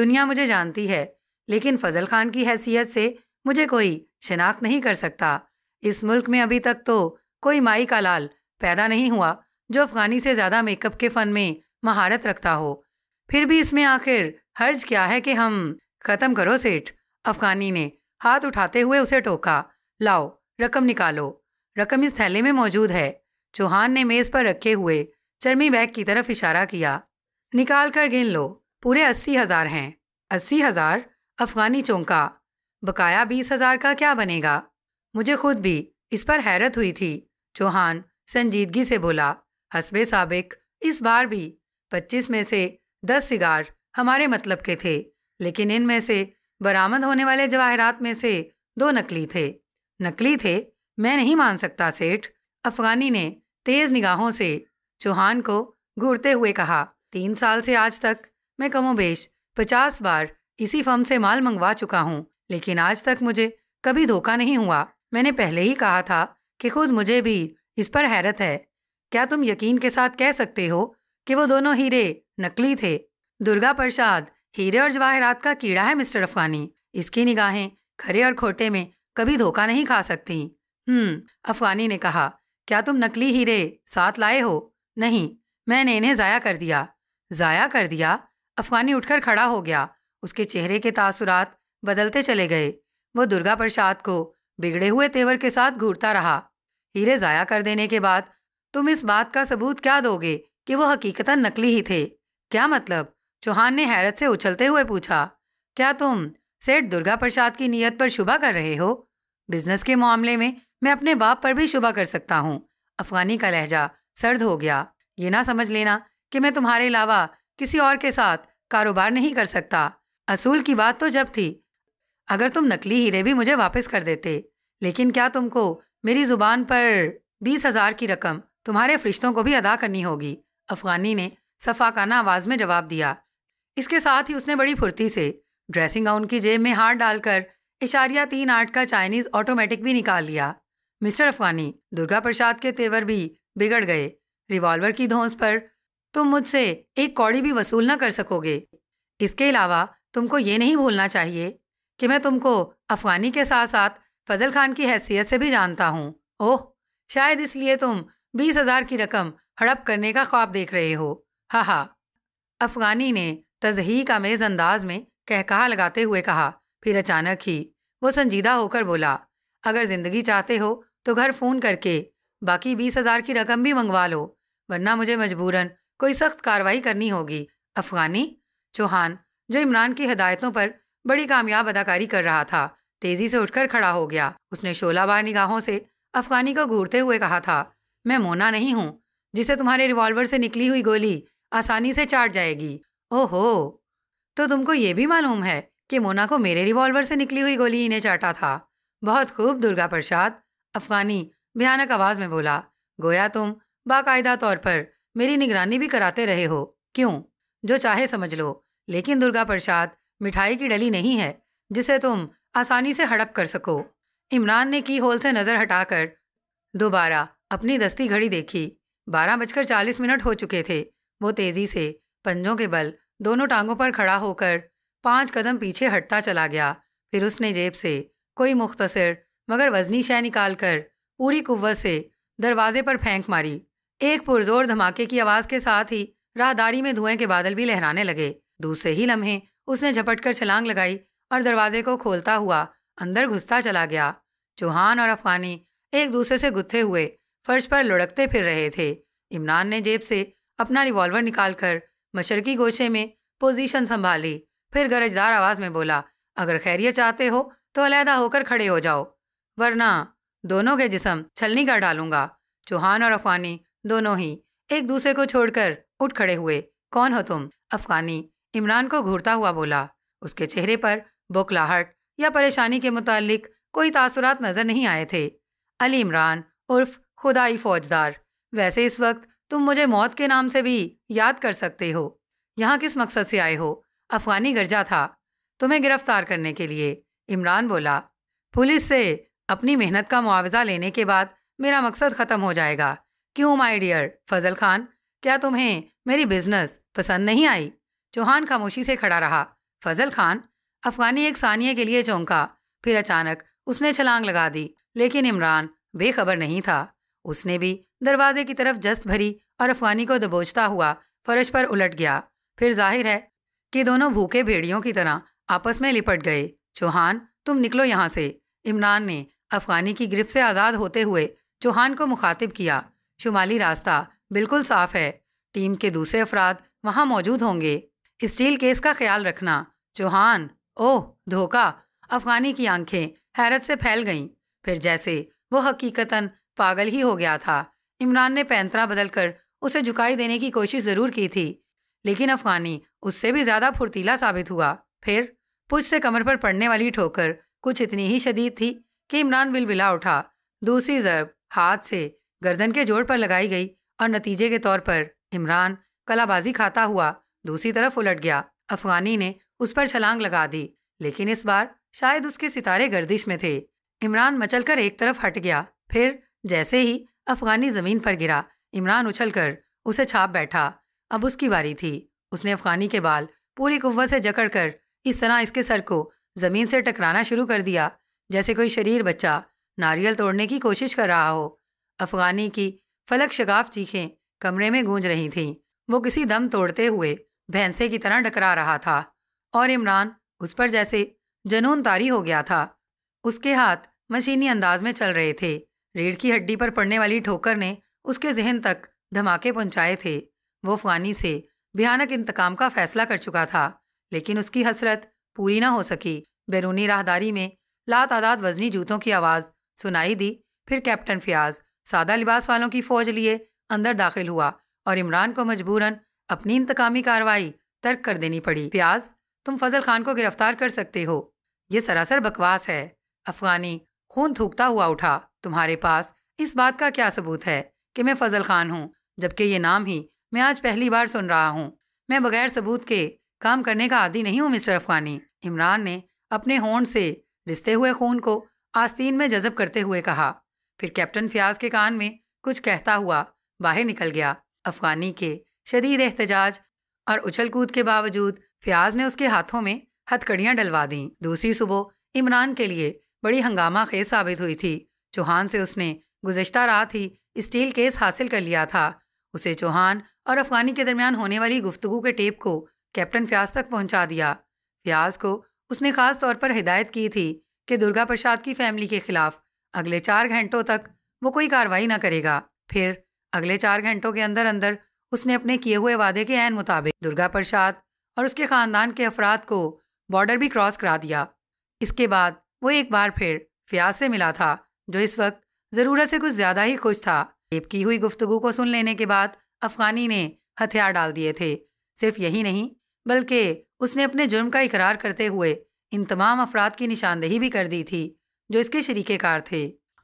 दुनिया मुझे जानती है लेकिन फजल खान की हैसियत से मुझे कोई शिनाख्त नहीं कर सकता इस मुल्क में अभी तक तो कोई माई का लाल पैदा नहीं हुआ जो अफगानी से ज़्यादा मेकअप के फ़न में महारत रखता हो फिर भी इसमें आखिर हर्ज क्या है कि हम ख़त्म करो सेठ अफगानी ने हाथ उठाते हुए उसे टोका लाओ रकम निकालो रकम इस थैले में मौजूद है चौहान ने मेज़ पर रखे हुए चर्मी बैग की तरफ इशारा किया निकाल कर गिन लो पूरे अस्सी हज़ार हैं अस्सी हज़ार अफगानी चौंका बकाया बीस हज़ार का क्या बनेगा मुझे खुद भी इस पर हैरत हुई थी चौहान संजीदगी से बोला हसबे साबिक इस बार भी पच्चीस में से दस सिगार हमारे मतलब के थे लेकिन इनमें से बरामद होने वाले जवाहरात में से दो नकली थे नकली थे मैं नहीं मान सकता सेठ अफगानी ने तेज निगाहों से चौहान को घूरते हुए कहा तीन साल से आज तक मैं कमोबेश पचास बार इसी फर्म से माल मंगवा चुका हूँ लेकिन आज तक मुझे कभी धोखा नहीं हुआ मैंने पहले ही कहा था कि खुद मुझे भी इस पर हैरत है क्या तुम यकीन के साथ कह सकते हो कि वो दोनों हीरे नकली थे दुर्गा प्रसाद हीरे और जवाहरात का कीड़ा है मिस्टर अफगानी इसकी निगाहें खरे और खोटे में कभी धोखा नहीं खा सकती हम्म अफगानी ने कहा क्या तुम नकली हीरे साथ लाए हो नहीं मैंने इन्हें ज़ाया कर दिया ज़ाया कर दिया अफगानी उठकर खड़ा हो गया उसके चेहरे के तासुरात बदलते चले गए वो दुर्गा प्रसाद को बिगड़े हुए तेवर के साथ घूरता रहा हीरे ज़ाया कर देने के बाद तुम इस बात का सबूत क्या दोगे कि वो हकीकतन नकली ही थे क्या मतलब चौहान ने हैरत से उछलते हुए पूछा क्या तुम सेठ दुर्गा प्रसाद की नीयत पर शुभा कर रहे हो बिजनेस के मामले में मैं अपने बाप पर भी शुभा कर सकता हूँ अफगानी का लहजा सर्द हो गया ये ना समझ लेना कि मैं तुम्हारे अलावा किसी और के साथ कारोबार नहीं कर सकता असूल की बात तो जब थी अगर तुम नकली हीरे भी मुझे वापस कर देते लेकिन क्या तुमको मेरी जुबान पर बीस हजार की रकम तुम्हारे फरिश्तों को भी अदा करनी होगी अफगानी ने सफाकाना आवाज में जवाब दिया इसके साथ ही उसने बड़ी फुर्ती से ड्रेसिंग गाउन की जेब में हार डालकर इशारिया तीन आठ का चाइनीज ऑटोमेटिक भी निकाल लिया मिस्टर अफगानी दुर्गा प्रसाद के तेवर भी बिगड़ गए रिवॉल्वर की धोंस पर तुम मुझसे एक कौड़ी भी वसूल न कर सकोगे इसके अलावा तुमको ये नहीं भूलना चाहिए कि मैं तुमको अफगानी के साथ साथ फजल खान की हैसियत से भी जानता हूँ ओह शायद इसलिए तुम बीस हजार की रकम हड़प करने का ख्वाब देख रहे हो हा हा अफगानी ने तजही का मेज अंदाज में कहकहा लगाते हुए कहा फिर अचानक ही वो संजीदा होकर बोला अगर जिंदगी चाहते हो तो घर फ़ोन करके बाकी बीस हजार की रकम भी मंगवा लो वरना मुझे मजबूरन कोई सख्त कार्रवाई करनी होगी अफगानी चौहान जो इमरान की हदायतों पर बड़ी कामयाब अदाकारी कर रहा था तेजी से उठकर खड़ा हो गया उसने शोलाबार निगाहों से अफगानी को घूरते हुए कहा था मैं मोना नहीं हूँ जिसे तुम्हारे रिवॉल्वर से निकली हुई गोली आसानी से चाट जाएगी ओहो तो तुमको ये भी मालूम है कि मोना को मेरे रिवॉल्वर से निकली हुई गोली इन्हें चाटा था बहुत खूब दुर्गा प्रसाद अफगानी भयानक आवाज में बोला गोया तुम बाकायदा तौर पर मेरी निगरानी भी कराते रहे हो क्यों जो चाहे समझ लो लेकिन दुर्गा प्रसाद मिठाई की डली नहीं है जिसे तुम आसानी से हड़प कर सको इमरान ने की होल से नज़र हटाकर दोबारा अपनी दस्ती घड़ी देखी बारह बजकर चालीस मिनट हो चुके थे वो तेज़ी से पंजों के बल दोनों टांगों पर खड़ा होकर पांच कदम पीछे हटता चला गया फिर उसने जेब से कोई मुख्तसर मगर वजनी शय निकाल कर पूरी कुव्वत से दरवाजे पर फेंक मारी एक पुरजोर धमाके की आवाज़ के साथ ही राहदारी में धुएं के बादल भी लहराने लगे दूसरे ही लम्हे उसने झपट कर छलांग लगाई और दरवाजे को खोलता हुआ अंदर घुसता चला गया चौहान और अफगानी एक दूसरे से गुत्थे हुए फर्श पर लुढ़कते फिर रहे थे इमरान ने जेब से अपना रिवॉल्वर निकालकर मशरकी गोशे में पोजीशन संभाली फिर गरजदार आवाज में बोला अगर खैरियत चाहते हो तो अलहदा होकर खड़े हो जाओ वरना दोनों के जिसम छलनी कर डालूंगा चौहान और अफगानी दोनों ही एक दूसरे को छोड़कर उठ खड़े हुए कौन हो तुम अफगानी इमरान को घूरता हुआ बोला उसके चेहरे पर बोखलाहट या परेशानी के मुतालिक कोई तासुरात नज़र नहीं आए थे अली इमरान उर्फ खुदाई फौजदार वैसे इस वक्त तुम मुझे मौत के नाम से भी याद कर सकते हो यहाँ किस मकसद से आए हो अफगानी गर्जा था तुम्हें गिरफ्तार करने के लिए इमरान बोला पुलिस से अपनी मेहनत का मुआवजा लेने के बाद मेरा मकसद ख़त्म हो जाएगा क्यों माय डियर फजल खान क्या तुम्हें मेरी बिजनेस पसंद नहीं आई चौहान खामोशी से खड़ा रहा फजल खान अफगानी एक सानिया के लिए चौंका फिर अचानक उसने छलांग लगा दी लेकिन इमरान बेखबर नहीं था उसने भी दरवाजे की तरफ जस्त भरी और अफगानी को दबोचता हुआ फर्श पर उलट गया फिर जाहिर है कि दोनों भूखे भेड़ियों की तरह आपस में लिपट गए चौहान तुम निकलो यहाँ से इमरान ने अफगानी की गिरफ्त से आज़ाद होते हुए चौहान को मुखातिब किया शुमाली रास्ता बिल्कुल साफ है टीम के दूसरे अफराद वहाँ मौजूद होंगे स्टील केस का ख्याल रखना चौहान ओह धोखा अफगानी की आंखें हैरत से फैल गईं फिर जैसे वो हकीकतन पागल ही हो गया था इमरान ने पैंतरा बदलकर उसे झुकाई देने की कोशिश ज़रूर की थी लेकिन अफगानी उससे भी ज़्यादा फुर्तीला साबित हुआ फिर पुछ से कमर पर पड़ने वाली ठोकर कुछ इतनी ही शदीद थी कि इमरान बिलबिला उठा दूसरी जरब हाथ से गर्दन के जोड़ पर लगाई गई और नतीजे के तौर पर इमरान कलाबाजी खाता हुआ दूसरी तरफ उलट गया अफगानी ने उस पर छलांग लगा दी लेकिन इस बार शायद उसके सितारे गर्दिश में थे इमरान मचलकर एक तरफ हट गया फिर जैसे ही अफगानी जमीन पर गिरा इमरान उछलकर उसे छाप बैठा अब उसकी बारी थी उसने अफगानी के बाल पूरी कुव्वत से जकड़ कर इस तरह इसके सर को जमीन से टकराना शुरू कर दिया जैसे कोई शरीर बच्चा नारियल तोड़ने की कोशिश कर रहा हो अफगानी की फलक शगाफ चीखें कमरे में गूंज रही थीं वो किसी दम तोड़ते हुए भैंसे की तरह डकरा रहा था और इमरान उस पर जैसे जनून तारी हो गया था उसके हाथ मशीनी अंदाज में चल रहे थे रीढ़ की हड्डी पर पड़ने वाली ठोकर ने उसके जहन तक धमाके पहुंचाए थे वो फानी से भयानक इंतकाम का फैसला कर चुका था लेकिन उसकी हसरत पूरी ना हो सकी बैरूनी राहदारी में तादाद वजनी जूतों की आवाज़ सुनाई दी फिर कैप्टन फियाज सादा लिबास वालों की फौज लिए अंदर दाखिल हुआ और इमरान को मजबूरन अपनी इंतकामी कार्रवाई तर्क कर देनी पड़ी प्याज तुम फजल खान को गिरफ्तार कर सकते हो ये सरासर बकवास है अफगानी खून थूकता हुआ उठा तुम्हारे पास इस बात का क्या सबूत है कि मैं फजल खान हूँ जबकि ये नाम ही मैं आज पहली बार सुन रहा हूँ मैं बगैर सबूत के काम करने का आदि नहीं हूँ मिस्टर अफगानी इमरान ने अपने होंड से रिश्ते हुए खून को आस्तीन में जजब करते हुए कहा फिर कैप्टन फियाज के कान में कुछ कहता हुआ बाहर निकल गया अफगानी के शदीद एहतजाज और उछल कूद के बावजूद फयाज ने उसके हाथों में हथकड़ियाँ डलवा दीं दूसरी सुबह इमरान के लिए बड़ी हंगामा खेज साबित हुई थी चौहान से उसने गुजशत रात ही स्टील केस हासिल कर लिया था उसे चौहान और अफगानी के दरमियान होने वाली गुफ्तगु के टेप को कैप्टन फ्याज तक पहुंचा दिया फ्याज को उसने खास तौर पर हिदायत की थी कि दुर्गा प्रसाद की फैमिली के खिलाफ अगले चार घंटों तक वो कोई कार्रवाई न करेगा फिर अगले चार घंटों के अंदर अंदर उसने अपने किए हुए वादे के ऐन मुताबिक दुर्गा प्रसाद और उसके खानदान के अफराद को बॉर्डर भी क्रॉस करा दिया इसके बाद वो एक बार फिर फयाज से मिला था जो इस वक्त ज़रूरत से कुछ ज़्यादा ही खुश था टेप की हुई गुफ्तगु को सुन लेने के बाद अफगानी ने हथियार डाल दिए थे सिर्फ यही नहीं बल्कि उसने अपने जुर्म का इकरार करते हुए इन तमाम अफराद की निशानदेही भी कर दी थी जो इसके शरीक कार थे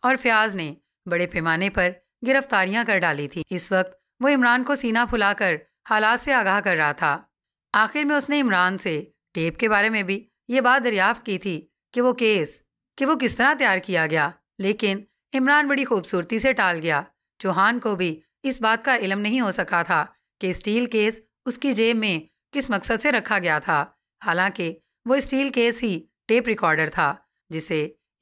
और फयाज ने बड़े पैमाने पर गिरफ्तारियां कर डाली थी इस वक्त वो इमरान को सीना फुलाकर हालात से आगाह कर रहा था आखिर में उसने इमरान से टेप के बारे में भी ये बात दरियाफ्त की थी कि वो केस कि वो किस तरह तैयार किया गया लेकिन इमरान बड़ी खूबसूरती से टाल गया चौहान को भी इस बात का इलम नहीं हो सका था कि स्टील केस उसकी जेब में किस मकसद से रखा गया था हालांकि वो स्टील केस ही टेप रिकॉर्डर था जिसे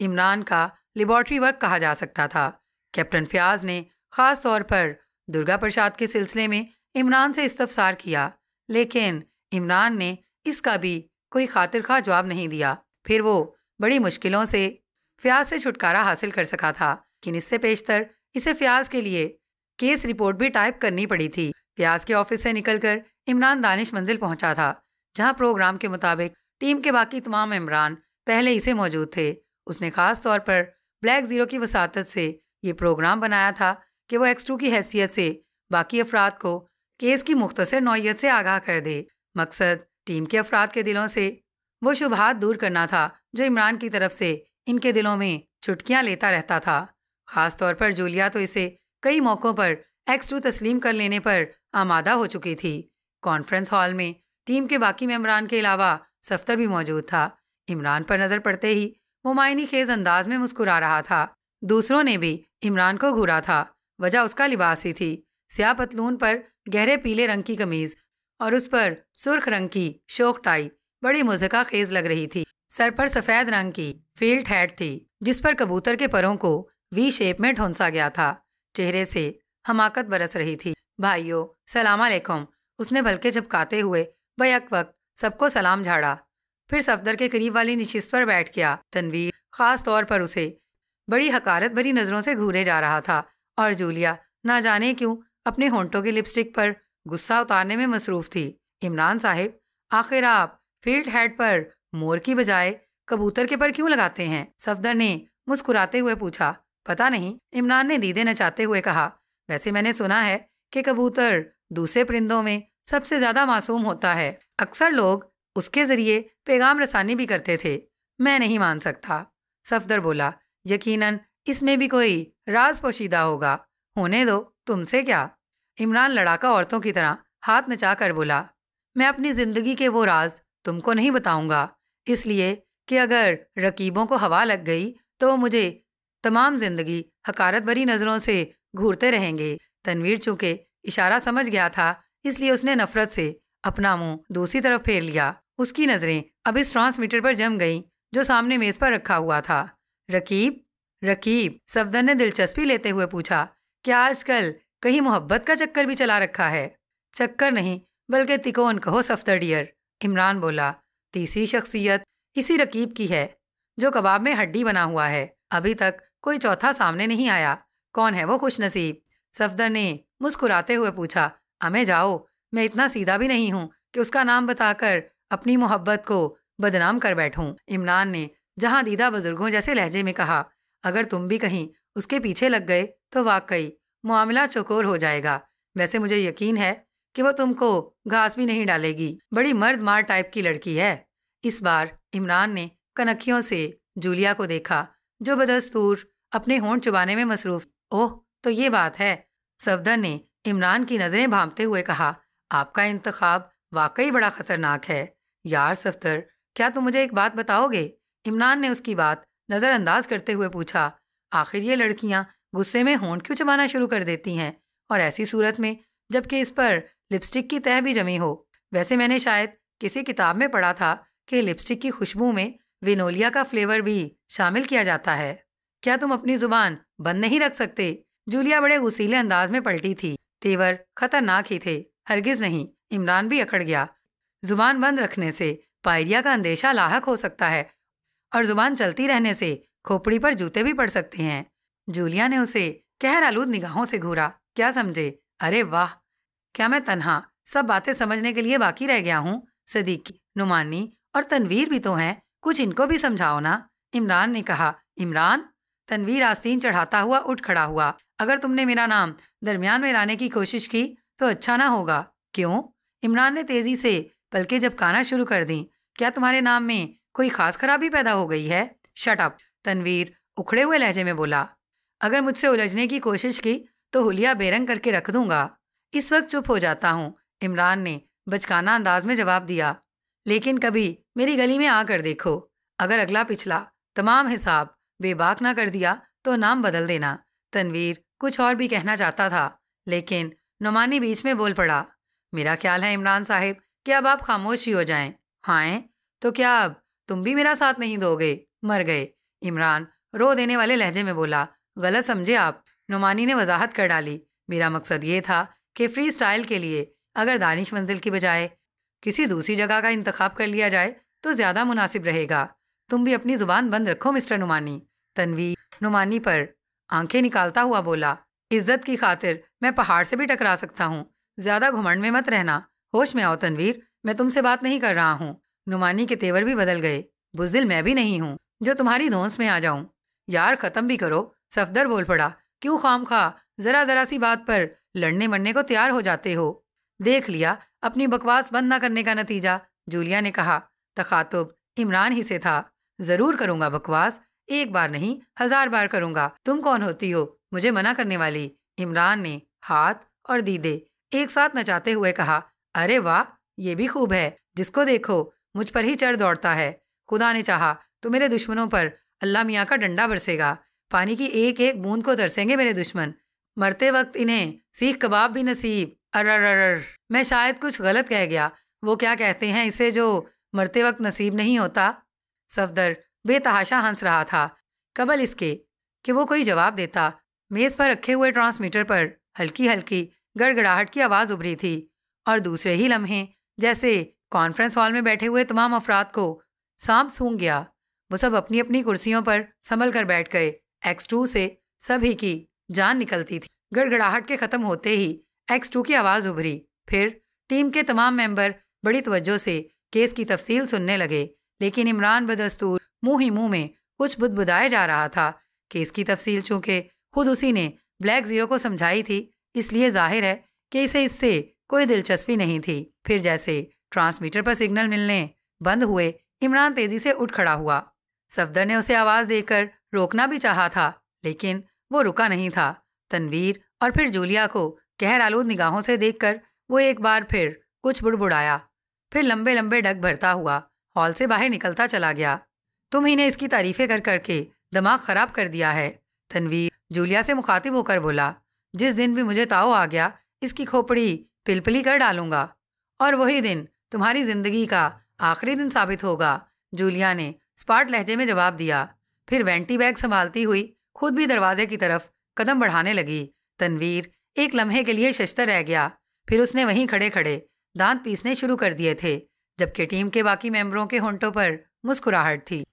इमरान का लेबॉर्ट्री वर्क कहा जा सकता था कैप्टन फयाज ने खास तौर पर दुर्गा प्रसाद के सिलसिले में इमरान से इस्तफसार किया लेकिन इमरान ने इसका भी कोई खातिर खा जवाब नहीं दिया फिर वो बड़ी मुश्किलों से फ्याज से छुटकारा हासिल कर सका था लेकिन इससे पेशतर इसे फ्याज के लिए केस रिपोर्ट भी टाइप करनी पड़ी थी फ्याज के ऑफिस से निकलकर इमरान दानिश मंजिल पहुंचा था जहां प्रोग्राम के मुताबिक टीम के बाकी तमाम इमरान पहले इसे मौजूद थे उसने खास तौर पर ब्लैक ज़ीरो की वसात से ये प्रोग्राम बनाया था कि वो एक्स टू की हैसियत से बाकी अफराद को केस की मुख्तर नौीयत से आगाह कर दे मकसद टीम के अफराद के दिलों से वो शुबहात दूर करना था जो इमरान की तरफ से इनके दिलों में चुटकियां लेता रहता था खास तौर पर जूलिया तो इसे कई मौक़ों पर एक्स टू तस्लीम कर लेने पर आमादा हो चुकी थी कॉन्फ्रेंस हॉल में टीम के बाकी मेम्बरान के अलावा सफ्तर भी मौजूद था इमरान पर नज़र पड़ते ही वो मायनी खेज अंदाज में मुस्कुरा रहा था दूसरों ने भी इमरान को घूरा था वजह उसका लिबास ही थी स्या पतलून पर गहरे पीले रंग की कमीज और उस पर सुर्ख रंग की शोक टाई बड़ी मुजका खेज लग रही थी सर पर सफेद रंग की फील्ड हैट थी जिस पर कबूतर के परों को वी शेप में ढोंसा गया था चेहरे से हमाकत बरस रही थी भाइयों सलाम अलैकुम उसने भलके झपकाते हुए बैक वक्त सबको सलाम झाड़ा फिर सफदर के करीब वाली निशिस्त पर बैठ गया तनवीर खास तौर पर उसे बड़ी हकारत भरी नजरों से घूरे जा रहा था और जूलिया ना जाने क्यों अपने होंटों की लिपस्टिक पर गुस्सा उतारने में मसरूफ थी इमरान साहब आखिर आप फील्ड हेड पर मोर की बजाय कबूतर के पर क्यों लगाते हैं सफदर ने मुस्कुराते हुए पूछा पता नहीं इमरान ने दीदे नचाते हुए कहा वैसे मैंने सुना है कि कबूतर दूसरे परिंदों में सबसे ज्यादा मासूम होता है अक्सर लोग उसके जरिए पैगाम रसानी भी करते थे मैं नहीं मान सकता सफदर बोला यकीनन इसमें भी कोई राज पोशीदा होगा होने दो तुमसे क्या इमरान लड़ाका औरतों की तरह हाथ नचा कर बोला मैं अपनी ज़िंदगी के वो राज तुमको नहीं बताऊंगा इसलिए कि अगर रकीबों को हवा लग गई तो वो मुझे तमाम ज़िंदगी हकारत भरी नज़रों से घूरते रहेंगे तनवीर चूंकि इशारा समझ गया था इसलिए उसने नफरत से अपना मुंह दूसरी तरफ फेर लिया उसकी नज़रें अब इस ट्रांसमीटर पर जम गईं जो सामने मेज़ पर रखा हुआ था रकीब रकीब सफदर ने दिलचस्पी लेते हुए पूछा क्या आजकल कहीं मोहब्बत का चक्कर भी चला रखा है चक्कर नहीं बल्कि तिकोन कहो सफदर डियर इमरान बोला तीसरी शख्सियत इसी रकीब की है जो कबाब में हड्डी बना हुआ है अभी तक कोई चौथा सामने नहीं आया कौन है वो खुश नसीब सफदर ने मुस्कुराते हुए पूछा हमें जाओ मैं इतना सीधा भी नहीं हूँ कि उसका नाम बताकर अपनी मोहब्बत को बदनाम कर बैठूं इमरान ने जहां दीदा बुजुर्गों जैसे लहजे में कहा अगर तुम भी कहीं उसके पीछे लग गए तो वाकई मामला चौकोर हो जाएगा वैसे मुझे यकीन है कि वो तुमको घास भी नहीं डालेगी बड़ी मर्द मार टाइप की लड़की है इस बार इमरान ने कनखियों से जूलिया को देखा जो बदस्तूर अपने होंठ चुबाने में मसरूफ ओह तो ये बात है सफदर ने इमरान की नज़रें भांपते हुए कहा आपका इंतखब वाकई बड़ा ख़तरनाक है यार सफदर क्या तुम मुझे एक बात बताओगे इमरान ने उसकी बात नज़रअंदाज करते हुए पूछा आखिर ये लड़कियाँ गुस्से में होंठ क्यों चबाना शुरू कर देती हैं और ऐसी सूरत में जबकि इस पर लिपस्टिक की तह भी जमी हो वैसे मैंने शायद किसी किताब में पढ़ा था कि लिपस्टिक की खुशबू में विनोलिया का फ्लेवर भी शामिल किया जाता है क्या तुम अपनी जुबान बंद नहीं रख सकते जूलिया बड़े गुसीले अंदाज में पलटी थी तेवर खतरनाक ही थे हरगिज नहीं इमरान भी अकड़ गया जुबान बंद रखने से पायरिया का अंदेशा लाहक हो सकता है और जुबान चलती रहने से खोपड़ी पर जूते भी पड़ सकते हैं जूलिया ने उसे कहर आलूद निगाहों से घूरा क्या समझे अरे वाह क्या मैं तनहा सब बातें समझने के लिए बाकी रह गया हूँ सदीकी नुमानी और तनवीर भी तो हैं कुछ इनको भी समझाओ ना इमरान ने कहा इमरान तनवीर आस्तीन चढ़ाता हुआ उठ खड़ा हुआ अगर तुमने मेरा नाम दरमियान में लाने की कोशिश की तो अच्छा ना होगा क्यों इमरान ने तेजी से पलके जब काना शुरू कर दी क्या तुम्हारे नाम में कोई खास खराबी पैदा हो गई है शट अप तनवीर उखड़े हुए लहजे में बोला अगर मुझसे उलझने की कोशिश की तो हुलिया बेरंग करके रख दूंगा इस वक्त चुप हो जाता हूँ इमरान ने बचकाना अंदाज में जवाब दिया लेकिन कभी मेरी गली में आकर देखो अगर अगला पिछला तमाम हिसाब बेबाक ना कर दिया तो नाम बदल देना तनवीर कुछ और भी कहना चाहता था लेकिन नुमानी बीच में बोल पड़ा मेरा ख्याल है इमरान साहब कि अब आप खामोश ही हो जाएं हाँ तो क्या अब तुम भी मेरा साथ नहीं दोगे मर गए इमरान रो देने वाले लहजे में बोला गलत समझे आप नुमानी ने वजाहत कर डाली मेरा मकसद ये था कि फ्री स्टाइल के लिए अगर दानिश मंजिल की बजाय किसी दूसरी जगह का इंतखब कर लिया जाए तो ज़्यादा मुनासिब रहेगा तुम भी अपनी ज़ुबान बंद रखो मिस्टर नुमानी तनवी नुमानी पर आंखें निकालता हुआ बोला इज्जत की खातिर मैं पहाड़ से भी टकरा सकता हूँ ज़्यादा घुमंड में मत रहना होश में आओ तनवीर मैं तुमसे बात नहीं कर रहा हूँ नुमानी के तेवर भी बदल गए बुजदिल मैं भी नहीं हूँ जो तुम्हारी धोंस में आ जाऊं यार खत्म भी करो सफदर बोल पड़ा क्यों खाम खा जरा जरा सी बात पर लड़ने मरने को तैयार हो जाते हो देख लिया अपनी बकवास बंद ना करने का नतीजा जूलिया ने कहा तखातुब इमरान ही से था जरूर करूंगा बकवास एक बार नहीं हजार बार करूंगा तुम कौन होती हो मुझे मना करने वाली इमरान ने हाथ और दीदे एक साथ नचाते हुए कहा अरे वाह ये भी खूब है जिसको देखो मुझ पर ही चढ़ दौड़ता है खुदा ने चाहा तो मेरे दुश्मनों पर अल्लाह मियाँ का डंडा बरसेगा पानी की एक एक बूंद को तरसेंगे मेरे दुश्मन मरते वक्त इन्हें सीख कबाब भी नसीब अर अरर मैं शायद कुछ गलत कह गया वो क्या कहते हैं इसे जो मरते वक्त नसीब नहीं होता सफदर बेतहाशा हंस रहा था कबल इसके कि वो कोई जवाब देता मेज़ पर रखे हुए ट्रांसमीटर पर हल्की हल्की गड़गड़ाहट की आवाज़ उभरी थी और दूसरे ही लम्हे जैसे कॉन्फ्रेंस हॉल में बैठे हुए तमाम अफराद को सांप सूंघ गया वो सब अपनी अपनी कुर्सियों पर संभल कर बैठ गए एक्स टू से सभी की जान निकलती थी गड़गड़ाहट के ख़त्म होते ही एक्स टू की आवाज़ उभरी फिर टीम के तमाम मेंबर बड़ी तवज्जो से केस की तफसील सुनने लगे लेकिन इमरान बदस्तूर मुंह ही मुंह में कुछ बुदबुदाया जा रहा था केस की तफसील चूंकि खुद उसी ने ब्लैक ज़ीरो को समझाई थी इसलिए जाहिर है कि इसे इससे कोई दिलचस्पी नहीं थी फिर जैसे ट्रांसमीटर पर सिग्नल मिलने बंद हुए इमरान तेजी से उठ खड़ा हुआ सफदर ने उसे आवाज़ देकर रोकना भी चाहा था लेकिन वो रुका नहीं था तनवीर और फिर जूलिया को कहर आलूद निगाहों से देखकर वो एक बार फिर कुछ बुड़बुड़ाया फिर लंबे लंबे डग भरता हुआ हॉल से बाहर निकलता चला गया तुम ही ने इसकी तारीफें कर करके दिमाग खराब कर दिया है तनवीर जूलिया से मुखातिब होकर बोला जिस दिन भी मुझे ताओ आ गया इसकी खोपड़ी पिलपिली कर डालूंगा और वही दिन तुम्हारी जिंदगी का आखिरी दिन साबित होगा जूलिया ने स्पार्ट लहजे में जवाब दिया फिर वेंटी बैग संभालती हुई खुद भी दरवाजे की तरफ कदम बढ़ाने लगी तनवीर एक लम्हे के लिए शस्तर रह गया फिर उसने वहीं खड़े खड़े दांत पीसने शुरू कर दिए थे जबकि टीम के बाकी मेंबरों के होंटों पर मुस्कुराहट थी